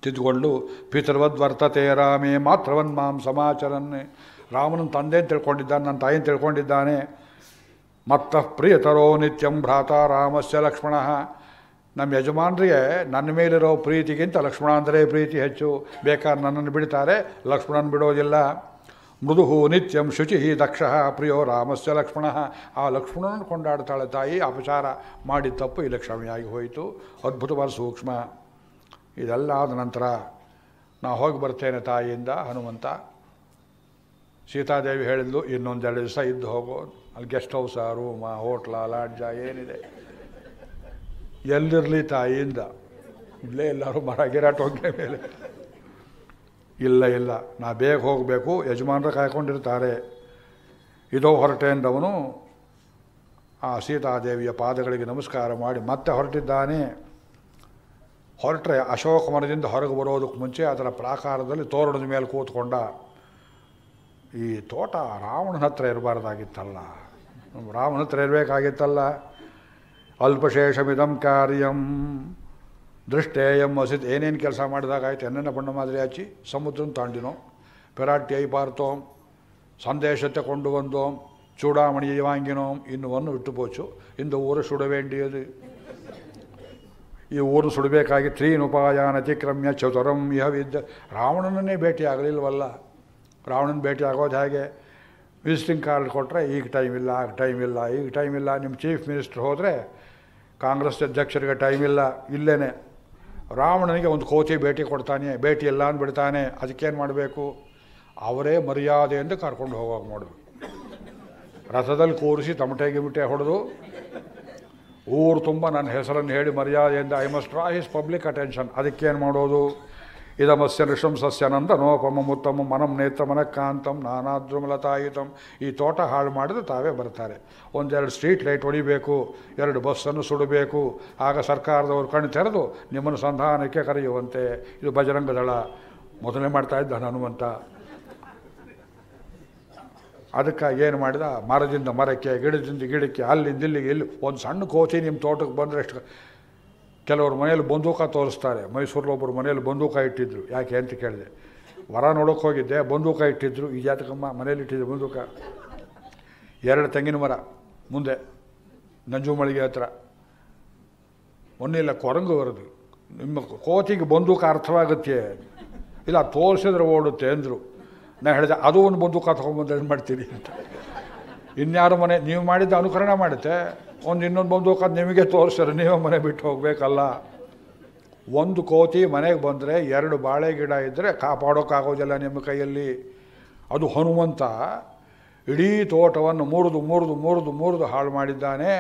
ತಿದ್ದುಕೊಂಡು ಪಿತೃವದ್ವರ್ತತೆ ರಾಮೇ ಮಾತ್ರವನ್ ಮಾಂ ಸಮಾಚರನ್ನೇ ರಾಮನ ತಂದೆ ಅಂತ ತಿಳ್ಕೊಂಡಿದ್ದಾನೆ ನನ್ನ ತಾಯಿನ ತಿಳ್ಕೊಂಡಿದ್ದಾನೆ ಮತ್ತ ಪ್ರಿಯತರೋ ನಿತ್ಯಂ ಭ್ರಾತ ರಾಮಸ್ಯ ಲಕ್ಷ್ಮಣ ನಮ್ಮ ಯಜಮಾನರಿಗೆ ನನ್ನ ಮೇಲಿರೋ ಪ್ರೀತಿಗಿಂತ ಲಕ್ಷ್ಮಣ ಅಂದರೆ ಪ್ರೀತಿ ಹೆಚ್ಚು ಬೇಕಾದ್ರೆ ನನ್ನನ್ನು ಬಿಡ್ತಾರೆ ಲಕ್ಷ್ಮಣನ ಬಿಡೋದಿಲ್ಲ ಮೃದು ನಿತ್ಯಂ ಶುಚಿ ದಕ್ಷ ಪ್ರಿಯೋ ರಾಮಸ್ಯ ಲಕ್ಷ್ಮಣ ಆ ಲಕ್ಷ್ಮಣನನ್ನು ಕೊಂಡಾಡ್ತಾಳೆ ತಾಯಿ ಅಪಚಾರ ಮಾಡಿ ತಪ್ಪು ಇಲ್ಲಿ ಕ್ಷಮೆಯಾಗಿ ಹೋಯಿತು ಅದ್ಭುತವಾದ ಸೂಕ್ಷ್ಮ ಇದೆಲ್ಲ ಆದ ನಂತರ ನಾ ಹೋಗಿ ಬರ್ತೇನೆ ತಾಯಿಯಿಂದ ಹನುಮಂತ ಸೀತಾದೇವಿ ಹೇಳಿದ್ಲು ಇನ್ನೊಂದೆರಡು ದಿವಸ ಇದ್ದು ಹೋಗೋದು ಅಲ್ಲಿ guest house room hotel lodge ಏನಿದೆ ಎಲ್ಲಿರಲಿ ತಾಯಿಯಿಂದ ಇಲ್ಲೇ ಎಲ್ಲರೂ ಮರ ಗಿರಾಟ್ ಹೋಗಿ ಮೇಲೆ ಇಲ್ಲ ಇಲ್ಲ ನಾ ಬೇಗ ಹೋಗಬೇಕು ಯಜಮಾನರ ಕಾಯ್ಕೊಂಡಿರ್ತಾರೆ ಇದೋ ಹೊರಟೆ ಅಂದವನು ಆ ಸೀತಾದೇವಿಯ ಪಾದಗಳಿಗೆ ನಮಸ್ಕಾರ ಮಾಡಿ ಮತ್ತೆ ಹೊರಟಿದ್ದಾನೆ ಹೊರಟ್ರೆ ಅಶೋಕ ಮರದಿಂದ ಹೊರಗೆ ಬರೋದಕ್ಕೆ ಮುಂಚೆ ಅದರ ಪ್ರಾಕಾರದಲ್ಲಿ ತೋರಣದ ಮೇಲೆ ಕೂತ್ಕೊಂಡ ಈ ತೋಟ ರಾವಣನ ಹತ್ರ ಇರಬಾರ್ದಾಗಿತ್ತಲ್ಲ ರಾಮನು ತೆರಬೇಕಾಗಿತ್ತಲ್ಲ ಅಲ್ಪಶೇಷಮಿದಂ ಕಾರ್ಯಂ ದೃಷ್ಟೇಯಂ ಮಸಿದ್ ಏನೇನು ಕೆಲಸ ಮಾಡಿದಾಗಾಯ್ತು ಎನ್ನೆನ್ನ ಬಣ್ಣ ಮಾದರಿ ಹಚ್ಚಿ ಸಮುದ್ರನ ತಾಂಡಿನೋ ಪೆರಾಟಿಯಾಗಿ ಪಾರ್ತೋಂ ಸಂದೇಶತೆ ಕೊಂಡು ಬಂದೋಂ ಚೂಡಾಮಣಿ ವಾಂಗಿನೋ ಇನ್ನುವನ್ನು ಇಟ್ಟು ಪೋಚು ಇಂದು ಊರು ಅದು ಈ ಊರು ಸುಡಬೇಕಾಗಿ ತ್ರೀನುಪಾಯಾನ ಅತಿಕ್ರಮ್ಯ ಚತುರಂ ಇಹವಿದ್ದ ರಾವಣನನ್ನೇ ಭೇಟಿ ಆಗಲಿಲ್ವಲ್ಲ ರಾವಣನ ಭೇಟಿ ಆಗೋದು ಹೇಗೆ ವಿಸಿಟಿಂಗ್ ಕಾರ್ಡ್ ಕೊಟ್ಟರೆ ಈಗ ಟೈಮ್ ಇಲ್ಲ ಆಗ ಟೈಮ್ ಇಲ್ಲ ಈಗ ಟೈಮ್ ಇಲ್ಲ ನಿಮ್ಮ ಚೀಫ್ ಮಿನಿಸ್ಟ್ರ್ ಹೋದರೆ ಕಾಂಗ್ರೆಸ್ ಅಧ್ಯಕ್ಷರಿಗೆ ಟೈಮ್ ಇಲ್ಲ ಇಲ್ಲೇ ರಾವಣನಿಗೆ ಒಂದು ಕೋತಿ ಭೇಟಿ ಕೊಡ್ತಾನೆ ಭೇಟಿ ಇಲ್ಲ ಅಂದ್ಬಿಡ್ತಾನೆ ಅದಕ್ಕೇನು ಮಾಡಬೇಕು ಅವರೇ ಮರ್ಯಾದೆ ಎಂದು ಕರ್ಕೊಂಡು ಹೋಗೋಕ್ ಮಾಡಬೇಕು ರಥದಲ್ಲಿ ಕೂರಿಸಿ ತಮಟೆ ಗಿಮಟೆ ಹೊಡೆದು ಊರು ತುಂಬ ನನ್ನ ಹೆಸರನ್ನು ಹೇಳಿ ಮರ್ಯಾದೆಯಿಂದ I must draw his public attention ಅದಕ್ಕೇನು ಮಾಡೋದು ಇದಮಸ್ಯ ನೃಷಂ ಸಸ್ಯನಂದ ನೋಪಮ ಮುತ್ತಮ ಮನಂ ಮನಕ್ಕಾಂತಂ ನಾನಾ ನಾನಾದ್ರುಮಲತಾಯಿತಂ ಈ ತೋಟ ಹಾಳು ಮಾಡಿದ್ರೆ ತಾವೇ ಬರ್ತಾರೆ ಒಂದೆರಡು ಸ್ಟ್ರೀಟ್ ಲೈಟ್ ಹೊಡಿಬೇಕು ಎರಡು ಬಸ್ಸನ್ನು ಸುಡಬೇಕು ಆಗ ಸರ್ಕಾರದವರು ಕಣ್ಣು ತೆರೆದು ನಿಮ್ಮನ್ನು ಸಂಧಾನಕ್ಕೆ ಕರೆಯುವಂತೆ ಇದು ಬಜರಂಗ ದಳ ಮೊದಲೇ ಮಾಡ್ತಾ ಇದ್ದ ಹನುಮಂತ ಅದಕ್ಕೆ ಏನು ಮಾಡಿದ ಮರದಿಂದ ಮರಕ್ಕೆ ಗಿಡದಿಂದ ಗಿಡಕ್ಕೆ ಅಲ್ಲಿಂದ ಇಲ್ಲಿಗೆ ಇಲ್ಲಿ ಒಂದು ಸಣ್ಣ ಕೋತಿ ನಿಮ್ಮ ತೋಟಕ್ಕೆ ಬಂದರೆ ಎಷ್ಟು ಕೆಲವರು ಮನೆಯಲ್ಲಿ ಬಂದೂಕ ತೋರಿಸ್ತಾರೆ ಮೈಸೂರಲ್ಲಿ ಒಬ್ಬರು ಮನೆಯಲ್ಲಿ ಬಂದೂಕ ಇಟ್ಟಿದ್ದರು ಯಾಕೆ ಅಂತ ಕೇಳಿದೆ ವರ ನೋಡೋಕೆ ಹೋಗಿದ್ದೆ ಬಂದೂಕ ಇಟ್ಟಿದ್ದರು ಈ ಜಾತಕಮ್ಮ ಮನೇಲಿ ಇಟ್ಟಿದ್ದೆ ಬಂದೂಕ ಎರಡು ತೆಂಗಿನ ಮರ ಮುಂದೆ ನಂಜು ಮಳಿಗೆ ಹತ್ರ ಮೊನ್ನೆಲ್ಲ ಕೊರಂಗು ಬರೋದು ನಿಮ್ಮ ಕೋತಿಗೆ ಬಂದೂಕ ಅರ್ಥವಾಗುತ್ತೆ ಇಲ್ಲ ತೋರಿಸಿದ್ರೆ ಓಡುತ್ತೆ ಅಂದರು ನಾನು ಹೇಳಿದೆ ಅದು ಒಂದು ಬಂದೂಕ ತೊಗೊಂಬಂದು ಮಾಡ್ತೀನಿ ಅಂತ ಇನ್ಯಾರು ಮನೆ ನೀವು ಮಾಡಿದ್ದ ಅನುಕರಣ ಮಾಡುತ್ತೆ ಒಂದು ಇನ್ನೊಂದು ಬಂದು ನಿಮಗೆ ತೋರಿಸ್ತಾರೆ ನೀವೇ ಮನೆ ಬಿಟ್ಟು ಹೋಗಬೇಕಲ್ಲ ಒಂದು ಕೋತಿ ಮನೆಗೆ ಬಂದರೆ ಎರಡು ಬಾಳೆ ಗಿಡ ಇದ್ದರೆ ಕಾಪಾಡೋಕ್ಕಾಗೋದಿಲ್ಲ ನಿಮ್ಮ ಕೈಯಲ್ಲಿ ಅದು ಹನುಮಂತ ಇಡೀ ತೋಟವನ್ನು ಮುರಿದು ಮುರಿದು ಮುರಿದು ಮುರಿದು ಹಾಳು ಮಾಡಿದ್ದಾನೆ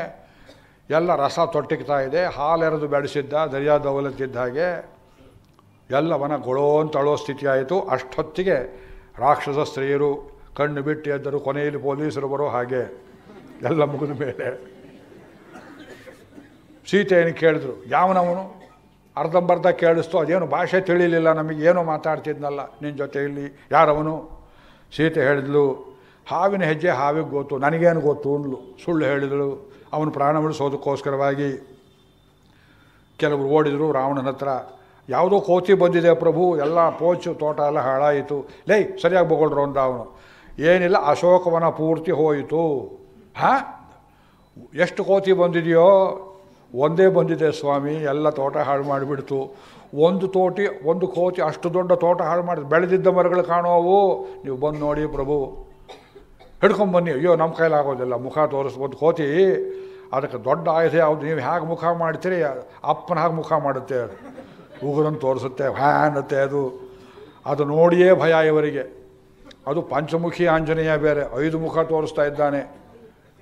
ಎಲ್ಲ ರಸ ತೊಟ್ಟಿಕ್ತಾ ಇದೆ ಹಾಲೆರೆದು ಬೆಳೆಸಿದ್ದ ದರ್ಯಾ ದೌಲತ್ತಿದ್ದ ಹಾಗೆ ಎಲ್ಲವನ ಗೊಳೋ ಅಂತ ಅಳೋ ಸ್ಥಿತಿ ಆಯಿತು ಅಷ್ಟೊತ್ತಿಗೆ ರಾಕ್ಷಸ ಸ್ತ್ರೀಯರು ಕಣ್ಣು ಬಿಟ್ಟು ಎದ್ದರು ಕೊನೆಯಲ್ಲಿ ಪೊಲೀಸರು ಬರೋ ಹಾಗೆ ಎಲ್ಲ ಮುಗಿದ ಮೇಲೆ ಸೀತೆಯನ್ನು ಕೇಳಿದ್ರು ಯಾವನವನು ಅರ್ಧಂಬರ್ಧ ಕೇಳಿಸ್ತು ಅದೇನು ಭಾಷೆ ತಿಳಿಲಿಲ್ಲ ಏನು ಮಾತಾಡ್ತಿದ್ನಲ್ಲ ನಿನ್ನ ಜೊತೆ ಇಲ್ಲಿ ಯಾರವನು ಸೀತೆ ಹೇಳಿದ್ಲು ಹಾವಿನ ಹೆಜ್ಜೆ ಹಾವಿಗೆ ಗೊತ್ತು ನನಗೇನು ಗೊತ್ತು ಅಂದ್ಲು ಸುಳ್ಳು ಹೇಳಿದಳು ಅವನು ಪ್ರಾಣ ಉಳಿಸೋದಕ್ಕೋಸ್ಕರವಾಗಿ ಕೆಲವರು ಓಡಿದರು ರಾವಣನ ಹತ್ರ ಯಾವುದೋ ಕೋತಿ ಬಂದಿದೆ ಪ್ರಭು ಎಲ್ಲ ಪೋಚು ತೋಟ ಎಲ್ಲ ಹಾಳಾಯಿತು ಲೈ ಸರಿಯಾಗಿ ಬೊಗಳ್ರು ಅಂತ ಅವನು ಏನಿಲ್ಲ ಅಶೋಕವನ ಪೂರ್ತಿ ಹೋಯಿತು ಹಾಂ ಎಷ್ಟು ಕೋತಿ ಬಂದಿದೆಯೋ ಒಂದೇ ಬಂದಿದೆ ಸ್ವಾಮಿ ಎಲ್ಲ ತೋಟ ಹಾಳು ಮಾಡಿಬಿಡ್ತು ಒಂದು ತೋಟಿ ಒಂದು ಕೋತಿ ಅಷ್ಟು ದೊಡ್ಡ ತೋಟ ಹಾಳು ಮಾಡಿ ಬೆಳೆದಿದ್ದ ಮರಗಳು ಕಾಣುವವು ನೀವು ಬಂದು ನೋಡಿ ಪ್ರಭು ಹಿಡ್ಕೊಂಬನ್ನಿ ಅಯ್ಯೋ ನಮ್ಮ ಕೈಲಾಗೋದಿಲ್ಲ ಮುಖ ತೋರಿಸ್ಬೋದು ಕೋತಿ ಅದಕ್ಕೆ ದೊಡ್ಡ ಆಯುಧ ಯಾವುದು ನೀವು ಹೇಗೆ ಮುಖ ಮಾಡ್ತೀರಿ ಅಪ್ಪನ ಹಾಗೆ ಮುಖ ಮಾಡುತ್ತೆ ಉಗುರನ್ನು ತೋರಿಸುತ್ತೆ ಭಯ ಅನ್ನತ್ತೆ ಅದು ಅದು ನೋಡಿಯೇ ಭಯ ಇವರಿಗೆ ಅದು ಪಂಚಮುಖಿ ಆಂಜನೇಯ ಬೇರೆ ಐದು ಮುಖ ತೋರಿಸ್ತಾ ಇದ್ದಾನೆ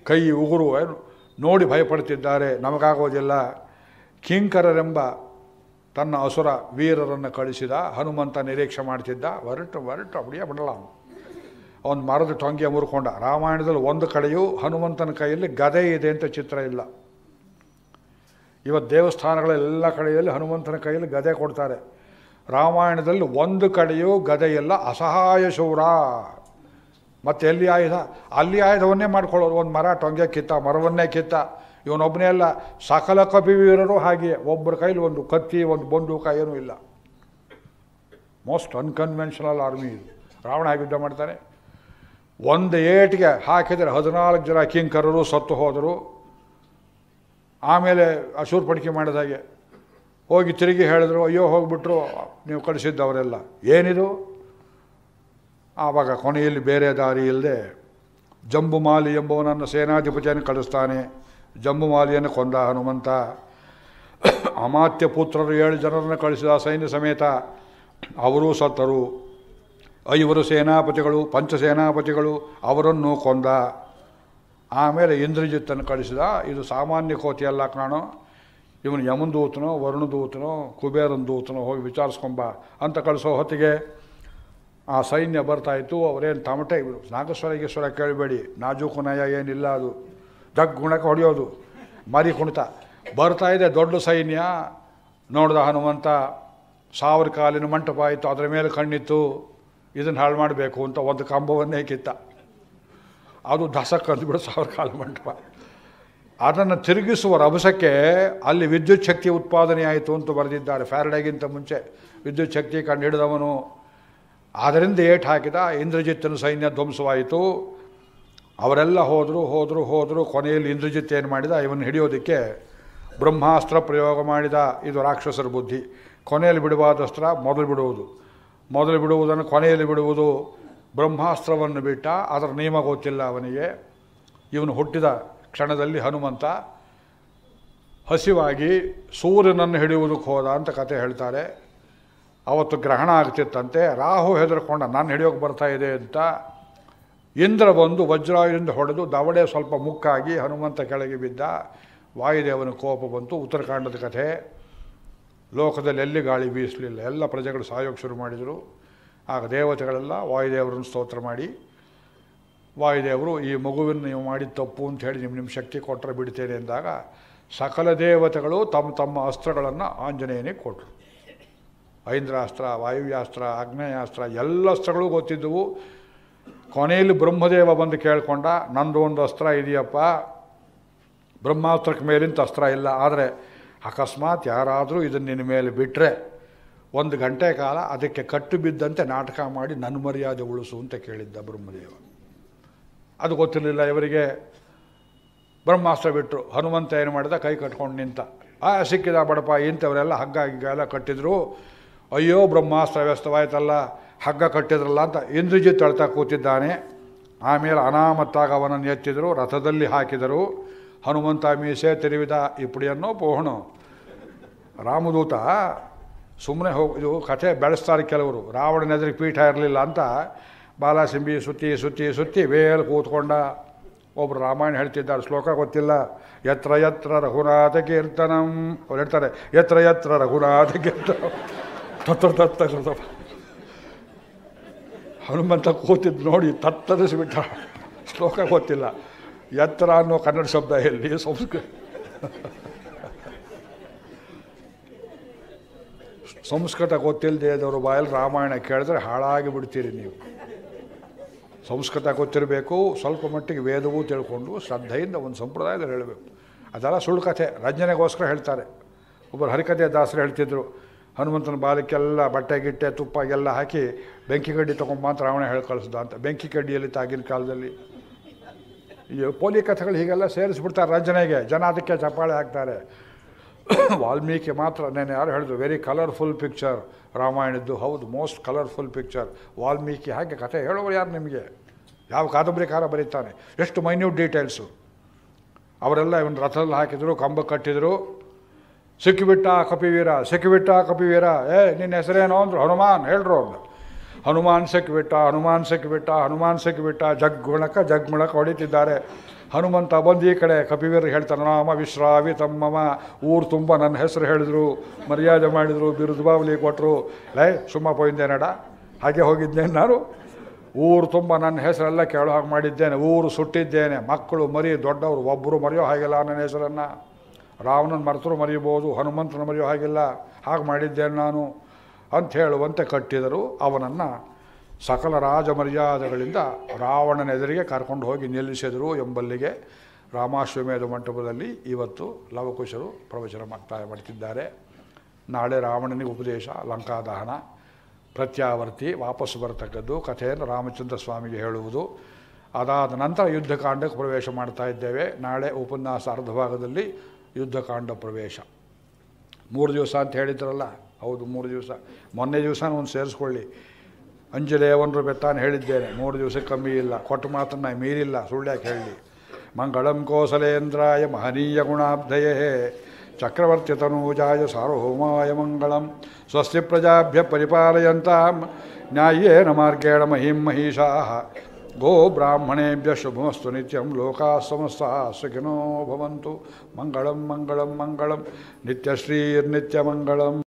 ಕೈ ಉಗುರು ನೋಡಿ ಭಯಪಡ್ತಿದ್ದಾರೆ ನಮಗಾಗೋದಿಲ್ಲ ಕಿಂಕರರೆಂಬ ತನ್ನ ಅಸುರ ವೀರರನ್ನು ಕಳಿಸಿದ ಹನುಮಂತ ನಿರೀಕ್ಷೆ ಮಾಡ್ತಿದ್ದ ಹೊರಟು ಹೊರಟು ಅಬಡಿಯೇ ಬಿಡಲ್ಲ ಅವನು ಅವನು ಮರದ ಟೊಂಗೆ ಮುರ್ಕೊಂಡ ರಾಮಾಯಣದಲ್ಲಿ ಒಂದು ಕಡೆಯೂ ಹನುಮಂತನ ಕೈಯಲ್ಲಿ ಗದೆ ಇದೆ ಅಂತ ಚಿತ್ರ ಇಲ್ಲ ಇವತ್ತು ದೇವಸ್ಥಾನಗಳೆಲ್ಲ ಕಡೆಯಲ್ಲಿ ಹನುಮಂತನ ಕೈಯಲ್ಲಿ ಗದೆ ಕೊಡ್ತಾರೆ ರಾಮಾಯಣದಲ್ಲಿ ಒಂದು ಕಡೆಯೂ ಗದೆಯೆಲ್ಲ ಅಸಹಾಯ ಶೌರ ಮತ್ತೆ ಎಲ್ಲಿ ಆಯುಧ ಅಲ್ಲಿ ಆಯುಧವನ್ನೇ ಮಾಡ್ಕೊಳ್ಳೋದು ಒಂದು ಮರ ಟೊಂಗೆ ಕಿತ್ತ ಮರವನ್ನೇ ಕಿತ್ತ ಇವನೊಬ್ಬನೇ ಅಲ್ಲ ಸಕಲ ಕಪಿವೀರರು ಹಾಗೆಯೇ ಒಬ್ಬರ ಕೈಲಿ ಒಂದು ಕತ್ತಿ ಒಂದು ಬಂದೂಕ ಏನೂ ಇಲ್ಲ ಮೋಸ್ಟ್ ಅನ್ಕನ್ವೆನ್ಷನಲ್ ಆರ್ಮಿ ಇದು ರಾವಣ ಯುದ್ಧ ಮಾಡ್ತಾನೆ ಒಂದು ಏಟಿಗೆ ಹಾಕಿದರೆ ಹದಿನಾಲ್ಕು ಜನ ಕಿಂಕರರು ಸತ್ತು ಹೋದರು ಆಮೇಲೆ ಅಶೂರ್ ಪಡಿಕೆ ಮಾಡಿದ ಹಾಗೆ ಹೋಗಿ ತಿರುಗಿ ಹೇಳಿದ್ರು ಅಯ್ಯೋ ಹೋಗ್ಬಿಟ್ರು ನೀವು ಕಳಿಸಿದ್ದವರೆಲ್ಲ ಏನಿದು ಆವಾಗ ಕೊನೆಯಲ್ಲಿ ಬೇರೆ ದಾರಿ ಇಲ್ಲದೆ ಜಂಬು ಜಂಬುಮಾಲಿ ಎಂಬುವನನ್ನು ಸೇನಾಧಿಪತಿಯನ್ನು ಕಳಿಸ್ತಾನೆ ಜಂಬುಮಾಲಿಯನ್ನು ಕೊಂದ ಹನುಮಂತ ಅಮಾತ್ಯ ಪುತ್ರರು ಏಳು ಜನರನ್ನು ಕಳಿಸಿದ ಸೈನ್ಯ ಸಮೇತ ಅವರೂ ಸತ್ತರು ಐವರು ಸೇನಾಪತಿಗಳು ಪಂಚ ಸೇನಾಪತಿಗಳು ಅವರನ್ನು ಕೊಂದ ಆಮೇಲೆ ಇಂದ್ರಜಿತ್ತನ್ನು ಕಳಿಸಿದ ಇದು ಸಾಮಾನ್ಯ ಕೋತಿಯಲ್ಲ ಕಾಣೋ ಇವನು ಯಮನ್ ದೂತನೋ ವರುಣ ದೂತನೋ ಕುಬೇರನ್ ದೂತನೋ ಹೋಗಿ ವಿಚಾರಿಸ್ಕೊಂಬ ಅಂತ ಕಳಿಸೋ ಹೊತ್ತಿಗೆ ಆ ಸೈನ್ಯ ಬರ್ತಾಯಿತ್ತು ಅವರೇನು ತಮಟೆ ಇವರು ನಾಗೇಶ್ವರ ಕೇಳಬೇಡಿ ನಾಜೂಕು ನಯ ಏನಿಲ್ಲ ಅದು ದಗ್ ಗುಣಕ್ಕೆ ಹೊಡೆಯೋದು ಮರಿ ಕುಣಿತ ಬರ್ತಾಯಿದೆ ದೊಡ್ಡ ಸೈನ್ಯ ನೋಡ್ದ ಹನುಮಂತ ಸಾವಿರ ಕಾಲಿನ ಮಂಟಪ ಆಯಿತು ಅದರ ಮೇಲೆ ಕಣ್ಣಿತ್ತು ಇದನ್ನು ಹಾಳು ಮಾಡಬೇಕು ಅಂತ ಒಂದು ಕಂಬವನ್ನೇ ಕಿತ್ತ ಅದು ದಸಕ್ಕೆ ಅಂದ್ಬಿಡು ಸಾವಿರ ಕಾಲ ಮಂಟಪ ಅದನ್ನು ತಿರುಗಿಸುವ ರಭಸಕ್ಕೆ ಅಲ್ಲಿ ವಿದ್ಯುತ್ ಶಕ್ತಿ ಉತ್ಪಾದನೆ ಆಯಿತು ಅಂತ ಬರೆದಿದ್ದಾರೆ ಫ್ಯಾರಡೆಗಿಂತ ಮುಂಚೆ ವಿದ್ಯುತ್ ಶಕ್ತಿ ಕಂಡುಹಿಡಿದವನು ಅದರಿಂದ ಏಟ್ ಹಾಕಿದ ಇಂದ್ರಜಿತ್ತನ ಸೈನ್ಯ ಧ್ವಂಸವಾಯಿತು ಅವರೆಲ್ಲ ಹೋದರು ಹೋದರು ಹೋದರು ಕೊನೆಯಲ್ಲಿ ಇಂದ್ರಜಿತ್ ಏನು ಮಾಡಿದ ಇವನು ಹಿಡಿಯೋದಕ್ಕೆ ಬ್ರಹ್ಮಾಸ್ತ್ರ ಪ್ರಯೋಗ ಮಾಡಿದ ಇದು ರಾಕ್ಷಸರ ಬುದ್ಧಿ ಕೊನೆಯಲ್ಲಿ ಬಿಡುವಾದಸ್ತ್ರ ಮೊದಲು ಬಿಡುವುದು ಮೊದಲು ಬಿಡುವುದನ್ನು ಕೊನೆಯಲ್ಲಿ ಬಿಡುವುದು ಬ್ರಹ್ಮಾಸ್ತ್ರವನ್ನು ಬಿಟ್ಟ ಅದರ ನಿಯಮ ಗೊತ್ತಿಲ್ಲ ಅವನಿಗೆ ಇವನು ಹುಟ್ಟಿದ ಕ್ಷಣದಲ್ಲಿ ಹನುಮಂತ ಹಸಿವಾಗಿ ಸೂರ್ಯನನ್ನು ಹಿಡಿಯುವುದಕ್ಕೆ ಹೋದ ಅಂತ ಕತೆ ಹೇಳ್ತಾರೆ ಅವತ್ತು ಗ್ರಹಣ ಆಗ್ತಿತ್ತಂತೆ ರಾಹು ಹೆದರ್ಕೊಂಡ ನಾನು ಹಿಡಿಯೋಕೆ ಬರ್ತಾ ಇದೆ ಅಂತ ಇಂದ್ರ ಬಂದು ವಜ್ರಾಯಿಂದ ಹೊಡೆದು ದವಡೆ ಸ್ವಲ್ಪ ಮುಕ್ಕಾಗಿ ಹನುಮಂತ ಕೆಳಗೆ ಬಿದ್ದ ವಾಯುದೇವನ ಕೋಪ ಬಂತು ಉತ್ತರಕಾಂಡದ ಕಥೆ ಲೋಕದಲ್ಲಿ ಎಲ್ಲಿ ಗಾಳಿ ಬೀಸಲಿಲ್ಲ ಎಲ್ಲ ಪ್ರಜೆಗಳು ಸಾಯೋಕ್ಕೆ ಶುರು ಮಾಡಿದರು ಆಗ ದೇವತೆಗಳೆಲ್ಲ ವಾಯುದೇವರನ್ನು ಸ್ತೋತ್ರ ಮಾಡಿ ವಾಯುದೇವರು ಈ ಮಗುವಿನ ನೀವು ಮಾಡಿ ತಪ್ಪು ಅಂತ ಹೇಳಿ ನಿಮ್ಮ ನಿಮ್ಮ ಶಕ್ತಿ ಕೊಟ್ಟರೆ ಬಿಡ್ತೇನೆ ಎಂದಾಗ ಸಕಲ ದೇವತೆಗಳು ತಮ್ಮ ತಮ್ಮ ಅಸ್ತ್ರಗಳನ್ನು ಆಂಜನೇಯನಿಗೆ ಕೊಟ್ಟರು ಐಂದ್ರಾಸ್ತ್ರ ವಾಯುವ್ಯಾಸ್ತ್ರ ಆಗ್ನೇಯಾಸ್ತ್ರ ಎಲ್ಲ ಅಸ್ತ್ರಗಳು ಗೊತ್ತಿದ್ದವು ಕೊನೆಯಲ್ಲಿ ಬ್ರಹ್ಮದೇವ ಬಂದು ಕೇಳ್ಕೊಂಡ ನಂದು ಒಂದು ಅಸ್ತ್ರ ಇದೆಯಪ್ಪ ಬ್ರಹ್ಮಾಸ್ತ್ರಕ್ಕೆ ಮೇಲಿಂತ ಅಸ್ತ್ರ ಇಲ್ಲ ಆದರೆ ಅಕಸ್ಮಾತ್ ಯಾರಾದರೂ ಇದನ್ನು ನಿನ್ನ ಮೇಲೆ ಬಿಟ್ಟರೆ ಒಂದು ಗಂಟೆ ಕಾಲ ಅದಕ್ಕೆ ಕಟ್ಟು ಬಿದ್ದಂತೆ ನಾಟಕ ಮಾಡಿ ನನ್ನ ಮರ್ಯಾದೆ ಉಳಿಸು ಅಂತ ಕೇಳಿದ್ದ ಬ್ರಹ್ಮದೇವ ಅದು ಗೊತ್ತಿರಲಿಲ್ಲ ಇವರಿಗೆ ಬ್ರಹ್ಮಾಸ್ತ್ರ ಬಿಟ್ಟರು ಹನುಮಂತ ಏನು ಮಾಡಿದ ಕೈ ಕಟ್ಕೊಂಡು ನಿಂತ ಆ ಸಿಕ್ಕಿದ ಬಡಪ ಇಂಥವರೆಲ್ಲ ಹಗ್ಗ ಎಲ್ಲ ಕಟ್ಟಿದ್ರು ಅಯ್ಯೋ ಬ್ರಹ್ಮಾಸ್ತ್ರ ವ್ಯಸ್ತವಾಯ್ತಲ್ಲ ಹಗ್ಗ ಕಟ್ಟಿದ್ರಲ್ಲ ಅಂತ ಇಂದ್ರಜಿತ್ ಅಳ್ತಾ ಕೂತಿದ್ದಾನೆ ಆಮೇಲೆ ಅನಾಮತ್ತಾಗ ಅವನನ್ನು ಎತ್ತಿದರು ರಥದಲ್ಲಿ ಹಾಕಿದರು ಹನುಮಂತ ಮೀಸೆ ತಿರುವಿದ ಇಪ್ಪಡಿಯನ್ನು ಪೋಹಣು ರಾಮದೂತ ಸುಮ್ಮನೆ ಹೋಗಿ ಇದು ಕಥೆ ಬೆಳೆಸ್ತಾರೆ ಕೆಲವರು ರಾವಣನೆದ್ರಿಗೆ ಪೀಠ ಇರಲಿಲ್ಲ ಅಂತ ಬಾಲಾಸಿಂಬಿ ಸುತ್ತಿ ಸುತ್ತಿ ಸುತ್ತಿ ವೇಲ್ ಕೂತ್ಕೊಂಡ ಒಬ್ಬರು ರಾಮಾಯಣ ಹೇಳ್ತಿದ್ದಾರೆ ಶ್ಲೋಕ ಗೊತ್ತಿಲ್ಲ ಎತ್ರ ಎತ್ರ ರಘುನಾಥ ಕೀರ್ತನಂ ಅವ್ರು ಹೇಳ್ತಾರೆ ಎತ್ರ ಎತ್ರ ರಘುನಾಥ ಕೀರ್ತನ ತತ್ರ ತತ್ತ ಹನುಮಂತ ಕೂತಿದ್ದು ನೋಡಿ ತತ್ತರಿಸಿಬಿಟ್ಟ ಶ್ಲೋಕ ಗೊತ್ತಿಲ್ಲ ಎತ್ತರ ಅನ್ನೋ ಕನ್ನಡ ಶಬ್ದ ಎಲ್ಲಿ ಸಂಸ್ಕೃತ ಸಂಸ್ಕೃತ ಗೊತ್ತಿಲ್ಲದೆ ಇದ್ದವರು ಬಾಯಲ್ಲಿ ರಾಮಾಯಣ ಕೇಳಿದ್ರೆ ಹಾಳಾಗಿ ಬಿಡ್ತೀರಿ ನೀವು ಸಂಸ್ಕೃತ ಗೊತ್ತಿರಬೇಕು ಸ್ವಲ್ಪ ಮಟ್ಟಿಗೆ ವೇದವೂ ತಿಳ್ಕೊಂಡು ಶ್ರದ್ಧೆಯಿಂದ ಒಂದು ಸಂಪ್ರದಾಯದಲ್ಲಿ ಹೇಳಬೇಕು ಅದೆಲ್ಲ ಸುಳ್ಳು ಕಥೆ ರಂಜನೆಗೋಸ್ಕರ ಹೇಳ್ತಾರೆ ಒಬ್ಬರು ಹರಿಕಥೆ ದಾಸರು ಹೇಳ್ತಿದ್ರು ಹನುಮಂತನ ಬಾಲಕ್ಕೆಲ್ಲ ಬಟ್ಟೆ ಗಿಟ್ಟೆ ತುಪ್ಪ ಎಲ್ಲ ಹಾಕಿ ಬೆಂಕಿ ಕಡ್ಡಿ ತೊಗೊಂಡು ಮಾತ್ರ ರಾವಣ ಹೇಳಿ ಕಳಿಸ್ದ ಅಂತ ಬೆಂಕಿ ಕಡ್ಡಿಯಲ್ಲಿ ತಾಗಿನ ಕಾಲದಲ್ಲಿ ಈ ಪೋಲಿ ಕಥೆಗಳು ಹೀಗೆಲ್ಲ ಸೇರಿಸ್ಬಿಡ್ತಾರೆ ರಂಜನೆಗೆ ಜನ ಅದಕ್ಕೆ ಚಪ್ಪಾಳೆ ಹಾಕ್ತಾರೆ [coughs] ವಾಲ್ಮೀಕಿ ಮಾತ್ರ ನಾನು ಯಾರು ಹೇಳಿದ್ರು ವೆರಿ ಕಲರ್ಫುಲ್ ಪಿಕ್ಚರ್ ರಾಮಾಯಣದ್ದು ಹೌದು ಮೋಸ್ಟ್ ಕಲರ್ಫುಲ್ ಪಿಕ್ಚರ್ ವಾಲ್ಮೀಕಿ ಹಾಗೆ ಕಥೆ ಹೇಳೋರು ಯಾರು ನಿಮಗೆ ಯಾವ ಕಾದಂಬರಿಕಾರ ಬರೀತಾನೆ ಎಷ್ಟು ಮೈನ್ಯೂಟ್ ಡೀಟೇಲ್ಸು ಅವರೆಲ್ಲ ಇವನು ರಥದಲ್ಲಿ ಹಾಕಿದರು ಕಂಬ ಕಟ್ಟಿದರು ಸಿಕ್ಕಿಬಿಟ್ಟ ಕಪಿವೀರ ಸಿಕ್ಕಿಬಿಟ್ಟ ಕಪಿವೀರ ಏ ನಿನ್ನ ಹೆಸರೇನೋ ಅಂದರು ಹನುಮಾನ್ ಹೇಳ್ರು ಅವ್ರನ್ನ ಹನುಮಾನ್ ಸಿಕ್ಕಿಬಿಟ್ಟ ಹನುಮಾನ್ ಸಿಕ್ಕಿಬಿಟ್ಟ ಹನುಮಾನ್ ಸಿಕ್ಕಿಬಿಟ್ಟ ಜಗ್ ಜಗ್ ಮುಳಕ ಹೊಡಿತಿದ್ದಾರೆ ಹನುಮಂತ ಬಂದು ಈ ಕಡೆ ಕಪಿವೀರ್ ಹೇಳ್ತಾನೆ ನಾಮ ವಿಶ್ರಾವಿ ತಮ್ಮಮ್ಮ ಊರು ತುಂಬ ನನ್ನ ಹೆಸರು ಹೇಳಿದರು ಮರ್ಯಾದೆ ಮಾಡಿದರು ಬಿರುದು ಕೊಟ್ಟರು ಲೈ ಸುಮ್ಮ ನಡ ಹಾಗೆ ಹೋಗಿದ್ದೇನೆ ನಾನು ಊರು ತುಂಬ ನನ್ನ ಹೆಸರೆಲ್ಲ ಕೇಳೋ ಹಾಗೆ ಮಾಡಿದ್ದೇನೆ ಊರು ಸುಟ್ಟಿದ್ದೇನೆ ಮಕ್ಕಳು ಮರಿ ದೊಡ್ಡವರು ಒಬ್ಬರು ಮರೆಯೋ ಹಾಗಿಲ್ಲ ನನ್ನ ಹೆಸರನ್ನು ರಾವಣನ ಮರೆತರು ಮರಿಬೋದು ಹನುಮಂತನ ಮರೆಯೋ ಹಾಗಿಲ್ಲ ಹಾಗೆ ಮಾಡಿದ್ದೇನೆ ನಾನು ಅಂತ ಹೇಳುವಂತೆ ಕಟ್ಟಿದರು ಅವನನ್ನು ಸಕಲ ರಾವಣನ ಎದುರಿಗೆ ಕರ್ಕೊಂಡು ಹೋಗಿ ನಿಲ್ಲಿಸಿದರು ಎಂಬಲ್ಲಿಗೆ ರಾಮಾಶ್ವಮೇಧ ಮಂಟಪದಲ್ಲಿ ಇವತ್ತು ಲವಕುಶರು ಪ್ರವಚನ ಮಾಡ್ತಾ ಮಾಡ್ತಿದ್ದಾರೆ ನಾಳೆ ರಾವಣನಿಗೆ ಉಪದೇಶ ಲಂಕಾದಹನ ಪ್ರತ್ಯಾವರ್ತಿ ವಾಪಸ್ಸು ಬರತಕ್ಕದ್ದು ಕಥೆಯನ್ನು ರಾಮಚಂದ್ರ ಸ್ವಾಮಿಗೆ ಹೇಳುವುದು ಅದಾದ ನಂತರ ಯುದ್ಧಕಾಂಡಕ್ಕೆ ಪ್ರವೇಶ ಮಾಡ್ತಾ ಇದ್ದೇವೆ ನಾಳೆ ಉಪನ್ಯಾಸ ಅರ್ಧ ಭಾಗದಲ್ಲಿ ಯುದ್ಧಕಾಂಡ ಪ್ರವೇಶ ಮೂರು ದಿವಸ ಅಂತ ಹೇಳಿದ್ರಲ್ಲ ಹೌದು ಮೂರು ದಿವಸ ಮೊನ್ನೆ ದಿವಸ ಒಂದು ಸೇರಿಸ್ಕೊಳ್ಳಿ ಅಂಜಲೇ ಅಂಜಲೇಯವನ್ರು ತಾನು ಹೇಳಿದ್ದೇನೆ ಮೂರು ದಿವಸ ಕಮ್ಮಿ ಇಲ್ಲ ಕೊಟ್ಟು ಮಾತ್ರ ಮಾತನ್ನು ಮೀರಿಲ್ಲ ಸುಳ್ಳ್ಯಾಕೆ ಹೇಳಿ ಮಂಗಳಂ ಕೋಸಲೇಂದ್ರಾಯ ಮಹನೀಯ ಗುಣಾಬ್ಧಯೇ ಚಕ್ರವರ್ತಿ ತನೂಜಾಯ ಸಾರ್ವಭೌಮಾಯ ಮಂಗಳಂ ಸ್ವಸ್ತಿ ಪ್ರಜಾಭ್ಯ ಪರಿಪಾಲಯಂತಾಂ ನ್ಯಾಯೇನ ಮಾರ್ಗೇಣ ಮಹಿಂ ಮಹಿಷಾ ಗೋ ಬ್ರಾಹ್ಮಣೇಭ್ಯ ಶುಭಮಸ್ತು ನಿತ್ಯಂ ಲೋಕಾ ಸಮಸ್ತ ಸುಖಿನೋ ಭವಂತು ಮಂಗಳಂ ಮಂಗಳಂ ಮಂಗಳಂ ನಿತ್ಯಶ್ರೀರ್ನಿತ್ಯಮಂಗಳಂ